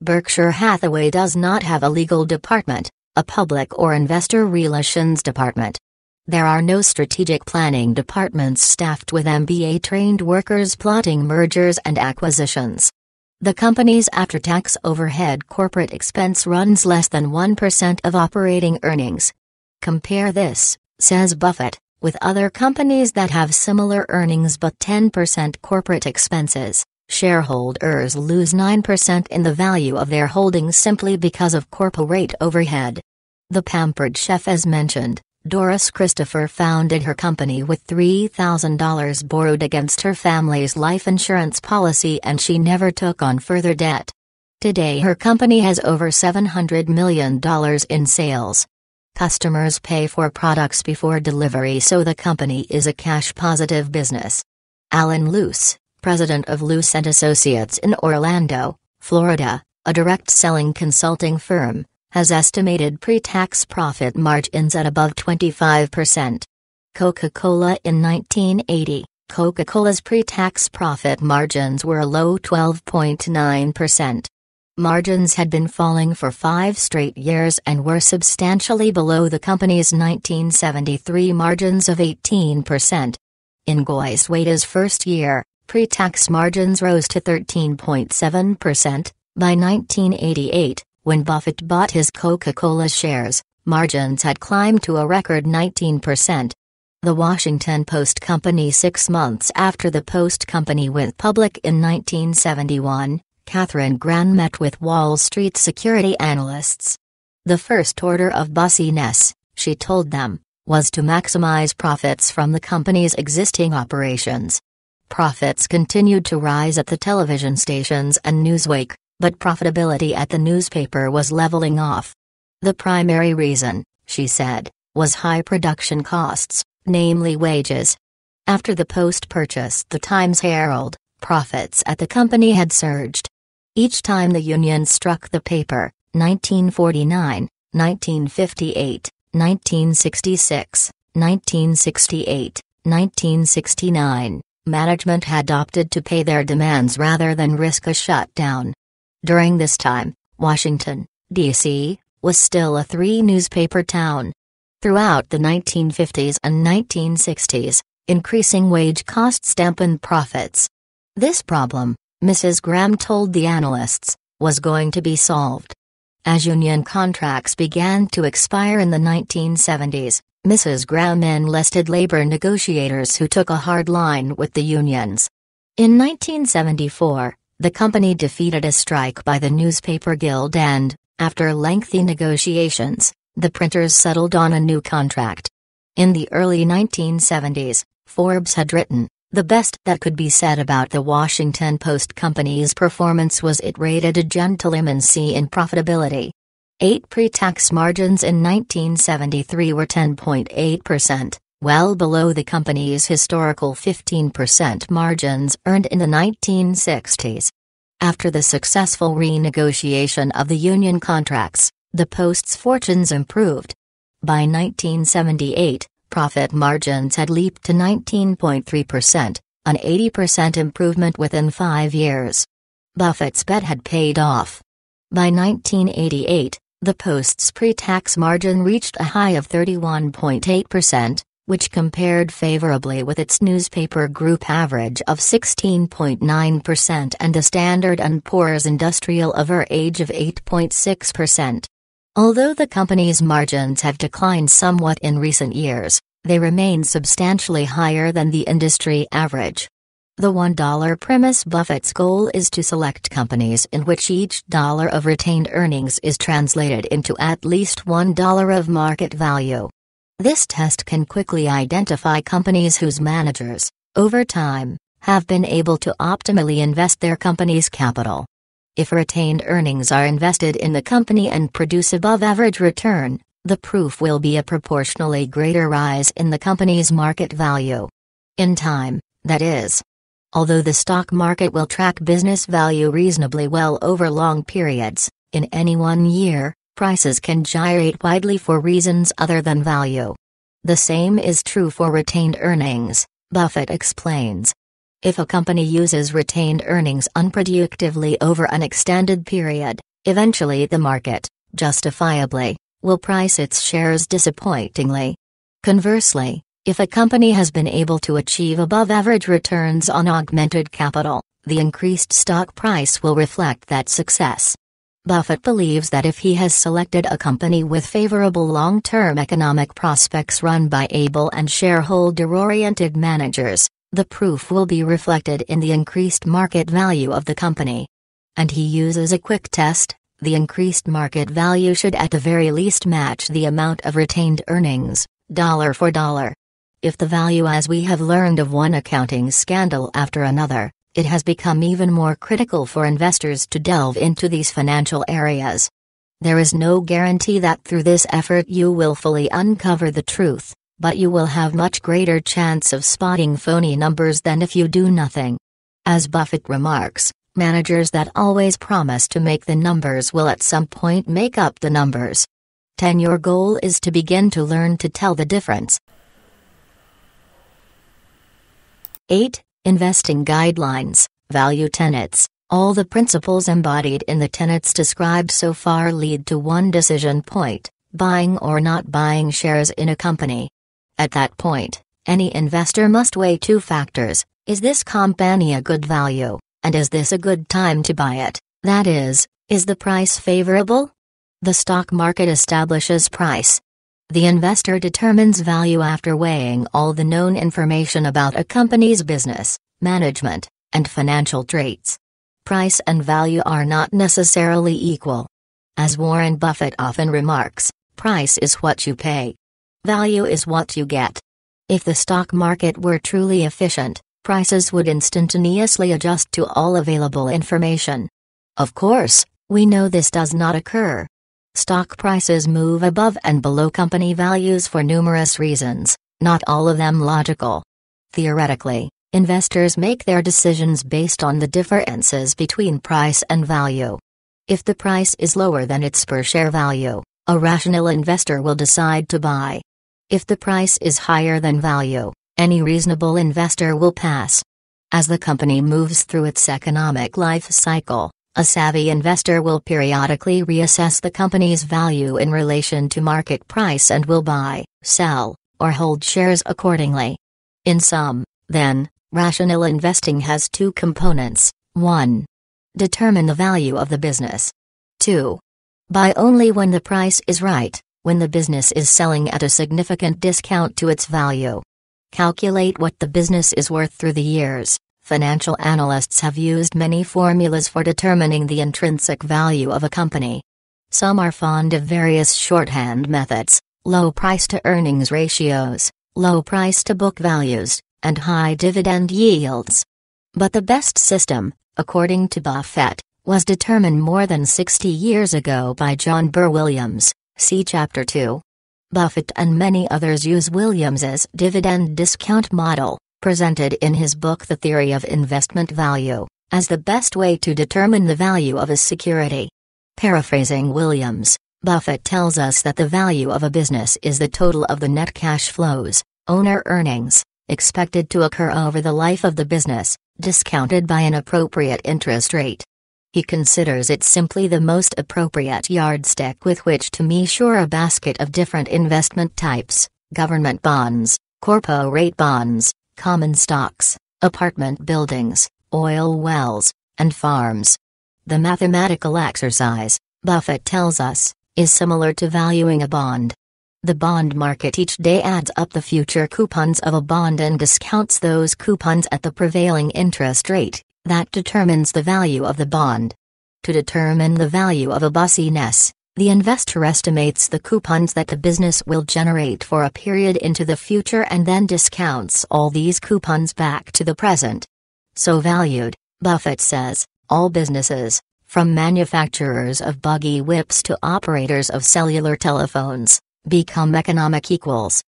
Berkshire Hathaway does not have a legal department, a public or investor relations department. There are no strategic planning departments staffed with MBA trained workers plotting mergers and acquisitions. The company's after tax overhead corporate expense runs less than 1% of operating earnings. Compare this says Buffett, with other companies that have similar earnings but 10% corporate expenses, shareholders lose 9% in the value of their holdings simply because of corporate overhead. The pampered chef as mentioned, Doris Christopher founded her company with $3,000 borrowed against her family's life insurance policy and she never took on further debt. Today her company has over $700 million in sales, Customers pay for products before delivery, so the company is a cash positive business. Alan Luce, president of Luce and Associates in Orlando, Florida, a direct selling consulting firm, has estimated pre tax profit margins at above 25%. Coca Cola in 1980. Coca Cola's pre tax profit margins were a low 12.9%. Margins had been falling for five straight years and were substantially below the company's 1973 margins of 18%. In Goiz first year, pre tax margins rose to 13.7%. By 1988, when Buffett bought his Coca Cola shares, margins had climbed to a record 19%. The Washington Post Company, six months after the Post Company went public in 1971, Catherine Gran met with Wall Street security analysts. The first order of bussiness, she told them, was to maximize profits from the company's existing operations. Profits continued to rise at the television stations and Newsweek, but profitability at the newspaper was leveling off. The primary reason, she said, was high production costs, namely wages. After the Post purchased the Times Herald, profits at the company had surged, each time the Union struck the paper, 1949, 1958, 1966, 1968, 1969, management had opted to pay their demands rather than risk a shutdown. During this time, Washington, D.C., was still a three newspaper town. Throughout the 1950s and 1960s, increasing wage costs dampened profits. This problem, Mrs. Graham told the analysts, was going to be solved. As union contracts began to expire in the 1970s, Mrs. Graham enlisted labor negotiators who took a hard line with the unions. In 1974, the company defeated a strike by the Newspaper Guild and, after lengthy negotiations, the printers settled on a new contract. In the early 1970s, Forbes had written, the best that could be said about the Washington Post Company's performance was it rated a gentle C in profitability. Eight pre tax margins in 1973 were 10.8%, well below the company's historical 15% margins earned in the 1960s. After the successful renegotiation of the union contracts, the Post's fortunes improved. By 1978, profit margins had leaped to 19.3%, an 80% improvement within five years. Buffett's bet had paid off. By 1988, the Post's pre tax margin reached a high of 31.8%, which compared favorably with its newspaper group average of 16.9% and the Standard & Poor's Industrial Average of 8.6%. Although the company's margins have declined somewhat in recent years, they remain substantially higher than the industry average. The $1 premise Buffett's goal is to select companies in which each dollar of retained earnings is translated into at least $1 of market value. This test can quickly identify companies whose managers, over time, have been able to optimally invest their company's capital. If retained earnings are invested in the company and produce above average return, the proof will be a proportionally greater rise in the company's market value. In time, that is. Although the stock market will track business value reasonably well over long periods, in any one year, prices can gyrate widely for reasons other than value. The same is true for retained earnings, Buffett explains. If a company uses retained earnings unproductively over an extended period, eventually the market, justifiably, will price its shares disappointingly. Conversely, if a company has been able to achieve above average returns on augmented capital, the increased stock price will reflect that success. Buffett believes that if he has selected a company with favorable long term economic prospects run by able and shareholder oriented managers, the proof will be reflected in the increased market value of the company. And he uses a quick test the increased market value should at the very least match the amount of retained earnings, dollar for dollar. If the value, as we have learned of one accounting scandal after another, it has become even more critical for investors to delve into these financial areas. There is no guarantee that through this effort you will fully uncover the truth but you will have much greater chance of spotting phony numbers than if you do nothing. As Buffett remarks, managers that always promise to make the numbers will at some point make up the numbers. 10. Your goal is to begin to learn to tell the difference. 8. Investing Guidelines, Value Tenets. All the principles embodied in the tenets described so far lead to one decision point buying or not buying shares in a company. At that point, any investor must weigh two factors is this company a good value, and is this a good time to buy it? That is, is the price favorable? The stock market establishes price. The investor determines value after weighing all the known information about a company's business, management, and financial traits. Price and value are not necessarily equal. As Warren Buffett often remarks, price is what you pay, Value is what you get. If the stock market were truly efficient, prices would instantaneously adjust to all available information. Of course, we know this does not occur. Stock prices move above and below company values for numerous reasons, not all of them logical. Theoretically, investors make their decisions based on the differences between price and value. If the price is lower than its per share value, a rational investor will decide to buy. If the price is higher than value, any reasonable investor will pass. As the company moves through its economic life cycle, a savvy investor will periodically reassess the company's value in relation to market price and will buy, sell, or hold shares accordingly. In sum, then, rational investing has two components 1. Determine the value of the business. 2. Buy only when the price is right when the business is selling at a significant discount to its value. Calculate what the business is worth through the years. Financial analysts have used many formulas for determining the intrinsic value of a company. Some are fond of various shorthand methods, low price to earnings ratios, low price to book values, and high dividend yields. But the best system, according to Buffett, was determined more than 60 years ago by John Burr Williams, See Chapter 2. Buffett and many others use Williams's dividend discount model, presented in his book The Theory of Investment Value, as the best way to determine the value of a security. Paraphrasing Williams, Buffett tells us that the value of a business is the total of the net cash flows, owner earnings, expected to occur over the life of the business, discounted by an appropriate interest rate. He considers it simply the most appropriate yardstick with which to measure a basket of different investment types government bonds, corporate bonds, common stocks, apartment buildings, oil wells, and farms. The mathematical exercise, Buffett tells us, is similar to valuing a bond. The bond market each day adds up the future coupons of a bond and discounts those coupons at the prevailing interest rate. That determines the value of the bond. To determine the value of a business, the investor estimates the coupons that the business will generate for a period into the future and then discounts all these coupons back to the present. So valued, Buffett says, all businesses, from manufacturers of buggy whips to operators of cellular telephones, become economic equals.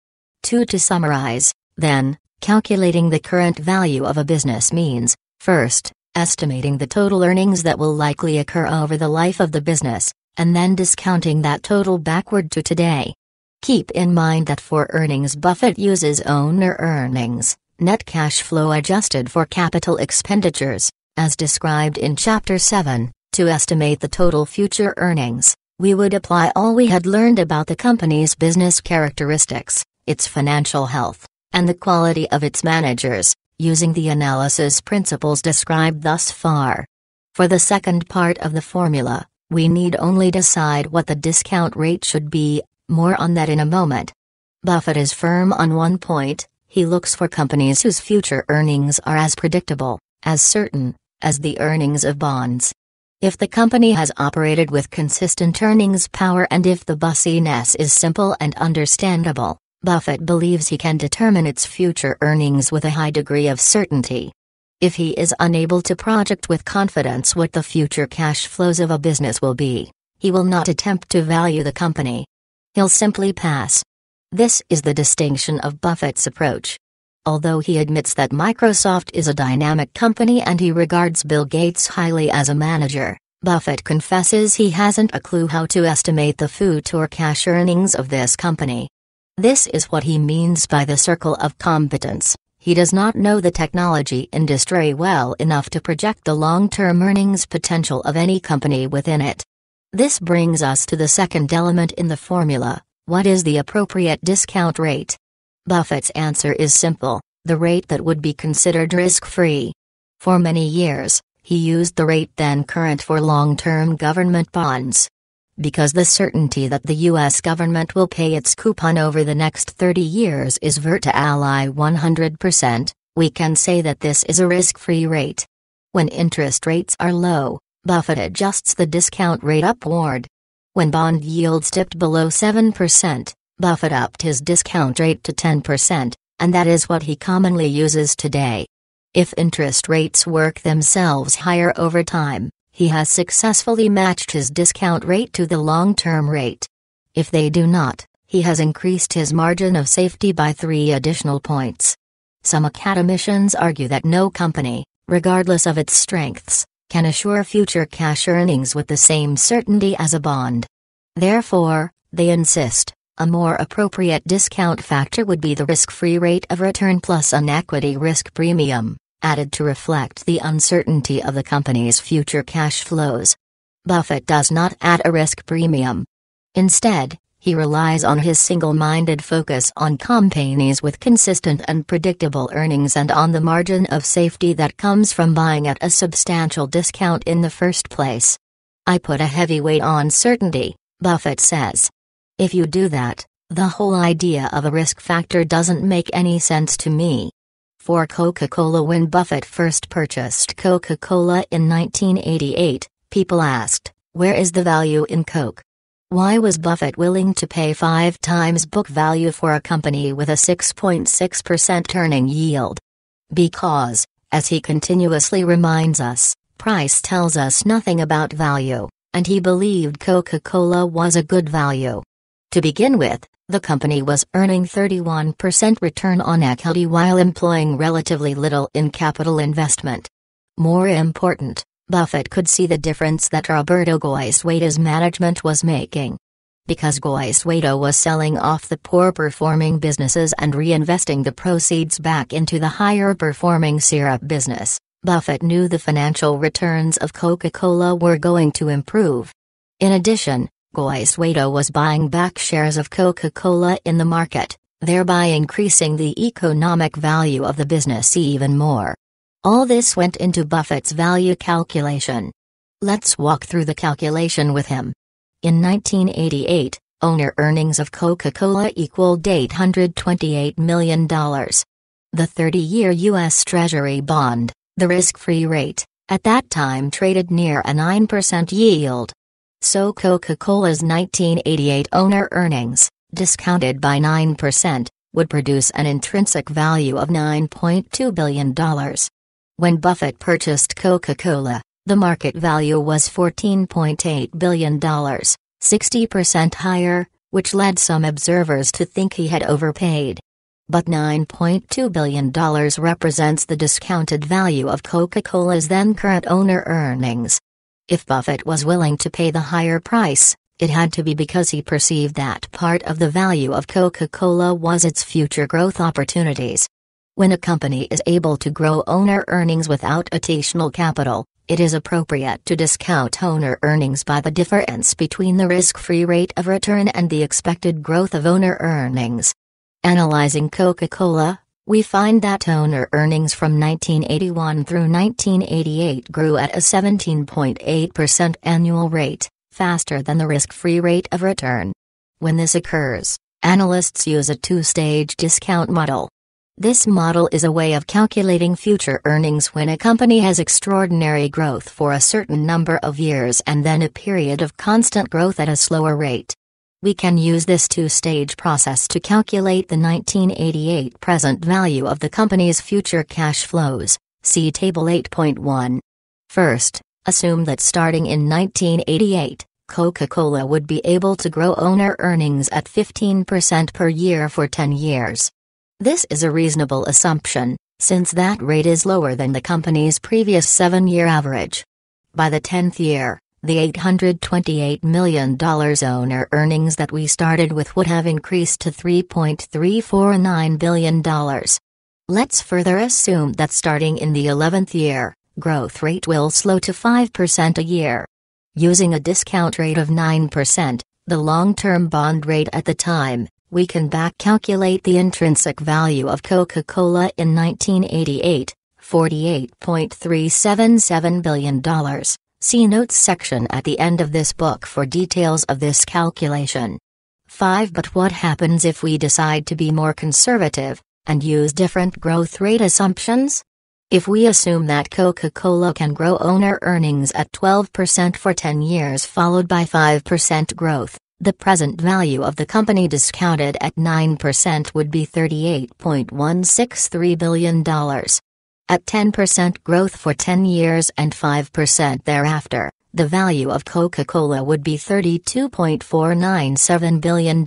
2. To summarize, then, calculating the current value of a business means, First, estimating the total earnings that will likely occur over the life of the business, and then discounting that total backward to today. Keep in mind that for earnings Buffett uses owner earnings, net cash flow adjusted for capital expenditures, as described in Chapter 7, to estimate the total future earnings. We would apply all we had learned about the company's business characteristics, its financial health, and the quality of its managers, using the analysis principles described thus far. For the second part of the formula, we need only decide what the discount rate should be, more on that in a moment. Buffett is firm on one point, he looks for companies whose future earnings are as predictable, as certain, as the earnings of bonds. If the company has operated with consistent earnings power and if the bussiness is simple and understandable, Buffett believes he can determine its future earnings with a high degree of certainty. If he is unable to project with confidence what the future cash flows of a business will be, he will not attempt to value the company. He'll simply pass. This is the distinction of Buffett's approach. Although he admits that Microsoft is a dynamic company and he regards Bill Gates highly as a manager, Buffett confesses he hasn't a clue how to estimate the future cash earnings of this company. This is what he means by the circle of competence. He does not know the technology industry well enough to project the long-term earnings potential of any company within it. This brings us to the second element in the formula, what is the appropriate discount rate? Buffett's answer is simple the rate that would be considered risk free. For many years, he used the rate then current for long term government bonds, because the certainty that the U.S. government will pay its coupon over the next 30 years is Verta Ally 100%, we can say that this is a risk-free rate. When interest rates are low, Buffett adjusts the discount rate upward. When bond yields dipped below 7%, Buffett upped his discount rate to 10%, and that is what he commonly uses today. If interest rates work themselves higher over time, he has successfully matched his discount rate to the long-term rate. If they do not, he has increased his margin of safety by three additional points. Some academicians argue that no company, regardless of its strengths, can assure future cash earnings with the same certainty as a bond. Therefore, they insist, a more appropriate discount factor would be the risk-free rate of return plus an equity risk premium added to reflect the uncertainty of the company's future cash flows. Buffett does not add a risk premium. Instead, he relies on his single minded focus on companies with consistent and predictable earnings and on the margin of safety that comes from buying at a substantial discount in the first place. I put a heavy weight on certainty, Buffett says. If you do that, the whole idea of a risk factor doesn't make any sense to me for Coca Cola. When Buffett first purchased Coca Cola in 1988, people asked, Where is the value in Coke? Why was Buffett willing to pay five times book value for a company with a 6.6% earning yield? Because, as he continuously reminds us, price tells us nothing about value, and he believed Coca Cola was a good value. To begin with, the company was earning 31% return on equity while employing relatively little in capital investment. More important, Buffett could see the difference that Roberto Goizueta's management was making. Because Goizueta was selling off the poor performing businesses and reinvesting the proceeds back into the higher performing syrup business, Buffett knew the financial returns of Coca Cola were going to improve. In addition, Goizueto was buying back shares of Coca-Cola in the market, thereby increasing the economic value of the business even more. All this went into Buffett's value calculation. Let's walk through the calculation with him. In 1988, owner earnings of Coca-Cola equaled $828 million. The 30-year U.S. Treasury bond, the risk-free rate, at that time traded near a 9% yield, so Coca-Cola's 1988 owner earnings, discounted by 9%, would produce an intrinsic value of $9.2 billion. When Buffett purchased Coca-Cola, the market value was $14.8 billion, 60% higher, which led some observers to think he had overpaid. But $9.2 billion represents the discounted value of Coca-Cola's then current owner earnings, if Buffett was willing to pay the higher price, it had to be because he perceived that part of the value of Coca Cola was its future growth opportunities. When a company is able to grow owner earnings without additional capital, it is appropriate to discount owner earnings by the difference between the risk free rate of return and the expected growth of owner earnings. Analyzing Coca Cola, we find that owner earnings from 1981 through 1988 grew at a 17.8% annual rate, faster than the risk-free rate of return. When this occurs, analysts use a two-stage discount model. This model is a way of calculating future earnings when a company has extraordinary growth for a certain number of years and then a period of constant growth at a slower rate. We can use this two-stage process to calculate the 1988 present value of the company's future cash flows, see Table 8.1. First, assume that starting in 1988, Coca-Cola would be able to grow owner earnings at 15% per year for 10 years. This is a reasonable assumption, since that rate is lower than the company's previous seven-year average. By the 10th year, the $828 million owner earnings that we started with would have increased to $3.349 billion. Let's further assume that starting in the 11th year, growth rate will slow to 5% a year. Using a discount rate of 9%, the long-term bond rate at the time, we can back calculate the intrinsic value of Coca-Cola in 1988, $48.377 billion, See notes section at the end of this book for details of this calculation. 5. But what happens if we decide to be more conservative and use different growth rate assumptions? If we assume that Coca-Cola can grow owner earnings at 12% for 10 years followed by 5% growth, the present value of the company discounted at 9% would be $38.163 billion at 10% growth for 10 years and 5% thereafter, the value of Coca-Cola would be $32.497 billion.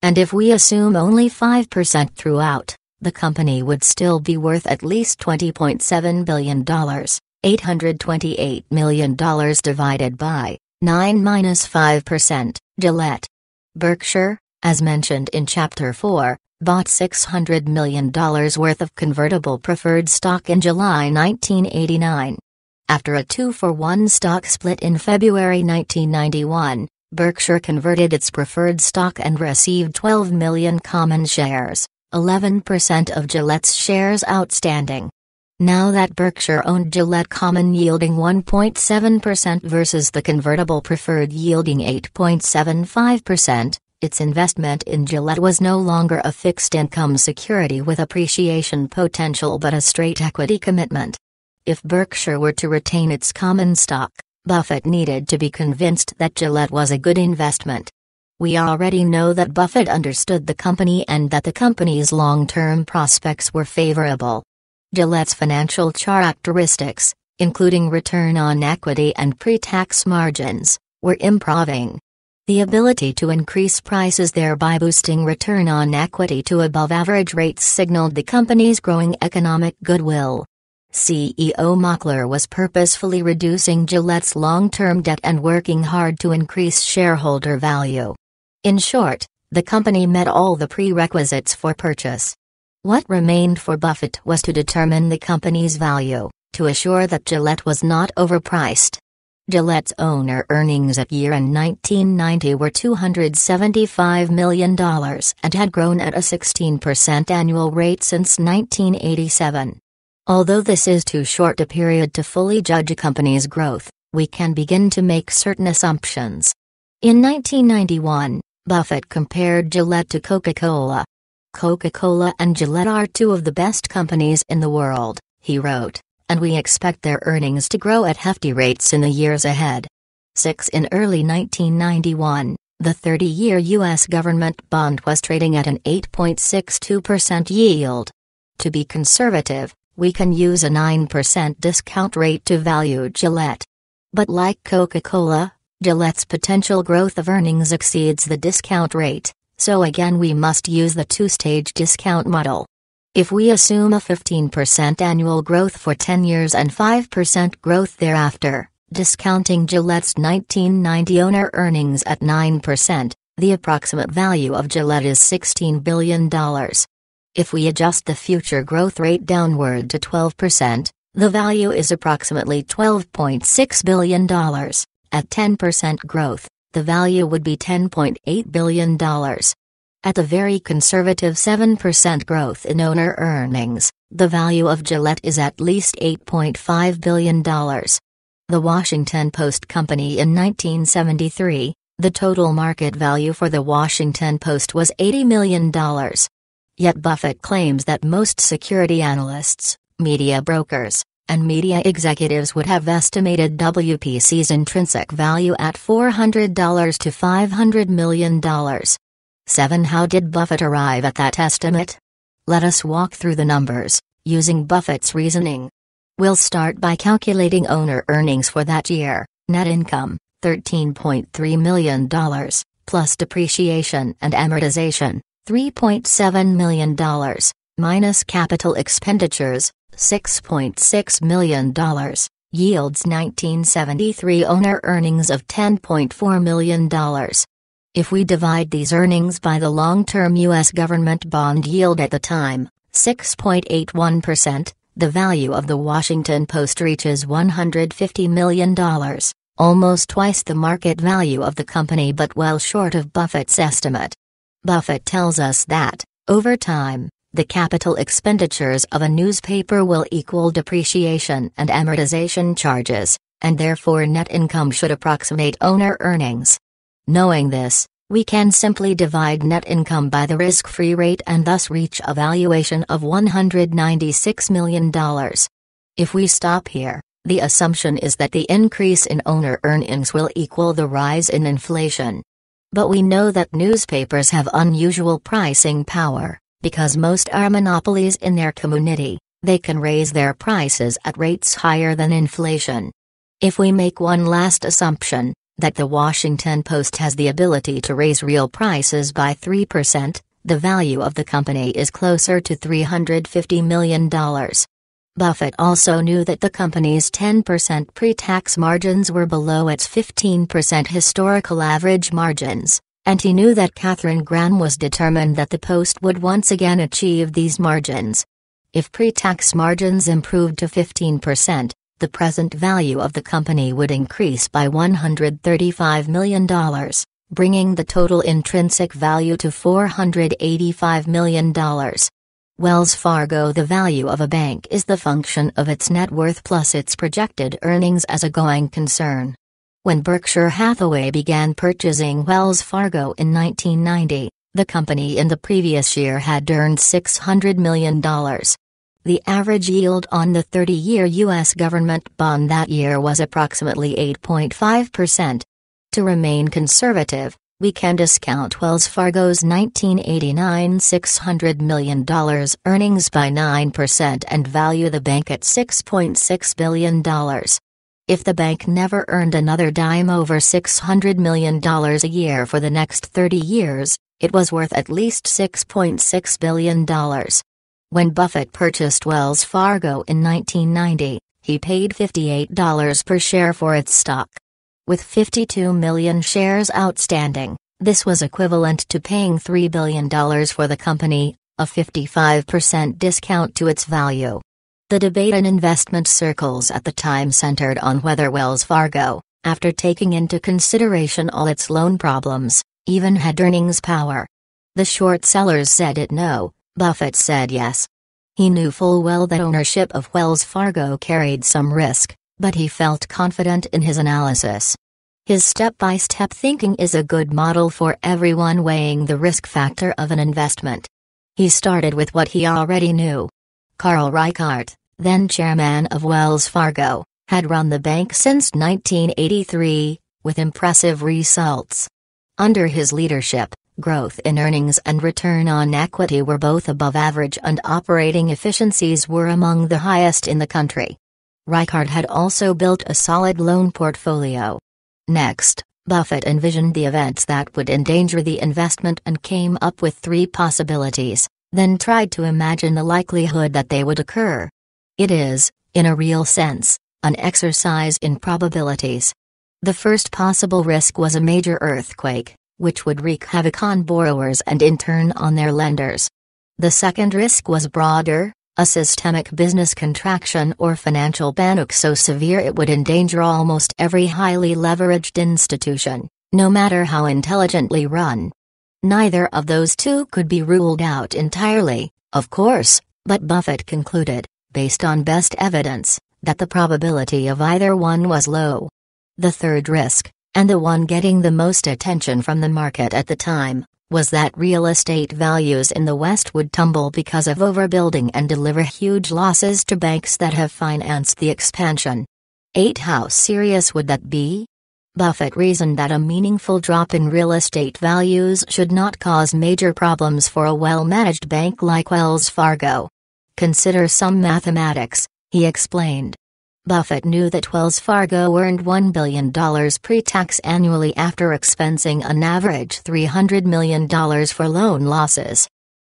And if we assume only 5% throughout, the company would still be worth at least $20.7 billion, $828 million divided by 9 minus 5%, Gillette. Berkshire, as mentioned in Chapter 4, bought $600 million worth of convertible preferred stock in July 1989. After a two-for-one stock split in February 1991, Berkshire converted its preferred stock and received 12 million common shares, 11% of Gillette's shares outstanding. Now that Berkshire owned Gillette Common yielding 1.7% versus the convertible preferred yielding 8.75%, its investment in Gillette was no longer a fixed income security with appreciation potential but a straight equity commitment. If Berkshire were to retain its common stock, Buffett needed to be convinced that Gillette was a good investment. We already know that Buffett understood the company and that the company's long term prospects were favorable. Gillette's financial characteristics, including return on equity and pre tax margins, were improving. The ability to increase prices thereby boosting return on equity to above average rates signaled the company's growing economic goodwill. CEO Mockler was purposefully reducing Gillette's long term debt and working hard to increase shareholder value. In short, the company met all the prerequisites for purchase. What remained for Buffett was to determine the company's value, to assure that Gillette was not overpriced, Gillette's owner earnings at year-end 1990 were $275 million and had grown at a 16% annual rate since 1987. Although this is too short a period to fully judge a company's growth, we can begin to make certain assumptions. In 1991, Buffett compared Gillette to Coca-Cola. Coca-Cola and Gillette are two of the best companies in the world, he wrote and we expect their earnings to grow at hefty rates in the years ahead. 6. In early 1991, the 30 year U.S. government bond was trading at an 8.62% yield. To be conservative, we can use a 9% discount rate to value Gillette. But like Coca Cola, Gillette's potential growth of earnings exceeds the discount rate, so again we must use the two stage discount model. If we assume a 15% annual growth for 10 years and 5% growth thereafter, discounting Gillette's 1990 owner earnings at 9%, the approximate value of Gillette is $16 billion. If we adjust the future growth rate downward to 12%, the value is approximately $12.6 billion. At 10% growth, the value would be $10.8 billion. At a very conservative 7% growth in owner earnings, the value of Gillette is at least $8.5 billion. The Washington Post Company in 1973, the total market value for the Washington Post was $80 million. Yet Buffett claims that most security analysts, media brokers, and media executives would have estimated WPC's intrinsic value at $400 to $500 million. 7. How did Buffett arrive at that estimate? Let us walk through the numbers, using Buffett's reasoning. We'll start by calculating owner earnings for that year, net income, $13.3 million, plus depreciation and amortization, $3.7 million, minus capital expenditures, $6.6 million, yields 1973 owner earnings of $10.4 million, if we divide these earnings by the long-term U.S. government bond yield at the time, 6.81%, the value of the Washington Post reaches $150 million, almost twice the market value of the company but well short of Buffett's estimate. Buffett tells us that, over time, the capital expenditures of a newspaper will equal depreciation and amortization charges, and therefore net income should approximate owner earnings. Knowing this, we can simply divide net income by the risk-free rate and thus reach a valuation of $196 million. If we stop here, the assumption is that the increase in owner earnings will equal the rise in inflation. But we know that newspapers have unusual pricing power, because most are monopolies in their community, they can raise their prices at rates higher than inflation. If we make one last assumption, that the Washington Post has the ability to raise real prices by 3%, the value of the company is closer to $350 million. Buffett also knew that the company's 10% pre tax margins were below its 15% historical average margins, and he knew that Catherine Graham was determined that the Post would once again achieve these margins. If pre tax margins improved to 15%, the present value of the company would increase by $135 million, bringing the total intrinsic value to $485 million. Wells Fargo The value of a bank is the function of its net worth plus its projected earnings as a going concern. When Berkshire Hathaway began purchasing Wells Fargo in 1990, the company in the previous year had earned $600 million. The average yield on the 30 year U.S. government bond that year was approximately 8.5%. To remain conservative, we can discount Wells Fargo's 1989 $600 million earnings by 9% and value the bank at $6.6 billion. If the bank never earned another dime over $600 million a year for the next 30 years, it was worth at least $6.6 billion. When Buffett purchased Wells Fargo in 1990, he paid $58 per share for its stock. With 52 million shares outstanding, this was equivalent to paying $3 billion for the company, a 55% discount to its value. The debate in investment circles at the time centered on whether Wells Fargo, after taking into consideration all its loan problems, even had earnings power. The short sellers said it no, Buffett said yes. He knew full well that ownership of Wells Fargo carried some risk, but he felt confident in his analysis. His step by step thinking is a good model for everyone weighing the risk factor of an investment. He started with what he already knew. Carl Reichardt, then chairman of Wells Fargo, had run the bank since 1983, with impressive results. Under his leadership, Growth in earnings and return on equity were both above average and operating efficiencies were among the highest in the country. Reichard had also built a solid loan portfolio. Next, Buffett envisioned the events that would endanger the investment and came up with three possibilities, then tried to imagine the likelihood that they would occur. It is, in a real sense, an exercise in probabilities. The first possible risk was a major earthquake which would wreak havoc on borrowers and in turn on their lenders. The second risk was broader, a systemic business contraction or financial panic so severe it would endanger almost every highly leveraged institution, no matter how intelligently run. Neither of those two could be ruled out entirely, of course, but Buffett concluded, based on best evidence, that the probability of either one was low. The third risk, and the one getting the most attention from the market at the time, was that real estate values in the West would tumble because of overbuilding and deliver huge losses to banks that have financed the expansion. 8. How serious would that be? Buffett reasoned that a meaningful drop in real estate values should not cause major problems for a well managed bank like Wells Fargo. Consider some mathematics, he explained. Buffett knew that Wells Fargo earned $1 billion pre tax annually after expensing an average $300 million for loan losses.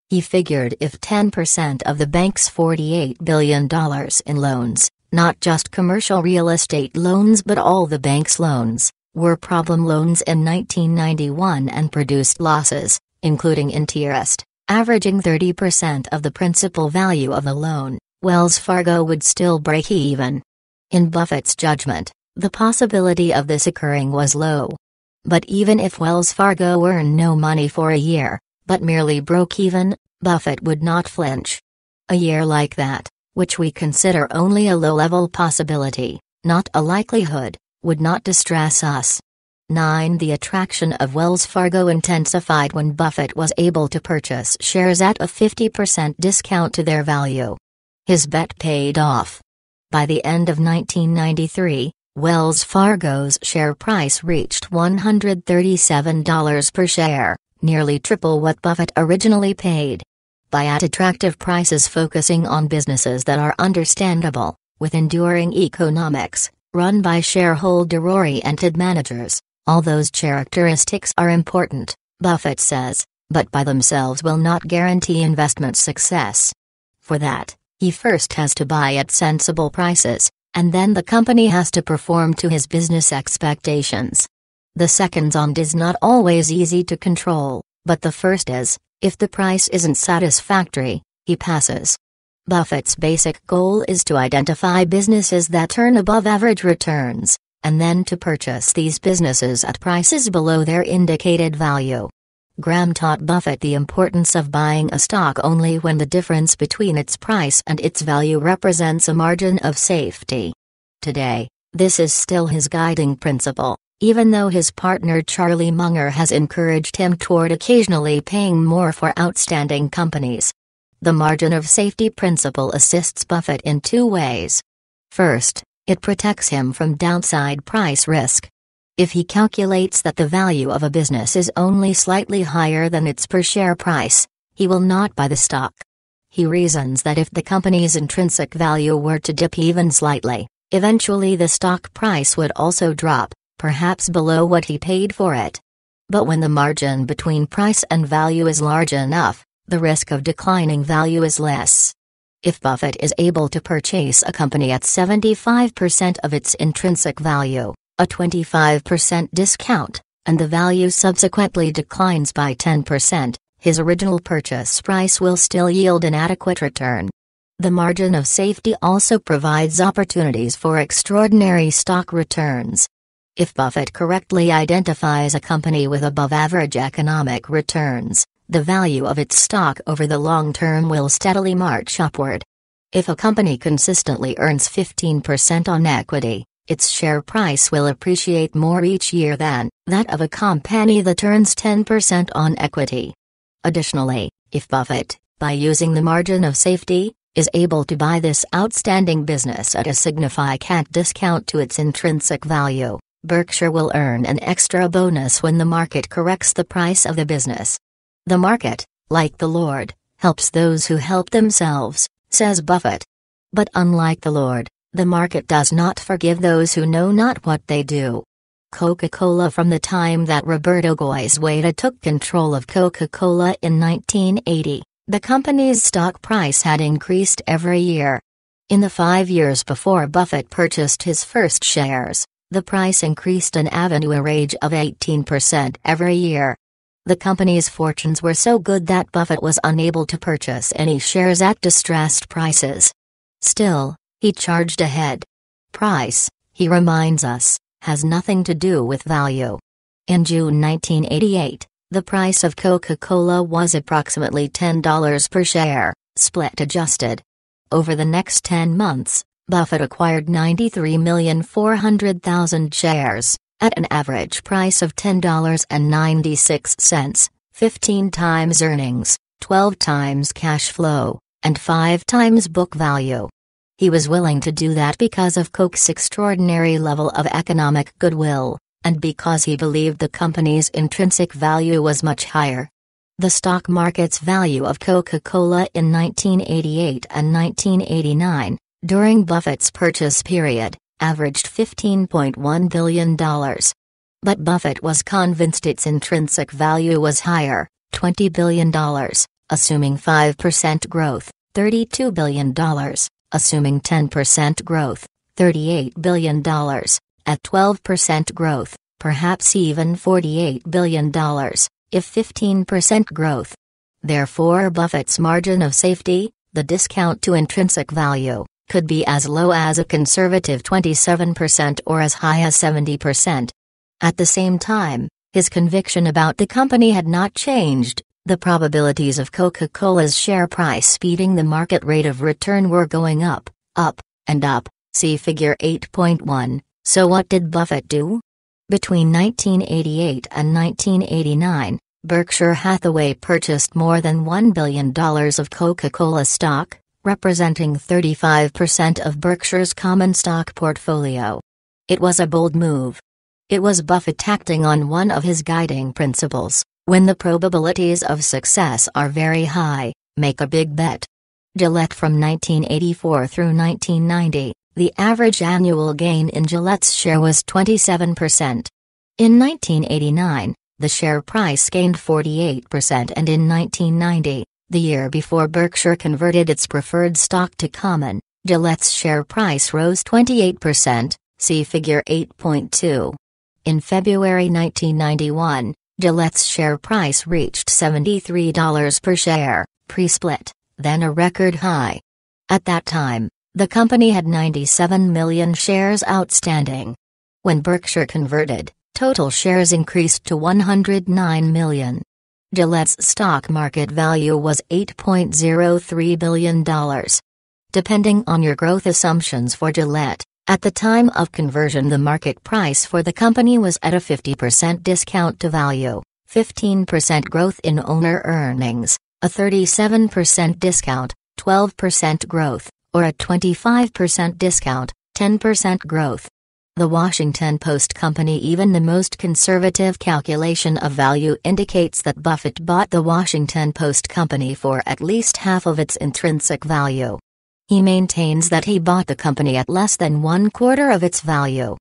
He figured if 10% of the bank's $48 billion in loans, not just commercial real estate loans but all the bank's loans, were problem loans in 1991 and produced losses, including interest, averaging 30% of the principal value of the loan, Wells Fargo would still break even. In Buffett's judgment, the possibility of this occurring was low. But even if Wells Fargo earned no money for a year, but merely broke even, Buffett would not flinch. A year like that, which we consider only a low level possibility, not a likelihood, would not distress us. 9. The attraction of Wells Fargo intensified when Buffett was able to purchase shares at a 50% discount to their value. His bet paid off. By the end of 1993, Wells Fargo's share price reached $137 per share, nearly triple what Buffett originally paid. Buy at attractive prices focusing on businesses that are understandable, with enduring economics, run by shareholder-oriented managers. All those characteristics are important, Buffett says, but by themselves will not guarantee investment success. For that, he first has to buy at sensible prices, and then the company has to perform to his business expectations. The secondond is not always easy to control, but the first is, if the price isn't satisfactory, he passes. Buffett's basic goal is to identify businesses that earn above average returns, and then to purchase these businesses at prices below their indicated value. Graham taught Buffett the importance of buying a stock only when the difference between its price and its value represents a margin of safety. Today, this is still his guiding principle, even though his partner Charlie Munger has encouraged him toward occasionally paying more for outstanding companies. The margin of safety principle assists Buffett in two ways. First, it protects him from downside price risk. If he calculates that the value of a business is only slightly higher than its per share price, he will not buy the stock. He reasons that if the company's intrinsic value were to dip even slightly, eventually the stock price would also drop, perhaps below what he paid for it. But when the margin between price and value is large enough, the risk of declining value is less. If Buffett is able to purchase a company at 75% of its intrinsic value, a 25% discount, and the value subsequently declines by 10%, his original purchase price will still yield an adequate return. The margin of safety also provides opportunities for extraordinary stock returns. If Buffett correctly identifies a company with above average economic returns, the value of its stock over the long term will steadily march upward. If a company consistently earns 15% on equity, its share price will appreciate more each year than that of a company that earns 10% on equity. Additionally, if Buffett, by using the margin of safety, is able to buy this outstanding business at a significant discount to its intrinsic value, Berkshire will earn an extra bonus when the market corrects the price of the business. The market, like the Lord, helps those who help themselves, says Buffett. But unlike the Lord, the market does not forgive those who know not what they do. Coca Cola From the time that Roberto Goizueta took control of Coca Cola in 1980, the company's stock price had increased every year. In the five years before Buffett purchased his first shares, the price increased an average of 18% every year. The company's fortunes were so good that Buffett was unable to purchase any shares at distressed prices. Still, he charged ahead. Price, he reminds us, has nothing to do with value. In June 1988, the price of Coca-Cola was approximately $10 per share, split adjusted. Over the next 10 months, Buffett acquired 93,400,000 shares, at an average price of $10.96, 15 times earnings, 12 times cash flow, and 5 times book value. He was willing to do that because of Koch's extraordinary level of economic goodwill, and because he believed the company's intrinsic value was much higher. The stock market's value of Coca Cola in 1988 and 1989, during Buffett's purchase period, averaged $15.1 billion. But Buffett was convinced its intrinsic value was higher, $20 billion, assuming 5% growth, $32 billion assuming 10% growth, $38 billion, at 12% growth, perhaps even $48 billion, if 15% growth. Therefore, Buffett's margin of safety, the discount to intrinsic value, could be as low as a conservative 27% or as high as 70%. At the same time, his conviction about the company had not changed the probabilities of Coca Cola's share price beating the market rate of return were going up, up, and up, see Figure 8.1. So, what did Buffett do? Between 1988 and 1989, Berkshire Hathaway purchased more than $1 billion of Coca Cola stock, representing 35% of Berkshire's common stock portfolio. It was a bold move. It was Buffett acting on one of his guiding principles when the probabilities of success are very high, make a big bet. Gillette from 1984 through 1990, the average annual gain in Gillette's share was 27%. In 1989, the share price gained 48% and in 1990, the year before Berkshire converted its preferred stock to common, Gillette's share price rose 28%, see figure 8.2. In February 1991, Gillette's share price reached $73 per share, pre-split, then a record high. At that time, the company had 97 million shares outstanding. When Berkshire converted, total shares increased to 109 million. Gillette's stock market value was $8.03 billion. Depending on your growth assumptions for Gillette, at the time of conversion the market price for the company was at a 50% discount to value, 15% growth in owner earnings, a 37% discount, 12% growth, or a 25% discount, 10% growth. The Washington Post Company Even the most conservative calculation of value indicates that Buffett bought the Washington Post Company for at least half of its intrinsic value. He maintains that he bought the company at less than one quarter of its value.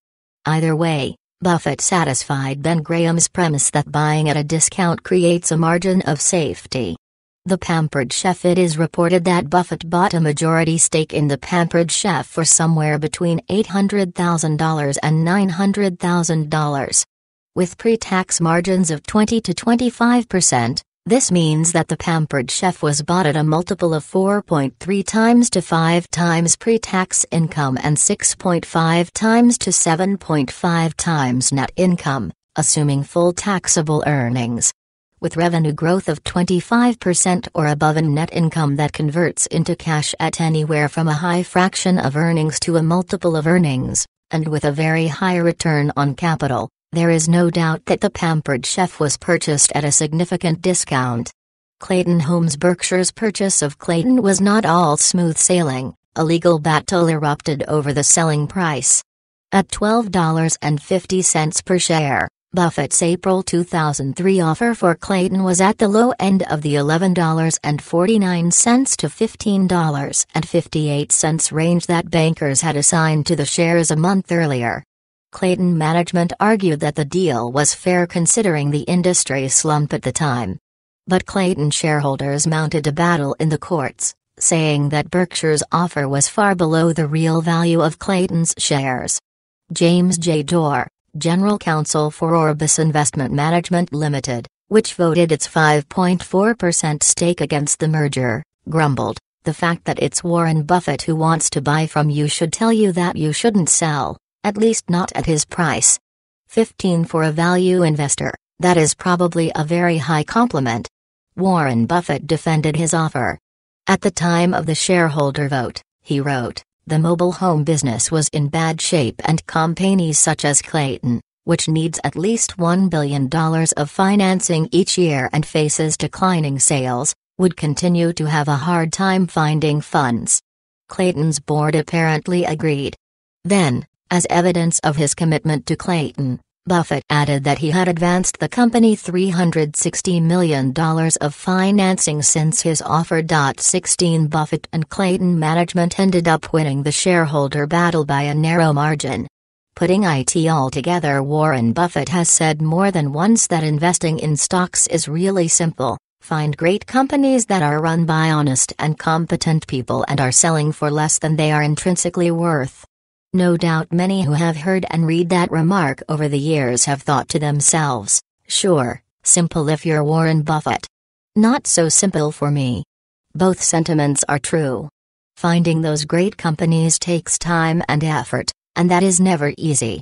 Either way, Buffett satisfied Ben Graham's premise that buying at a discount creates a margin of safety. The Pampered Chef It is reported that Buffett bought a majority stake in the Pampered Chef for somewhere between $800,000 and $900,000. With pre tax margins of 20 to 25%, this means that the pampered chef was bought at a multiple of 4.3 times to 5 times pre tax income and 6.5 times to 7.5 times net income, assuming full taxable earnings. With revenue growth of 25% or above and net income that converts into cash at anywhere from a high fraction of earnings to a multiple of earnings, and with a very high return on capital. There is no doubt that the pampered chef was purchased at a significant discount. Clayton Homes Berkshire's purchase of Clayton was not all smooth sailing, a legal battle erupted over the selling price. At $12.50 per share, Buffett's April 2003 offer for Clayton was at the low end of the $11.49 to $15.58 range that bankers had assigned to the shares a month earlier. Clayton management argued that the deal was fair considering the industry slump at the time. But Clayton shareholders mounted a battle in the courts, saying that Berkshire's offer was far below the real value of Clayton's shares. James J. Dorr, general counsel for Orbis Investment Management Limited, which voted its 5.4% stake against the merger, grumbled, The fact that it's Warren Buffett who wants to buy from you should tell you that you shouldn't sell at least not at his price. 15 for a value investor, that is probably a very high compliment. Warren Buffett defended his offer. At the time of the shareholder vote, he wrote, the mobile home business was in bad shape and companies such as Clayton, which needs at least $1 billion of financing each year and faces declining sales, would continue to have a hard time finding funds. Clayton's board apparently agreed. Then, as evidence of his commitment to Clayton, Buffett added that he had advanced the company $360 million of financing since his offer. 16 Buffett and Clayton management ended up winning the shareholder battle by a narrow margin. Putting it all together, Warren Buffett has said more than once that investing in stocks is really simple. Find great companies that are run by honest and competent people and are selling for less than they are intrinsically worth. No doubt many who have heard and read that remark over the years have thought to themselves, sure, simple if you're Warren Buffett. Not so simple for me. Both sentiments are true. Finding those great companies takes time and effort, and that is never easy.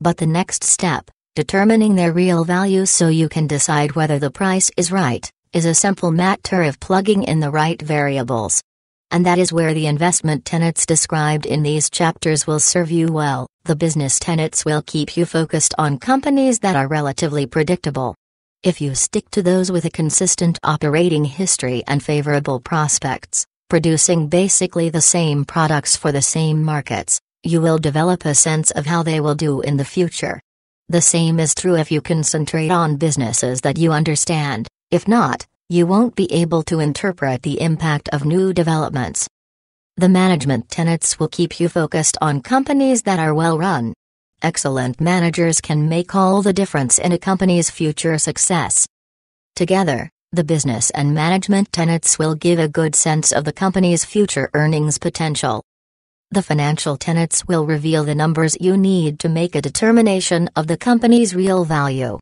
But the next step, determining their real value so you can decide whether the price is right, is a simple matter of plugging in the right variables and that is where the investment tenets described in these chapters will serve you well. The business tenets will keep you focused on companies that are relatively predictable. If you stick to those with a consistent operating history and favorable prospects, producing basically the same products for the same markets, you will develop a sense of how they will do in the future. The same is true if you concentrate on businesses that you understand, if not, you won't be able to interpret the impact of new developments. The management tenets will keep you focused on companies that are well run. Excellent managers can make all the difference in a company's future success. Together, the business and management tenets will give a good sense of the company's future earnings potential. The financial tenets will reveal the numbers you need to make a determination of the company's real value.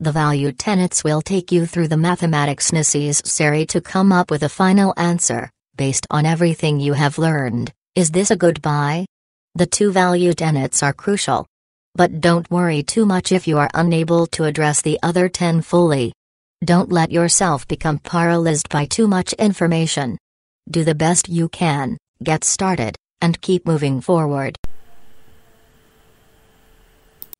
The value tenets will take you through the mathematics necessary to come up with a final answer, based on everything you have learned. Is this a good buy? The two value tenets are crucial. But don't worry too much if you are unable to address the other 10 fully. Don't let yourself become paralyzed by too much information. Do the best you can, get started, and keep moving forward.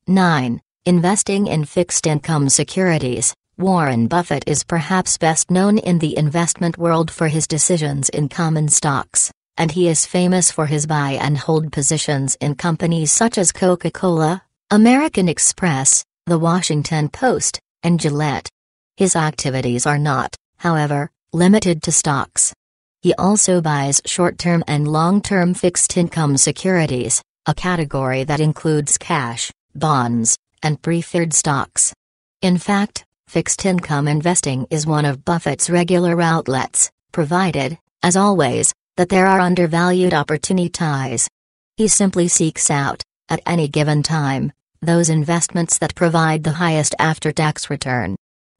9. Investing in fixed income securities, Warren Buffett is perhaps best known in the investment world for his decisions in common stocks, and he is famous for his buy and hold positions in companies such as Coca Cola, American Express, The Washington Post, and Gillette. His activities are not, however, limited to stocks. He also buys short-term and long-term fixed income securities, a category that includes cash, bonds, and preferred stocks. In fact, fixed income investing is one of Buffett's regular outlets, provided, as always, that there are undervalued opportunities. He simply seeks out, at any given time, those investments that provide the highest after tax return.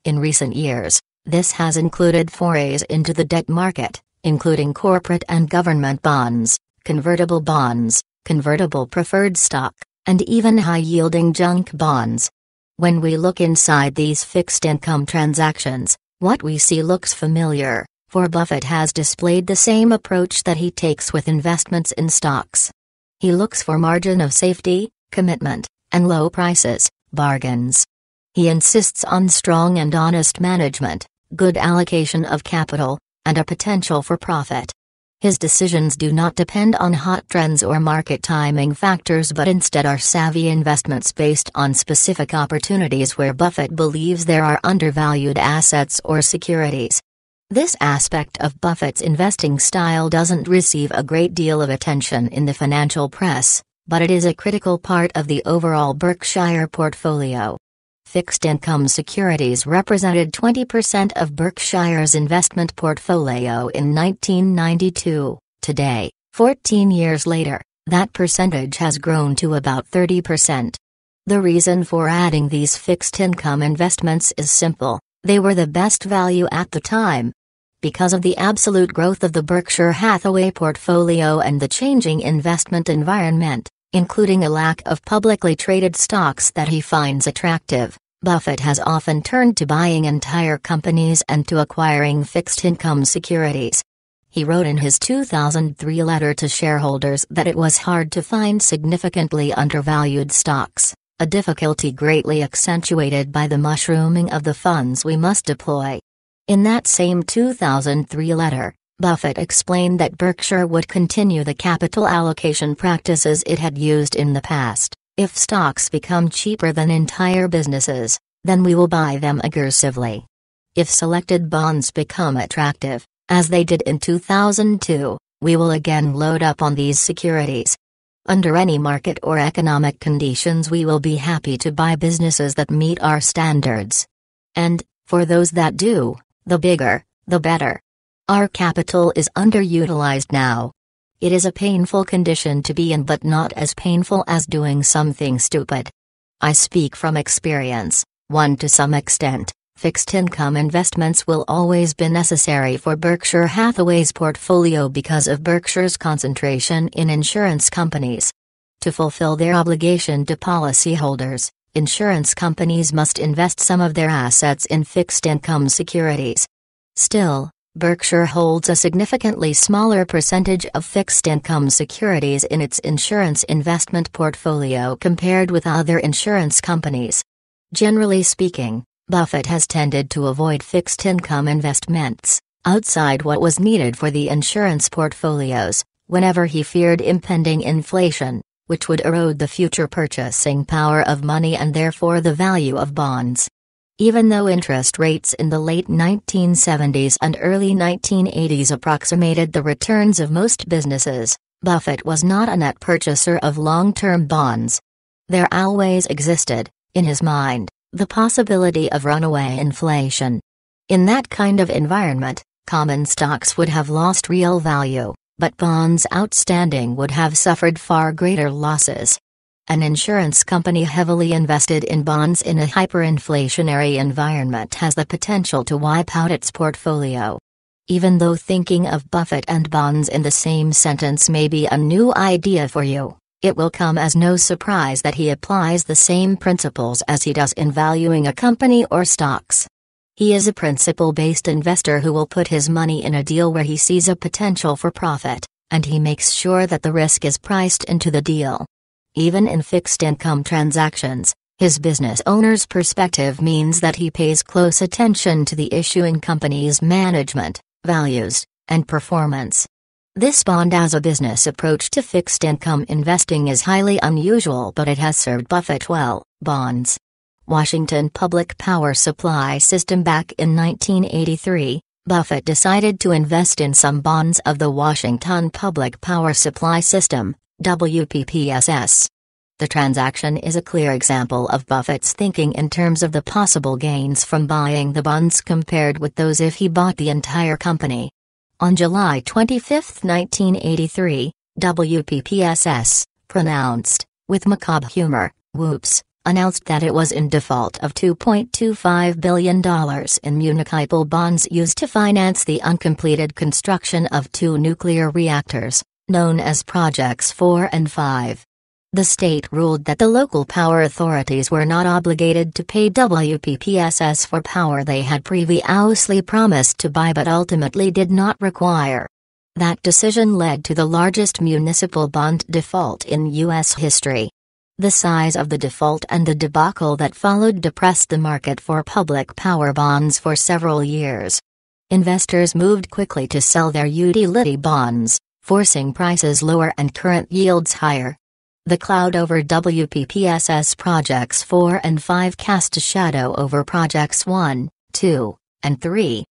In recent years, this has included forays into the debt market, including corporate and government bonds, convertible bonds, convertible preferred stock, and even high-yielding junk bonds. When we look inside these fixed income transactions, what we see looks familiar, for Buffett has displayed the same approach that he takes with investments in stocks. He looks for margin of safety, commitment, and low prices, bargains. He insists on strong and honest management, good allocation of capital, and a potential for profit. His decisions do not depend on hot trends or market timing factors but instead are savvy investments based on specific opportunities where Buffett believes there are undervalued assets or securities. This aspect of Buffett's investing style doesn't receive a great deal of attention in the financial press, but it is a critical part of the overall Berkshire portfolio. Fixed income securities represented 20% of Berkshire's investment portfolio in 1992. Today, 14 years later, that percentage has grown to about 30%. The reason for adding these fixed income investments is simple they were the best value at the time. Because of the absolute growth of the Berkshire Hathaway portfolio and the changing investment environment, including a lack of publicly traded stocks that he finds attractive, Buffett has often turned to buying entire companies and to acquiring fixed income securities. He wrote in his 2003 letter to shareholders that it was hard to find significantly undervalued stocks, a difficulty greatly accentuated by the mushrooming of the funds we must deploy. In that same 2003 letter, Buffett explained that Berkshire would continue the capital allocation practices it had used in the past. If stocks become cheaper than entire businesses, then we will buy them aggressively. If selected bonds become attractive, as they did in 2002, we will again load up on these securities. Under any market or economic conditions, we will be happy to buy businesses that meet our standards. And, for those that do, the bigger, the better. Our capital is underutilized now. It is a painful condition to be in, but not as painful as doing something stupid. I speak from experience, one to some extent. Fixed income investments will always be necessary for Berkshire Hathaway's portfolio because of Berkshire's concentration in insurance companies. To fulfill their obligation to policyholders, insurance companies must invest some of their assets in fixed income securities. Still, Berkshire holds a significantly smaller percentage of fixed income securities in its insurance investment portfolio compared with other insurance companies. Generally speaking, Buffett has tended to avoid fixed income investments, outside what was needed for the insurance portfolios, whenever he feared impending inflation, which would erode the future purchasing power of money and therefore the value of bonds even though interest rates in the late 1970s and early 1980s approximated the returns of most businesses, Buffett was not a net purchaser of long term bonds. There always existed, in his mind, the possibility of runaway inflation. In that kind of environment, common stocks would have lost real value, but bonds outstanding would have suffered far greater losses an insurance company heavily invested in bonds in a hyperinflationary environment has the potential to wipe out its portfolio. Even though thinking of Buffett and bonds in the same sentence may be a new idea for you, it will come as no surprise that he applies the same principles as he does in valuing a company or stocks. He is a principle based investor who will put his money in a deal where he sees a potential for profit, and he makes sure that the risk is priced into the deal. Even in fixed income transactions, his business owner's perspective means that he pays close attention to the issuing company's management, values, and performance. This bond as a business approach to fixed income investing is highly unusual but it has served Buffett well. Bonds. Washington Public Power Supply System Back in 1983, Buffett decided to invest in some bonds of the Washington Public Power Supply System, WPPSS. The transaction is a clear example of Buffett's thinking in terms of the possible gains from buying the bonds compared with those if he bought the entire company. On July 25, 1983, WPPSS, pronounced, with macabre humor, whoops, announced that it was in default of $2.25 billion in municipal bonds used to finance the uncompleted construction of two nuclear reactors known as Projects 4 and 5. The state ruled that the local power authorities were not obligated to pay WPPSS for power they had previously promised to buy but ultimately did not require. That decision led to the largest municipal bond default in U.S. history. The size of the default and the debacle that followed depressed the market for public power bonds for several years. Investors moved quickly to sell their utility bonds, forcing prices lower and current yields higher. The cloud over WPPSS projects 4 and 5 cast a shadow over projects 1, 2, and 3.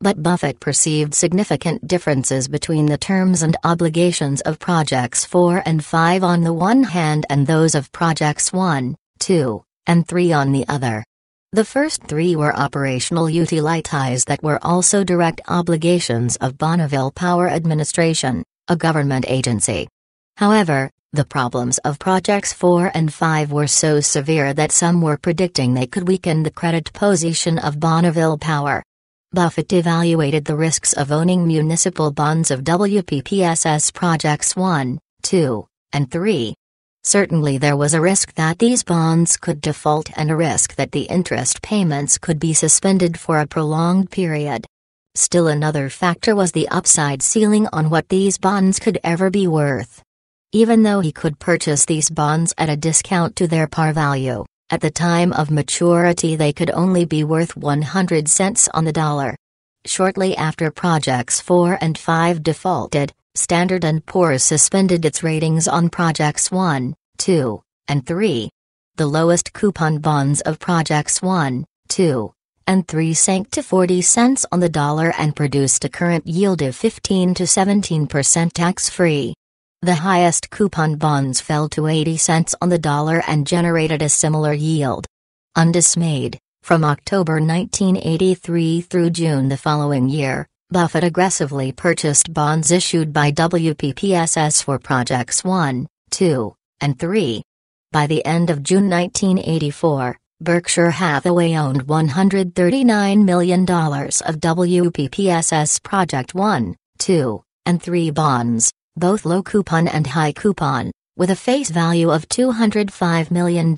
But Buffett perceived significant differences between the terms and obligations of projects 4 and 5 on the one hand and those of projects 1, 2, and 3 on the other. The first three were operational utilities that were also direct obligations of Bonneville Power Administration, a government agency. However, the problems of projects 4 and 5 were so severe that some were predicting they could weaken the credit position of Bonneville Power. Buffett evaluated the risks of owning municipal bonds of WPPSS projects 1, 2, and 3. Certainly there was a risk that these bonds could default and a risk that the interest payments could be suspended for a prolonged period. Still another factor was the upside ceiling on what these bonds could ever be worth. Even though he could purchase these bonds at a discount to their par value, at the time of maturity they could only be worth 100 cents on the dollar. Shortly after projects 4 and 5 defaulted, Standard & Poor's suspended its ratings on projects 1, 2, and 3. The lowest coupon bonds of projects 1, 2, and 3 sank to 40 cents on the dollar and produced a current yield of 15 to 17% tax-free. The highest coupon bonds fell to 80 cents on the dollar and generated a similar yield. Undismayed, from October 1983 through June the following year, Buffett aggressively purchased bonds issued by WPPSS for projects 1, 2, and 3. By the end of June 1984, Berkshire Hathaway owned $139 million of WPPSS Project 1, 2, and 3 bonds, both low coupon and high coupon, with a face value of $205 million.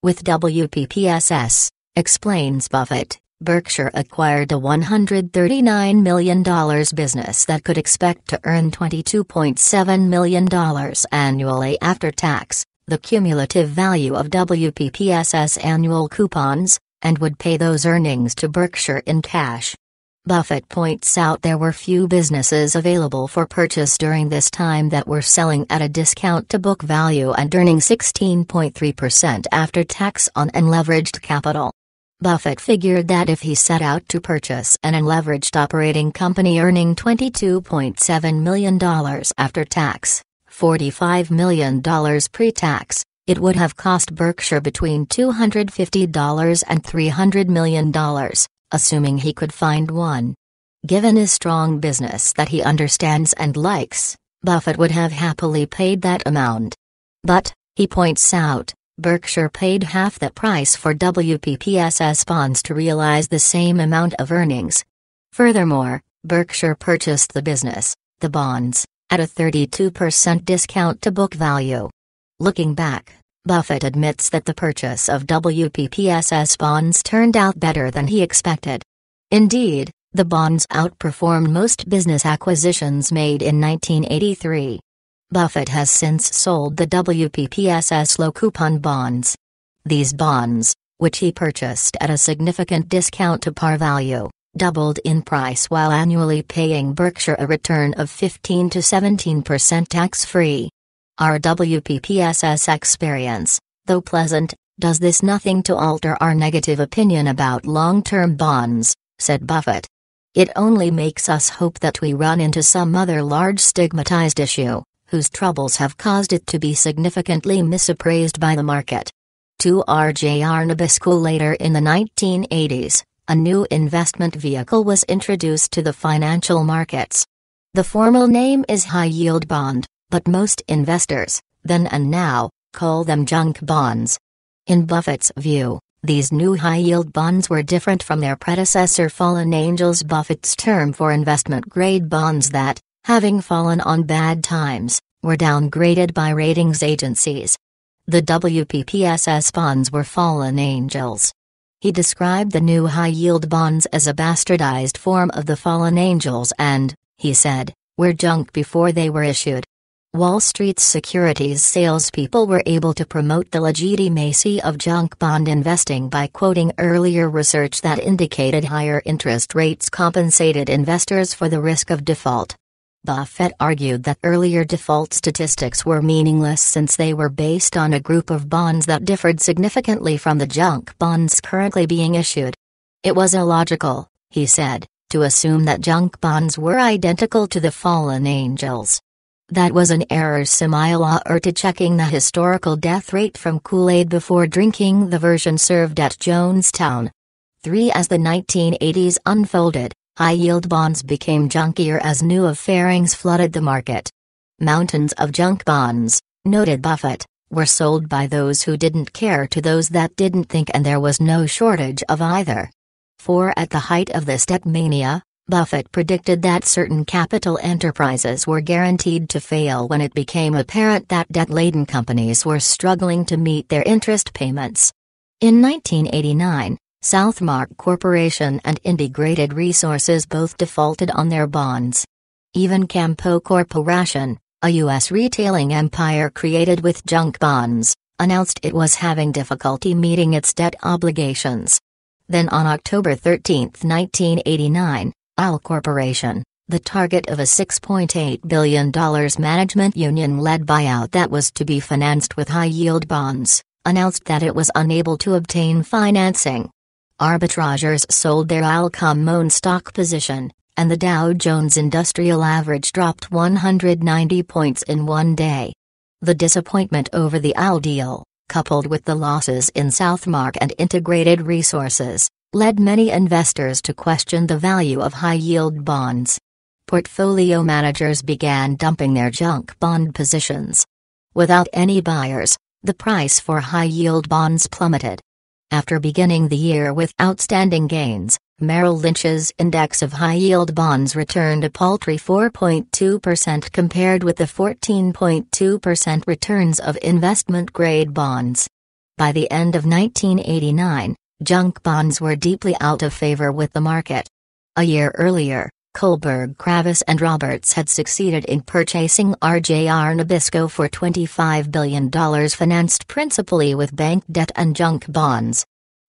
With WPPSS, explains Buffett, Berkshire acquired a $139 million business that could expect to earn $22.7 million annually after tax, the cumulative value of WPPSS annual coupons, and would pay those earnings to Berkshire in cash. Buffett points out there were few businesses available for purchase during this time that were selling at a discount to book value and earning 16.3% after tax on unleveraged capital. Buffett figured that if he set out to purchase an unleveraged operating company earning $22.7 million after tax, $45 million pre-tax, it would have cost Berkshire between $250 and $300 million, assuming he could find one. Given his strong business that he understands and likes, Buffett would have happily paid that amount. But, he points out, Berkshire paid half that price for WPPSS bonds to realize the same amount of earnings. Furthermore, Berkshire purchased the business, the bonds, at a 32% discount to book value. Looking back, Buffett admits that the purchase of WPPSS bonds turned out better than he expected. Indeed, the bonds outperformed most business acquisitions made in 1983. Buffett has since sold the WPPSS low coupon bonds. These bonds, which he purchased at a significant discount to par value, doubled in price while annually paying Berkshire a return of 15 to 17% tax free. Our WPPSS experience, though pleasant, does this nothing to alter our negative opinion about long term bonds, said Buffett. It only makes us hope that we run into some other large stigmatized issue, whose troubles have caused it to be significantly misappraised by the market. To R.J. Arnabisco later in the 1980s, a new investment vehicle was introduced to the financial markets. The formal name is high yield bond, but most investors, then and now, call them junk bonds. In Buffett's view, these new high yield bonds were different from their predecessor Fallen Angels Buffett's term for investment grade bonds that, having fallen on bad times, were downgraded by ratings agencies. The WPPSS bonds were fallen angels, he described the new high-yield bonds as a bastardized form of the fallen angels and, he said, were junk before they were issued. Wall Street's securities salespeople were able to promote the legitimacy of junk bond investing by quoting earlier research that indicated higher interest rates compensated investors for the risk of default. Buffett argued that earlier default statistics were meaningless since they were based on a group of bonds that differed significantly from the junk bonds currently being issued. It was illogical, he said, to assume that junk bonds were identical to the fallen angels. That was an error similar to checking the historical death rate from Kool-Aid before drinking the version served at Jonestown. 3. As the 1980s unfolded, High-yield bonds became junkier as new offerings flooded the market. Mountains of junk bonds, noted Buffett, were sold by those who didn't care to those that didn't think and there was no shortage of either. For at the height of this debt mania, Buffett predicted that certain capital enterprises were guaranteed to fail when it became apparent that debt-laden companies were struggling to meet their interest payments. In 1989, Southmark Corporation and Integrated Resources both defaulted on their bonds. Even Campo Corporation, a U.S. retailing empire created with junk bonds, announced it was having difficulty meeting its debt obligations. Then on October 13, 1989, Owl Corporation, the target of a $6.8 billion management union led buyout that was to be financed with high yield bonds, announced that it was unable to obtain financing. Arbitragers sold their Alcom stock position, and the Dow Jones Industrial Average dropped 190 points in one day. The disappointment over the AL deal, coupled with the losses in Southmark and integrated resources, led many investors to question the value of high yield bonds. Portfolio managers began dumping their junk bond positions. Without any buyers, the price for high yield bonds plummeted. After beginning the year with outstanding gains, Merrill Lynch's index of high-yield bonds returned a paltry 4.2% compared with the 14.2% returns of investment-grade bonds. By the end of 1989, junk bonds were deeply out of favor with the market. A year earlier, Kohlberg Kravis and Roberts had succeeded in purchasing RJR Nabisco for $25 billion financed principally with bank debt and junk bonds.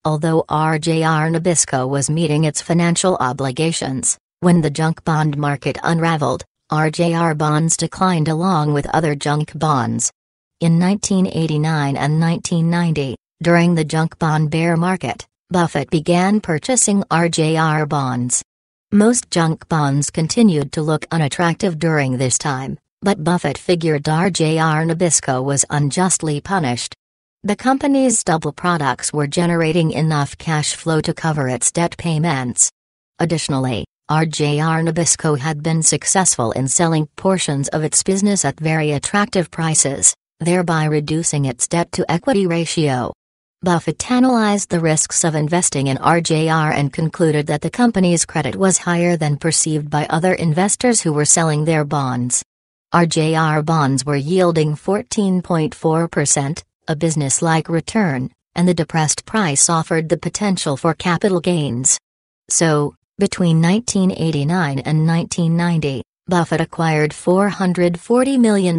Although RJR Nabisco was meeting its financial obligations, when the junk bond market unraveled, RJR bonds declined along with other junk bonds. In 1989 and 1990, during the junk bond bear market, Buffett began purchasing RJR bonds. Most junk bonds continued to look unattractive during this time, but Buffett figured RJR Nabisco was unjustly punished. The company's double products were generating enough cash flow to cover its debt payments. Additionally, RJR Nabisco had been successful in selling portions of its business at very attractive prices, thereby reducing its debt to equity ratio. Buffett analyzed the risks of investing in RJR and concluded that the company's credit was higher than perceived by other investors who were selling their bonds. RJR bonds were yielding 14.4%, a business like return, and the depressed price offered the potential for capital gains. So, between 1989 and 1990, Buffett acquired $440 million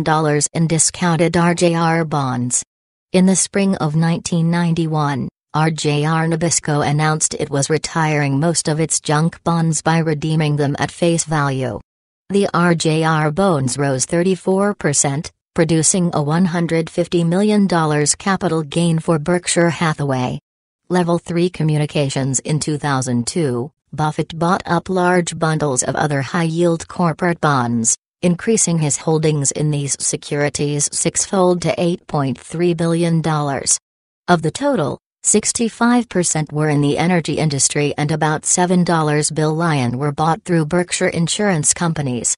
in discounted RJR bonds. In the spring of 1991, RJR Nabisco announced it was retiring most of its junk bonds by redeeming them at face value. The RJR bonds rose 34%, producing a $150 million capital gain for Berkshire Hathaway. Level 3 Communications in 2002, Buffett bought up large bundles of other high yield corporate bonds increasing his holdings in these securities sixfold to $8.3 billion. Of the total, 65% were in the energy industry and about $7 billion were bought through Berkshire insurance companies.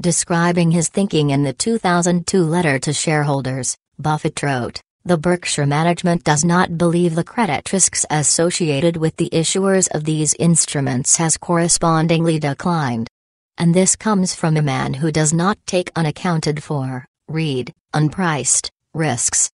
Describing his thinking in the 2002 letter to shareholders, Buffett wrote, The Berkshire management does not believe the credit risks associated with the issuers of these instruments has correspondingly declined. And this comes from a man who does not take unaccounted for, read, unpriced, risks.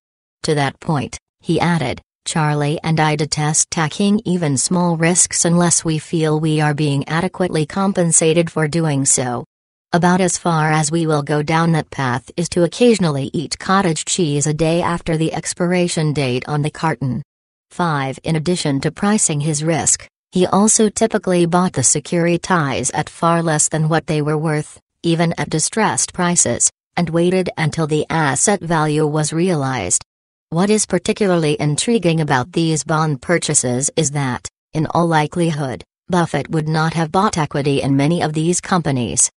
To that point, he added, Charlie and I detest taking even small risks unless we feel we are being adequately compensated for doing so. About as far as we will go down that path is to occasionally eat cottage cheese a day after the expiration date on the carton. 5. In addition to pricing his risk, he also typically bought the security ties at far less than what they were worth, even at distressed prices, and waited until the asset value was realized. What is particularly intriguing about these bond purchases is that, in all likelihood, Buffett would not have bought equity in many of these companies.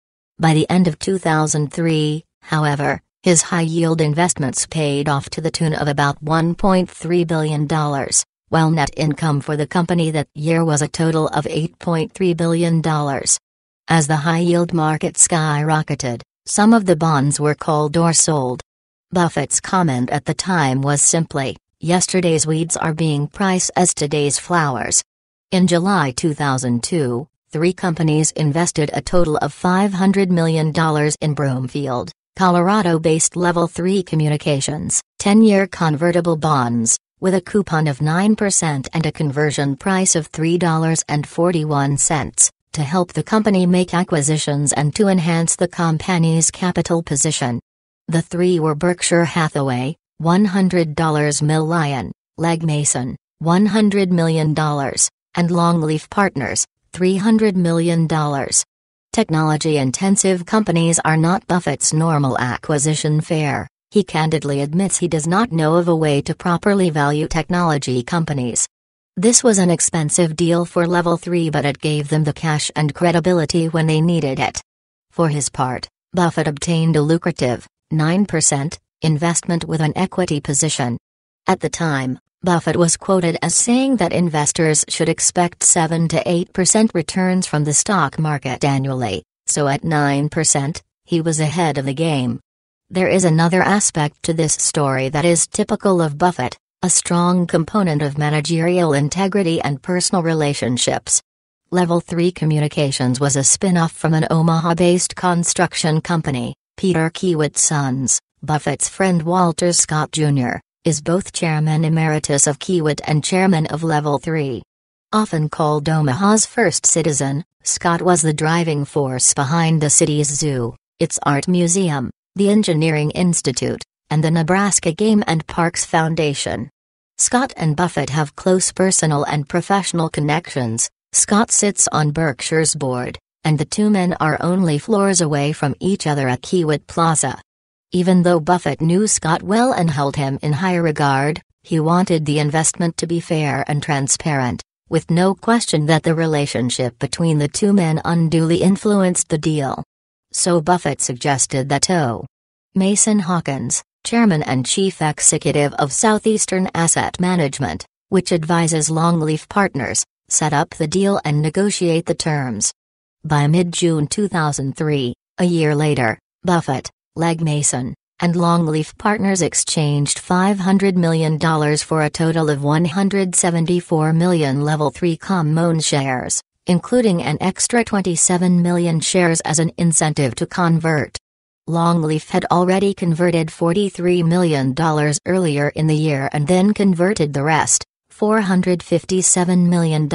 By the end of 2003, however, his high yield investments paid off to the tune of about $1.3 billion while net income for the company that year was a total of $8.3 billion. As the high yield market skyrocketed, some of the bonds were called or sold. Buffett's comment at the time was simply, Yesterday's weeds are being priced as today's flowers. In July 2002, three companies invested a total of $500 million in Broomfield, Colorado based Level 3 Communications, 10 year convertible bonds, with a coupon of 9% and a conversion price of $3.41, to help the company make acquisitions and to enhance the company's capital position. The three were Berkshire Hathaway, $100 Mill Lion, Leg Mason, $100 million, and Longleaf Partners, $300 million. Technology-intensive companies are not Buffett's normal acquisition fare, he candidly admits he does not know of a way to properly value technology companies. This was an expensive deal for Level 3 but it gave them the cash and credibility when they needed it. For his part, Buffett obtained a lucrative, 9%, investment with an equity position. At the time, Buffett was quoted as saying that investors should expect 7 to 8% returns from the stock market annually, so at 9%, he was ahead of the game. There is another aspect to this story that is typical of Buffett a strong component of managerial integrity and personal relationships. Level 3 Communications was a spin off from an Omaha based construction company, Peter Kiewit Sons. Buffett's friend Walter Scott Jr. is both chairman emeritus of Kiewit and chairman of Level 3. Often called Omaha's first citizen, Scott was the driving force behind the city's zoo, its art museum, the Engineering Institute, and the Nebraska Game and Parks Foundation. Scott and Buffett have close personal and professional connections. Scott sits on Berkshire's board, and the two men are only floors away from each other at Kiewit Plaza. Even though Buffett knew Scott well and held him in high regard, he wanted the investment to be fair and transparent, with no question that the relationship between the two men unduly influenced the deal so Buffett suggested that O. Mason Hawkins, chairman and chief executive of Southeastern Asset Management, which advises Longleaf Partners, set up the deal and negotiate the terms. By mid-June 2003, a year later, Buffett, Leg Mason, and Longleaf Partners exchanged $500 million for a total of 174 million Level 3 common shares including an extra 27 million shares as an incentive to convert. Longleaf had already converted $43 million earlier in the year and then converted the rest, $457 million.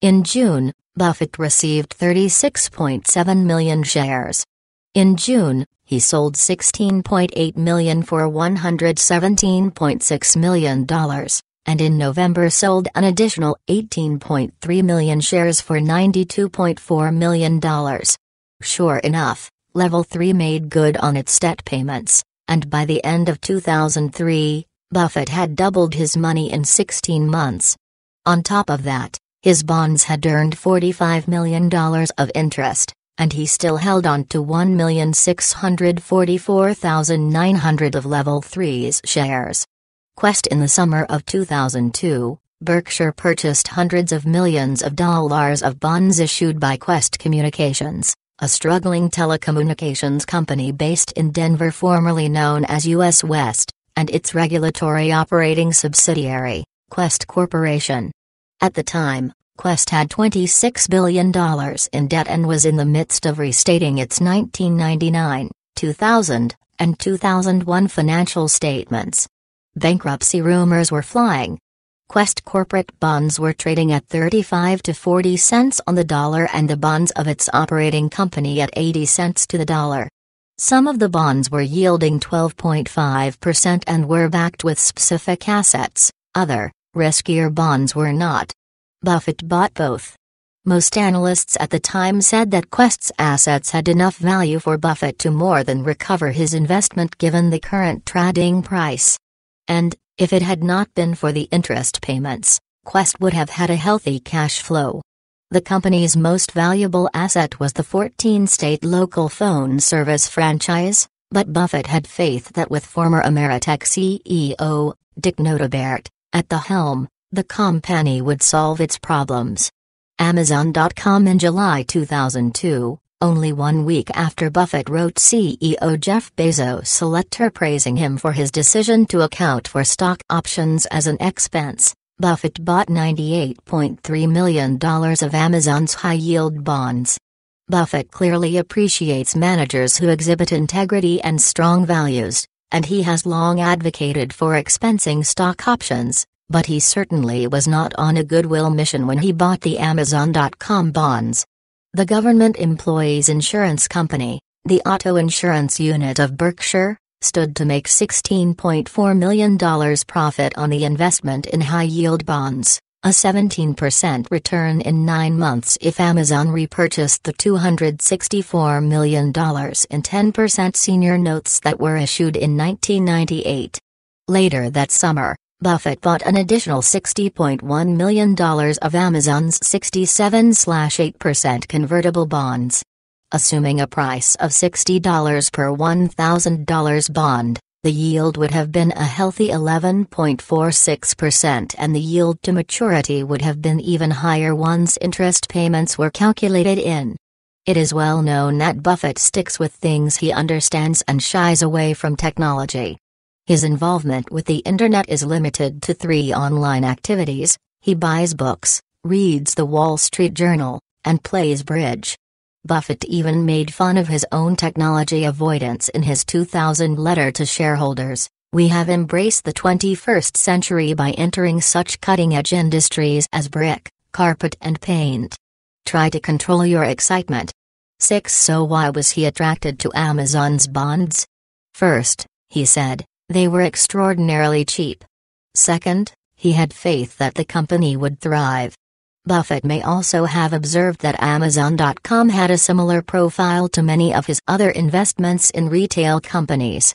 In June, Buffett received 36.7 million shares. In June, he sold 16.8 million for $117.6 million and in November sold an additional 18.3 million shares for $92.4 million. Sure enough, Level 3 made good on its debt payments, and by the end of 2003, Buffett had doubled his money in 16 months. On top of that, his bonds had earned $45 million of interest, and he still held on to 1,644,900 of Level 3's shares. Quest in the summer of 2002, Berkshire purchased hundreds of millions of dollars of bonds issued by Quest Communications, a struggling telecommunications company based in Denver formerly known as US West, and its regulatory operating subsidiary, Quest Corporation. At the time, Quest had $26 billion in debt and was in the midst of restating its 1999, 2000, and 2001 financial statements. Bankruptcy rumors were flying. Quest corporate bonds were trading at 35 to 40 cents on the dollar and the bonds of its operating company at 80 cents to the dollar. Some of the bonds were yielding 12.5% and were backed with specific assets, other, riskier bonds were not. Buffett bought both. Most analysts at the time said that Quest's assets had enough value for Buffett to more than recover his investment given the current trading price and, if it had not been for the interest payments, Quest would have had a healthy cash flow. The company's most valuable asset was the 14 state local phone service franchise, but Buffett had faith that with former Ameritech CEO, Dick Notabert, at the helm, the company would solve its problems. Amazon.com in July 2002, only one week after Buffett wrote CEO Jeff Bezos a letter praising him for his decision to account for stock options as an expense, Buffett bought $98.3 million of Amazon's high yield bonds. Buffett clearly appreciates managers who exhibit integrity and strong values, and he has long advocated for expensing stock options, but he certainly was not on a goodwill mission when he bought the Amazon.com bonds. The Government Employees Insurance Company, the auto insurance unit of Berkshire, stood to make $16.4 million profit on the investment in high yield bonds, a 17% return in nine months if Amazon repurchased the $264 million in 10% senior notes that were issued in 1998. Later that summer, Buffett bought an additional $60.1 million of Amazon's 67-8% convertible bonds. Assuming a price of $60 per $1,000 bond, the yield would have been a healthy 11.46% and the yield to maturity would have been even higher once interest payments were calculated in. It is well known that Buffett sticks with things he understands and shies away from technology. His involvement with the Internet is limited to three online activities he buys books, reads the Wall Street Journal, and plays bridge. Buffett even made fun of his own technology avoidance in his 2000 letter to shareholders. We have embraced the 21st century by entering such cutting edge industries as brick, carpet, and paint. Try to control your excitement. 6. So, why was he attracted to Amazon's bonds? First, he said, they were extraordinarily cheap. Second, he had faith that the company would thrive. Buffett may also have observed that Amazon.com had a similar profile to many of his other investments in retail companies.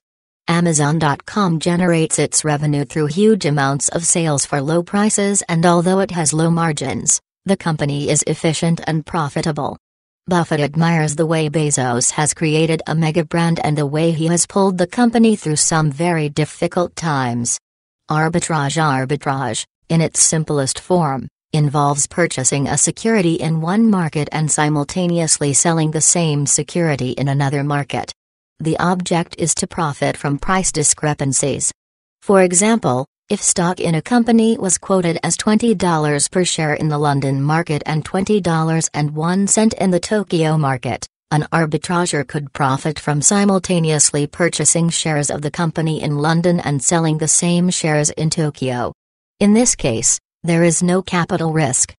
Amazon.com generates its revenue through huge amounts of sales for low prices and although it has low margins, the company is efficient and profitable. Buffett admires the way Bezos has created a mega brand and the way he has pulled the company through some very difficult times. Arbitrage Arbitrage, in its simplest form, involves purchasing a security in one market and simultaneously selling the same security in another market. The object is to profit from price discrepancies. For example, if stock in a company was quoted as $20 per share in the London market and $20.01 in the Tokyo market, an arbitrager could profit from simultaneously purchasing shares of the company in London and selling the same shares in Tokyo. In this case, there is no capital risk.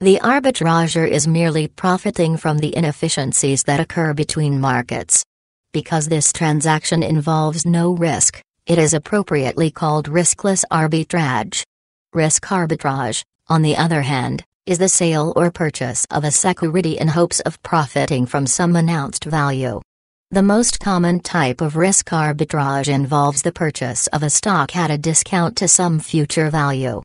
The arbitrager is merely profiting from the inefficiencies that occur between markets. Because this transaction involves no risk, it is appropriately called riskless arbitrage. Risk arbitrage, on the other hand, is the sale or purchase of a security in hopes of profiting from some announced value. The most common type of risk arbitrage involves the purchase of a stock at a discount to some future value.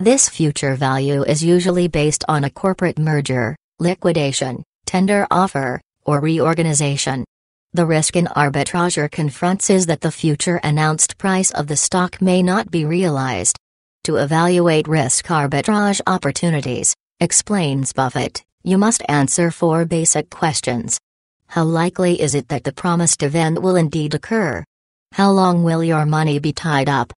This future value is usually based on a corporate merger, liquidation, tender offer, or reorganization. The risk an arbitrager confronts is that the future announced price of the stock may not be realized. To evaluate risk arbitrage opportunities, explains Buffett, you must answer four basic questions. How likely is it that the promised event will indeed occur? How long will your money be tied up?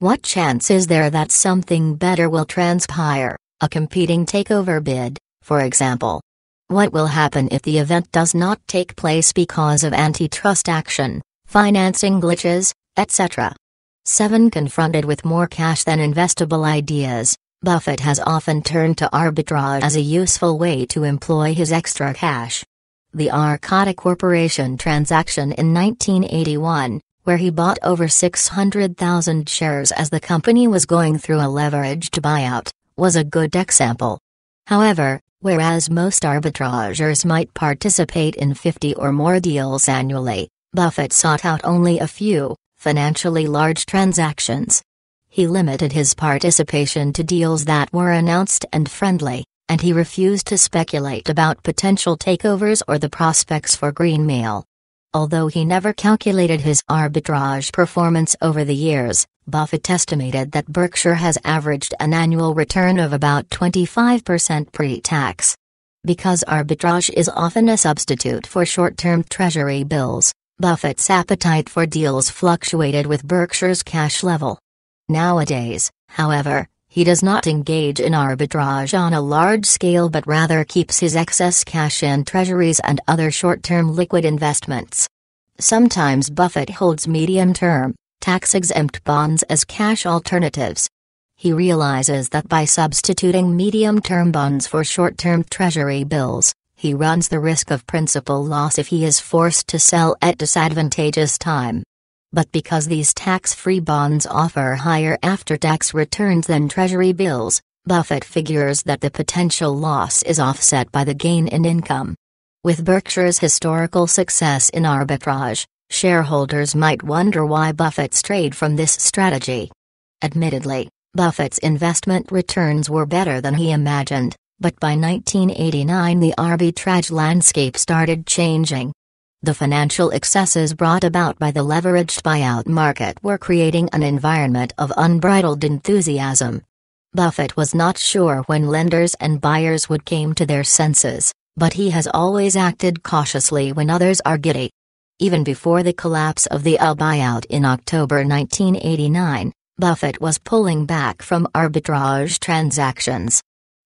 What chance is there that something better will transpire, a competing takeover bid, for example? What will happen if the event does not take place because of antitrust action, financing glitches, etc.? 7. Confronted with more cash than investable ideas, Buffett has often turned to arbitrage as a useful way to employ his extra cash. The Arcata Corporation transaction in 1981, where he bought over 600,000 shares as the company was going through a leveraged buyout, was a good example. However, Whereas most arbitragers might participate in 50 or more deals annually, Buffett sought out only a few, financially large transactions. He limited his participation to deals that were announced and friendly, and he refused to speculate about potential takeovers or the prospects for greenmail. Although he never calculated his arbitrage performance over the years, Buffett estimated that Berkshire has averaged an annual return of about 25% pre tax. Because arbitrage is often a substitute for short term Treasury bills, Buffett's appetite for deals fluctuated with Berkshire's cash level. Nowadays, however, he does not engage in arbitrage on a large scale but rather keeps his excess cash in treasuries and other short-term liquid investments. Sometimes Buffett holds medium-term, tax-exempt bonds as cash alternatives. He realizes that by substituting medium-term bonds for short-term treasury bills, he runs the risk of principal loss if he is forced to sell at disadvantageous time but because these tax-free bonds offer higher after-tax returns than Treasury bills, Buffett figures that the potential loss is offset by the gain in income. With Berkshire's historical success in arbitrage, shareholders might wonder why Buffett strayed from this strategy. Admittedly, Buffett's investment returns were better than he imagined, but by 1989 the arbitrage landscape started changing. The financial excesses brought about by the leveraged buyout market were creating an environment of unbridled enthusiasm. Buffett was not sure when lenders and buyers would come to their senses, but he has always acted cautiously when others are giddy. Even before the collapse of the L buyout in October 1989, Buffett was pulling back from arbitrage transactions.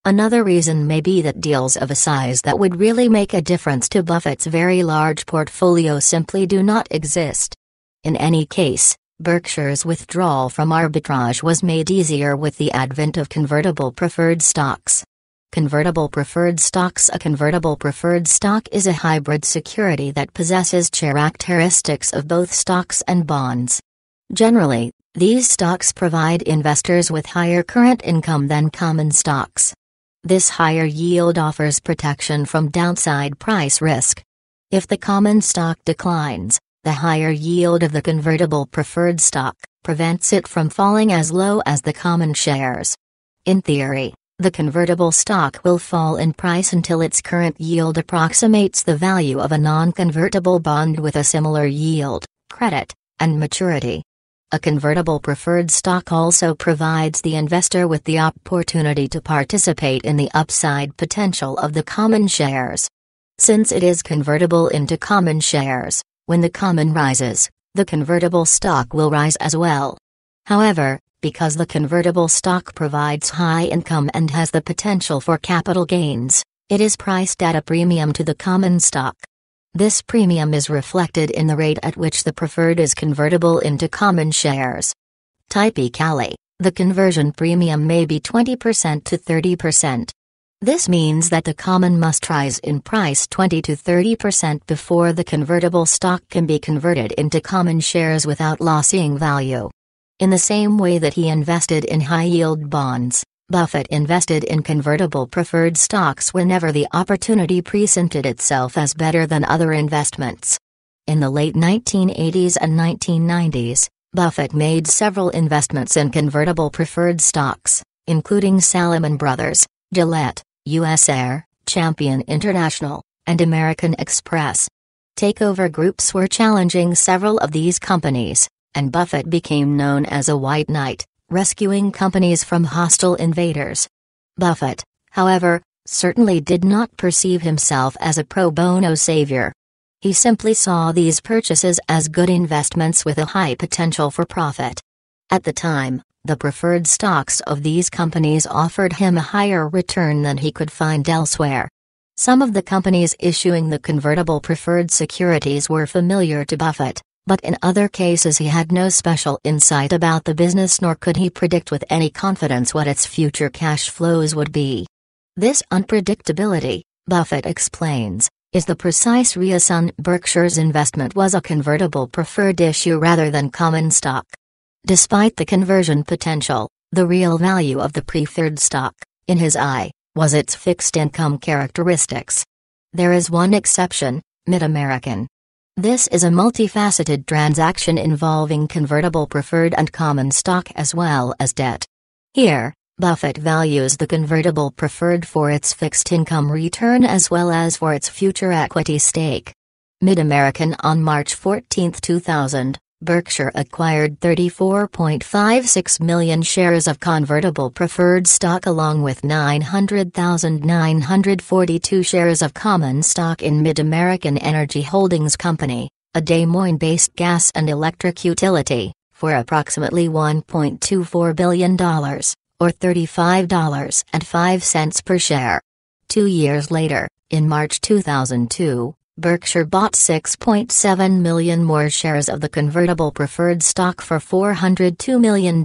Another reason may be that deals of a size that would really make a difference to Buffett's very large portfolio simply do not exist. In any case, Berkshire's withdrawal from arbitrage was made easier with the advent of convertible preferred stocks. Convertible preferred stocks A convertible preferred stock is a hybrid security that possesses characteristics of both stocks and bonds. Generally, these stocks provide investors with higher current income than common stocks. This higher yield offers protection from downside price risk. If the common stock declines, the higher yield of the convertible preferred stock prevents it from falling as low as the common shares. In theory, the convertible stock will fall in price until its current yield approximates the value of a non convertible bond with a similar yield, credit, and maturity. A convertible preferred stock also provides the investor with the opportunity to participate in the upside potential of the common shares. Since it is convertible into common shares, when the common rises, the convertible stock will rise as well. However, because the convertible stock provides high income and has the potential for capital gains, it is priced at a premium to the common stock. This premium is reflected in the rate at which the preferred is convertible into common shares. Type E Cali, the conversion premium may be 20% to 30%. This means that the common must rise in price 20 to 30% before the convertible stock can be converted into common shares without losing value. In the same way that he invested in high yield bonds, Buffett invested in convertible preferred stocks whenever the opportunity presented itself as better than other investments. In the late 1980s and 1990s, Buffett made several investments in convertible preferred stocks, including Salomon Brothers, Gillette, US Air, Champion International, and American Express. Takeover groups were challenging several of these companies, and Buffett became known as a white knight rescuing companies from hostile invaders. Buffett, however, certainly did not perceive himself as a pro bono savior. He simply saw these purchases as good investments with a high potential for profit. At the time, the preferred stocks of these companies offered him a higher return than he could find elsewhere. Some of the companies issuing the convertible preferred securities were familiar to Buffett, but in other cases he had no special insight about the business nor could he predict with any confidence what its future cash flows would be. This unpredictability, Buffett explains, is the precise reason Berkshire's investment was a convertible preferred issue rather than common stock. Despite the conversion potential, the real value of the preferred stock, in his eye, was its fixed income characteristics. There is one exception, Mid American, this is a multifaceted transaction involving convertible preferred and common stock as well as debt. Here, Buffett values the convertible preferred for its fixed income return as well as for its future equity stake. Mid American on March 14, 2000. Berkshire acquired 34.56 million shares of convertible preferred stock along with 900,942 shares of common stock in Mid-American Energy Holdings Company, a Des Moines-based gas and electric utility, for approximately $1.24 billion, or $35.05 per share. Two years later, in March 2002, Berkshire bought 6.7 million more shares of the convertible preferred stock for $402 million.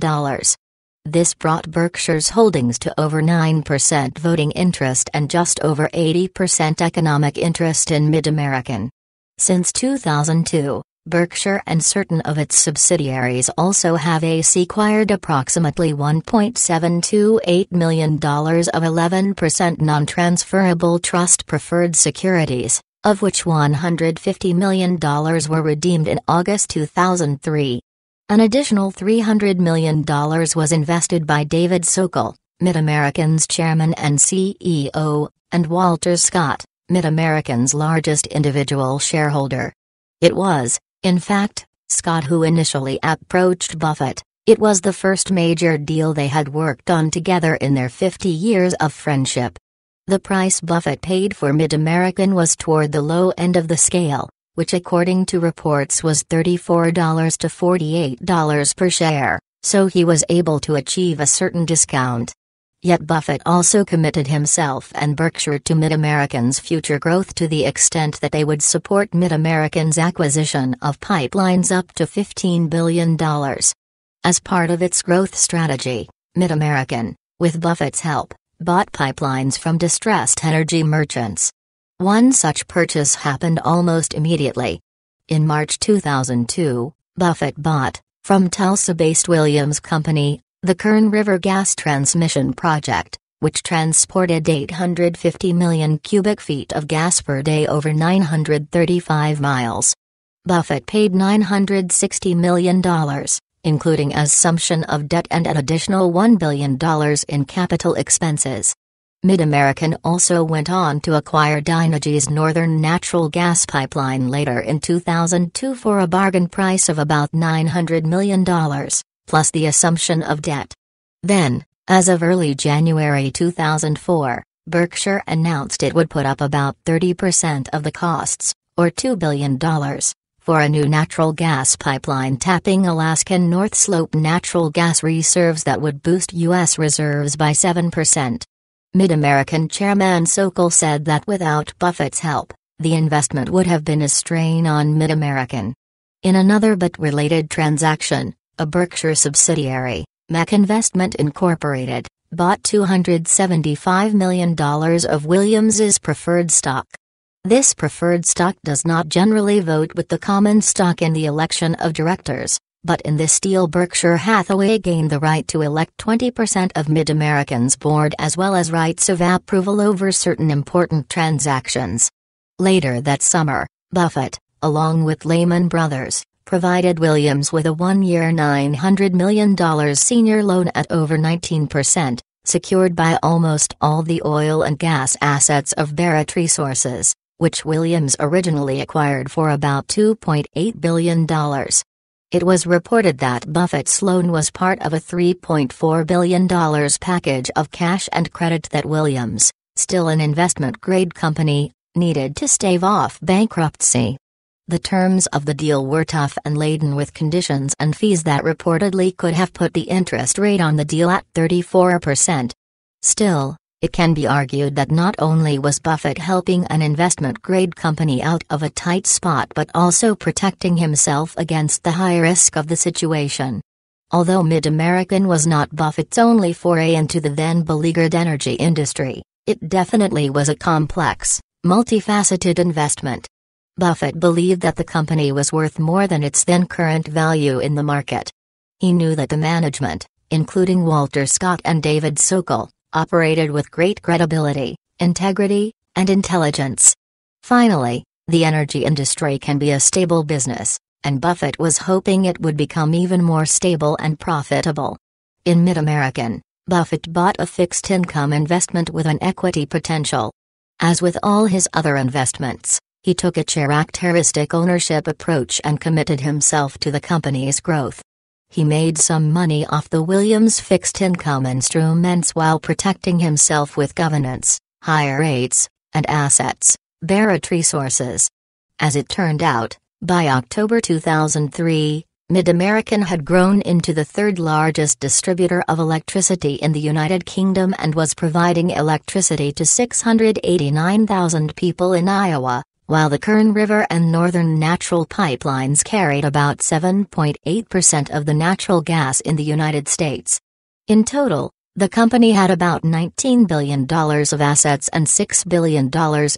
This brought Berkshire's holdings to over 9% voting interest and just over 80% economic interest in Mid American. Since 2002, Berkshire and certain of its subsidiaries also have acquired approximately $1.728 million of 11% non transferable trust preferred securities of which $150 million were redeemed in August 2003. An additional $300 million was invested by David Sokol, MidAmerican's chairman and CEO, and Walter Scott, MidAmerican's largest individual shareholder. It was, in fact, Scott who initially approached Buffett. It was the first major deal they had worked on together in their 50 years of friendship. The price Buffett paid for Mid American was toward the low end of the scale, which according to reports was $34 to $48 per share, so he was able to achieve a certain discount. Yet Buffett also committed himself and Berkshire to Mid American's future growth to the extent that they would support Mid American's acquisition of pipelines up to $15 billion. As part of its growth strategy, Mid American, with Buffett's help, bought pipelines from distressed energy merchants. One such purchase happened almost immediately. In March 2002, Buffett bought, from Tulsa based Williams Company, the Kern River Gas Transmission Project, which transported 850 million cubic feet of gas per day over 935 miles. Buffett paid $960 million including assumption of debt and an additional $1 billion in capital expenses. MidAmerican also went on to acquire Dynege's northern natural gas pipeline later in 2002 for a bargain price of about $900 million, plus the assumption of debt. Then, as of early January 2004, Berkshire announced it would put up about 30% of the costs, or $2 billion, for a new natural gas pipeline tapping Alaskan North Slope natural gas reserves that would boost U.S. reserves by 7%. Mid American chairman Sokol said that without Buffett's help, the investment would have been a strain on Mid American. In another but related transaction, a Berkshire subsidiary, Mac Investment Incorporated, bought $275 million of Williams's preferred stock. This preferred stock does not generally vote with the common stock in the election of directors, but in this deal Berkshire Hathaway gained the right to elect 20% of Mid-American's board as well as rights of approval over certain important transactions. Later that summer, Buffett, along with Lehman Brothers, provided Williams with a one-year $900 million senior loan at over 19%, secured by almost all the oil and gas assets of Barrett Resources which Williams originally acquired for about $2.8 billion. It was reported that Buffett's loan was part of a $3.4 billion package of cash and credit that Williams, still an investment grade company, needed to stave off bankruptcy. The terms of the deal were tough and laden with conditions and fees that reportedly could have put the interest rate on the deal at 34%. Still, it can be argued that not only was Buffett helping an investment grade company out of a tight spot but also protecting himself against the high risk of the situation. Although Mid American was not Buffett's only foray into the then beleaguered energy industry, it definitely was a complex, multifaceted investment. Buffett believed that the company was worth more than its then current value in the market. He knew that the management, including Walter Scott and David Sokol, operated with great credibility, integrity, and intelligence. Finally, the energy industry can be a stable business, and Buffett was hoping it would become even more stable and profitable. In Mid American, Buffett bought a fixed income investment with an equity potential. As with all his other investments, he took a characteristic ownership approach and committed himself to the company's growth. He made some money off the Williams fixed income instruments while protecting himself with governance, higher rates, and assets, Barrett resources. As it turned out, by October 2003, MidAmerican had grown into the third largest distributor of electricity in the United Kingdom and was providing electricity to 689,000 people in Iowa, while the Kern River and Northern Natural Pipelines carried about 7.8% of the natural gas in the United States. In total, the company had about $19 billion of assets and $6 billion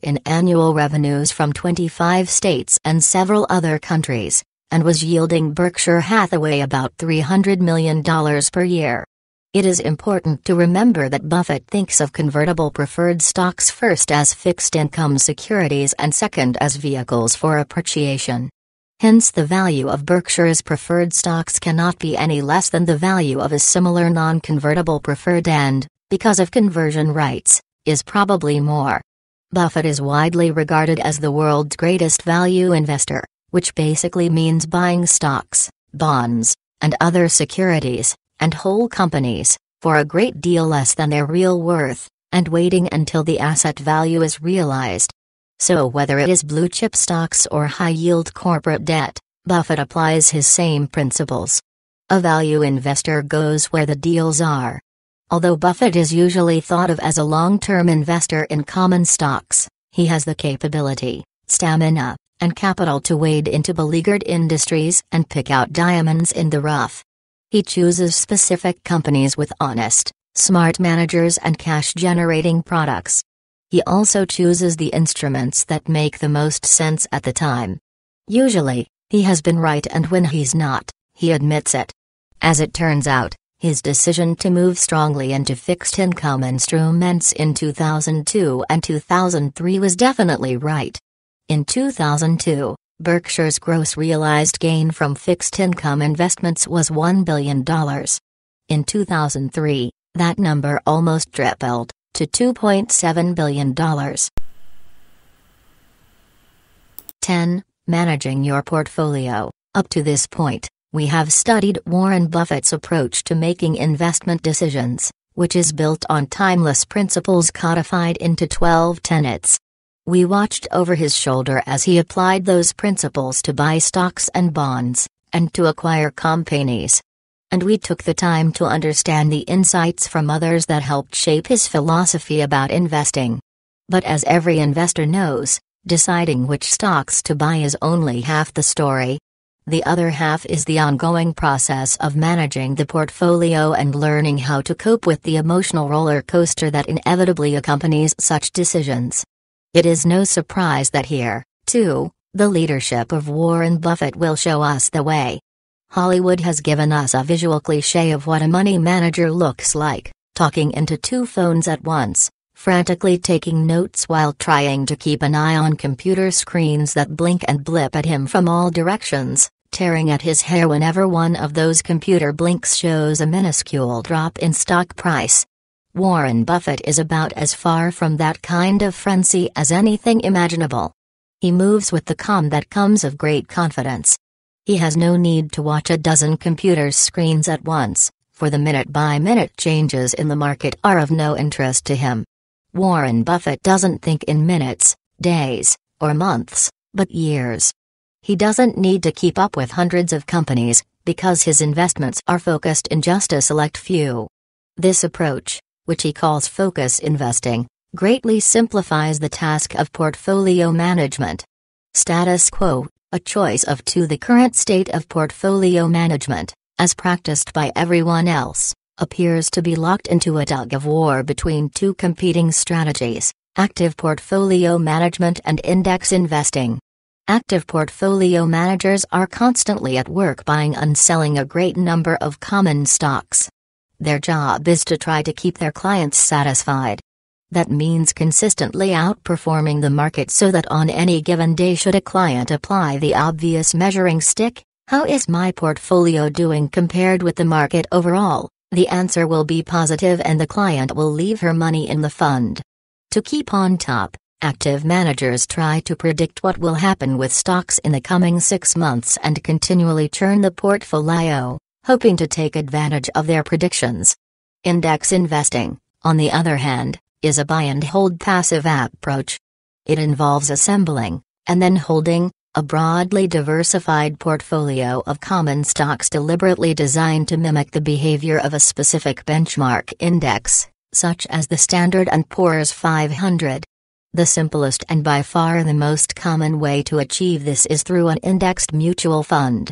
in annual revenues from 25 states and several other countries, and was yielding Berkshire Hathaway about $300 million per year. It is important to remember that Buffett thinks of convertible preferred stocks first as fixed income securities and second as vehicles for appreciation. Hence, the value of Berkshire's preferred stocks cannot be any less than the value of a similar non convertible preferred and, because of conversion rights, is probably more. Buffett is widely regarded as the world's greatest value investor, which basically means buying stocks, bonds, and other securities and whole companies, for a great deal less than their real worth, and waiting until the asset value is realized. So whether it is blue chip stocks or high yield corporate debt, Buffett applies his same principles. A value investor goes where the deals are. Although Buffett is usually thought of as a long term investor in common stocks, he has the capability, stamina, and capital to wade into beleaguered industries and pick out diamonds in the rough. He chooses specific companies with honest, smart managers and cash generating products. He also chooses the instruments that make the most sense at the time. Usually, he has been right and when he's not, he admits it. As it turns out, his decision to move strongly into fixed income instruments in 2002 and 2003 was definitely right. In 2002, Berkshire's gross realized gain from fixed income investments was $1 billion. In 2003, that number almost tripled to $2.7 billion. 10. Managing your portfolio. Up to this point, we have studied Warren Buffett's approach to making investment decisions, which is built on timeless principles codified into 12 tenets. We watched over his shoulder as he applied those principles to buy stocks and bonds, and to acquire companies. And we took the time to understand the insights from others that helped shape his philosophy about investing. But as every investor knows, deciding which stocks to buy is only half the story. The other half is the ongoing process of managing the portfolio and learning how to cope with the emotional roller coaster that inevitably accompanies such decisions. It is no surprise that here, too, the leadership of Warren Buffett will show us the way. Hollywood has given us a visual cliche of what a money manager looks like, talking into two phones at once, frantically taking notes while trying to keep an eye on computer screens that blink and blip at him from all directions, tearing at his hair whenever one of those computer blinks shows a minuscule drop in stock price. Warren Buffett is about as far from that kind of frenzy as anything imaginable. He moves with the calm that comes of great confidence. He has no need to watch a dozen computer screens at once, for the minute by minute changes in the market are of no interest to him. Warren Buffett doesn't think in minutes, days, or months, but years. He doesn't need to keep up with hundreds of companies, because his investments are focused in just a select few. This approach, which he calls focus investing, greatly simplifies the task of portfolio management. Status quo, a choice of to the current state of portfolio management, as practiced by everyone else, appears to be locked into a tug of war between two competing strategies active portfolio management and index investing. Active portfolio managers are constantly at work buying and selling a great number of common stocks, their job is to try to keep their clients satisfied. That means consistently outperforming the market so that on any given day should a client apply the obvious measuring stick, how is my portfolio doing compared with the market overall, the answer will be positive and the client will leave her money in the fund. To keep on top, active managers try to predict what will happen with stocks in the coming six months and continually churn the portfolio hoping to take advantage of their predictions. Index investing, on the other hand, is a buy and hold passive approach. It involves assembling, and then holding, a broadly diversified portfolio of common stocks deliberately designed to mimic the behavior of a specific benchmark index, such as the Standard & Poor's 500. The simplest and by far the most common way to achieve this is through an indexed mutual fund.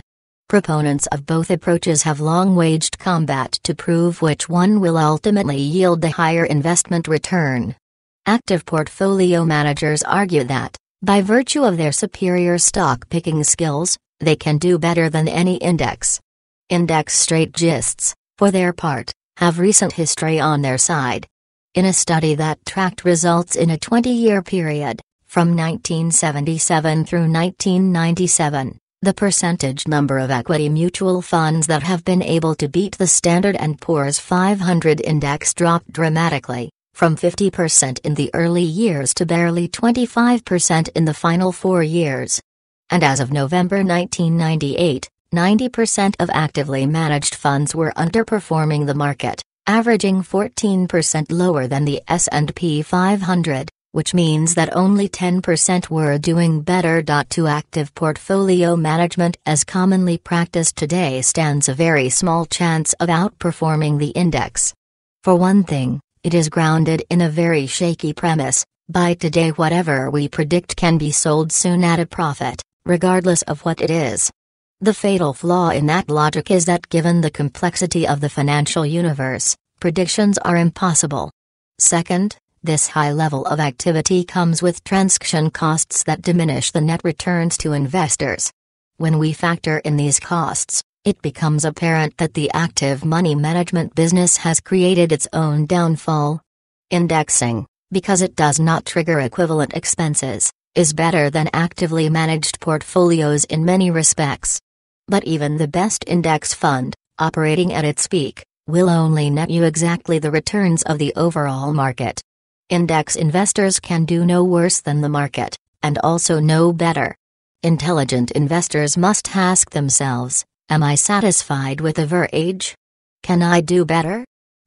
Proponents of both approaches have long waged combat to prove which one will ultimately yield the higher investment return. Active portfolio managers argue that, by virtue of their superior stock picking skills, they can do better than any index. Index strategists, for their part, have recent history on their side. In a study that tracked results in a 20 year period, from 1977 through 1997, the percentage number of equity mutual funds that have been able to beat the Standard & Poor's 500 index dropped dramatically, from 50% in the early years to barely 25% in the final four years. And as of November 1998, 90% of actively managed funds were underperforming the market, averaging 14% lower than the S&P 500 which means that only 10% were doing better. To active portfolio management as commonly practiced today stands a very small chance of outperforming the index. For one thing, it is grounded in a very shaky premise by today, whatever we predict can be sold soon at a profit, regardless of what it is. The fatal flaw in that logic is that given the complexity of the financial universe, predictions are impossible. Second, this high level of activity comes with transaction costs that diminish the net returns to investors. When we factor in these costs, it becomes apparent that the active money management business has created its own downfall. Indexing, because it does not trigger equivalent expenses, is better than actively managed portfolios in many respects. But even the best index fund, operating at its peak, will only net you exactly the returns of the overall market. Index investors can do no worse than the market, and also no better. Intelligent investors must ask themselves Am I satisfied with average? Can I do better?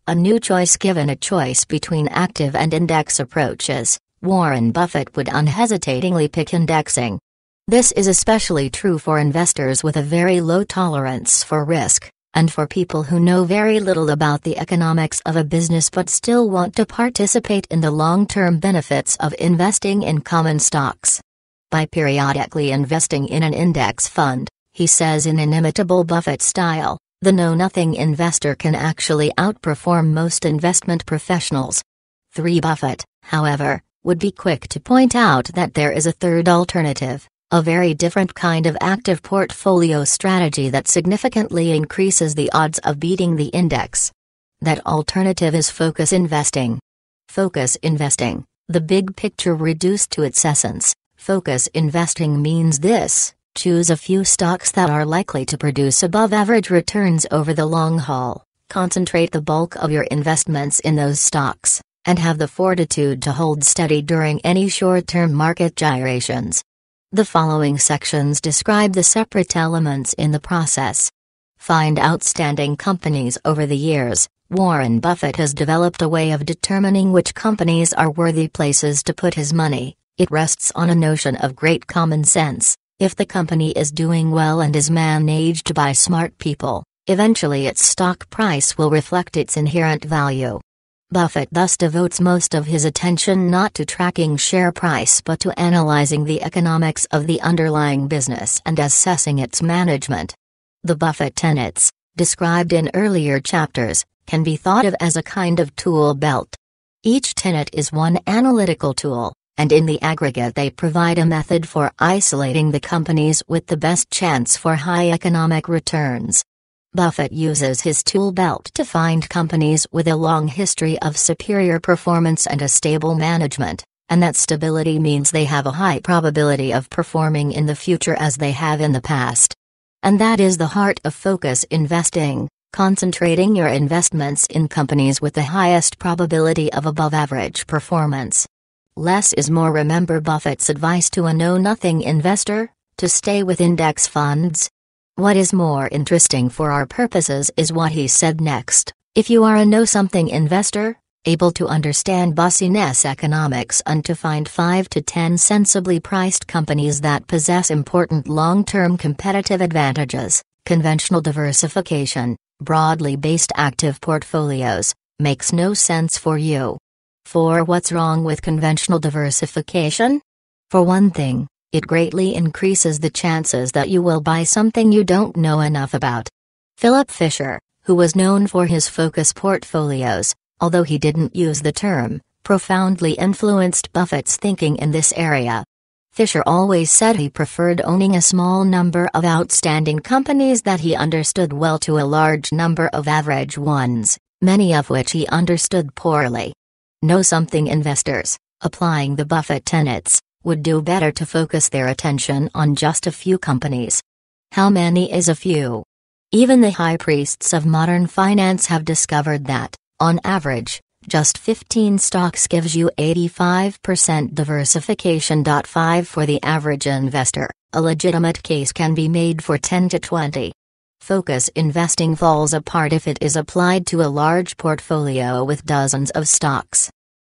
A new choice given a choice between active and index approaches, Warren Buffett would unhesitatingly pick indexing. This is especially true for investors with a very low tolerance for risk and for people who know very little about the economics of a business but still want to participate in the long term benefits of investing in common stocks. By periodically investing in an index fund, he says in inimitable Buffett style, the know nothing investor can actually outperform most investment professionals. 3. Buffett, however, would be quick to point out that there is a third alternative a very different kind of active portfolio strategy that significantly increases the odds of beating the index. That alternative is focus investing. Focus investing, the big picture reduced to its essence, focus investing means this choose a few stocks that are likely to produce above average returns over the long haul, concentrate the bulk of your investments in those stocks and have the fortitude to hold steady during any short term market gyrations. The following sections describe the separate elements in the process. Find outstanding companies over the years. Warren Buffett has developed a way of determining which companies are worthy places to put his money. It rests on a notion of great common sense. If the company is doing well and is managed by smart people, eventually its stock price will reflect its inherent value. Buffett thus devotes most of his attention not to tracking share price but to analyzing the economics of the underlying business and assessing its management. The Buffett tenets, described in earlier chapters, can be thought of as a kind of tool belt. Each tenet is one analytical tool, and in the aggregate they provide a method for isolating the companies with the best chance for high economic returns. Buffett uses his tool belt to find companies with a long history of superior performance and a stable management, and that stability means they have a high probability of performing in the future as they have in the past. And that is the heart of focus investing, concentrating your investments in companies with the highest probability of above average performance. Less is more. Remember Buffett's advice to a know nothing investor to stay with index funds, what is more interesting for our purposes is what he said next. If you are a know something investor, able to understand bossiness economics and to find 5 to 10 sensibly priced companies that possess important long term competitive advantages, conventional diversification, broadly based active portfolios, makes no sense for you. For what's wrong with conventional diversification? For one thing, it greatly increases the chances that you will buy something you don't know enough about. Philip Fisher, who was known for his focus portfolios, although he didn't use the term, profoundly influenced Buffett's thinking in this area. Fisher always said he preferred owning a small number of outstanding companies that he understood well to a large number of average ones, many of which he understood poorly. Know something investors, applying the Buffett tenets would do better to focus their attention on just a few companies. How many is a few? Even the high priests of modern finance have discovered that, on average, just 15 stocks gives you 85% diversification. 5 For the average investor, a legitimate case can be made for 10 to 20. Focus investing falls apart if it is applied to a large portfolio with dozens of stocks.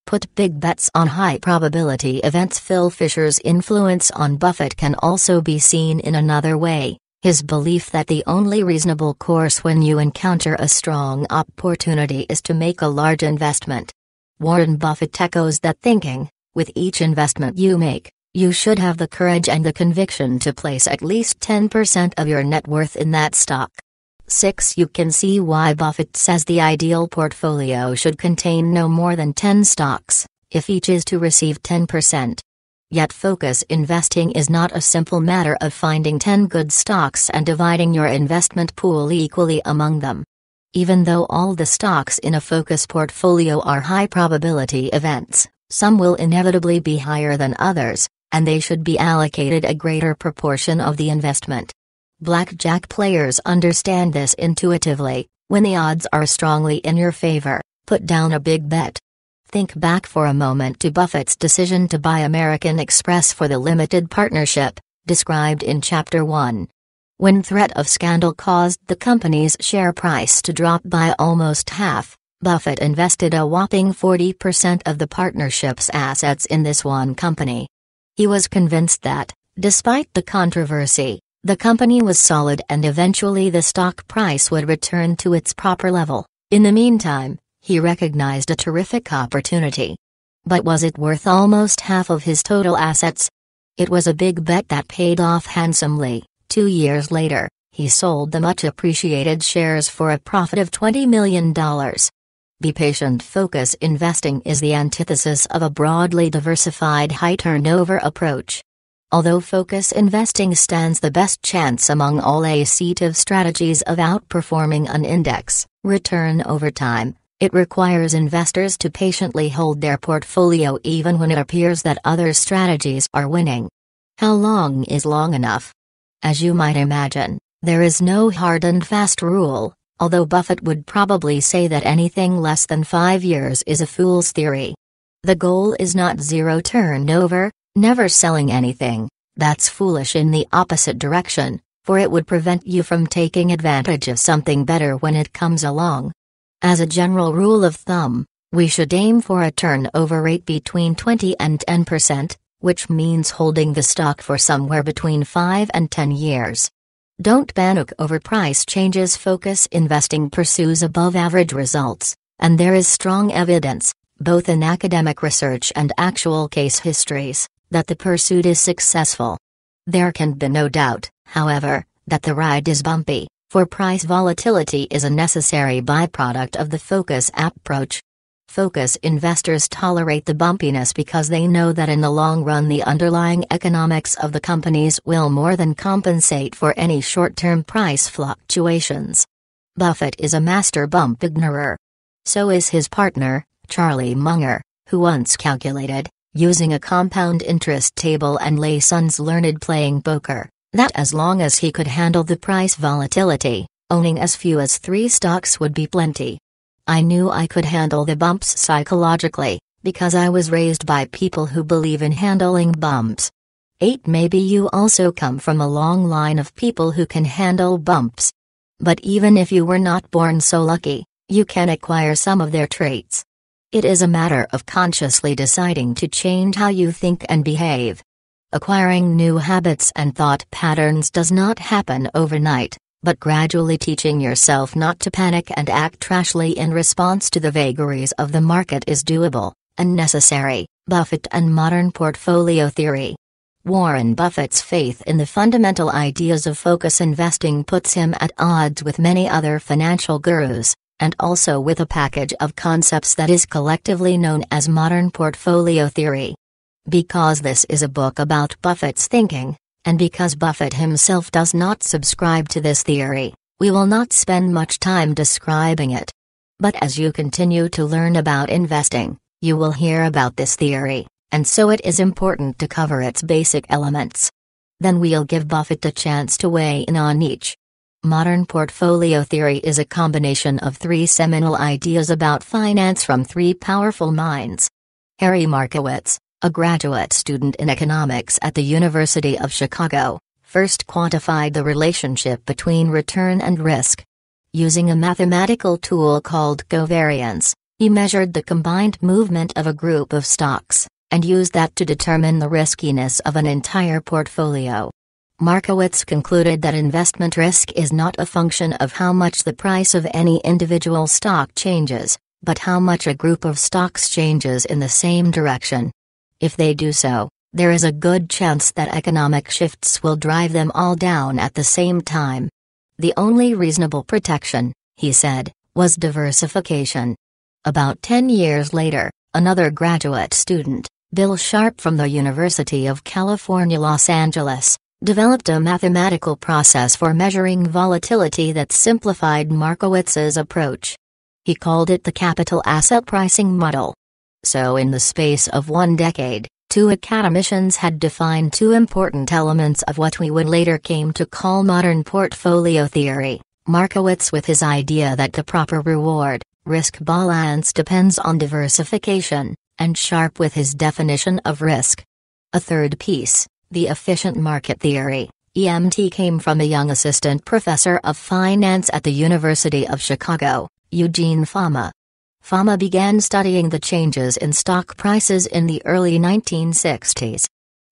Put big bets on high probability events. Phil Fisher's influence on Buffett can also be seen in another way his belief that the only reasonable course when you encounter a strong opportunity is to make a large investment. Warren Buffett echoes that thinking with each investment you make, you should have the courage and the conviction to place at least 10% of your net worth in that stock. 6 You can see why Buffett says the ideal portfolio should contain no more than 10 stocks, if each is to receive 10%. Yet focus investing is not a simple matter of finding 10 good stocks and dividing your investment pool equally among them. Even though all the stocks in a focus portfolio are high probability events, some will inevitably be higher than others, and they should be allocated a greater proportion of the investment. Blackjack players understand this intuitively. When the odds are strongly in your favor, put down a big bet. Think back for a moment to Buffett's decision to buy American Express for the limited partnership, described in Chapter 1. When threat of scandal caused the company's share price to drop by almost half, Buffett invested a whopping 40% of the partnership's assets in this one company. He was convinced that, despite the controversy, the company was solid and eventually the stock price would return to its proper level. In the meantime, he recognized a terrific opportunity. But was it worth almost half of his total assets? It was a big bet that paid off handsomely. Two years later, he sold the much appreciated shares for a profit of $20 million. Be patient focus investing is the antithesis of a broadly diversified high turnover approach. Although focus investing stands the best chance among all active strategies of outperforming an index return over time, it requires investors to patiently hold their portfolio even when it appears that other strategies are winning. How long is long enough? As you might imagine, there is no hard and fast rule, although Buffett would probably say that anything less than five years is a fool's theory. The goal is not zero turnover, Never selling anything, that's foolish in the opposite direction, for it would prevent you from taking advantage of something better when it comes along. As a general rule of thumb, we should aim for a turnover rate between 20 and 10%, which means holding the stock for somewhere between 5 and 10 years. Don't panic over price changes. Focus investing pursues above average results, and there is strong evidence, both in academic research and actual case histories, that the pursuit is successful. There can be no doubt, however, that the ride is bumpy, for price volatility is a necessary byproduct of the focus approach. Focus investors tolerate the bumpiness because they know that in the long run the underlying economics of the companies will more than compensate for any short term price fluctuations. Buffett is a master bump ignorer. So is his partner, Charlie Munger, who once calculated using a compound interest table and Layson's learned playing poker, that as long as he could handle the price volatility, owning as few as three stocks would be plenty. I knew I could handle the bumps psychologically, because I was raised by people who believe in handling bumps. 8. Maybe you also come from a long line of people who can handle bumps. But even if you were not born so lucky, you can acquire some of their traits. It is a matter of consciously deciding to change how you think and behave. Acquiring new habits and thought patterns does not happen overnight, but gradually teaching yourself not to panic and act trashly in response to the vagaries of the market is doable and necessary. Buffett and Modern Portfolio Theory Warren Buffett's faith in the fundamental ideas of focus investing puts him at odds with many other financial gurus, and also with a package of concepts that is collectively known as modern portfolio theory. Because this is a book about Buffett's thinking, and because Buffett himself does not subscribe to this theory, we will not spend much time describing it. But as you continue to learn about investing, you will hear about this theory, and so it is important to cover its basic elements. Then we'll give Buffett a chance to weigh in on each. Modern portfolio theory is a combination of three seminal ideas about finance from three powerful minds. Harry Markowitz, a graduate student in economics at the University of Chicago, first quantified the relationship between return and risk. Using a mathematical tool called covariance, he measured the combined movement of a group of stocks, and used that to determine the riskiness of an entire portfolio. Markowitz concluded that investment risk is not a function of how much the price of any individual stock changes, but how much a group of stocks changes in the same direction. If they do so, there is a good chance that economic shifts will drive them all down at the same time. The only reasonable protection, he said, was diversification. About 10 years later, another graduate student, Bill Sharp from the University of California Los Angeles, developed a mathematical process for measuring volatility that simplified Markowitz's approach. He called it the capital asset pricing model. So in the space of one decade, two academicians had defined two important elements of what we would later came to call modern portfolio theory, Markowitz with his idea that the proper reward, risk balance depends on diversification, and Sharp with his definition of risk. A third piece, the efficient market theory, EMT came from a young assistant professor of finance at the University of Chicago, Eugene Fama. Fama began studying the changes in stock prices in the early 1960s.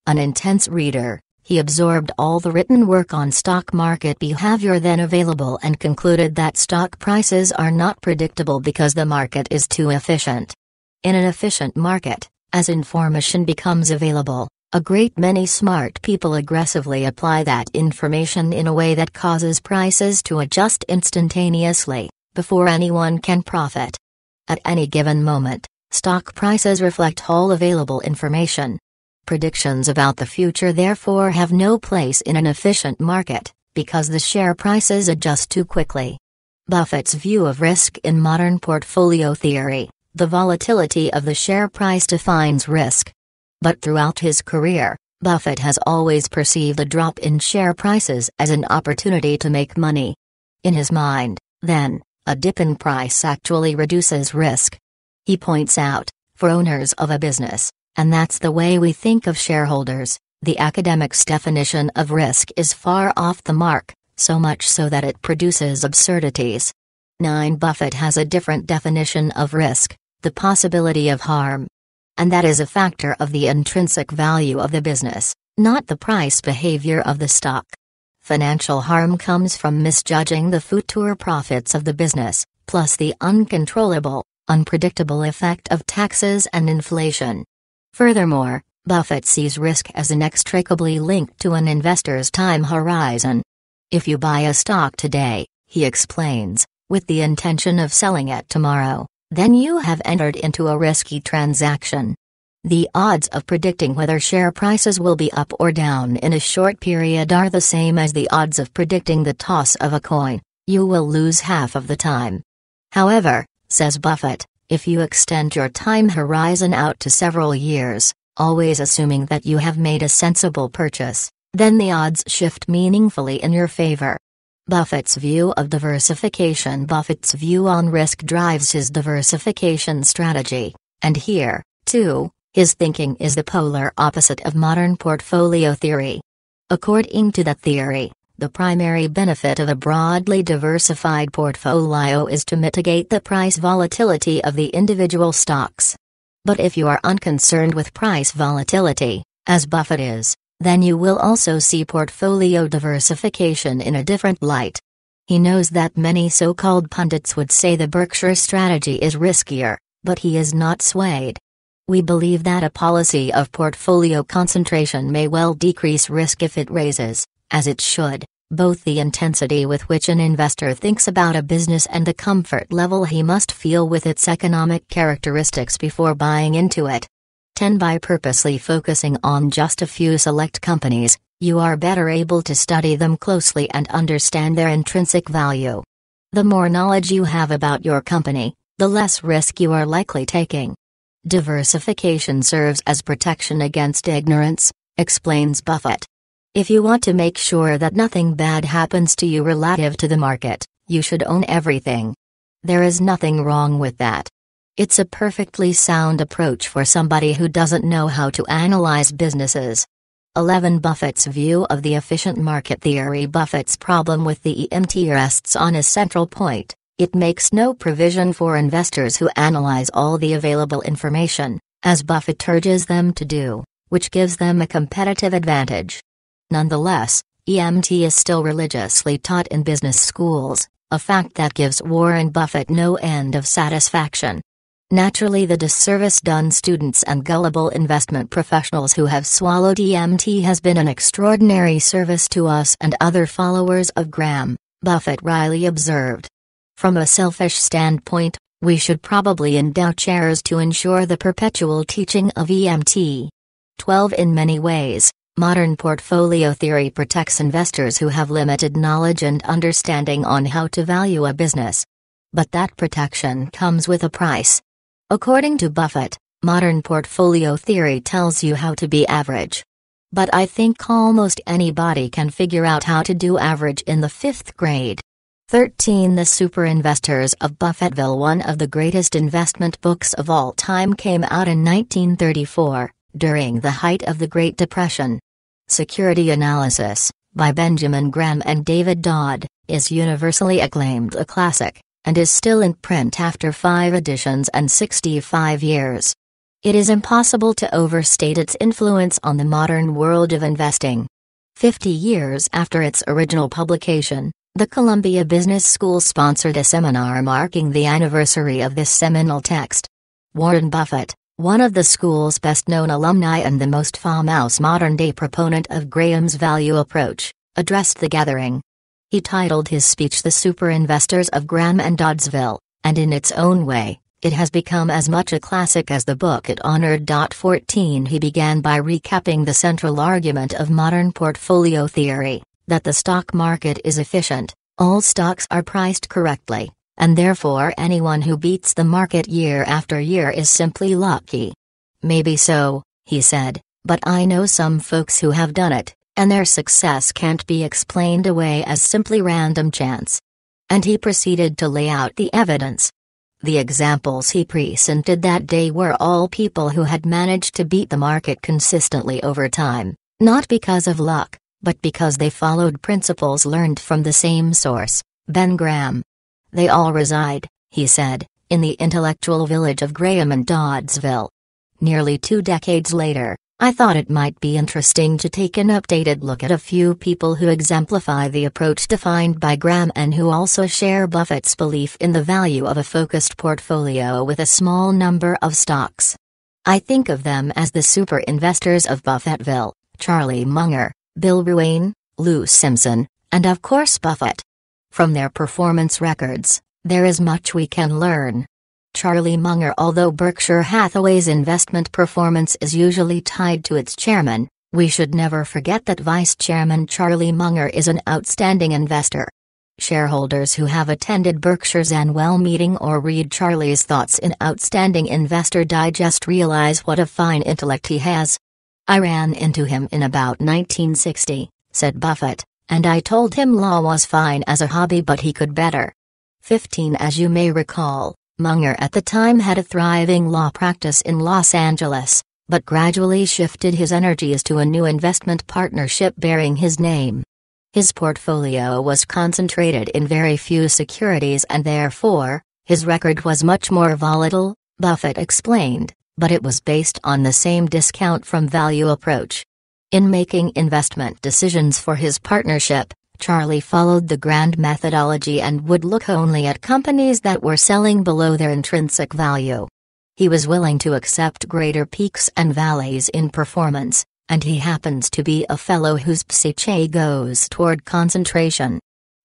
An intense reader, he absorbed all the written work on stock market behavior then available and concluded that stock prices are not predictable because the market is too efficient. In an efficient market, as information becomes available, a great many smart people aggressively apply that information in a way that causes prices to adjust instantaneously, before anyone can profit. At any given moment, stock prices reflect all available information. Predictions about the future therefore have no place in an efficient market, because the share prices adjust too quickly. Buffett's view of risk in modern portfolio theory the volatility of the share price defines risk but throughout his career, Buffett has always perceived a drop in share prices as an opportunity to make money. In his mind, then, a dip in price actually reduces risk. He points out, for owners of a business, and that's the way we think of shareholders, the academic's definition of risk is far off the mark, so much so that it produces absurdities. 9. Buffett has a different definition of risk, the possibility of harm and that is a factor of the intrinsic value of the business, not the price behavior of the stock. Financial harm comes from misjudging the future profits of the business, plus the uncontrollable, unpredictable effect of taxes and inflation. Furthermore, Buffett sees risk as inextricably linked to an investor's time horizon. If you buy a stock today, he explains, with the intention of selling it tomorrow, then you have entered into a risky transaction. The odds of predicting whether share prices will be up or down in a short period are the same as the odds of predicting the toss of a coin, you will lose half of the time. However, says Buffett, if you extend your time horizon out to several years, always assuming that you have made a sensible purchase, then the odds shift meaningfully in your favor. Buffett's view of diversification Buffett's view on risk drives his diversification strategy, and here, too, his thinking is the polar opposite of modern portfolio theory. According to that theory, the primary benefit of a broadly diversified portfolio is to mitigate the price volatility of the individual stocks. But if you are unconcerned with price volatility, as Buffett is, then you will also see portfolio diversification in a different light. He knows that many so called pundits would say the Berkshire strategy is riskier, but he is not swayed. We believe that a policy of portfolio concentration may well decrease risk if it raises, as it should, both the intensity with which an investor thinks about a business and the comfort level he must feel with its economic characteristics before buying into it. 10. By purposely focusing on just a few select companies, you are better able to study them closely and understand their intrinsic value. The more knowledge you have about your company, the less risk you are likely taking. Diversification serves as protection against ignorance, explains Buffett. If you want to make sure that nothing bad happens to you relative to the market, you should own everything. There is nothing wrong with that. It's a perfectly sound approach for somebody who doesn't know how to analyze businesses. 11 Buffett's view of the efficient market theory Buffett's problem with the EMT rests on a central point it makes no provision for investors who analyze all the available information, as Buffett urges them to do, which gives them a competitive advantage. Nonetheless, EMT is still religiously taught in business schools, a fact that gives Warren Buffett no end of satisfaction. Naturally, the disservice done students and gullible investment professionals who have swallowed EMT has been an extraordinary service to us and other followers of Graham, Buffett Riley observed. From a selfish standpoint, we should probably endow chairs to ensure the perpetual teaching of EMT. 12 In many ways, modern portfolio theory protects investors who have limited knowledge and understanding on how to value a business. But that protection comes with a price. According to Buffett, modern portfolio theory tells you how to be average. But I think almost anybody can figure out how to do average in the fifth grade. 13 The Super Investors of Buffettville One of the greatest investment books of all time came out in 1934, during the height of the Great Depression. Security Analysis, by Benjamin Graham and David Dodd, is universally acclaimed a classic and is still in print after five editions and 65 years. It is impossible to overstate its influence on the modern world of investing. Fifty years after its original publication, the Columbia Business School sponsored a seminar marking the anniversary of this seminal text. Warren Buffett, one of the school's best known alumni and the most famous modern day proponent of Graham's value approach, addressed the gathering. He titled his speech The Super Investors of Graham and Doddsville, and in its own way, it has become as much a classic as the book it honored. 14 He began by recapping the central argument of modern portfolio theory that the stock market is efficient, all stocks are priced correctly, and therefore anyone who beats the market year after year is simply lucky. Maybe so, he said, but I know some folks who have done it, and their success can't be explained away as simply random chance. And he proceeded to lay out the evidence. The examples he presented that day were all people who had managed to beat the market consistently over time, not because of luck, but because they followed principles learned from the same source, Ben Graham. They all reside, he said, in the intellectual village of Graham and Doddsville. Nearly two decades later, I thought it might be interesting to take an updated look at a few people who exemplify the approach defined by Graham and who also share Buffett's belief in the value of a focused portfolio with a small number of stocks. I think of them as the super investors of Buffettville Charlie Munger, Bill Ruane, Lou Simpson, and of course Buffett. From their performance records, there is much we can learn. Charlie Munger Although Berkshire Hathaway's investment performance is usually tied to its chairman, we should never forget that Vice Chairman Charlie Munger is an outstanding investor. Shareholders who have attended Berkshire's annual meeting or read Charlie's thoughts in Outstanding Investor Digest realize what a fine intellect he has. I ran into him in about 1960, said Buffett, and I told him law was fine as a hobby but he could better. 15 As you may recall, Munger at the time had a thriving law practice in Los Angeles, but gradually shifted his energies to a new investment partnership bearing his name. His portfolio was concentrated in very few securities and therefore, his record was much more volatile, Buffett explained, but it was based on the same discount from value approach. In making investment decisions for his partnership, Charlie followed the grand methodology and would look only at companies that were selling below their intrinsic value. He was willing to accept greater peaks and valleys in performance, and he happens to be a fellow whose psyche goes toward concentration.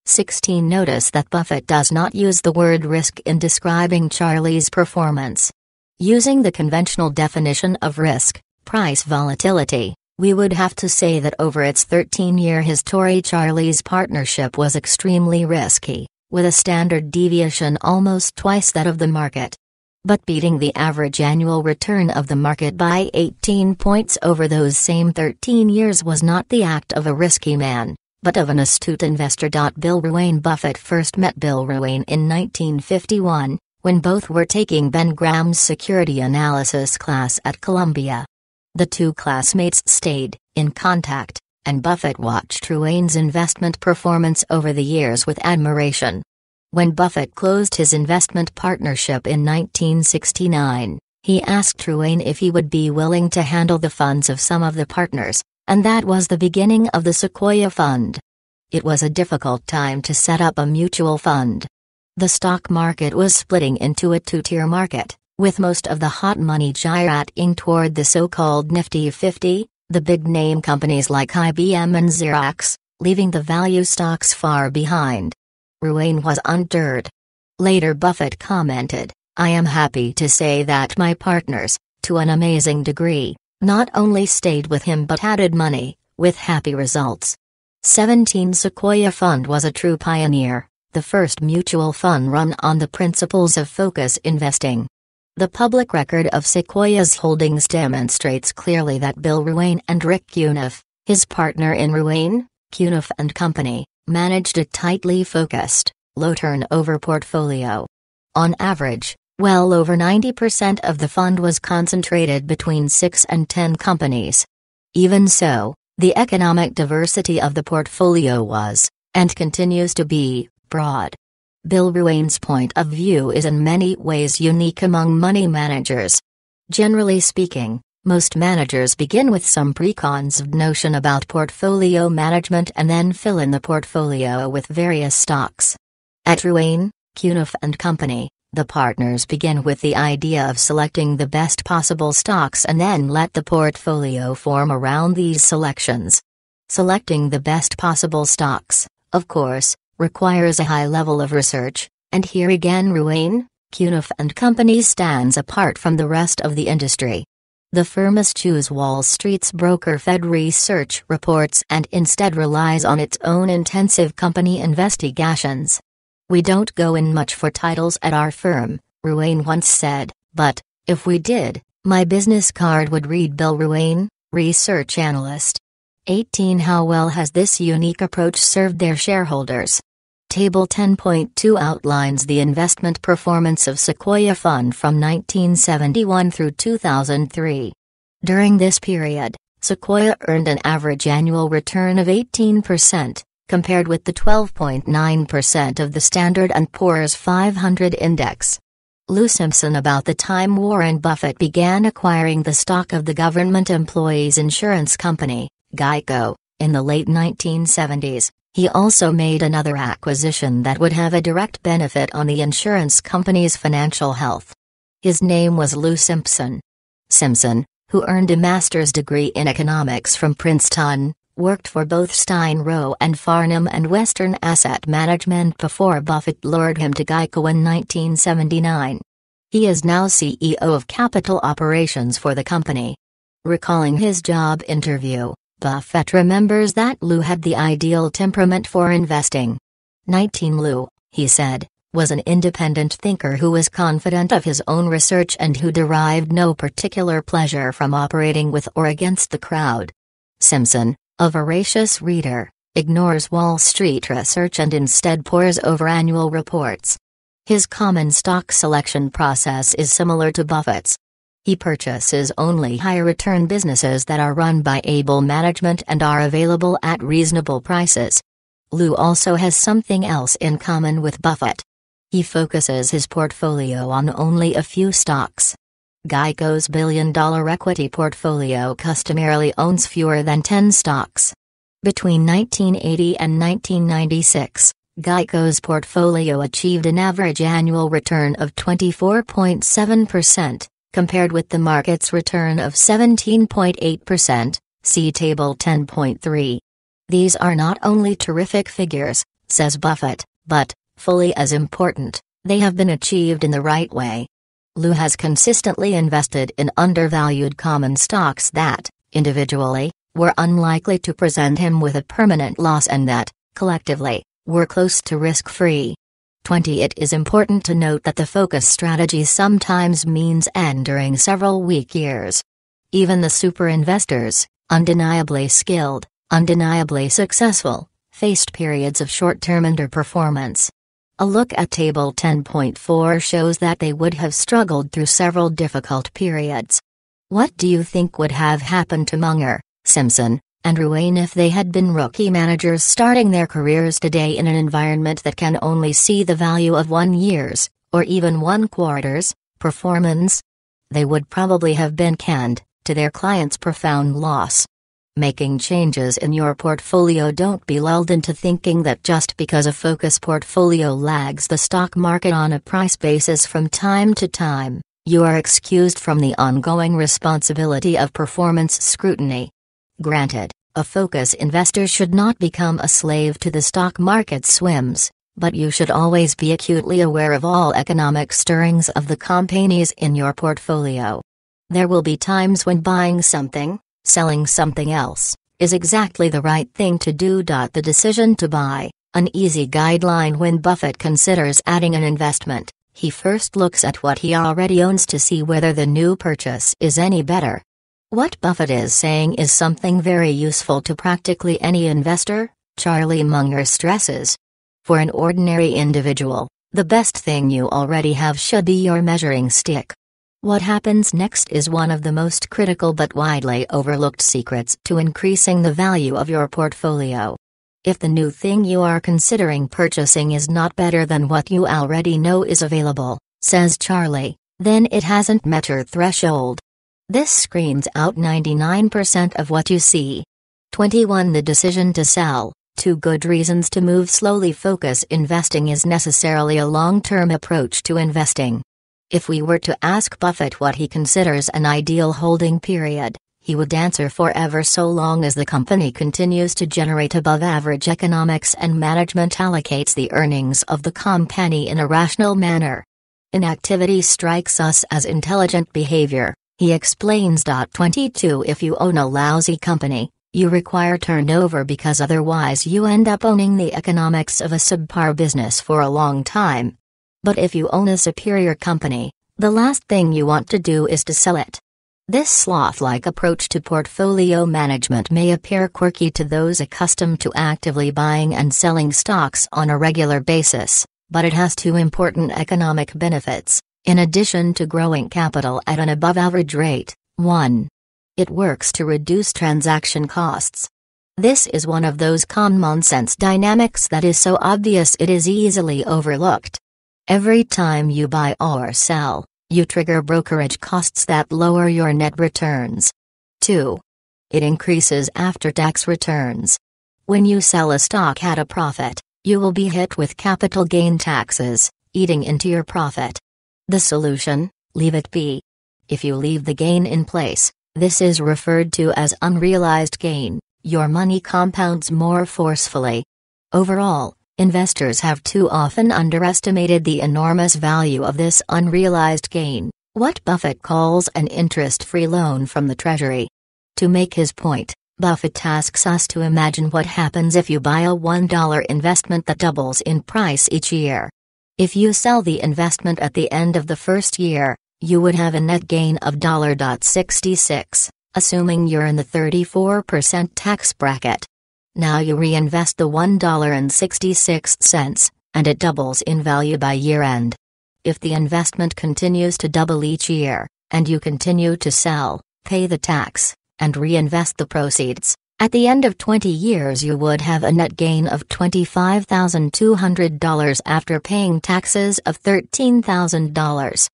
16 Notice that Buffett does not use the word risk in describing Charlie's performance. Using the conventional definition of risk, price volatility, we would have to say that over its 13 year history, Charlie's partnership was extremely risky, with a standard deviation almost twice that of the market. But beating the average annual return of the market by 18 points over those same 13 years was not the act of a risky man, but of an astute investor. Bill Ruane Buffett first met Bill Ruane in 1951, when both were taking Ben Graham's security analysis class at Columbia. The two classmates stayed in contact, and Buffett watched Ruane's investment performance over the years with admiration. When Buffett closed his investment partnership in 1969, he asked Ruane if he would be willing to handle the funds of some of the partners, and that was the beginning of the Sequoia Fund. It was a difficult time to set up a mutual fund. The stock market was splitting into a two-tier market, with most of the hot money gyrating toward the so-called Nifty 50, the big-name companies like IBM and Xerox, leaving the value stocks far behind. Ruane was undeterred. Later Buffett commented, I am happy to say that my partners, to an amazing degree, not only stayed with him but added money, with happy results. 17 Sequoia Fund was a true pioneer, the first mutual fund run on the principles of focus investing. The public record of Sequoia's holdings demonstrates clearly that Bill Ruane and Rick Cuniff, his partner in Ruane, Cuniff and Company, managed a tightly focused, low turnover portfolio. On average, well over 90% of the fund was concentrated between 6 and 10 companies. Even so, the economic diversity of the portfolio was, and continues to be, broad. Bill Ruane's point of view is in many ways unique among money managers. Generally speaking, most managers begin with some preconceived notion about portfolio management and then fill in the portfolio with various stocks. At Ruane, Cunif and Company, the partners begin with the idea of selecting the best possible stocks and then let the portfolio form around these selections. Selecting the best possible stocks, of course, requires a high level of research, and here again Ruane, Cunif and Company stands apart from the rest of the industry. The firm eschews Wall Street's broker-fed research reports and instead relies on its own intensive company investigations. We don't go in much for titles at our firm, Ruane once said, but, if we did, my business card would read Bill Ruane, Research Analyst. 18 How well has this unique approach served their shareholders? Table 10.2 outlines the investment performance of Sequoia Fund from 1971 through 2003. During this period, Sequoia earned an average annual return of 18%, compared with the 12.9% of the Standard & Poor's 500 index. Lou Simpson about the time Warren Buffett began acquiring the stock of the government employees insurance company, Geico, in the late 1970s, he also made another acquisition that would have a direct benefit on the insurance company's financial health. His name was Lou Simpson. Simpson, who earned a master's degree in economics from Princeton, worked for both Stein Rowe and Farnham and Western Asset Management before Buffett lured him to Geico in 1979. He is now CEO of Capital Operations for the company. Recalling his job interview, Buffett remembers that Lou had the ideal temperament for investing. 19 Lou, he said, was an independent thinker who was confident of his own research and who derived no particular pleasure from operating with or against the crowd. Simpson, a voracious reader, ignores Wall Street research and instead pores over annual reports. His common stock selection process is similar to Buffett's, he purchases only high return businesses that are run by able management and are available at reasonable prices. Lou also has something else in common with Buffett. He focuses his portfolio on only a few stocks. Geico's billion dollar equity portfolio customarily owns fewer than 10 stocks. Between 1980 and 1996, Geico's portfolio achieved an average annual return of 24.7% compared with the market's return of 17.8%, see Table 10.3. These are not only terrific figures, says Buffett, but, fully as important, they have been achieved in the right way. Lou has consistently invested in undervalued common stocks that, individually, were unlikely to present him with a permanent loss and that, collectively, were close to risk free. 20 It is important to note that the focus strategy sometimes means end during several weak years. Even the super investors, undeniably skilled, undeniably successful, faced periods of short term underperformance. A look at Table 10.4 shows that they would have struggled through several difficult periods. What do you think would have happened to Munger, Simpson, and Ruane if they had been rookie managers starting their careers today in an environment that can only see the value of one year's, or even one quarter's, performance. They would probably have been canned, to their clients' profound loss. Making changes in your portfolio Don't be lulled into thinking that just because a focus portfolio lags the stock market on a price basis from time to time, you are excused from the ongoing responsibility of performance scrutiny. Granted, a focus investor should not become a slave to the stock market swims, but you should always be acutely aware of all economic stirrings of the companies in your portfolio. There will be times when buying something, selling something else, is exactly the right thing to do. The decision to buy, an easy guideline when Buffett considers adding an investment, he first looks at what he already owns to see whether the new purchase is any better, what Buffett is saying is something very useful to practically any investor, Charlie Munger stresses. For an ordinary individual, the best thing you already have should be your measuring stick. What happens next is one of the most critical but widely overlooked secrets to increasing the value of your portfolio. If the new thing you are considering purchasing is not better than what you already know is available, says Charlie, then it hasn't met your threshold. This screens out 99% of what you see. 21 The decision to sell, two good reasons to move slowly. Focus investing is necessarily a long term approach to investing. If we were to ask Buffett what he considers an ideal holding period, he would answer forever so long as the company continues to generate above average economics and management allocates the earnings of the company in a rational manner. Inactivity strikes us as intelligent behavior. He explains. 22 If you own a lousy company, you require turnover because otherwise you end up owning the economics of a subpar business for a long time. But if you own a superior company, the last thing you want to do is to sell it. This sloth like approach to portfolio management may appear quirky to those accustomed to actively buying and selling stocks on a regular basis, but it has two important economic benefits. In addition to growing capital at an above average rate, 1. It works to reduce transaction costs. This is one of those common sense dynamics that is so obvious it is easily overlooked. Every time you buy or sell, you trigger brokerage costs that lower your net returns. 2. It increases after tax returns. When you sell a stock at a profit, you will be hit with capital gain taxes, eating into your profit. The solution, leave it be. If you leave the gain in place, this is referred to as unrealized gain, your money compounds more forcefully. Overall, investors have too often underestimated the enormous value of this unrealized gain, what Buffett calls an interest free loan from the Treasury. To make his point, Buffett asks us to imagine what happens if you buy a $1 investment that doubles in price each year, if you sell the investment at the end of the first year, you would have a net gain of $1.66, assuming you're in the 34% tax bracket. Now you reinvest the $1.66, and it doubles in value by year end. If the investment continues to double each year, and you continue to sell, pay the tax, and reinvest the proceeds, at the end of 20 years you would have a net gain of $25,200 after paying taxes of $13,000.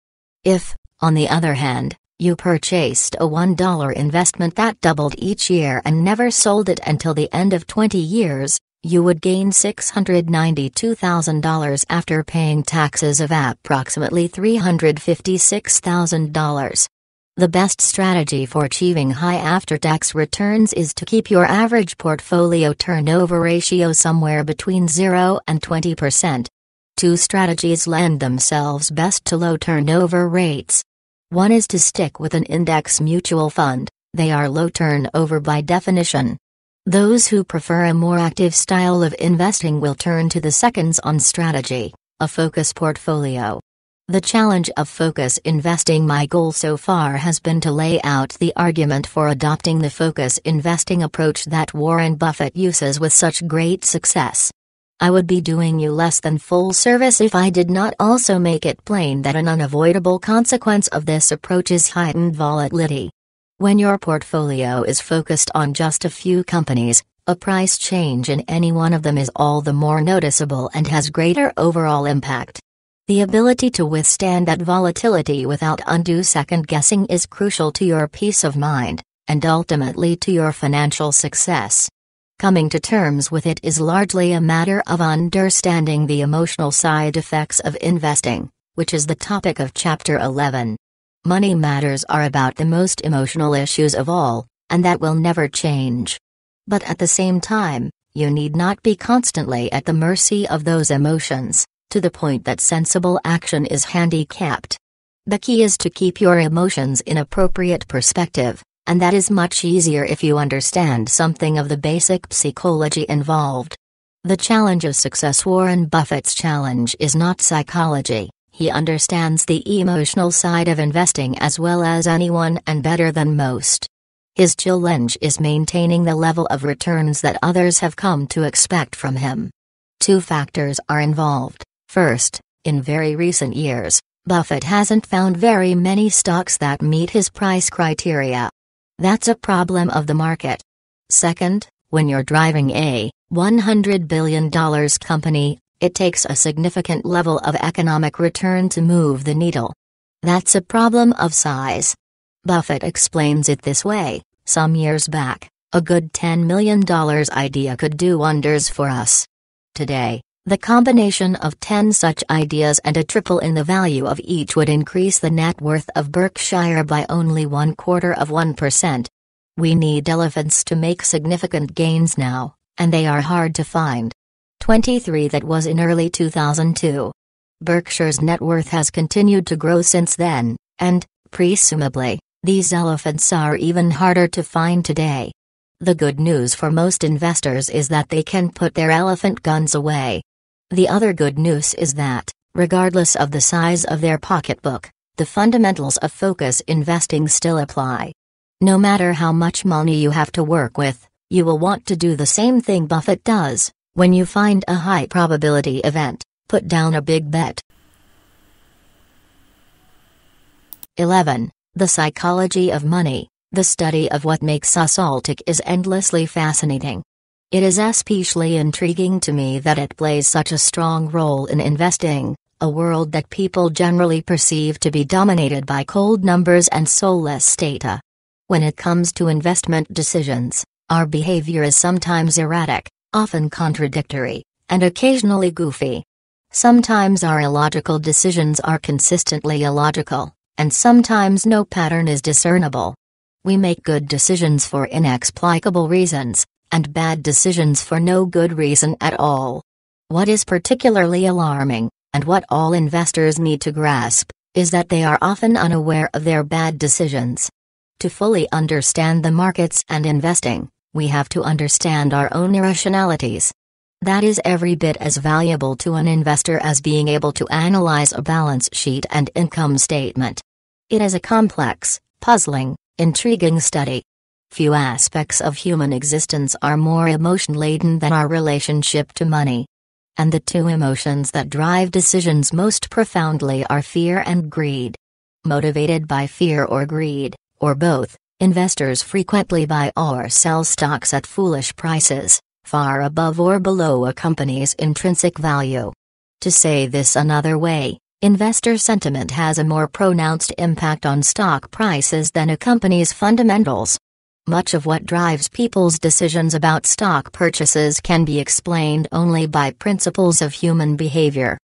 If, on the other hand, you purchased a $1 investment that doubled each year and never sold it until the end of 20 years, you would gain $692,000 after paying taxes of approximately $356,000. The best strategy for achieving high after-tax returns is to keep your average portfolio turnover ratio somewhere between 0 and 20%. Two strategies lend themselves best to low turnover rates. One is to stick with an index mutual fund, they are low turnover by definition. Those who prefer a more active style of investing will turn to the seconds on strategy, a focus portfolio. The challenge of focus investing my goal so far has been to lay out the argument for adopting the focus investing approach that Warren Buffett uses with such great success. I would be doing you less than full service if I did not also make it plain that an unavoidable consequence of this approach is heightened volatility. When your portfolio is focused on just a few companies, a price change in any one of them is all the more noticeable and has greater overall impact. The ability to withstand that volatility without undue second guessing is crucial to your peace of mind, and ultimately to your financial success. Coming to terms with it is largely a matter of understanding the emotional side effects of investing, which is the topic of Chapter 11. Money matters are about the most emotional issues of all, and that will never change. But at the same time, you need not be constantly at the mercy of those emotions, to the point that sensible action is handicapped. The key is to keep your emotions in appropriate perspective, and that is much easier if you understand something of the basic psychology involved. The challenge of success Warren Buffett's challenge is not psychology, he understands the emotional side of investing as well as anyone and better than most. His challenge is maintaining the level of returns that others have come to expect from him. Two factors are involved First, in very recent years, Buffett hasn't found very many stocks that meet his price criteria. That's a problem of the market. Second, when you're driving a $100 billion company, it takes a significant level of economic return to move the needle. That's a problem of size. Buffett explains it this way some years back, a good $10 million idea could do wonders for us. Today, the combination of 10 such ideas and a triple in the value of each would increase the net worth of Berkshire by only one quarter of 1%. We need elephants to make significant gains now, and they are hard to find. 23 That was in early 2002. Berkshire's net worth has continued to grow since then, and, presumably, these elephants are even harder to find today. The good news for most investors is that they can put their elephant guns away. The other good news is that, regardless of the size of their pocketbook, the fundamentals of focus investing still apply. No matter how much money you have to work with, you will want to do the same thing Buffett does. When you find a high probability event, put down a big bet. 11. The Psychology of Money The study of what makes us all tick is endlessly fascinating. It is especially intriguing to me that it plays such a strong role in investing, a world that people generally perceive to be dominated by cold numbers and soulless data. When it comes to investment decisions, our behavior is sometimes erratic, often contradictory, and occasionally goofy. Sometimes our illogical decisions are consistently illogical, and sometimes no pattern is discernible. We make good decisions for inexplicable reasons, and bad decisions for no good reason at all. What is particularly alarming, and what all investors need to grasp, is that they are often unaware of their bad decisions. To fully understand the markets and investing, we have to understand our own irrationalities. That is every bit as valuable to an investor as being able to analyze a balance sheet and income statement. It is a complex, puzzling, intriguing study, Few aspects of human existence are more emotion laden than our relationship to money. And the two emotions that drive decisions most profoundly are fear and greed. Motivated by fear or greed, or both, investors frequently buy or sell stocks at foolish prices, far above or below a company's intrinsic value. To say this another way, investor sentiment has a more pronounced impact on stock prices than a company's fundamentals. Much of what drives people's decisions about stock purchases can be explained only by principles of human behavior.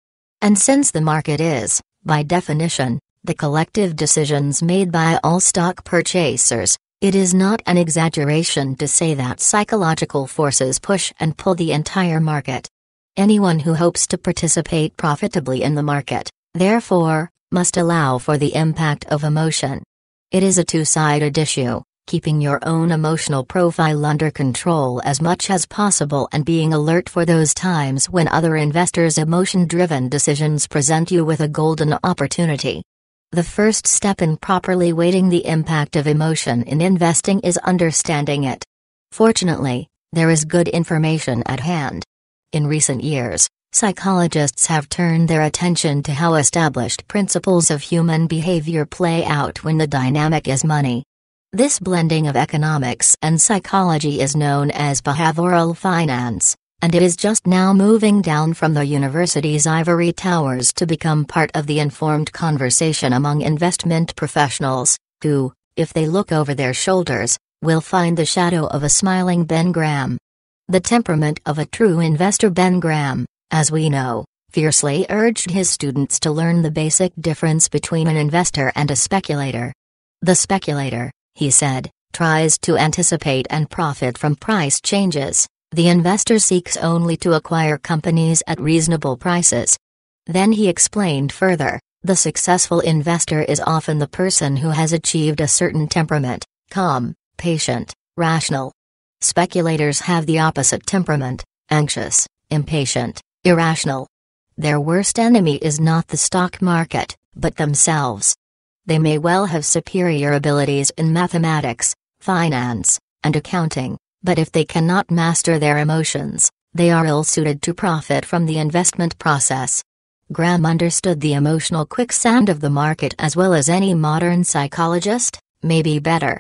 And since the market is, by definition, the collective decisions made by all stock purchasers, it is not an exaggeration to say that psychological forces push and pull the entire market. Anyone who hopes to participate profitably in the market, therefore, must allow for the impact of emotion. It is a two sided issue, keeping your own emotional profile under control as much as possible and being alert for those times when other investors' emotion driven decisions present you with a golden opportunity. The first step in properly weighting the impact of emotion in investing is understanding it. Fortunately, there is good information at hand. In recent years, psychologists have turned their attention to how established principles of human behavior play out when the dynamic is money. This blending of economics and psychology is known as behavioral finance, and it is just now moving down from the university's ivory towers to become part of the informed conversation among investment professionals, who, if they look over their shoulders, will find the shadow of a smiling Ben Graham. The temperament of a true investor Ben Graham, as we know, fiercely urged his students to learn the basic difference between an investor and a speculator. The speculator, he said, tries to anticipate and profit from price changes. The investor seeks only to acquire companies at reasonable prices. Then he explained further the successful investor is often the person who has achieved a certain temperament, calm, patient, rational. Speculators have the opposite temperament, anxious, impatient, irrational. Their worst enemy is not the stock market, but themselves they may well have superior abilities in mathematics, finance, and accounting, but if they cannot master their emotions, they are ill suited to profit from the investment process. Graham understood the emotional quicksand of the market as well as any modern psychologist, maybe better.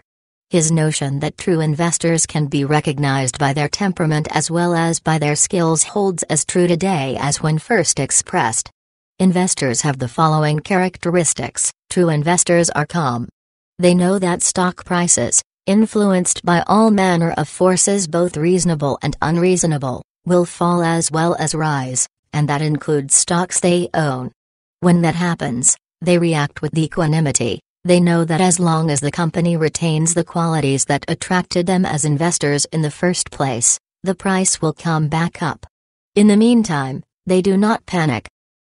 His notion that true investors can be recognized by their temperament as well as by their skills holds as true today as when first expressed. Investors have the following characteristics True investors are calm. They know that stock prices, influenced by all manner of forces both reasonable and unreasonable, will fall as well as rise, and that includes stocks they own. When that happens, they react with equanimity. They know that as long as the company retains the qualities that attracted them as investors in the first place, the price will come back up. In the meantime, they do not panic.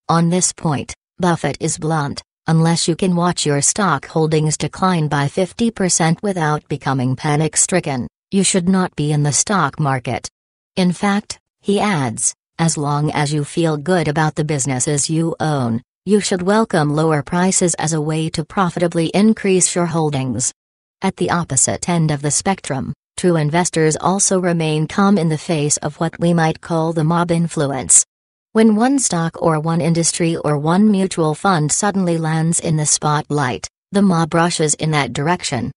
On this point, Buffett is blunt unless you can watch your stock holdings decline by 50% without becoming panic stricken, you should not be in the stock market. In fact, he adds, as long as you feel good about the businesses you own, you should welcome lower prices as a way to profitably increase your holdings. At the opposite end of the spectrum, true investors also remain calm in the face of what we might call the mob influence, when one stock or one industry or one mutual fund suddenly lands in the spotlight, the mob rushes in that direction.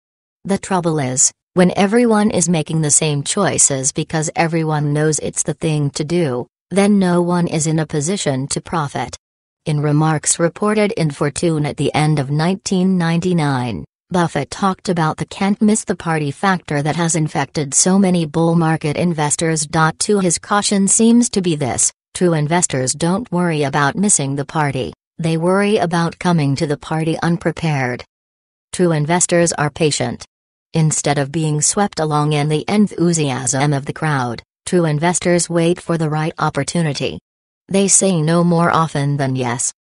The trouble is, when everyone is making the same choices because everyone knows it's the thing to do, then no one is in a position to profit. In remarks reported in Fortune at the end of 1999, Buffett talked about the can't miss the party factor that has infected so many bull market investors. To his caution seems to be this True investors don't worry about missing the party, they worry about coming to the party unprepared. True investors are patient. Instead of being swept along in the enthusiasm of the crowd, true investors wait for the right opportunity. They say no more often than yes.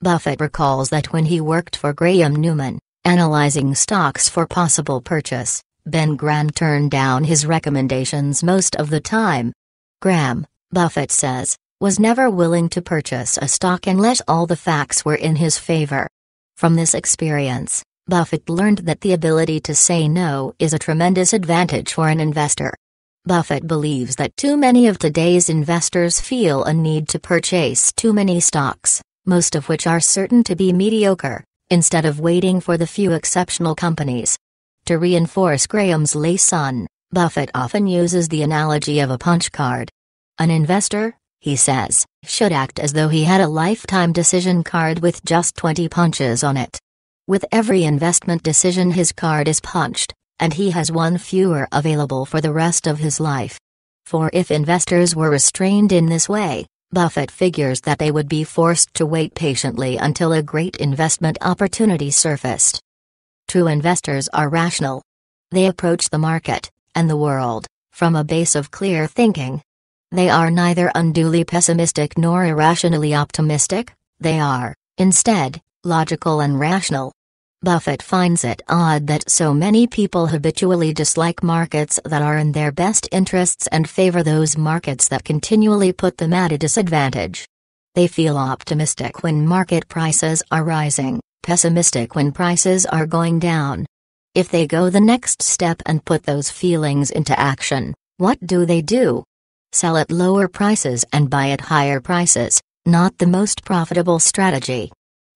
Buffett recalls that when he worked for Graham Newman, analyzing stocks for possible purchase, Ben Graham turned down his recommendations most of the time. Graham, Buffett says, was never willing to purchase a stock unless all the facts were in his favor. From this experience, Buffett learned that the ability to say no is a tremendous advantage for an investor. Buffett believes that too many of today's investors feel a need to purchase too many stocks, most of which are certain to be mediocre, instead of waiting for the few exceptional companies. To reinforce Graham's lay son, Buffett often uses the analogy of a punch card. An investor, he says, should act as though he had a lifetime decision card with just 20 punches on it. With every investment decision, his card is punched, and he has one fewer available for the rest of his life. For if investors were restrained in this way, Buffett figures that they would be forced to wait patiently until a great investment opportunity surfaced. True investors are rational. They approach the market, and the world, from a base of clear thinking, they are neither unduly pessimistic nor irrationally optimistic, they are, instead, logical and rational. Buffett finds it odd that so many people habitually dislike markets that are in their best interests and favor those markets that continually put them at a disadvantage. They feel optimistic when market prices are rising, pessimistic when prices are going down. If they go the next step and put those feelings into action, what do they do? sell at lower prices and buy at higher prices, not the most profitable strategy.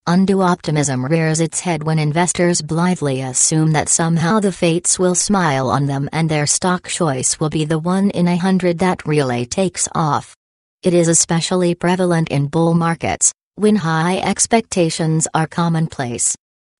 Undue optimism rears its head when investors blithely assume that somehow the fates will smile on them and their stock choice will be the one in a hundred that really takes off. It is especially prevalent in bull markets, when high expectations are commonplace.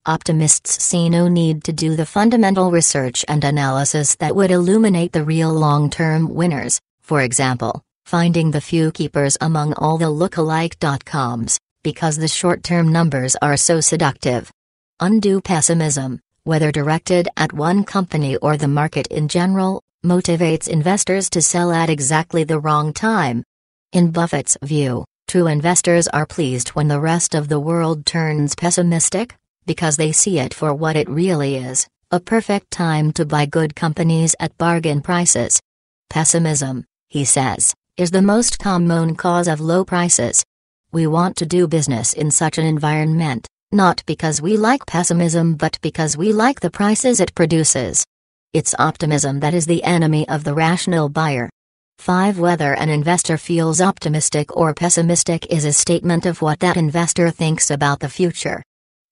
Optimists see no need to do the fundamental research and analysis that would illuminate the real long term winners, for example, finding the few keepers among all the lookalike.coms, because the short term numbers are so seductive. Undue pessimism, whether directed at one company or the market in general, motivates investors to sell at exactly the wrong time. In Buffett's view, true investors are pleased when the rest of the world turns pessimistic, because they see it for what it really is a perfect time to buy good companies at bargain prices. Pessimism, he says, is the most common cause of low prices. We want to do business in such an environment, not because we like pessimism but because we like the prices it produces. It's optimism that is the enemy of the rational buyer. 5. Whether an investor feels optimistic or pessimistic is a statement of what that investor thinks about the future.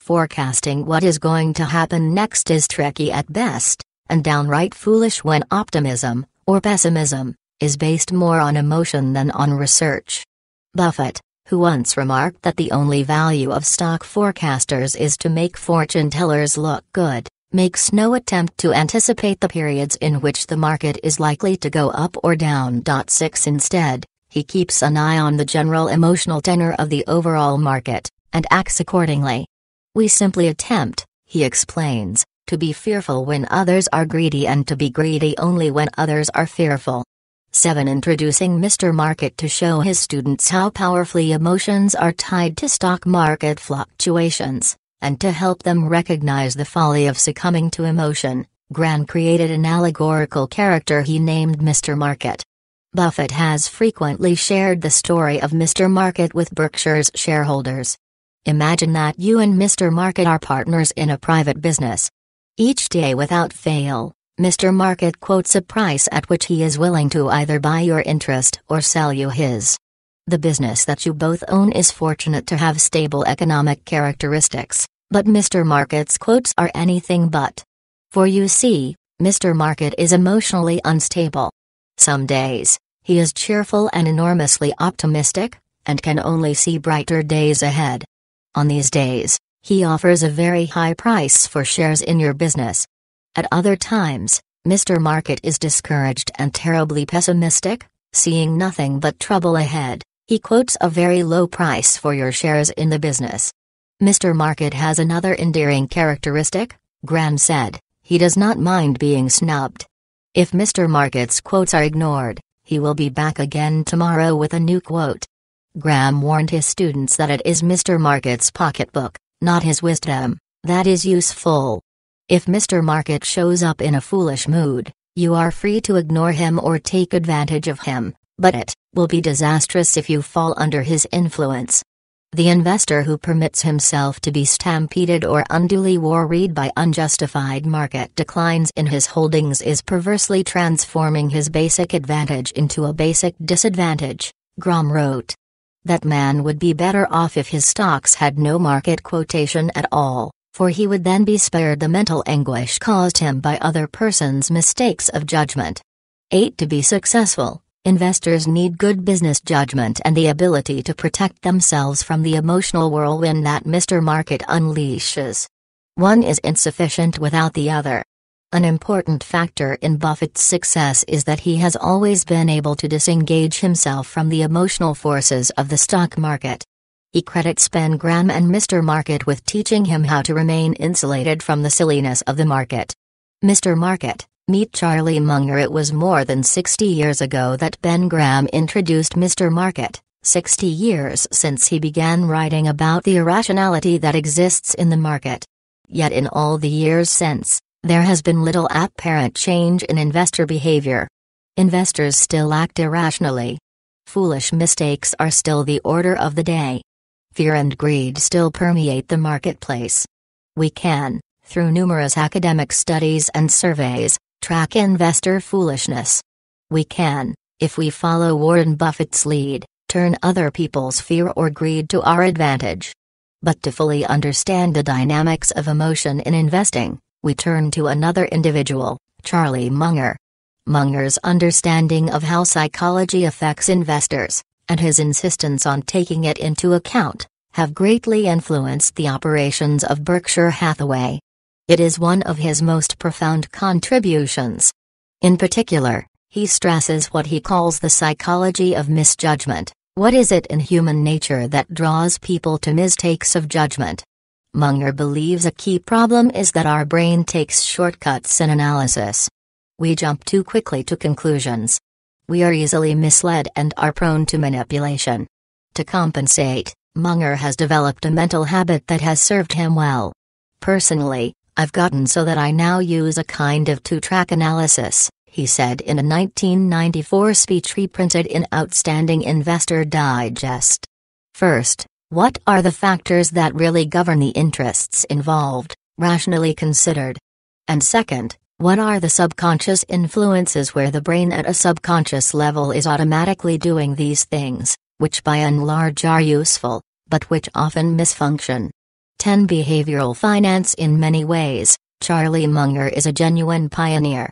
Forecasting what is going to happen next is tricky at best, and downright foolish when optimism, or pessimism, is based more on emotion than on research. Buffett, who once remarked that the only value of stock forecasters is to make fortune tellers look good, makes no attempt to anticipate the periods in which the market is likely to go up or down. 6 Instead, he keeps an eye on the general emotional tenor of the overall market, and acts accordingly. We simply attempt, he explains, to be fearful when others are greedy and to be greedy only when others are fearful. 7. Introducing Mr. Market to show his students how powerfully emotions are tied to stock market fluctuations, and to help them recognize the folly of succumbing to emotion, Grant created an allegorical character he named Mr. Market. Buffett has frequently shared the story of Mr. Market with Berkshire's shareholders. Imagine that you and Mr. Market are partners in a private business. Each day without fail, Mr. Market quotes a price at which he is willing to either buy your interest or sell you his. The business that you both own is fortunate to have stable economic characteristics, but Mr. Market's quotes are anything but. For you see, Mr. Market is emotionally unstable. Some days, he is cheerful and enormously optimistic, and can only see brighter days ahead. On these days, he offers a very high price for shares in your business, at other times, Mr. Market is discouraged and terribly pessimistic, seeing nothing but trouble ahead. He quotes a very low price for your shares in the business. Mr. Market has another endearing characteristic, Graham said, he does not mind being snubbed. If Mr. Market's quotes are ignored, he will be back again tomorrow with a new quote. Graham warned his students that it is Mr. Market's pocketbook, not his wisdom, that is useful. If Mr. Market shows up in a foolish mood, you are free to ignore him or take advantage of him, but it will be disastrous if you fall under his influence. The investor who permits himself to be stampeded or unduly worried by unjustified market declines in his holdings is perversely transforming his basic advantage into a basic disadvantage, Grom wrote. That man would be better off if his stocks had no market quotation at all for he would then be spared the mental anguish caused him by other persons' mistakes of judgment. 8. To be successful, investors need good business judgment and the ability to protect themselves from the emotional whirlwind that Mr. Market unleashes. One is insufficient without the other. An important factor in Buffett's success is that he has always been able to disengage himself from the emotional forces of the stock market. He credits Ben Graham and Mr. Market with teaching him how to remain insulated from the silliness of the market. Mr. Market, meet Charlie Munger. It was more than 60 years ago that Ben Graham introduced Mr. Market, 60 years since he began writing about the irrationality that exists in the market. Yet in all the years since, there has been little apparent change in investor behavior. Investors still act irrationally. Foolish mistakes are still the order of the day fear and greed still permeate the marketplace. We can, through numerous academic studies and surveys, track investor foolishness. We can, if we follow Warren Buffett's lead, turn other people's fear or greed to our advantage. But to fully understand the dynamics of emotion in investing, we turn to another individual, Charlie Munger. Munger's understanding of how psychology affects investors, and his insistence on taking it into account, have greatly influenced the operations of Berkshire Hathaway. It is one of his most profound contributions. In particular, he stresses what he calls the psychology of misjudgment. What is it in human nature that draws people to mistakes of judgment? Munger believes a key problem is that our brain takes shortcuts in analysis. We jump too quickly to conclusions. We are easily misled and are prone to manipulation. To compensate, Munger has developed a mental habit that has served him well. Personally, I've gotten so that I now use a kind of two track analysis, he said in a 1994 speech reprinted in Outstanding Investor Digest. First, what are the factors that really govern the interests involved, rationally considered? And second, what are the subconscious influences where the brain at a subconscious level is automatically doing these things, which by and large are useful, but which often misfunction? 10 Behavioral finance in many ways, Charlie Munger is a genuine pioneer.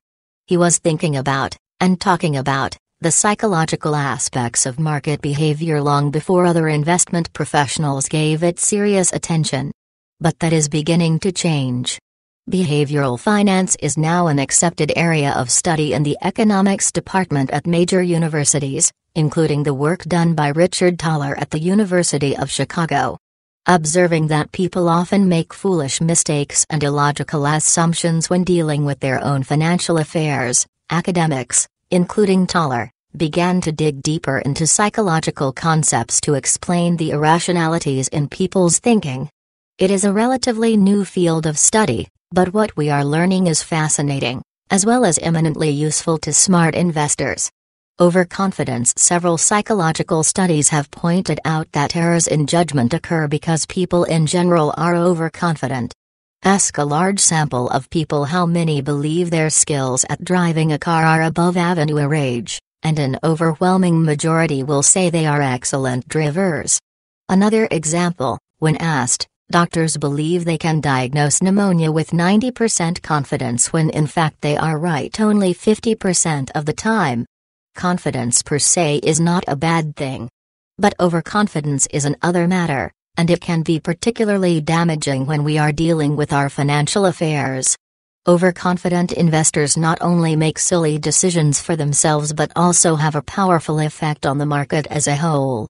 He was thinking about, and talking about, the psychological aspects of market behavior long before other investment professionals gave it serious attention. But that is beginning to change. Behavioral finance is now an accepted area of study in the economics department at major universities, including the work done by Richard Thaler at the University of Chicago. Observing that people often make foolish mistakes and illogical assumptions when dealing with their own financial affairs, academics, including Thaler, began to dig deeper into psychological concepts to explain the irrationalities in people's thinking. It is a relatively new field of study, but what we are learning is fascinating, as well as eminently useful to smart investors. Overconfidence Several psychological studies have pointed out that errors in judgment occur because people in general are overconfident. Ask a large sample of people how many believe their skills at driving a car are above avenue rage, and an overwhelming majority will say they are excellent drivers. Another example, when asked, Doctors believe they can diagnose pneumonia with 90% confidence when in fact they are right only 50% of the time. Confidence per se is not a bad thing. But overconfidence is another matter, and it can be particularly damaging when we are dealing with our financial affairs. Overconfident investors not only make silly decisions for themselves but also have a powerful effect on the market as a whole.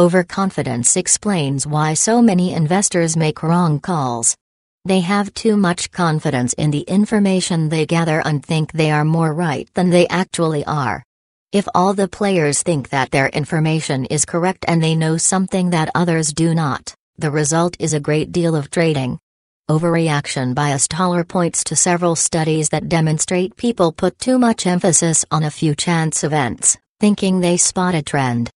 Overconfidence explains why so many investors make wrong calls. They have too much confidence in the information they gather and think they are more right than they actually are. If all the players think that their information is correct and they know something that others do not, the result is a great deal of trading. Overreaction bias Toller points to several studies that demonstrate people put too much emphasis on a few chance events, thinking they spot a trend.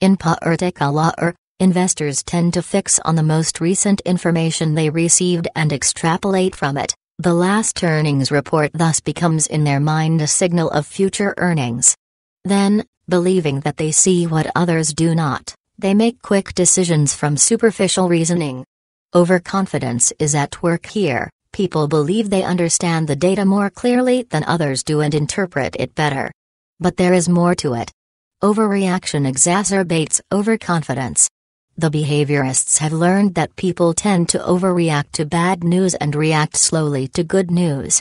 In particular, er er, investors tend to fix on the most recent information they received and extrapolate from it. The last earnings report thus becomes in their mind a signal of future earnings. Then, believing that they see what others do not, they make quick decisions from superficial reasoning. Overconfidence is at work here. People believe they understand the data more clearly than others do and interpret it better. But there is more to it. Overreaction exacerbates overconfidence. The behaviorists have learned that people tend to overreact to bad news and react slowly to good news.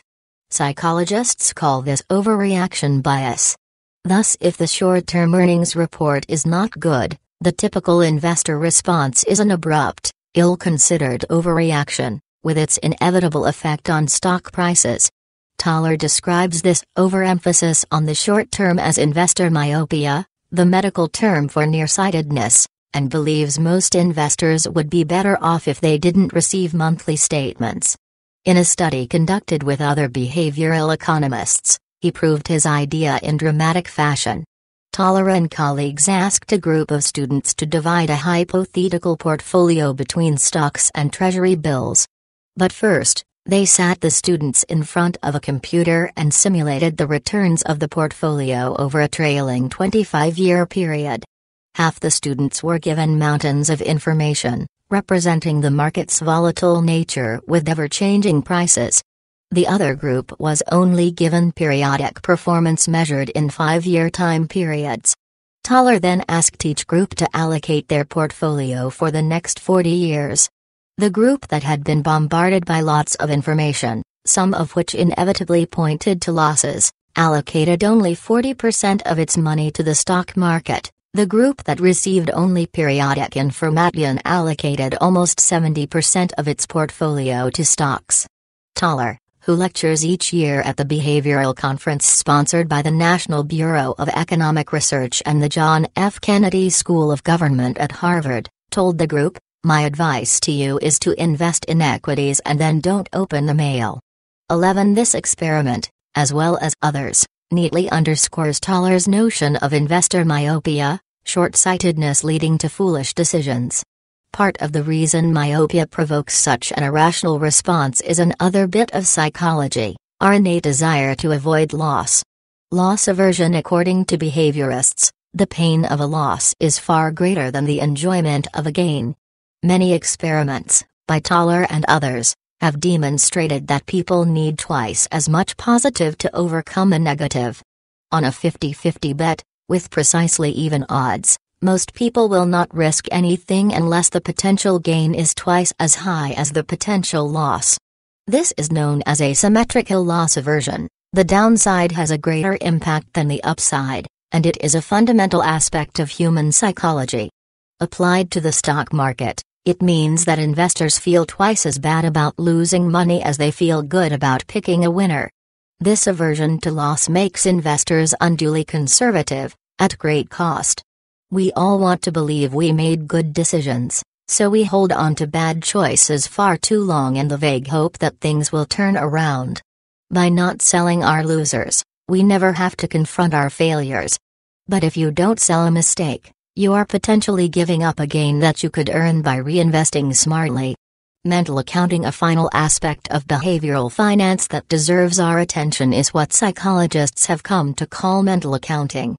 Psychologists call this overreaction bias. Thus, if the short term earnings report is not good, the typical investor response is an abrupt, ill considered overreaction, with its inevitable effect on stock prices. Toller describes this overemphasis on the short term as investor myopia, the medical term for nearsightedness, and believes most investors would be better off if they didn't receive monthly statements. In a study conducted with other behavioral economists, he proved his idea in dramatic fashion. Toller and colleagues asked a group of students to divide a hypothetical portfolio between stocks and treasury bills. But first, they sat the students in front of a computer and simulated the returns of the portfolio over a trailing 25 year period. Half the students were given mountains of information, representing the market's volatile nature with ever changing prices. The other group was only given periodic performance measured in five year time periods. Toller then asked each group to allocate their portfolio for the next 40 years. The group that had been bombarded by lots of information, some of which inevitably pointed to losses, allocated only 40% of its money to the stock market. The group that received only periodic information allocated almost 70% of its portfolio to stocks. Toller, who lectures each year at the behavioral conference sponsored by the National Bureau of Economic Research and the John F. Kennedy School of Government at Harvard, told the group, my advice to you is to invest in equities and then don't open the mail. 11. This experiment, as well as others, neatly underscores Toller's notion of investor myopia, short sightedness leading to foolish decisions. Part of the reason myopia provokes such an irrational response is another bit of psychology our innate desire to avoid loss. Loss aversion, according to behaviorists, the pain of a loss is far greater than the enjoyment of a gain, Many experiments, by Toller and others, have demonstrated that people need twice as much positive to overcome a negative. On a 50 50 bet, with precisely even odds, most people will not risk anything unless the potential gain is twice as high as the potential loss. This is known as asymmetrical loss aversion. The downside has a greater impact than the upside, and it is a fundamental aspect of human psychology. Applied to the stock market, it means that investors feel twice as bad about losing money as they feel good about picking a winner. This aversion to loss makes investors unduly conservative, at great cost. We all want to believe we made good decisions, so we hold on to bad choices far too long in the vague hope that things will turn around. By not selling our losers, we never have to confront our failures. But if you don't sell a mistake, you are potentially giving up a gain that you could earn by reinvesting smartly. Mental accounting A final aspect of behavioral finance that deserves our attention is what psychologists have come to call mental accounting.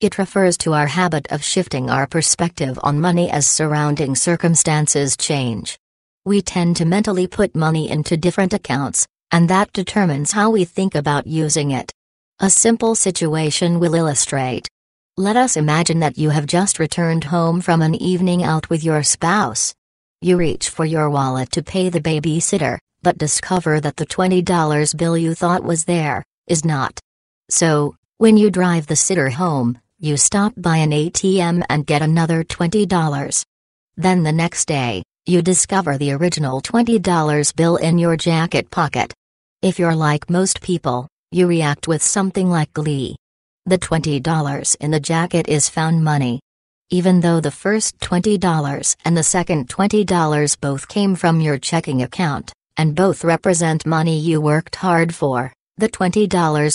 It refers to our habit of shifting our perspective on money as surrounding circumstances change. We tend to mentally put money into different accounts, and that determines how we think about using it. A simple situation will illustrate. Let us imagine that you have just returned home from an evening out with your spouse. You reach for your wallet to pay the babysitter, but discover that the $20 bill you thought was there is not. So, when you drive the sitter home, you stop by an ATM and get another $20. Then the next day, you discover the original $20 bill in your jacket pocket. If you're like most people, you react with something like glee. The $20 in the jacket is found money. Even though the first $20 and the second $20 both came from your checking account, and both represent money you worked hard for, the $20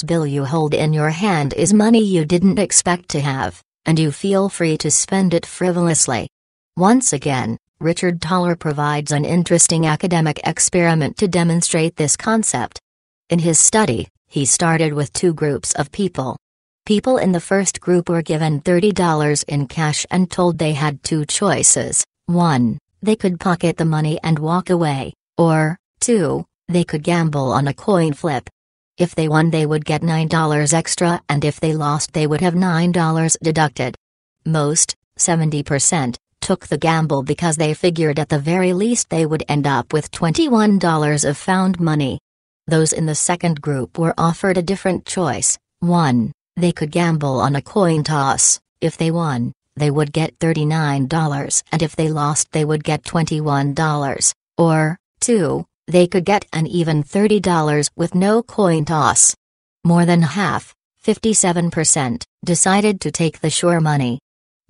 bill you hold in your hand is money you didn't expect to have, and you feel free to spend it frivolously. Once again, Richard Toller provides an interesting academic experiment to demonstrate this concept. In his study, he started with two groups of people People in the first group were given $30 in cash and told they had two choices 1. They could pocket the money and walk away, or 2. They could gamble on a coin flip. If they won, they would get $9 extra, and if they lost, they would have $9 deducted. Most, 70%, took the gamble because they figured at the very least they would end up with $21 of found money. Those in the second group were offered a different choice 1. They could gamble on a coin toss. If they won, they would get $39, and if they lost, they would get $21. Or, two, they could get an even $30 with no coin toss. More than half, 57%, decided to take the sure money.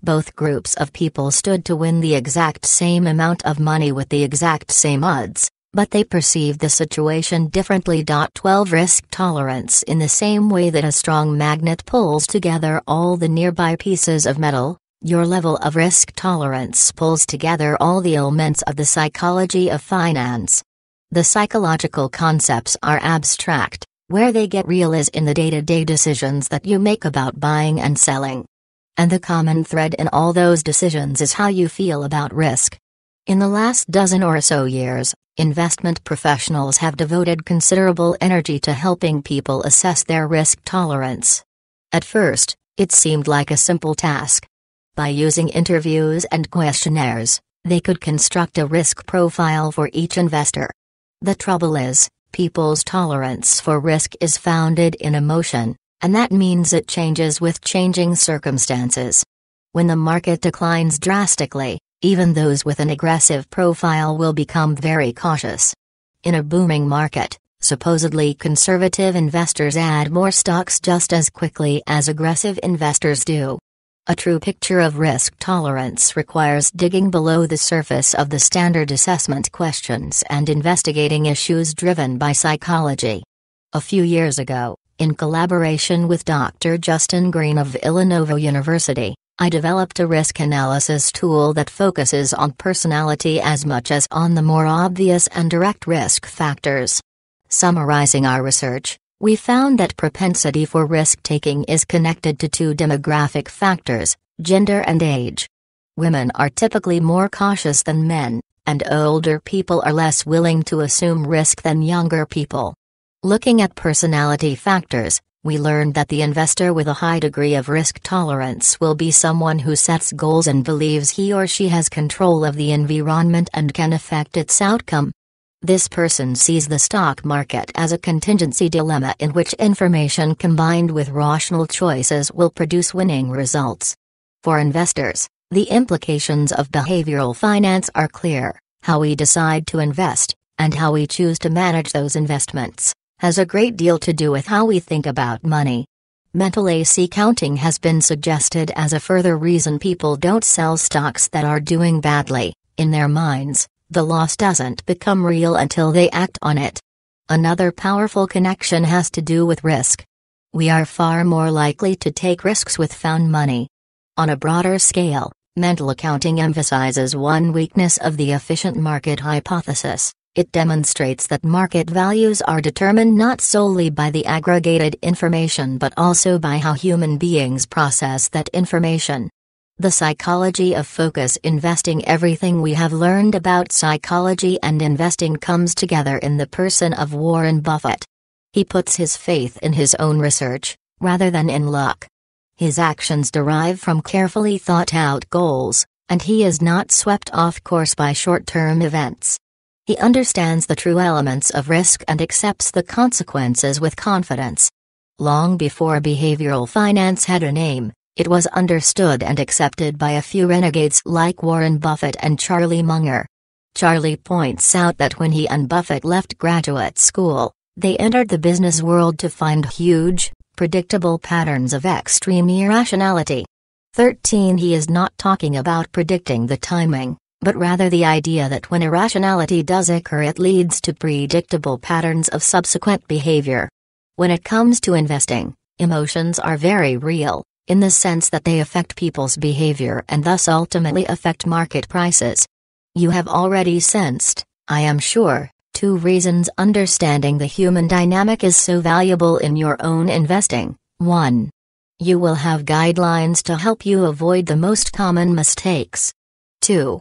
Both groups of people stood to win the exact same amount of money with the exact same odds. But they perceive the situation differently. 12 Risk tolerance In the same way that a strong magnet pulls together all the nearby pieces of metal, your level of risk tolerance pulls together all the elements of the psychology of finance. The psychological concepts are abstract, where they get real is in the day to day decisions that you make about buying and selling. And the common thread in all those decisions is how you feel about risk. In the last dozen or so years, investment professionals have devoted considerable energy to helping people assess their risk tolerance. At first, it seemed like a simple task. By using interviews and questionnaires, they could construct a risk profile for each investor. The trouble is, people's tolerance for risk is founded in emotion, and that means it changes with changing circumstances. When the market declines drastically, even those with an aggressive profile will become very cautious. In a booming market, supposedly conservative investors add more stocks just as quickly as aggressive investors do. A true picture of risk tolerance requires digging below the surface of the standard assessment questions and investigating issues driven by psychology. A few years ago, in collaboration with Dr. Justin Green of Illinois University, I developed a risk analysis tool that focuses on personality as much as on the more obvious and direct risk factors. Summarizing our research, we found that propensity for risk taking is connected to two demographic factors gender and age. Women are typically more cautious than men, and older people are less willing to assume risk than younger people. Looking at personality factors, we learned that the investor with a high degree of risk tolerance will be someone who sets goals and believes he or she has control of the environment and can affect its outcome. This person sees the stock market as a contingency dilemma in which information combined with rational choices will produce winning results. For investors, the implications of behavioral finance are clear how we decide to invest, and how we choose to manage those investments has a great deal to do with how we think about money. Mental AC counting has been suggested as a further reason people don't sell stocks that are doing badly. In their minds, the loss doesn't become real until they act on it. Another powerful connection has to do with risk. We are far more likely to take risks with found money. On a broader scale, mental accounting emphasizes one weakness of the efficient market hypothesis it demonstrates that market values are determined not solely by the aggregated information but also by how human beings process that information. The psychology of focus investing everything we have learned about psychology and investing comes together in the person of Warren Buffett. He puts his faith in his own research, rather than in luck. His actions derive from carefully thought out goals, and he is not swept off course by short term events. He understands the true elements of risk and accepts the consequences with confidence. Long before behavioral finance had a name, it was understood and accepted by a few renegades like Warren Buffett and Charlie Munger. Charlie points out that when he and Buffett left graduate school, they entered the business world to find huge, predictable patterns of extreme irrationality. 13 He is not talking about predicting the timing, but rather the idea that when irrationality does occur it leads to predictable patterns of subsequent behavior. When it comes to investing, emotions are very real, in the sense that they affect people's behavior and thus ultimately affect market prices. You have already sensed, I am sure, two reasons understanding the human dynamic is so valuable in your own investing. 1. You will have guidelines to help you avoid the most common mistakes. 2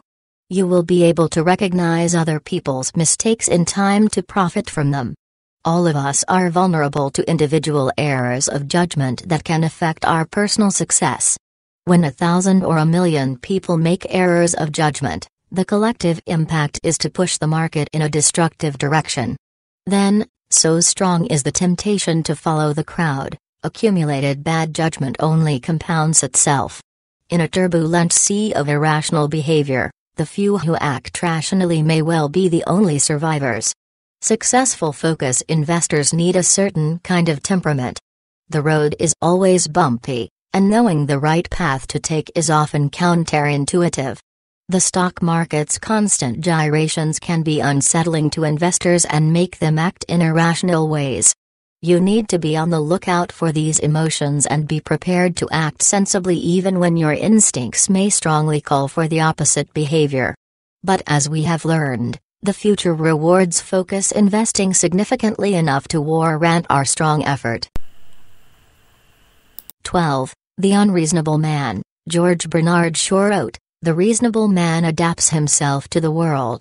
you will be able to recognize other people's mistakes in time to profit from them. All of us are vulnerable to individual errors of judgment that can affect our personal success. When a thousand or a million people make errors of judgment, the collective impact is to push the market in a destructive direction. Then, so strong is the temptation to follow the crowd, accumulated bad judgment only compounds itself. In a turbulent sea of irrational behavior, the few who act rationally may well be the only survivors. Successful focus investors need a certain kind of temperament. The road is always bumpy, and knowing the right path to take is often counterintuitive. The stock market's constant gyrations can be unsettling to investors and make them act in irrational ways. You need to be on the lookout for these emotions and be prepared to act sensibly even when your instincts may strongly call for the opposite behavior. But as we have learned, the future rewards focus investing significantly enough to warrant our strong effort. 12. The Unreasonable Man, George Bernard Shaw wrote, The reasonable man adapts himself to the world.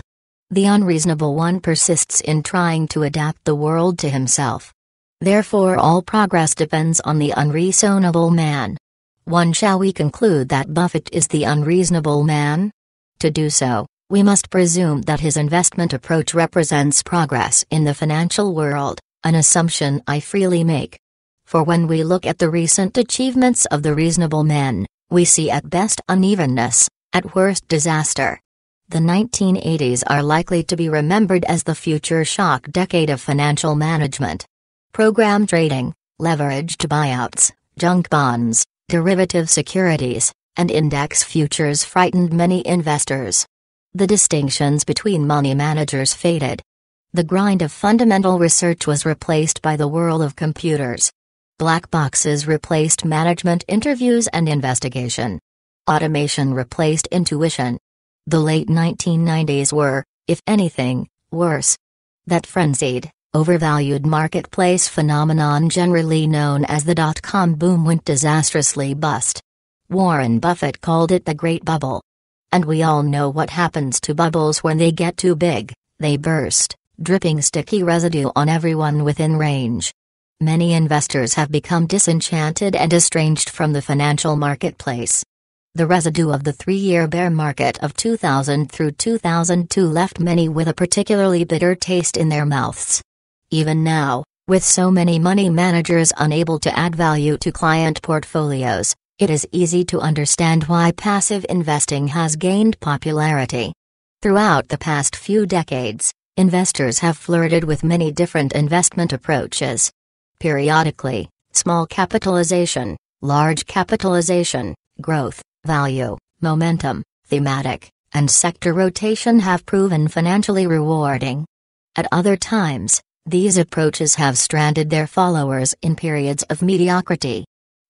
The unreasonable one persists in trying to adapt the world to himself. Therefore all progress depends on the unreasonable man. 1. Shall we conclude that Buffett is the unreasonable man? To do so, we must presume that his investment approach represents progress in the financial world, an assumption I freely make. For when we look at the recent achievements of the reasonable men, we see at best unevenness, at worst disaster. The 1980s are likely to be remembered as the future shock decade of financial management program trading, leveraged buyouts, junk bonds, derivative securities, and index futures frightened many investors. The distinctions between money managers faded. The grind of fundamental research was replaced by the whirl of computers. Black boxes replaced management interviews and investigation. Automation replaced intuition. The late 1990s were, if anything, worse. That frenzied, overvalued marketplace phenomenon generally known as the dot com boom went disastrously bust. Warren Buffett called it the Great Bubble. And we all know what happens to bubbles when they get too big, they burst, dripping sticky residue on everyone within range. Many investors have become disenchanted and estranged from the financial marketplace. The residue of the three year bear market of 2000 through 2002 left many with a particularly bitter taste in their mouths. Even now, with so many money managers unable to add value to client portfolios, it is easy to understand why passive investing has gained popularity. Throughout the past few decades, investors have flirted with many different investment approaches. Periodically, small capitalization, large capitalization, growth, value, momentum, thematic, and sector rotation have proven financially rewarding. At other times, these approaches have stranded their followers in periods of mediocrity.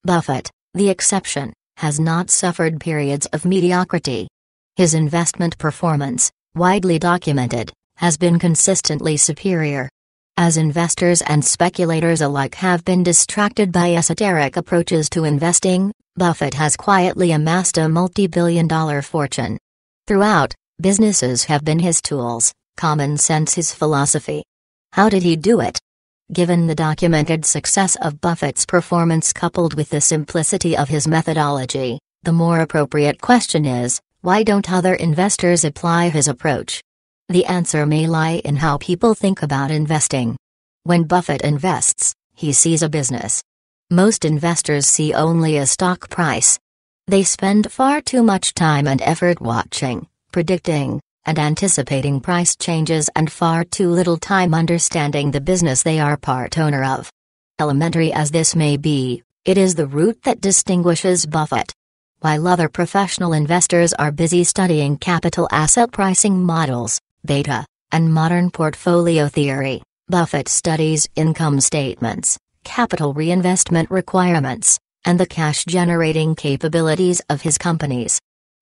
Buffett, the exception, has not suffered periods of mediocrity. His investment performance, widely documented, has been consistently superior. As investors and speculators alike have been distracted by esoteric approaches to investing, Buffett has quietly amassed a multi billion dollar fortune. Throughout, businesses have been his tools, common sense his philosophy, how did he do it? Given the documented success of Buffett's performance coupled with the simplicity of his methodology, the more appropriate question is why don't other investors apply his approach? The answer may lie in how people think about investing. When Buffett invests, he sees a business. Most investors see only a stock price. They spend far too much time and effort watching, predicting, and anticipating price changes and far too little time understanding the business they are part owner of. Elementary as this may be, it is the root that distinguishes Buffett. While other professional investors are busy studying capital asset pricing models, data, and modern portfolio theory, Buffett studies income statements, capital reinvestment requirements, and the cash generating capabilities of his companies.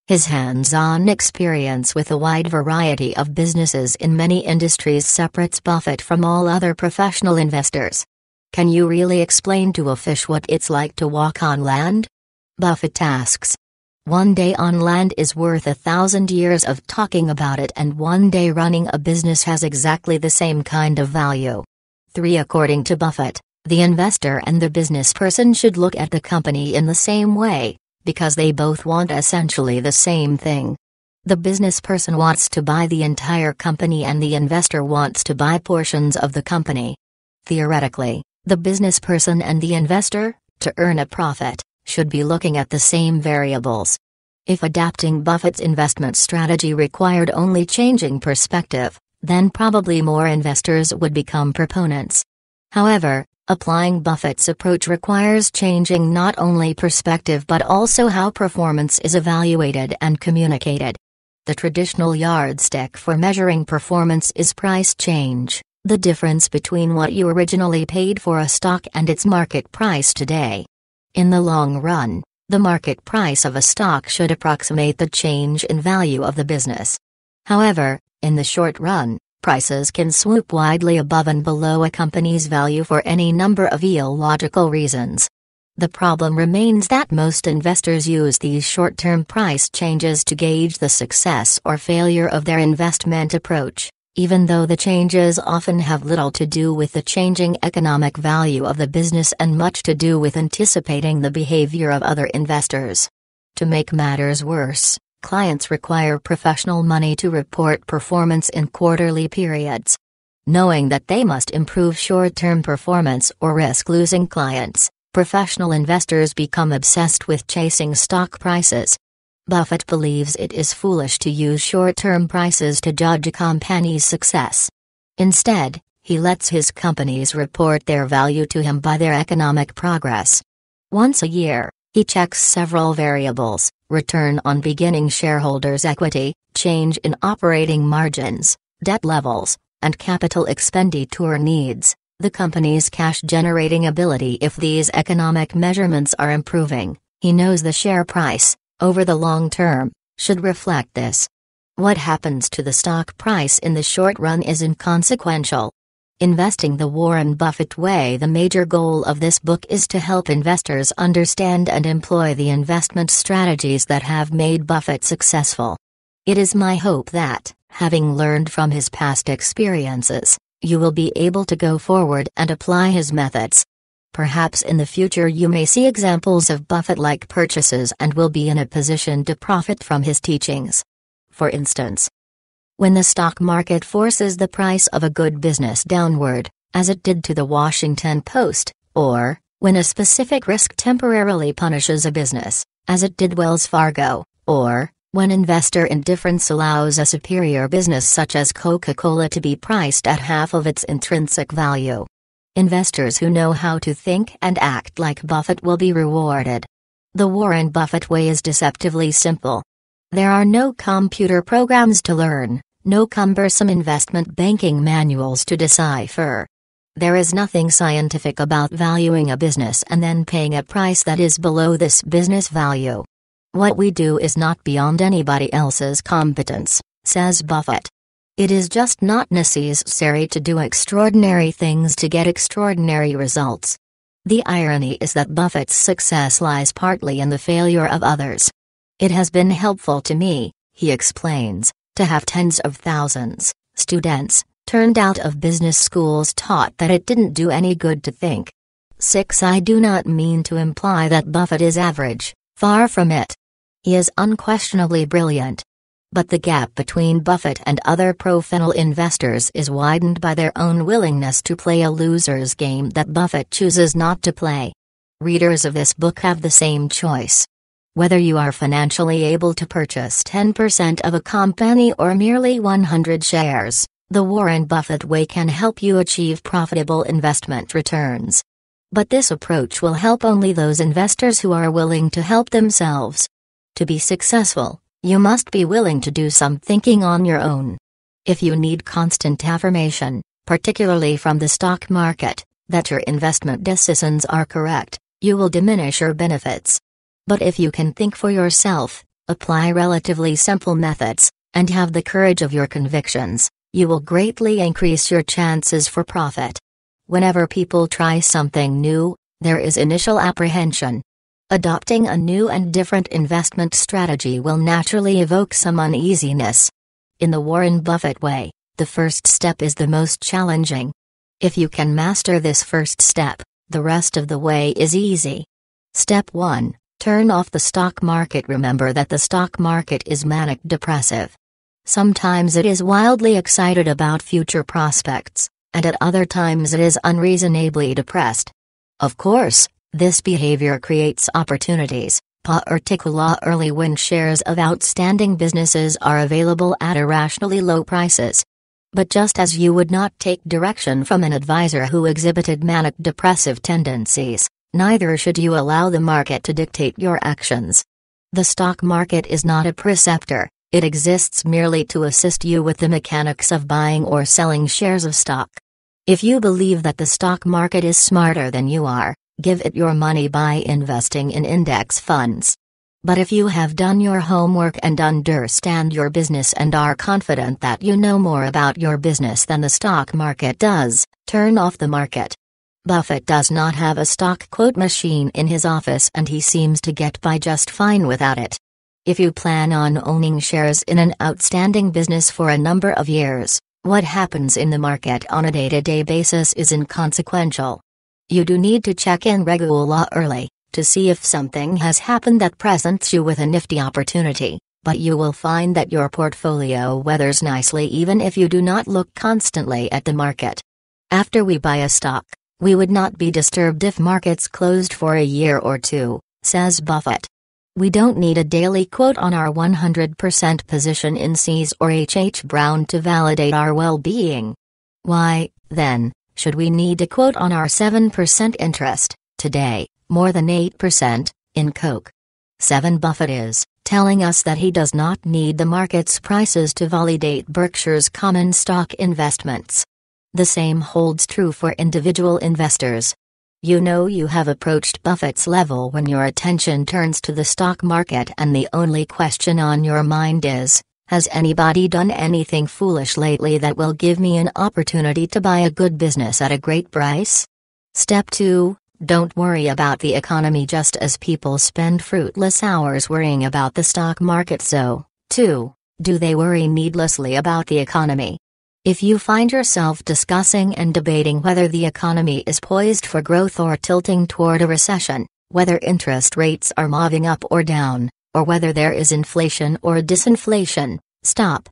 His hands-on experience with a wide variety of businesses in many industries separates Buffett from all other professional investors. Can you really explain to a fish what it's like to walk on land? Buffett asks. One day on land is worth a thousand years of talking about it, and one day running a business has exactly the same kind of value. 3. According to Buffett, the investor and the business person should look at the company in the same way because they both want essentially the same thing. The business person wants to buy the entire company and the investor wants to buy portions of the company. Theoretically, the business person and the investor, to earn a profit, should be looking at the same variables. If adapting Buffett's investment strategy required only changing perspective, then probably more investors would become proponents. However, Applying Buffett's approach requires changing not only perspective but also how performance is evaluated and communicated. The traditional yardstick for measuring performance is price change, the difference between what you originally paid for a stock and its market price today. In the long run, the market price of a stock should approximate the change in value of the business. However, in the short run, prices can swoop widely above and below a company's value for any number of illogical reasons. The problem remains that most investors use these short term price changes to gauge the success or failure of their investment approach, even though the changes often have little to do with the changing economic value of the business and much to do with anticipating the behavior of other investors. To make matters worse, Clients require professional money to report performance in quarterly periods. Knowing that they must improve short term performance or risk losing clients, professional investors become obsessed with chasing stock prices. Buffett believes it is foolish to use short term prices to judge a company's success. Instead, he lets his companies report their value to him by their economic progress. Once a year, he checks several variables, return on beginning shareholders' equity, change in operating margins, debt levels, and capital expenditure needs, the company's cash generating ability if these economic measurements are improving, he knows the share price, over the long term, should reflect this. What happens to the stock price in the short run is inconsequential, Investing the Warren Buffett Way The major goal of this book is to help investors understand and employ the investment strategies that have made Buffett successful. It is my hope that, having learned from his past experiences, you will be able to go forward and apply his methods. Perhaps in the future you may see examples of Buffett like purchases and will be in a position to profit from his teachings. For instance, when the stock market forces the price of a good business downward, as it did to the Washington Post, or, when a specific risk temporarily punishes a business, as it did Wells Fargo, or, when investor indifference allows a superior business such as Coca Cola to be priced at half of its intrinsic value. Investors who know how to think and act like Buffett will be rewarded. The Warren Buffett way is deceptively simple. There are no computer programs to learn, no cumbersome investment banking manuals to decipher. There is nothing scientific about valuing a business and then paying a price that is below this business value. What we do is not beyond anybody else's competence, says Buffett. It is just not necessary to do extraordinary things to get extraordinary results. The irony is that Buffett's success lies partly in the failure of others. It has been helpful to me, he explains, to have tens of thousands, students, turned out of business schools taught that it didn't do any good to think. 6. I do not mean to imply that Buffett is average, far from it. He is unquestionably brilliant. But the gap between Buffett and other professional investors is widened by their own willingness to play a loser's game that Buffett chooses not to play. Readers of this book have the same choice whether you are financially able to purchase 10% of a company or merely 100 shares, the Warren Buffett way can help you achieve profitable investment returns. But this approach will help only those investors who are willing to help themselves. To be successful, you must be willing to do some thinking on your own. If you need constant affirmation, particularly from the stock market, that your investment decisions are correct, you will diminish your benefits. But if you can think for yourself, apply relatively simple methods, and have the courage of your convictions, you will greatly increase your chances for profit. Whenever people try something new, there is initial apprehension. Adopting a new and different investment strategy will naturally evoke some uneasiness. In the Warren Buffett way, the first step is the most challenging. If you can master this first step, the rest of the way is easy. Step 1 Turn off the stock market. Remember that the stock market is manic depressive. Sometimes it is wildly excited about future prospects, and at other times it is unreasonably depressed. Of course, this behavior creates opportunities, particularly when shares of outstanding businesses are available at irrationally low prices. But just as you would not take direction from an advisor who exhibited manic depressive tendencies, neither should you allow the market to dictate your actions. The stock market is not a preceptor, it exists merely to assist you with the mechanics of buying or selling shares of stock. If you believe that the stock market is smarter than you are, give it your money by investing in index funds. But if you have done your homework and understand your business and are confident that you know more about your business than the stock market does, turn off the market. Buffett does not have a stock quote machine in his office and he seems to get by just fine without it. If you plan on owning shares in an outstanding business for a number of years, what happens in the market on a day to day basis is inconsequential. You do need to check in regularly to see if something has happened that presents you with a nifty opportunity, but you will find that your portfolio weathers nicely even if you do not look constantly at the market. After we buy a stock, we would not be disturbed if markets closed for a year or two, says Buffett. We don't need a daily quote on our 100% position in C's or H.H. Brown to validate our well being. Why, then, should we need a quote on our 7% interest, today, more than 8%, in Coke? 7 Buffett is telling us that he does not need the market's prices to validate Berkshire's common stock investments. The same holds true for individual investors. You know you have approached Buffett's level when your attention turns to the stock market and the only question on your mind is, has anybody done anything foolish lately that will give me an opportunity to buy a good business at a great price? Step 2 Don't worry about the economy just as people spend fruitless hours worrying about the stock market, so, too, do they worry needlessly about the economy. If you find yourself discussing and debating whether the economy is poised for growth or tilting toward a recession, whether interest rates are moving up or down, or whether there is inflation or disinflation, stop.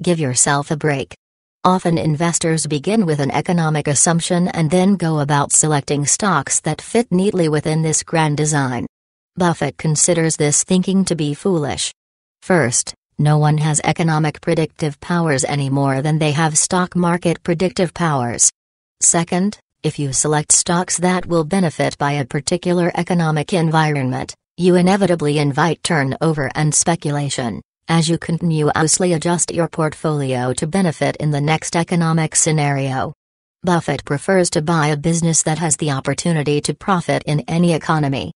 Give yourself a break. Often investors begin with an economic assumption and then go about selecting stocks that fit neatly within this grand design. Buffett considers this thinking to be foolish. First, no one has economic predictive powers any more than they have stock market predictive powers. Second, if you select stocks that will benefit by a particular economic environment, you inevitably invite turnover and speculation, as you continuously adjust your portfolio to benefit in the next economic scenario. Buffett prefers to buy a business that has the opportunity to profit in any economy.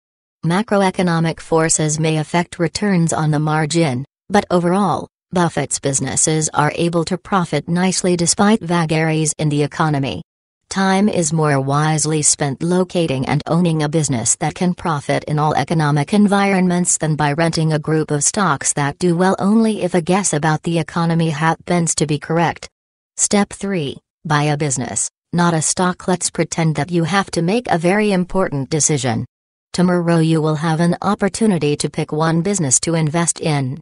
Macroeconomic forces may affect returns on the margin, but overall, Buffett's businesses are able to profit nicely despite vagaries in the economy. Time is more wisely spent locating and owning a business that can profit in all economic environments than by renting a group of stocks that do well only if a guess about the economy happens to be correct. Step 3 Buy a business, not a stock. Let's pretend that you have to make a very important decision. Tomorrow you will have an opportunity to pick one business to invest in.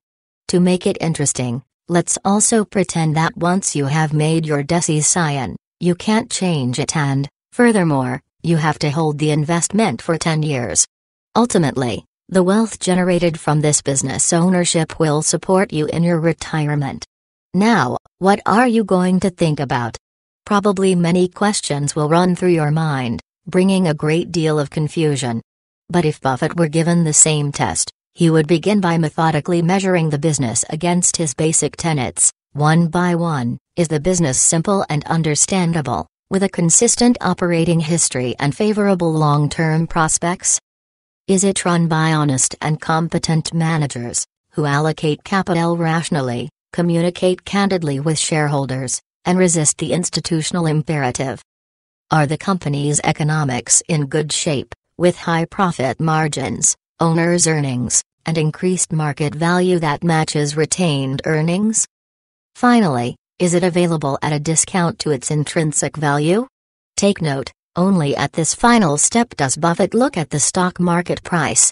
To make it interesting, let's also pretend that once you have made your DESI cyan, you can't change it and, furthermore, you have to hold the investment for 10 years. Ultimately, the wealth generated from this business ownership will support you in your retirement. Now, what are you going to think about? Probably many questions will run through your mind, bringing a great deal of confusion. But if Buffett were given the same test, he would begin by methodically measuring the business against his basic tenets, one by one, is the business simple and understandable, with a consistent operating history and favorable long-term prospects? Is it run by honest and competent managers, who allocate capital rationally, communicate candidly with shareholders, and resist the institutional imperative? Are the company's economics in good shape, with high profit margins, owner's earnings, and increased market value that matches retained earnings? Finally, is it available at a discount to its intrinsic value? Take note, only at this final step does Buffett look at the stock market price.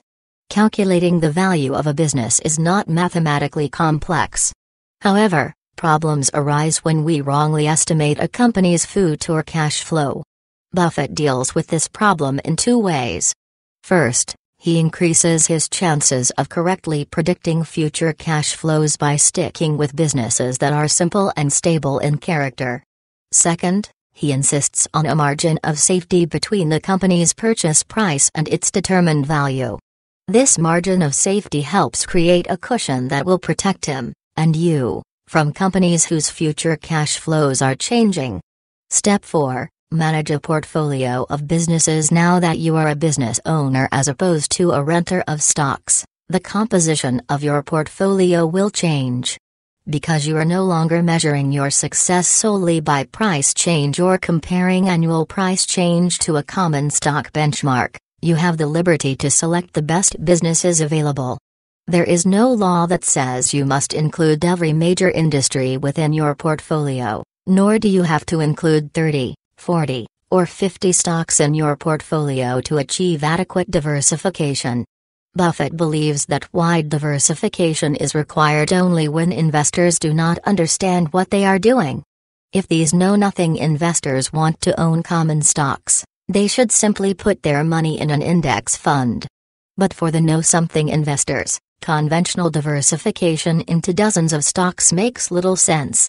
Calculating the value of a business is not mathematically complex. However, problems arise when we wrongly estimate a company's food or cash flow. Buffett deals with this problem in two ways. First, he increases his chances of correctly predicting future cash flows by sticking with businesses that are simple and stable in character. Second, he insists on a margin of safety between the company's purchase price and its determined value. This margin of safety helps create a cushion that will protect him, and you, from companies whose future cash flows are changing. Step 4 Manage a portfolio of businesses now that you are a business owner as opposed to a renter of stocks. The composition of your portfolio will change. Because you are no longer measuring your success solely by price change or comparing annual price change to a common stock benchmark, you have the liberty to select the best businesses available. There is no law that says you must include every major industry within your portfolio, nor do you have to include 30. 40, or 50 stocks in your portfolio to achieve adequate diversification. Buffett believes that wide diversification is required only when investors do not understand what they are doing. If these know nothing investors want to own common stocks, they should simply put their money in an index fund. But for the know something investors, conventional diversification into dozens of stocks makes little sense.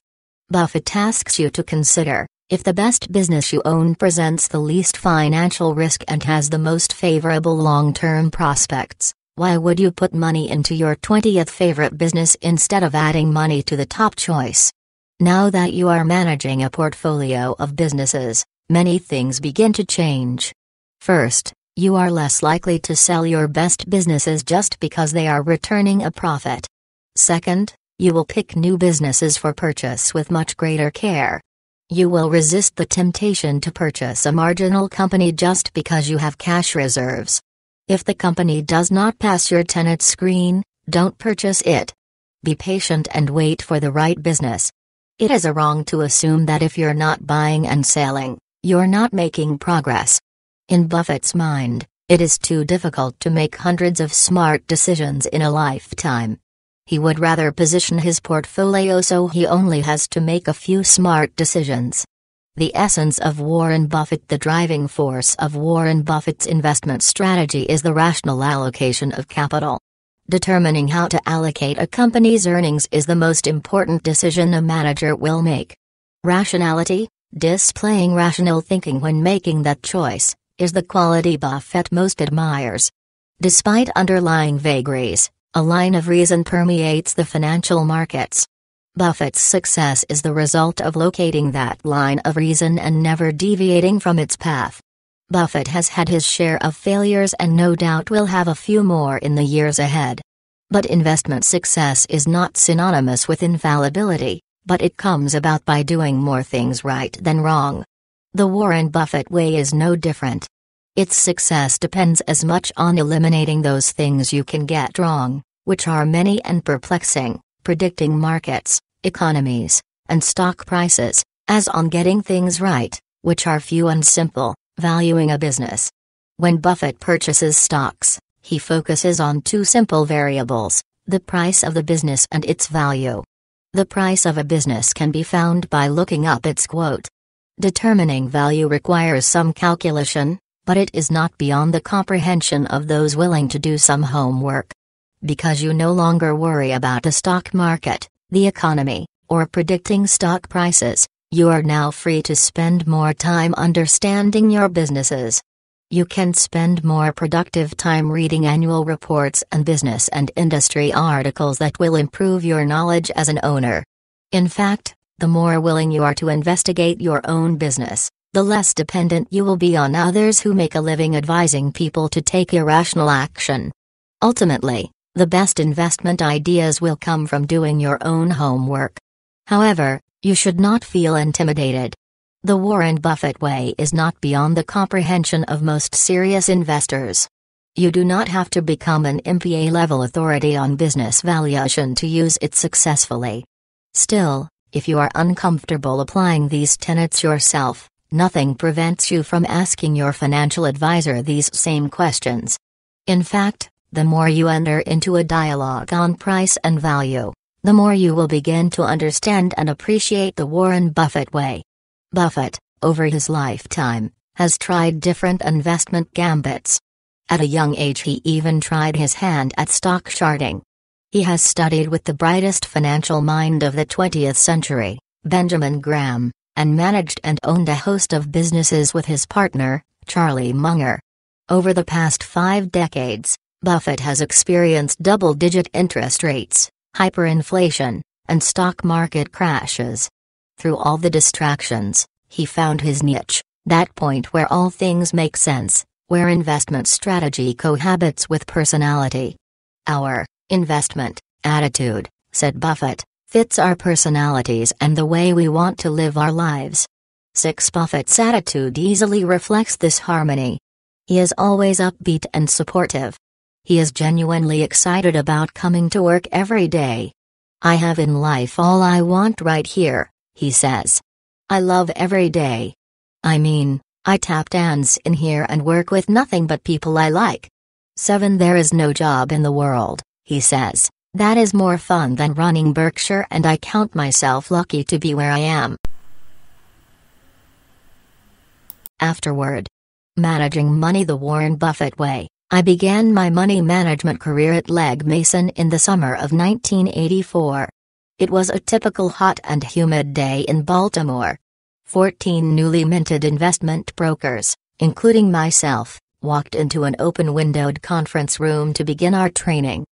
Buffett asks you to consider if the best business you own presents the least financial risk and has the most favorable long term prospects, why would you put money into your 20th favorite business instead of adding money to the top choice? Now that you are managing a portfolio of businesses, many things begin to change. First, you are less likely to sell your best businesses just because they are returning a profit. Second, you will pick new businesses for purchase with much greater care, you will resist the temptation to purchase a marginal company just because you have cash reserves. If the company does not pass your tenant screen, don't purchase it. Be patient and wait for the right business. It is a wrong to assume that if you're not buying and selling, you're not making progress. In Buffett's mind, it is too difficult to make hundreds of smart decisions in a lifetime. He would rather position his portfolio so he only has to make a few smart decisions. The essence of Warren Buffett The driving force of Warren Buffett's investment strategy is the rational allocation of capital. Determining how to allocate a company's earnings is the most important decision a manager will make. Rationality, displaying rational thinking when making that choice, is the quality Buffett most admires. Despite underlying vagaries, a line of reason permeates the financial markets. Buffett's success is the result of locating that line of reason and never deviating from its path. Buffett has had his share of failures and no doubt will have a few more in the years ahead. But investment success is not synonymous with infallibility, but it comes about by doing more things right than wrong. The Warren Buffett way is no different. Its success depends as much on eliminating those things you can get wrong, which are many and perplexing, predicting markets, economies, and stock prices, as on getting things right, which are few and simple, valuing a business. When Buffett purchases stocks, he focuses on two simple variables the price of the business and its value. The price of a business can be found by looking up its quote. Determining value requires some calculation, but it is not beyond the comprehension of those willing to do some homework. Because you no longer worry about the stock market, the economy, or predicting stock prices, you are now free to spend more time understanding your businesses. You can spend more productive time reading annual reports and business and industry articles that will improve your knowledge as an owner. In fact, the more willing you are to investigate your own business, the less dependent you will be on others who make a living advising people to take irrational action. Ultimately, the best investment ideas will come from doing your own homework. However, you should not feel intimidated. The Warren Buffett way is not beyond the comprehension of most serious investors. You do not have to become an MPA level authority on business valuation to use it successfully. Still, if you are uncomfortable applying these tenets yourself, nothing prevents you from asking your financial advisor these same questions. In fact, the more you enter into a dialogue on price and value, the more you will begin to understand and appreciate the Warren Buffett way. Buffett, over his lifetime, has tried different investment gambits. At a young age, he even tried his hand at stock charting. He has studied with the brightest financial mind of the 20th century, Benjamin Graham, and managed and owned a host of businesses with his partner, Charlie Munger. Over the past five decades, Buffett has experienced double digit interest rates, hyperinflation, and stock market crashes. Through all the distractions, he found his niche, that point where all things make sense, where investment strategy cohabits with personality. Our investment attitude, said Buffett, fits our personalities and the way we want to live our lives. 6. Buffett's attitude easily reflects this harmony. He is always upbeat and supportive. He is genuinely excited about coming to work every day. I have in life all I want right here, he says. I love every day. I mean, I tap dance in here and work with nothing but people I like. 7. There is no job in the world, he says, that is more fun than running Berkshire and I count myself lucky to be where I am. Afterward. Managing money the Warren Buffett way, I began my money management career at Leg Mason in the summer of 1984. It was a typical hot and humid day in Baltimore. 14 newly minted investment brokers, including myself, walked into an open-windowed conference room to begin our training.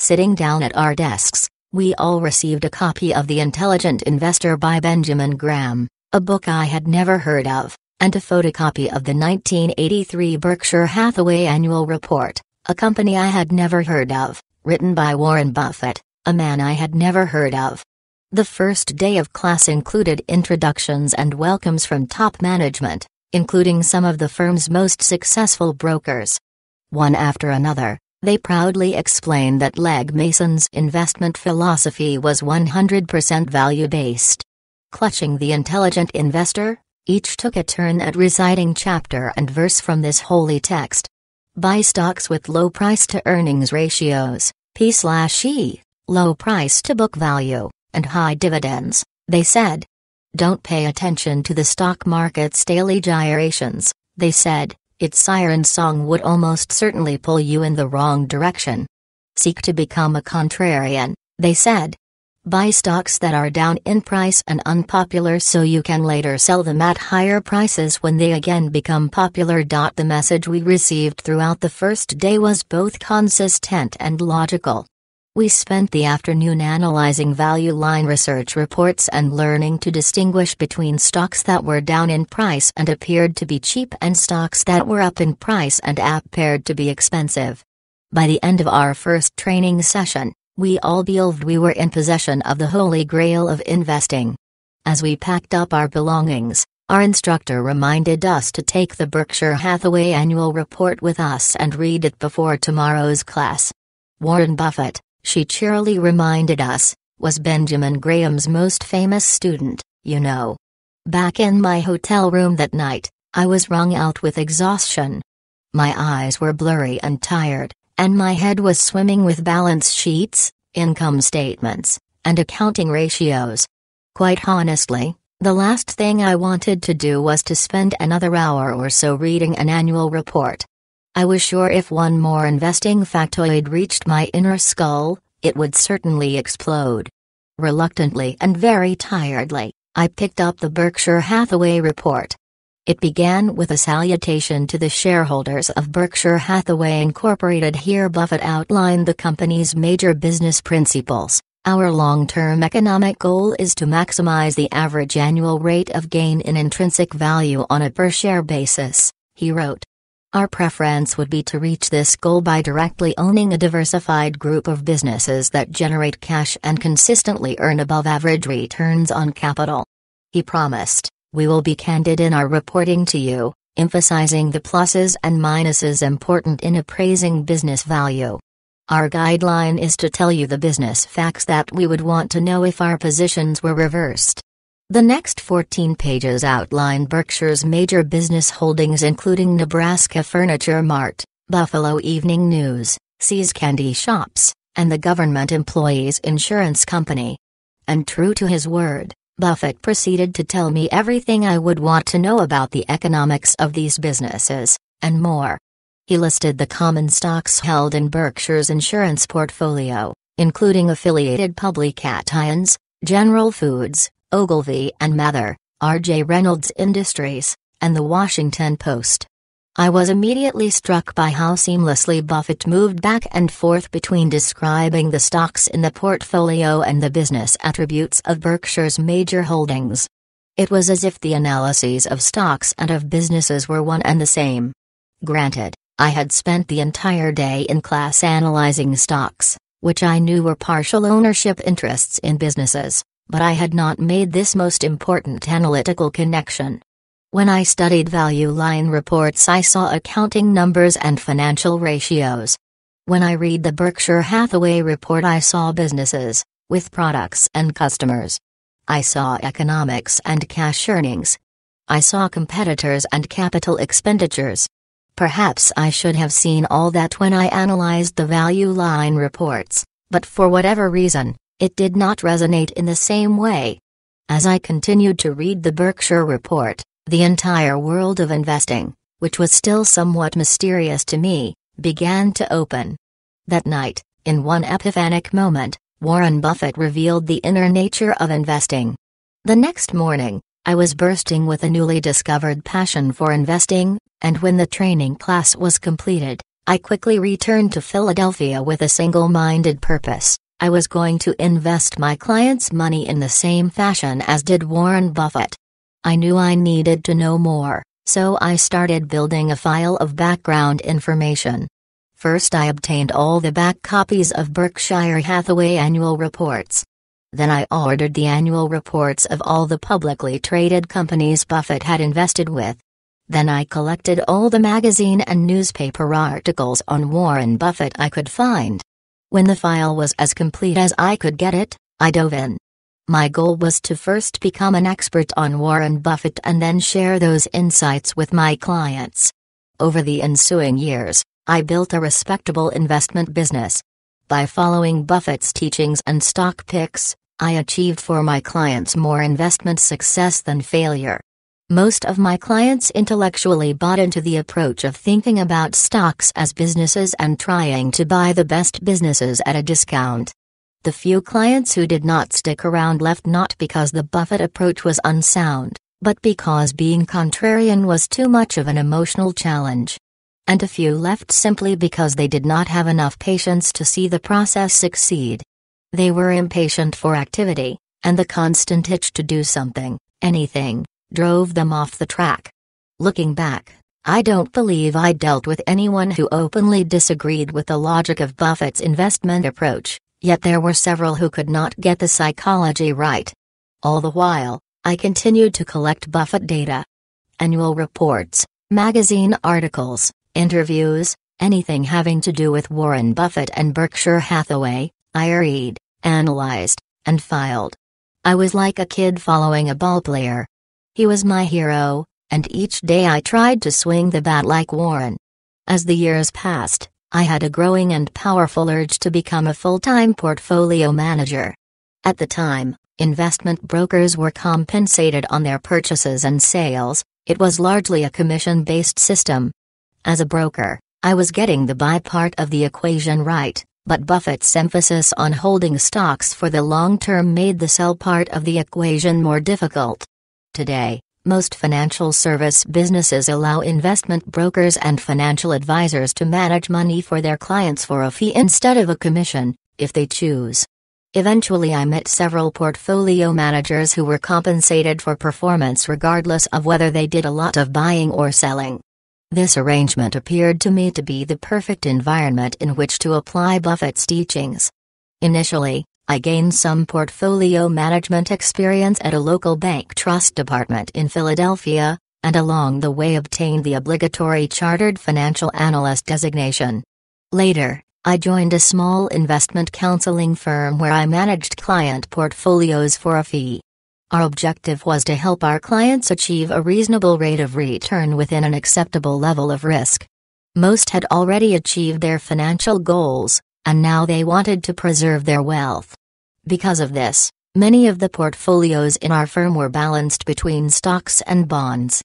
Sitting down at our desks, we all received a copy of The Intelligent Investor by Benjamin Graham, a book I had never heard of, and a photocopy of the 1983 Berkshire Hathaway Annual Report, a company I had never heard of, written by Warren Buffett, a man I had never heard of. The first day of class included introductions and welcomes from top management, including some of the firm's most successful brokers. One after another, they proudly explain that Leg Mason's investment philosophy was 100% value-based. Clutching the intelligent investor, each took a turn at reciting chapter and verse from this holy text. Buy stocks with low price to earnings ratios, P slash E, low price to book value, and high dividends, they said. Don't pay attention to the stock market's daily gyrations, they said its siren song would almost certainly pull you in the wrong direction. Seek to become a contrarian, they said. Buy stocks that are down in price and unpopular so you can later sell them at higher prices when they again become popular. The message we received throughout the first day was both consistent and logical. We spent the afternoon analyzing value line research reports and learning to distinguish between stocks that were down in price and appeared to be cheap and stocks that were up in price and appeared to be expensive. By the end of our first training session, we all believed we were in possession of the holy grail of investing. As we packed up our belongings, our instructor reminded us to take the Berkshire Hathaway annual report with us and read it before tomorrow's class. Warren Buffett, she cheerily reminded us, was Benjamin Graham's most famous student, you know. Back in my hotel room that night, I was wrung out with exhaustion. My eyes were blurry and tired, and my head was swimming with balance sheets, income statements, and accounting ratios. Quite honestly, the last thing I wanted to do was to spend another hour or so reading an annual report. I was sure if one more investing factoid reached my inner skull, it would certainly explode. Reluctantly and very tiredly, I picked up the Berkshire Hathaway report. It began with a salutation to the shareholders of Berkshire Hathaway Incorporated. Here, Buffett outlined the company's major business principles. Our long term economic goal is to maximize the average annual rate of gain in intrinsic value on a per share basis, he wrote. Our preference would be to reach this goal by directly owning a diversified group of businesses that generate cash and consistently earn above average returns on capital. He promised, We will be candid in our reporting to you, emphasizing the pluses and minuses important in appraising business value. Our guideline is to tell you the business facts that we would want to know if our positions were reversed. The next 14 pages outline Berkshire's major business holdings including Nebraska Furniture Mart, Buffalo Evening News, Seas Candy Shops, and the Government Employees Insurance Company. And true to his word, Buffett proceeded to tell me everything I would want to know about the economics of these businesses, and more. He listed the common stocks held in Berkshire's insurance portfolio, including affiliated public cations, General Foods, Ogilvy and Mather, R.J. Reynolds Industries, and The Washington Post. I was immediately struck by how seamlessly Buffett moved back and forth between describing the stocks in the portfolio and the business attributes of Berkshire's major holdings. It was as if the analyses of stocks and of businesses were one and the same. Granted, I had spent the entire day in class analyzing stocks, which I knew were partial ownership interests in businesses, but I had not made this most important analytical connection. When I studied value line reports, I saw accounting numbers and financial ratios. When I read the Berkshire Hathaway report, I saw businesses, with products and customers. I saw economics and cash earnings. I saw competitors and capital expenditures. Perhaps I should have seen all that when I analyzed the value line reports, but for whatever reason, it did not resonate in the same way. As I continued to read the Berkshire report, the entire world of investing, which was still somewhat mysterious to me, began to open. That night, in one epiphanic moment, Warren Buffett revealed the inner nature of investing. The next morning, I was bursting with a newly discovered passion for investing, and when the training class was completed, I quickly returned to Philadelphia with a single minded purpose I was going to invest my clients' money in the same fashion as did Warren Buffett. I knew I needed to know more, so I started building a file of background information. First, I obtained all the back copies of Berkshire Hathaway annual reports. Then I ordered the annual reports of all the publicly traded companies Buffett had invested with. Then I collected all the magazine and newspaper articles on Warren Buffett I could find. When the file was as complete as I could get it, I dove in. My goal was to first become an expert on Warren Buffett and then share those insights with my clients. Over the ensuing years, I built a respectable investment business. By following Buffett's teachings and stock picks, I achieved for my clients more investment success than failure. Most of my clients intellectually bought into the approach of thinking about stocks as businesses and trying to buy the best businesses at a discount. The few clients who did not stick around left not because the Buffett approach was unsound, but because being contrarian was too much of an emotional challenge. And a few left simply because they did not have enough patience to see the process succeed. They were impatient for activity, and the constant itch to do something, anything drove them off the track. Looking back, I don't believe I dealt with anyone who openly disagreed with the logic of Buffett's investment approach, yet there were several who could not get the psychology right. All the while, I continued to collect Buffett data. Annual reports, magazine articles, interviews, anything having to do with Warren Buffett and Berkshire Hathaway, I read, analyzed, and filed. I was like a kid following a ballplayer, he was my hero, and each day I tried to swing the bat like Warren. As the years passed, I had a growing and powerful urge to become a full-time portfolio manager. At the time, investment brokers were compensated on their purchases and sales, it was largely a commission-based system. As a broker, I was getting the buy part of the equation right, but Buffett's emphasis on holding stocks for the long term made the sell part of the equation more difficult. Today, most financial service businesses allow investment brokers and financial advisors to manage money for their clients for a fee instead of a commission, if they choose. Eventually, I met several portfolio managers who were compensated for performance regardless of whether they did a lot of buying or selling. This arrangement appeared to me to be the perfect environment in which to apply Buffett's teachings. Initially, I gained some portfolio management experience at a local bank trust department in Philadelphia, and along the way obtained the obligatory Chartered Financial Analyst designation. Later, I joined a small investment counseling firm where I managed client portfolios for a fee. Our objective was to help our clients achieve a reasonable rate of return within an acceptable level of risk. Most had already achieved their financial goals, and now they wanted to preserve their wealth. Because of this, many of the portfolios in our firm were balanced between stocks and bonds.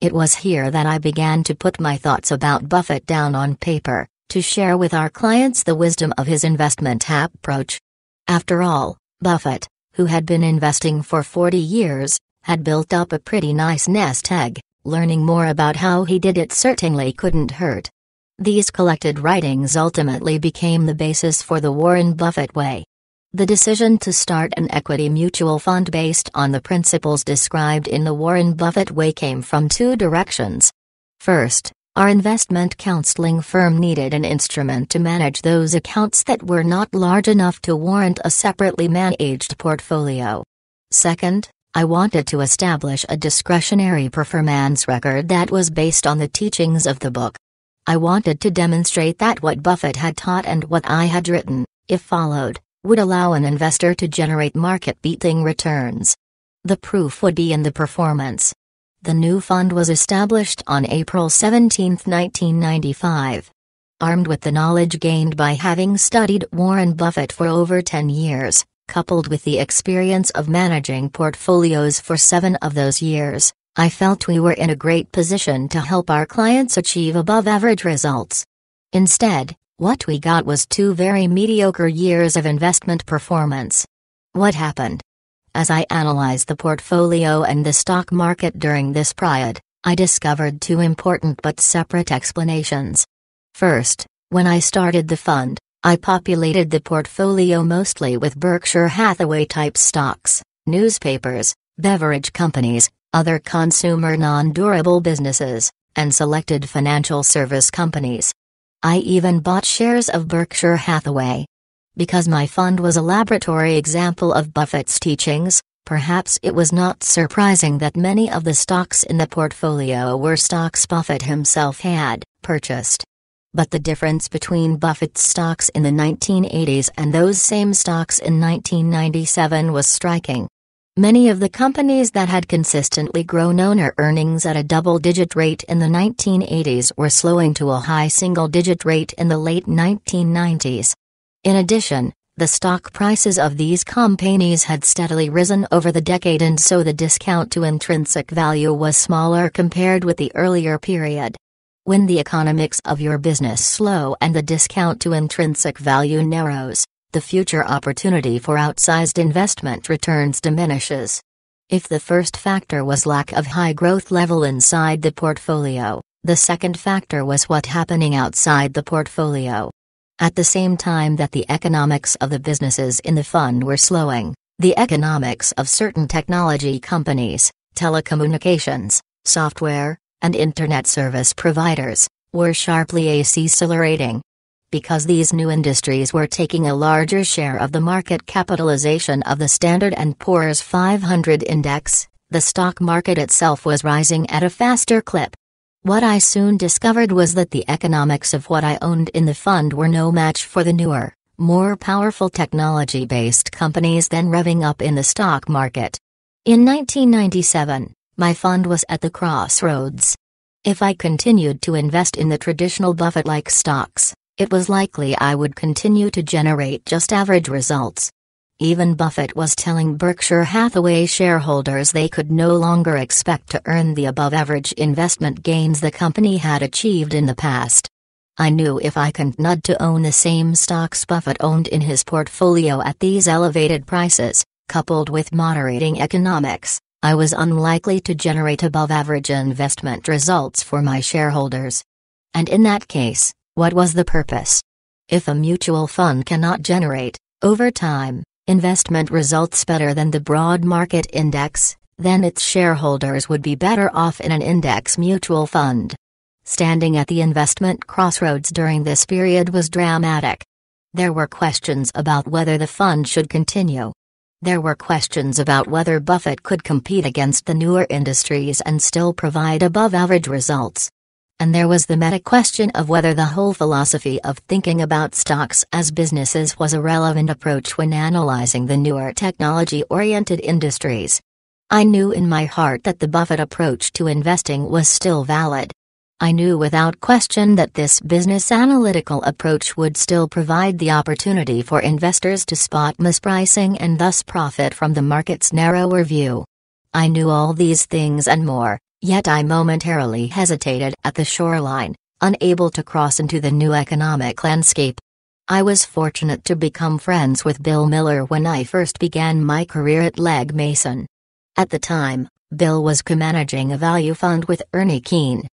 It was here that I began to put my thoughts about Buffett down on paper, to share with our clients the wisdom of his investment approach. After all, Buffett, who had been investing for 40 years, had built up a pretty nice nest egg, learning more about how he did it certainly couldn't hurt. These collected writings ultimately became the basis for the Warren Buffett Way. The decision to start an equity mutual fund based on the principles described in the Warren Buffett Way came from two directions. First, our investment counseling firm needed an instrument to manage those accounts that were not large enough to warrant a separately managed portfolio. Second, I wanted to establish a discretionary performance record that was based on the teachings of the book. I wanted to demonstrate that what Buffett had taught and what I had written, if followed, would allow an investor to generate market beating returns. The proof would be in the performance. The new fund was established on April 17, 1995. Armed with the knowledge gained by having studied Warren Buffett for over 10 years, coupled with the experience of managing portfolios for seven of those years, I felt we were in a great position to help our clients achieve above average results. Instead, what we got was two very mediocre years of investment performance. What happened? As I analyzed the portfolio and the stock market during this period, I discovered two important but separate explanations. First, when I started the fund, I populated the portfolio mostly with Berkshire Hathaway type stocks, newspapers, beverage companies, other consumer non-durable businesses, and selected financial service companies. I even bought shares of Berkshire Hathaway. Because my fund was a laboratory example of Buffett's teachings, perhaps it was not surprising that many of the stocks in the portfolio were stocks Buffett himself had purchased. But the difference between Buffett's stocks in the 1980s and those same stocks in 1997 was striking. Many of the companies that had consistently grown owner earnings at a double digit rate in the 1980s were slowing to a high single digit rate in the late 1990s. In addition, the stock prices of these companies had steadily risen over the decade, and so the discount to intrinsic value was smaller compared with the earlier period. When the economics of your business slow and the discount to intrinsic value narrows, the future opportunity for outsized investment returns diminishes. If the first factor was lack of high growth level inside the portfolio, the second factor was what happening outside the portfolio. At the same time that the economics of the businesses in the fund were slowing, the economics of certain technology companies, telecommunications, software, and internet service providers were sharply accelerating because these new industries were taking a larger share of the market capitalization of the Standard & Poor's 500 index, the stock market itself was rising at a faster clip. What I soon discovered was that the economics of what I owned in the fund were no match for the newer, more powerful technology based companies then revving up in the stock market. In 1997, my fund was at the crossroads. If I continued to invest in the traditional Buffett like stocks, it was likely I would continue to generate just average results. Even Buffett was telling Berkshire Hathaway shareholders they could no longer expect to earn the above average investment gains the company had achieved in the past. I knew if I continued to own the same stocks Buffett owned in his portfolio at these elevated prices, coupled with moderating economics, I was unlikely to generate above average investment results for my shareholders. And in that case, what was the purpose? If a mutual fund cannot generate, over time, investment results better than the broad market index, then its shareholders would be better off in an index mutual fund. Standing at the investment crossroads during this period was dramatic. There were questions about whether the fund should continue. There were questions about whether Buffett could compete against the newer industries and still provide above average results and there was the meta question of whether the whole philosophy of thinking about stocks as businesses was a relevant approach when analyzing the newer technology oriented industries. I knew in my heart that the Buffett approach to investing was still valid. I knew without question that this business analytical approach would still provide the opportunity for investors to spot mispricing and thus profit from the market's narrower view. I knew all these things and more. Yet I momentarily hesitated at the shoreline, unable to cross into the new economic landscape. I was fortunate to become friends with Bill Miller when I first began my career at Leg Mason. At the time, Bill was co-managing a value fund with Ernie Keene.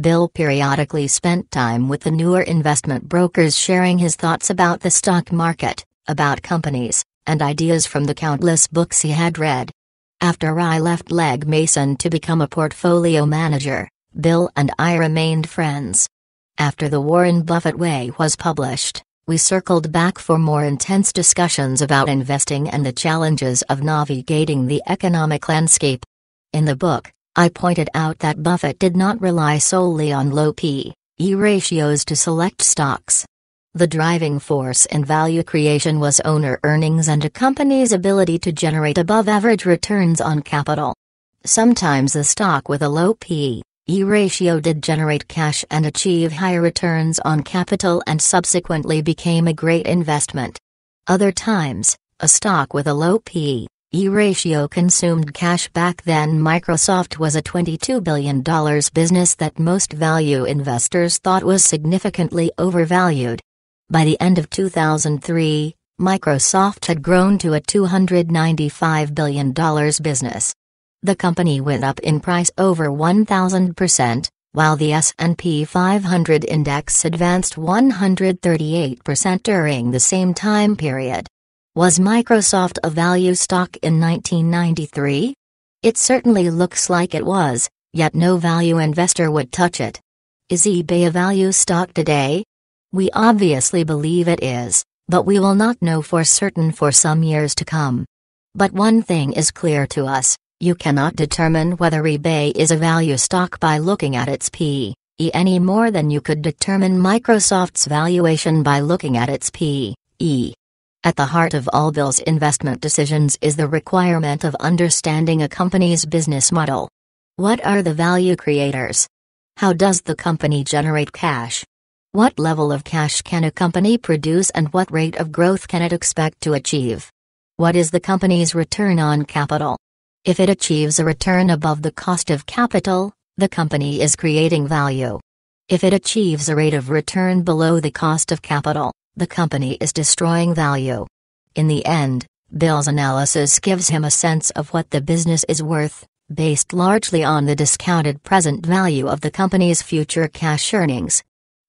Bill periodically spent time with the newer investment brokers sharing his thoughts about the stock market, about companies, and ideas from the countless books he had read. After I left Leg Mason to become a portfolio manager, Bill and I remained friends. After The Warren Buffett Way was published, we circled back for more intense discussions about investing and the challenges of navigating the economic landscape. In the book, I pointed out that Buffett did not rely solely on low P/E ratios to select stocks. The driving force in value creation was owner earnings and a company's ability to generate above average returns on capital. Sometimes a stock with a low P E ratio did generate cash and achieve higher returns on capital and subsequently became a great investment. Other times, a stock with a low P E ratio consumed cash back then. Microsoft was a $22 billion business that most value investors thought was significantly overvalued, by the end of 2003, Microsoft had grown to a $295 billion business. The company went up in price over 1,000%, while the S&P 500 index advanced 138% during the same time period. Was Microsoft a value stock in 1993? It certainly looks like it was, yet no value investor would touch it. Is eBay a value stock today? We obviously believe it is, but we will not know for certain for some years to come. But one thing is clear to us, you cannot determine whether eBay is a value stock by looking at its P/E any more than you could determine Microsoft's valuation by looking at its P/E. At the heart of all Bill's investment decisions is the requirement of understanding a company's business model. What are the value creators? How does the company generate cash? What level of cash can a company produce and what rate of growth can it expect to achieve? What is the company's return on capital? If it achieves a return above the cost of capital, the company is creating value. If it achieves a rate of return below the cost of capital, the company is destroying value. In the end, Bill's analysis gives him a sense of what the business is worth, based largely on the discounted present value of the company's future cash earnings,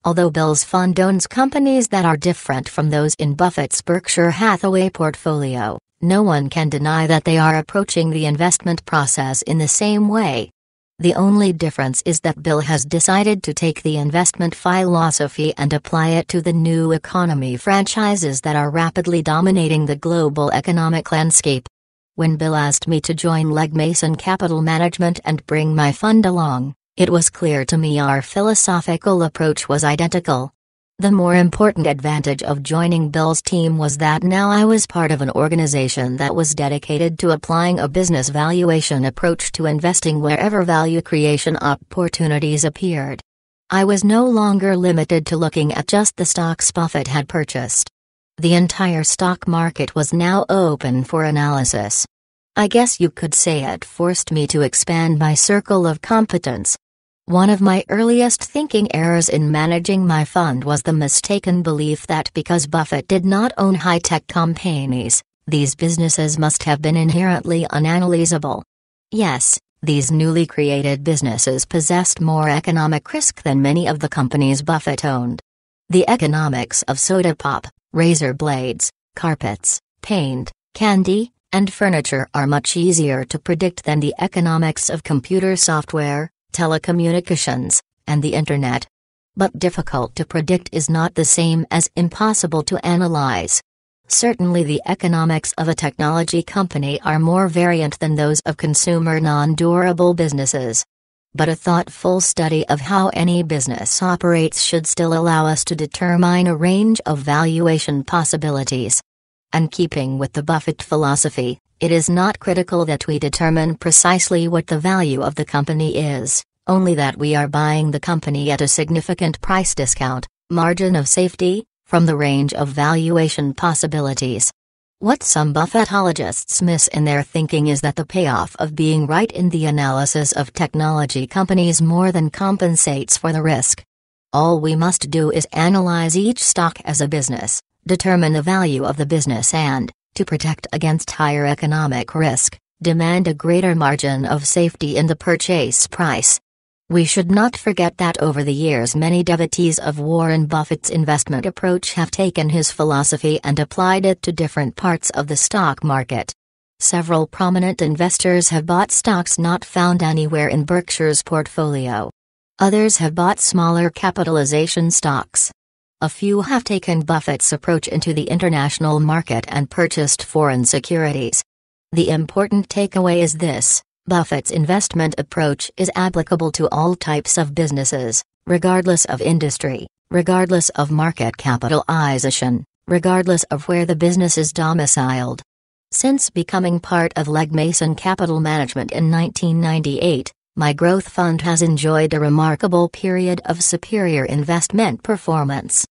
Although Bill's fund owns companies that are different from those in Buffett's Berkshire Hathaway portfolio, no one can deny that they are approaching the investment process in the same way. The only difference is that Bill has decided to take the investment philosophy and apply it to the new economy franchises that are rapidly dominating the global economic landscape. When Bill asked me to join Leg Mason Capital Management and bring my fund along, it was clear to me our philosophical approach was identical. The more important advantage of joining Bill's team was that now I was part of an organization that was dedicated to applying a business valuation approach to investing wherever value creation opportunities appeared. I was no longer limited to looking at just the stocks Buffett had purchased. The entire stock market was now open for analysis. I guess you could say it forced me to expand my circle of competence. One of my earliest thinking errors in managing my fund was the mistaken belief that because Buffett did not own high tech companies, these businesses must have been inherently unanalyzable. Yes, these newly created businesses possessed more economic risk than many of the companies Buffett owned. The economics of soda pop, razor blades, carpets, paint, candy, and furniture are much easier to predict than the economics of computer software, telecommunications, and the Internet. But difficult to predict is not the same as impossible to analyze. Certainly, the economics of a technology company are more variant than those of consumer non durable businesses. But a thoughtful study of how any business operates should still allow us to determine a range of valuation possibilities. And keeping with the Buffett philosophy, it is not critical that we determine precisely what the value of the company is, only that we are buying the company at a significant price discount, margin of safety, from the range of valuation possibilities. What some Buffettologists miss in their thinking is that the payoff of being right in the analysis of technology companies more than compensates for the risk. All we must do is analyze each stock as a business, determine the value of the business and, to protect against higher economic risk, demand a greater margin of safety in the purchase price. We should not forget that over the years many devotees of Warren Buffett's investment approach have taken his philosophy and applied it to different parts of the stock market. Several prominent investors have bought stocks not found anywhere in Berkshire's portfolio. Others have bought smaller capitalization stocks, a few have taken Buffett's approach into the international market and purchased foreign securities. The important takeaway is this Buffett's investment approach is applicable to all types of businesses, regardless of industry, regardless of market capitalization, regardless of where the business is domiciled. Since becoming part of Leg Mason Capital Management in 1998, my growth fund has enjoyed a remarkable period of superior investment performance.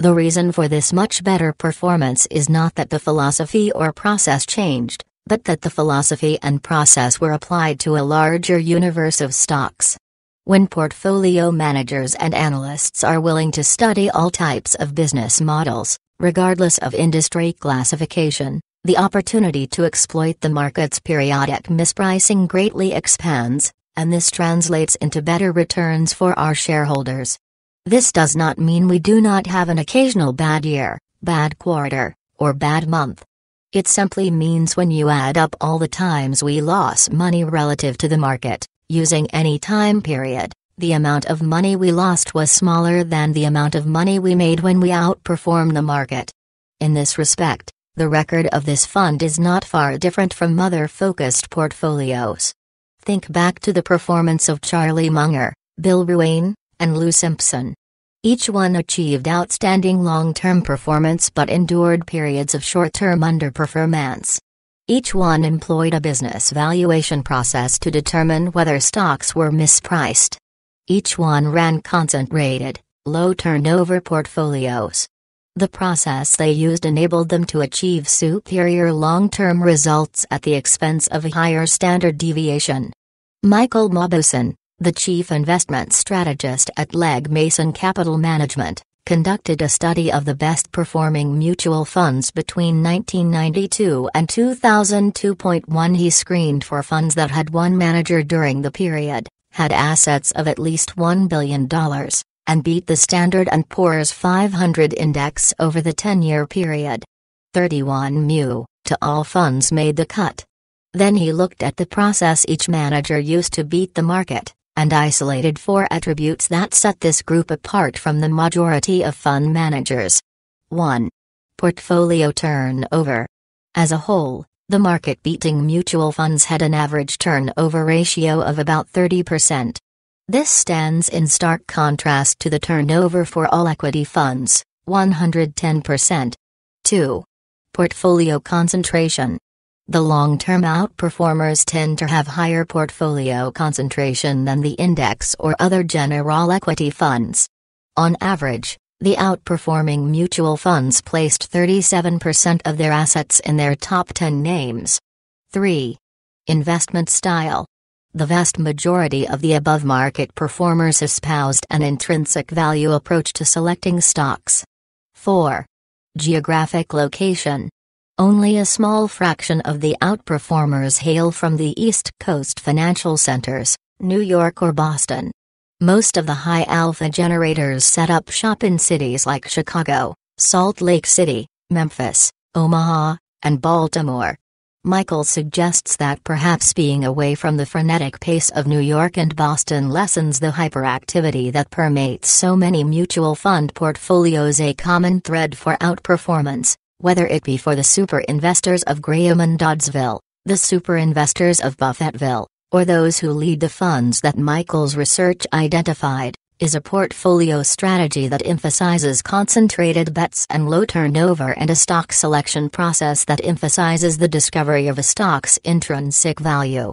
The reason for this much better performance is not that the philosophy or process changed, but that the philosophy and process were applied to a larger universe of stocks. When portfolio managers and analysts are willing to study all types of business models, regardless of industry classification, the opportunity to exploit the market's periodic mispricing greatly expands, and this translates into better returns for our shareholders. This does not mean we do not have an occasional bad year, bad quarter, or bad month. It simply means when you add up all the times we lost money relative to the market, using any time period, the amount of money we lost was smaller than the amount of money we made when we outperformed the market. In this respect, the record of this fund is not far different from other focused portfolios. Think back to the performance of Charlie Munger, Bill Ruane, and Lou Simpson. Each one achieved outstanding long-term performance but endured periods of short-term underperformance. Each one employed a business valuation process to determine whether stocks were mispriced. Each one ran concentrated, low turnover portfolios. The process they used enabled them to achieve superior long term results at the expense of a higher standard deviation. Michael Mobison, the chief investment strategist at Leg Mason Capital Management, conducted a study of the best performing mutual funds between 1992 and 2002.1. He screened for funds that had one manager during the period, had assets of at least $1 billion, and beat the Standard & Poor's 500 index over the 10-year period. 31 mu to all funds made the cut. Then he looked at the process each manager used to beat the market and isolated four attributes that set this group apart from the majority of fund managers. 1. Portfolio turnover. As a whole, the market beating mutual funds had an average turnover ratio of about 30%. This stands in stark contrast to the turnover for all equity funds, 110%. 2. Portfolio concentration. The long term outperformers tend to have higher portfolio concentration than the index or other general equity funds. On average, the outperforming mutual funds placed 37% of their assets in their top 10 names. 3. Investment style. The vast majority of the above market performers espoused an intrinsic value approach to selecting stocks. 4. Geographic location. Only a small fraction of the outperformers hail from the East Coast financial centers, New York or Boston. Most of the high alpha generators set up shop in cities like Chicago, Salt Lake City, Memphis, Omaha, and Baltimore. Michael suggests that perhaps being away from the frenetic pace of New York and Boston lessens the hyperactivity that permeates so many mutual fund portfolios, a common thread for outperformance, whether it be for the super investors of Graham and Doddsville, the super investors of Buffettville, or those who lead the funds that Michael's research identified, is a portfolio strategy that emphasizes concentrated bets and low turnover and a stock selection process that emphasizes the discovery of a stock's intrinsic value.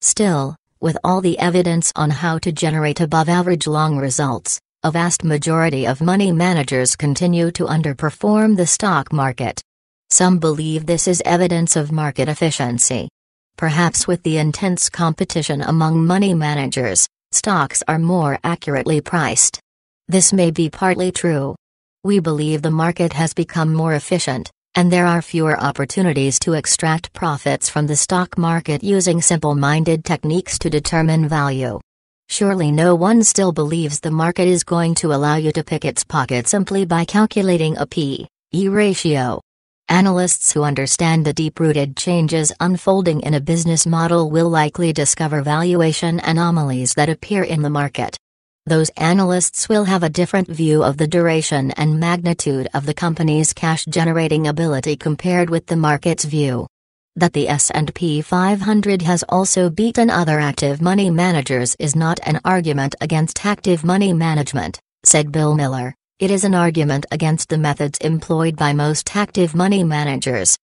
Still, with all the evidence on how to generate above average long results, a vast majority of money managers continue to underperform the stock market. Some believe this is evidence of market efficiency. Perhaps with the intense competition among money managers, stocks are more accurately priced. This may be partly true. We believe the market has become more efficient, and there are fewer opportunities to extract profits from the stock market using simple minded techniques to determine value. Surely no one still believes the market is going to allow you to pick its pocket simply by calculating a P/E ratio. Analysts who understand the deep-rooted changes unfolding in a business model will likely discover valuation anomalies that appear in the market. Those analysts will have a different view of the duration and magnitude of the company's cash-generating ability compared with the market's view. That the S&P 500 has also beaten other active money managers is not an argument against active money management, said Bill Miller. It is an argument against the methods employed by most active money managers.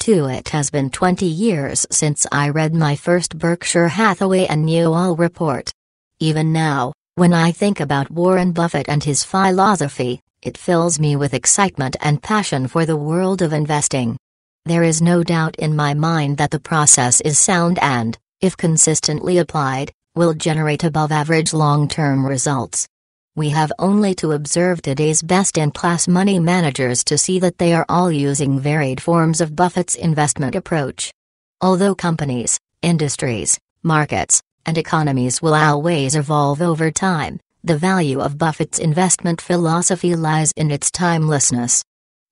Two, it has been 20 years since I read my first Berkshire Hathaway and Newell report. Even now, when I think about Warren Buffett and his philosophy, it fills me with excitement and passion for the world of investing. There is no doubt in my mind that the process is sound and, if consistently applied, will generate above average long term results. We have only to observe today's best in class money managers to see that they are all using varied forms of Buffett's investment approach. Although companies, industries, markets, and economies will always evolve over time, the value of Buffett's investment philosophy lies in its timelessness.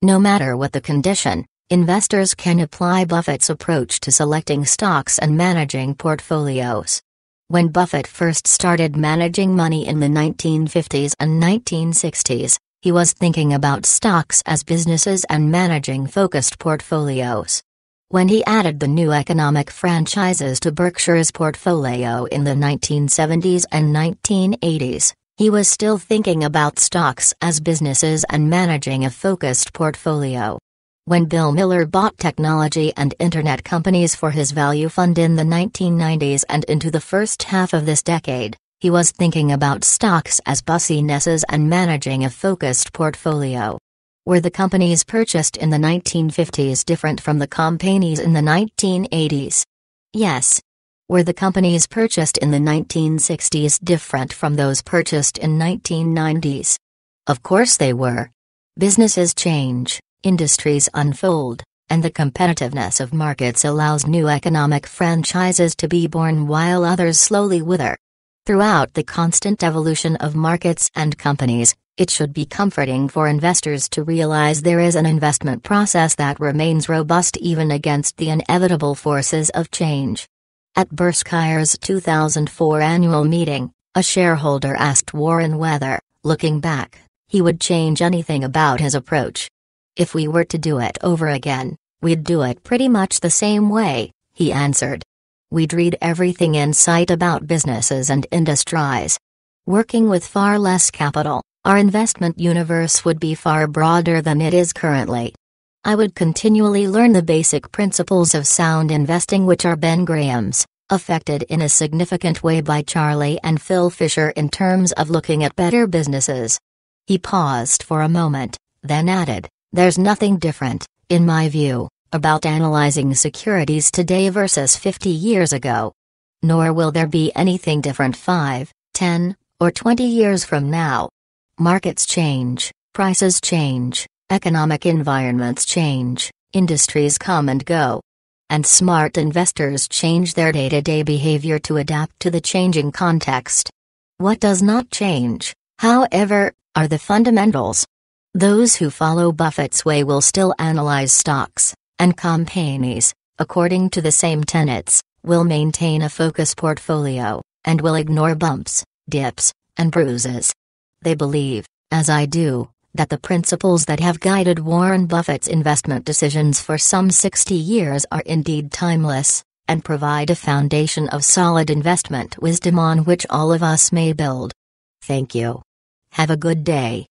No matter what the condition, Investors can apply Buffett's approach to selecting stocks and managing portfolios. When Buffett first started managing money in the 1950s and 1960s, he was thinking about stocks as businesses and managing focused portfolios. When he added the new economic franchises to Berkshire's portfolio in the 1970s and 1980s, he was still thinking about stocks as businesses and managing a focused portfolio. When Bill Miller bought technology and internet companies for his value fund in the 1990s and into the first half of this decade, he was thinking about stocks as bussinesses and managing a focused portfolio. Were the companies purchased in the 1950s different from the companies in the 1980s? Yes. Were the companies purchased in the 1960s different from those purchased in 1990s? Of course they were. Businesses change industries unfold, and the competitiveness of markets allows new economic franchises to be born while others slowly wither. Throughout the constant evolution of markets and companies, it should be comforting for investors to realize there is an investment process that remains robust even against the inevitable forces of change. At Berkshire's 2004 annual meeting, a shareholder asked Warren whether, looking back, he would change anything about his approach. If we were to do it over again, we'd do it pretty much the same way, he answered. We'd read everything in sight about businesses and industries. Working with far less capital, our investment universe would be far broader than it is currently. I would continually learn the basic principles of sound investing, which are Ben Graham's, affected in a significant way by Charlie and Phil Fisher in terms of looking at better businesses. He paused for a moment, then added, there's nothing different, in my view, about analyzing securities today versus 50 years ago. Nor will there be anything different 5, 10, or 20 years from now. Markets change, prices change, economic environments change, industries come and go. And smart investors change their day to day behavior to adapt to the changing context. What does not change, however, are the fundamentals. Those who follow Buffett's way will still analyze stocks and companies according to the same tenets, will maintain a focus portfolio and will ignore bumps, dips, and bruises. They believe, as I do, that the principles that have guided Warren Buffett's investment decisions for some 60 years are indeed timeless and provide a foundation of solid investment wisdom on which all of us may build. Thank you. Have a good day.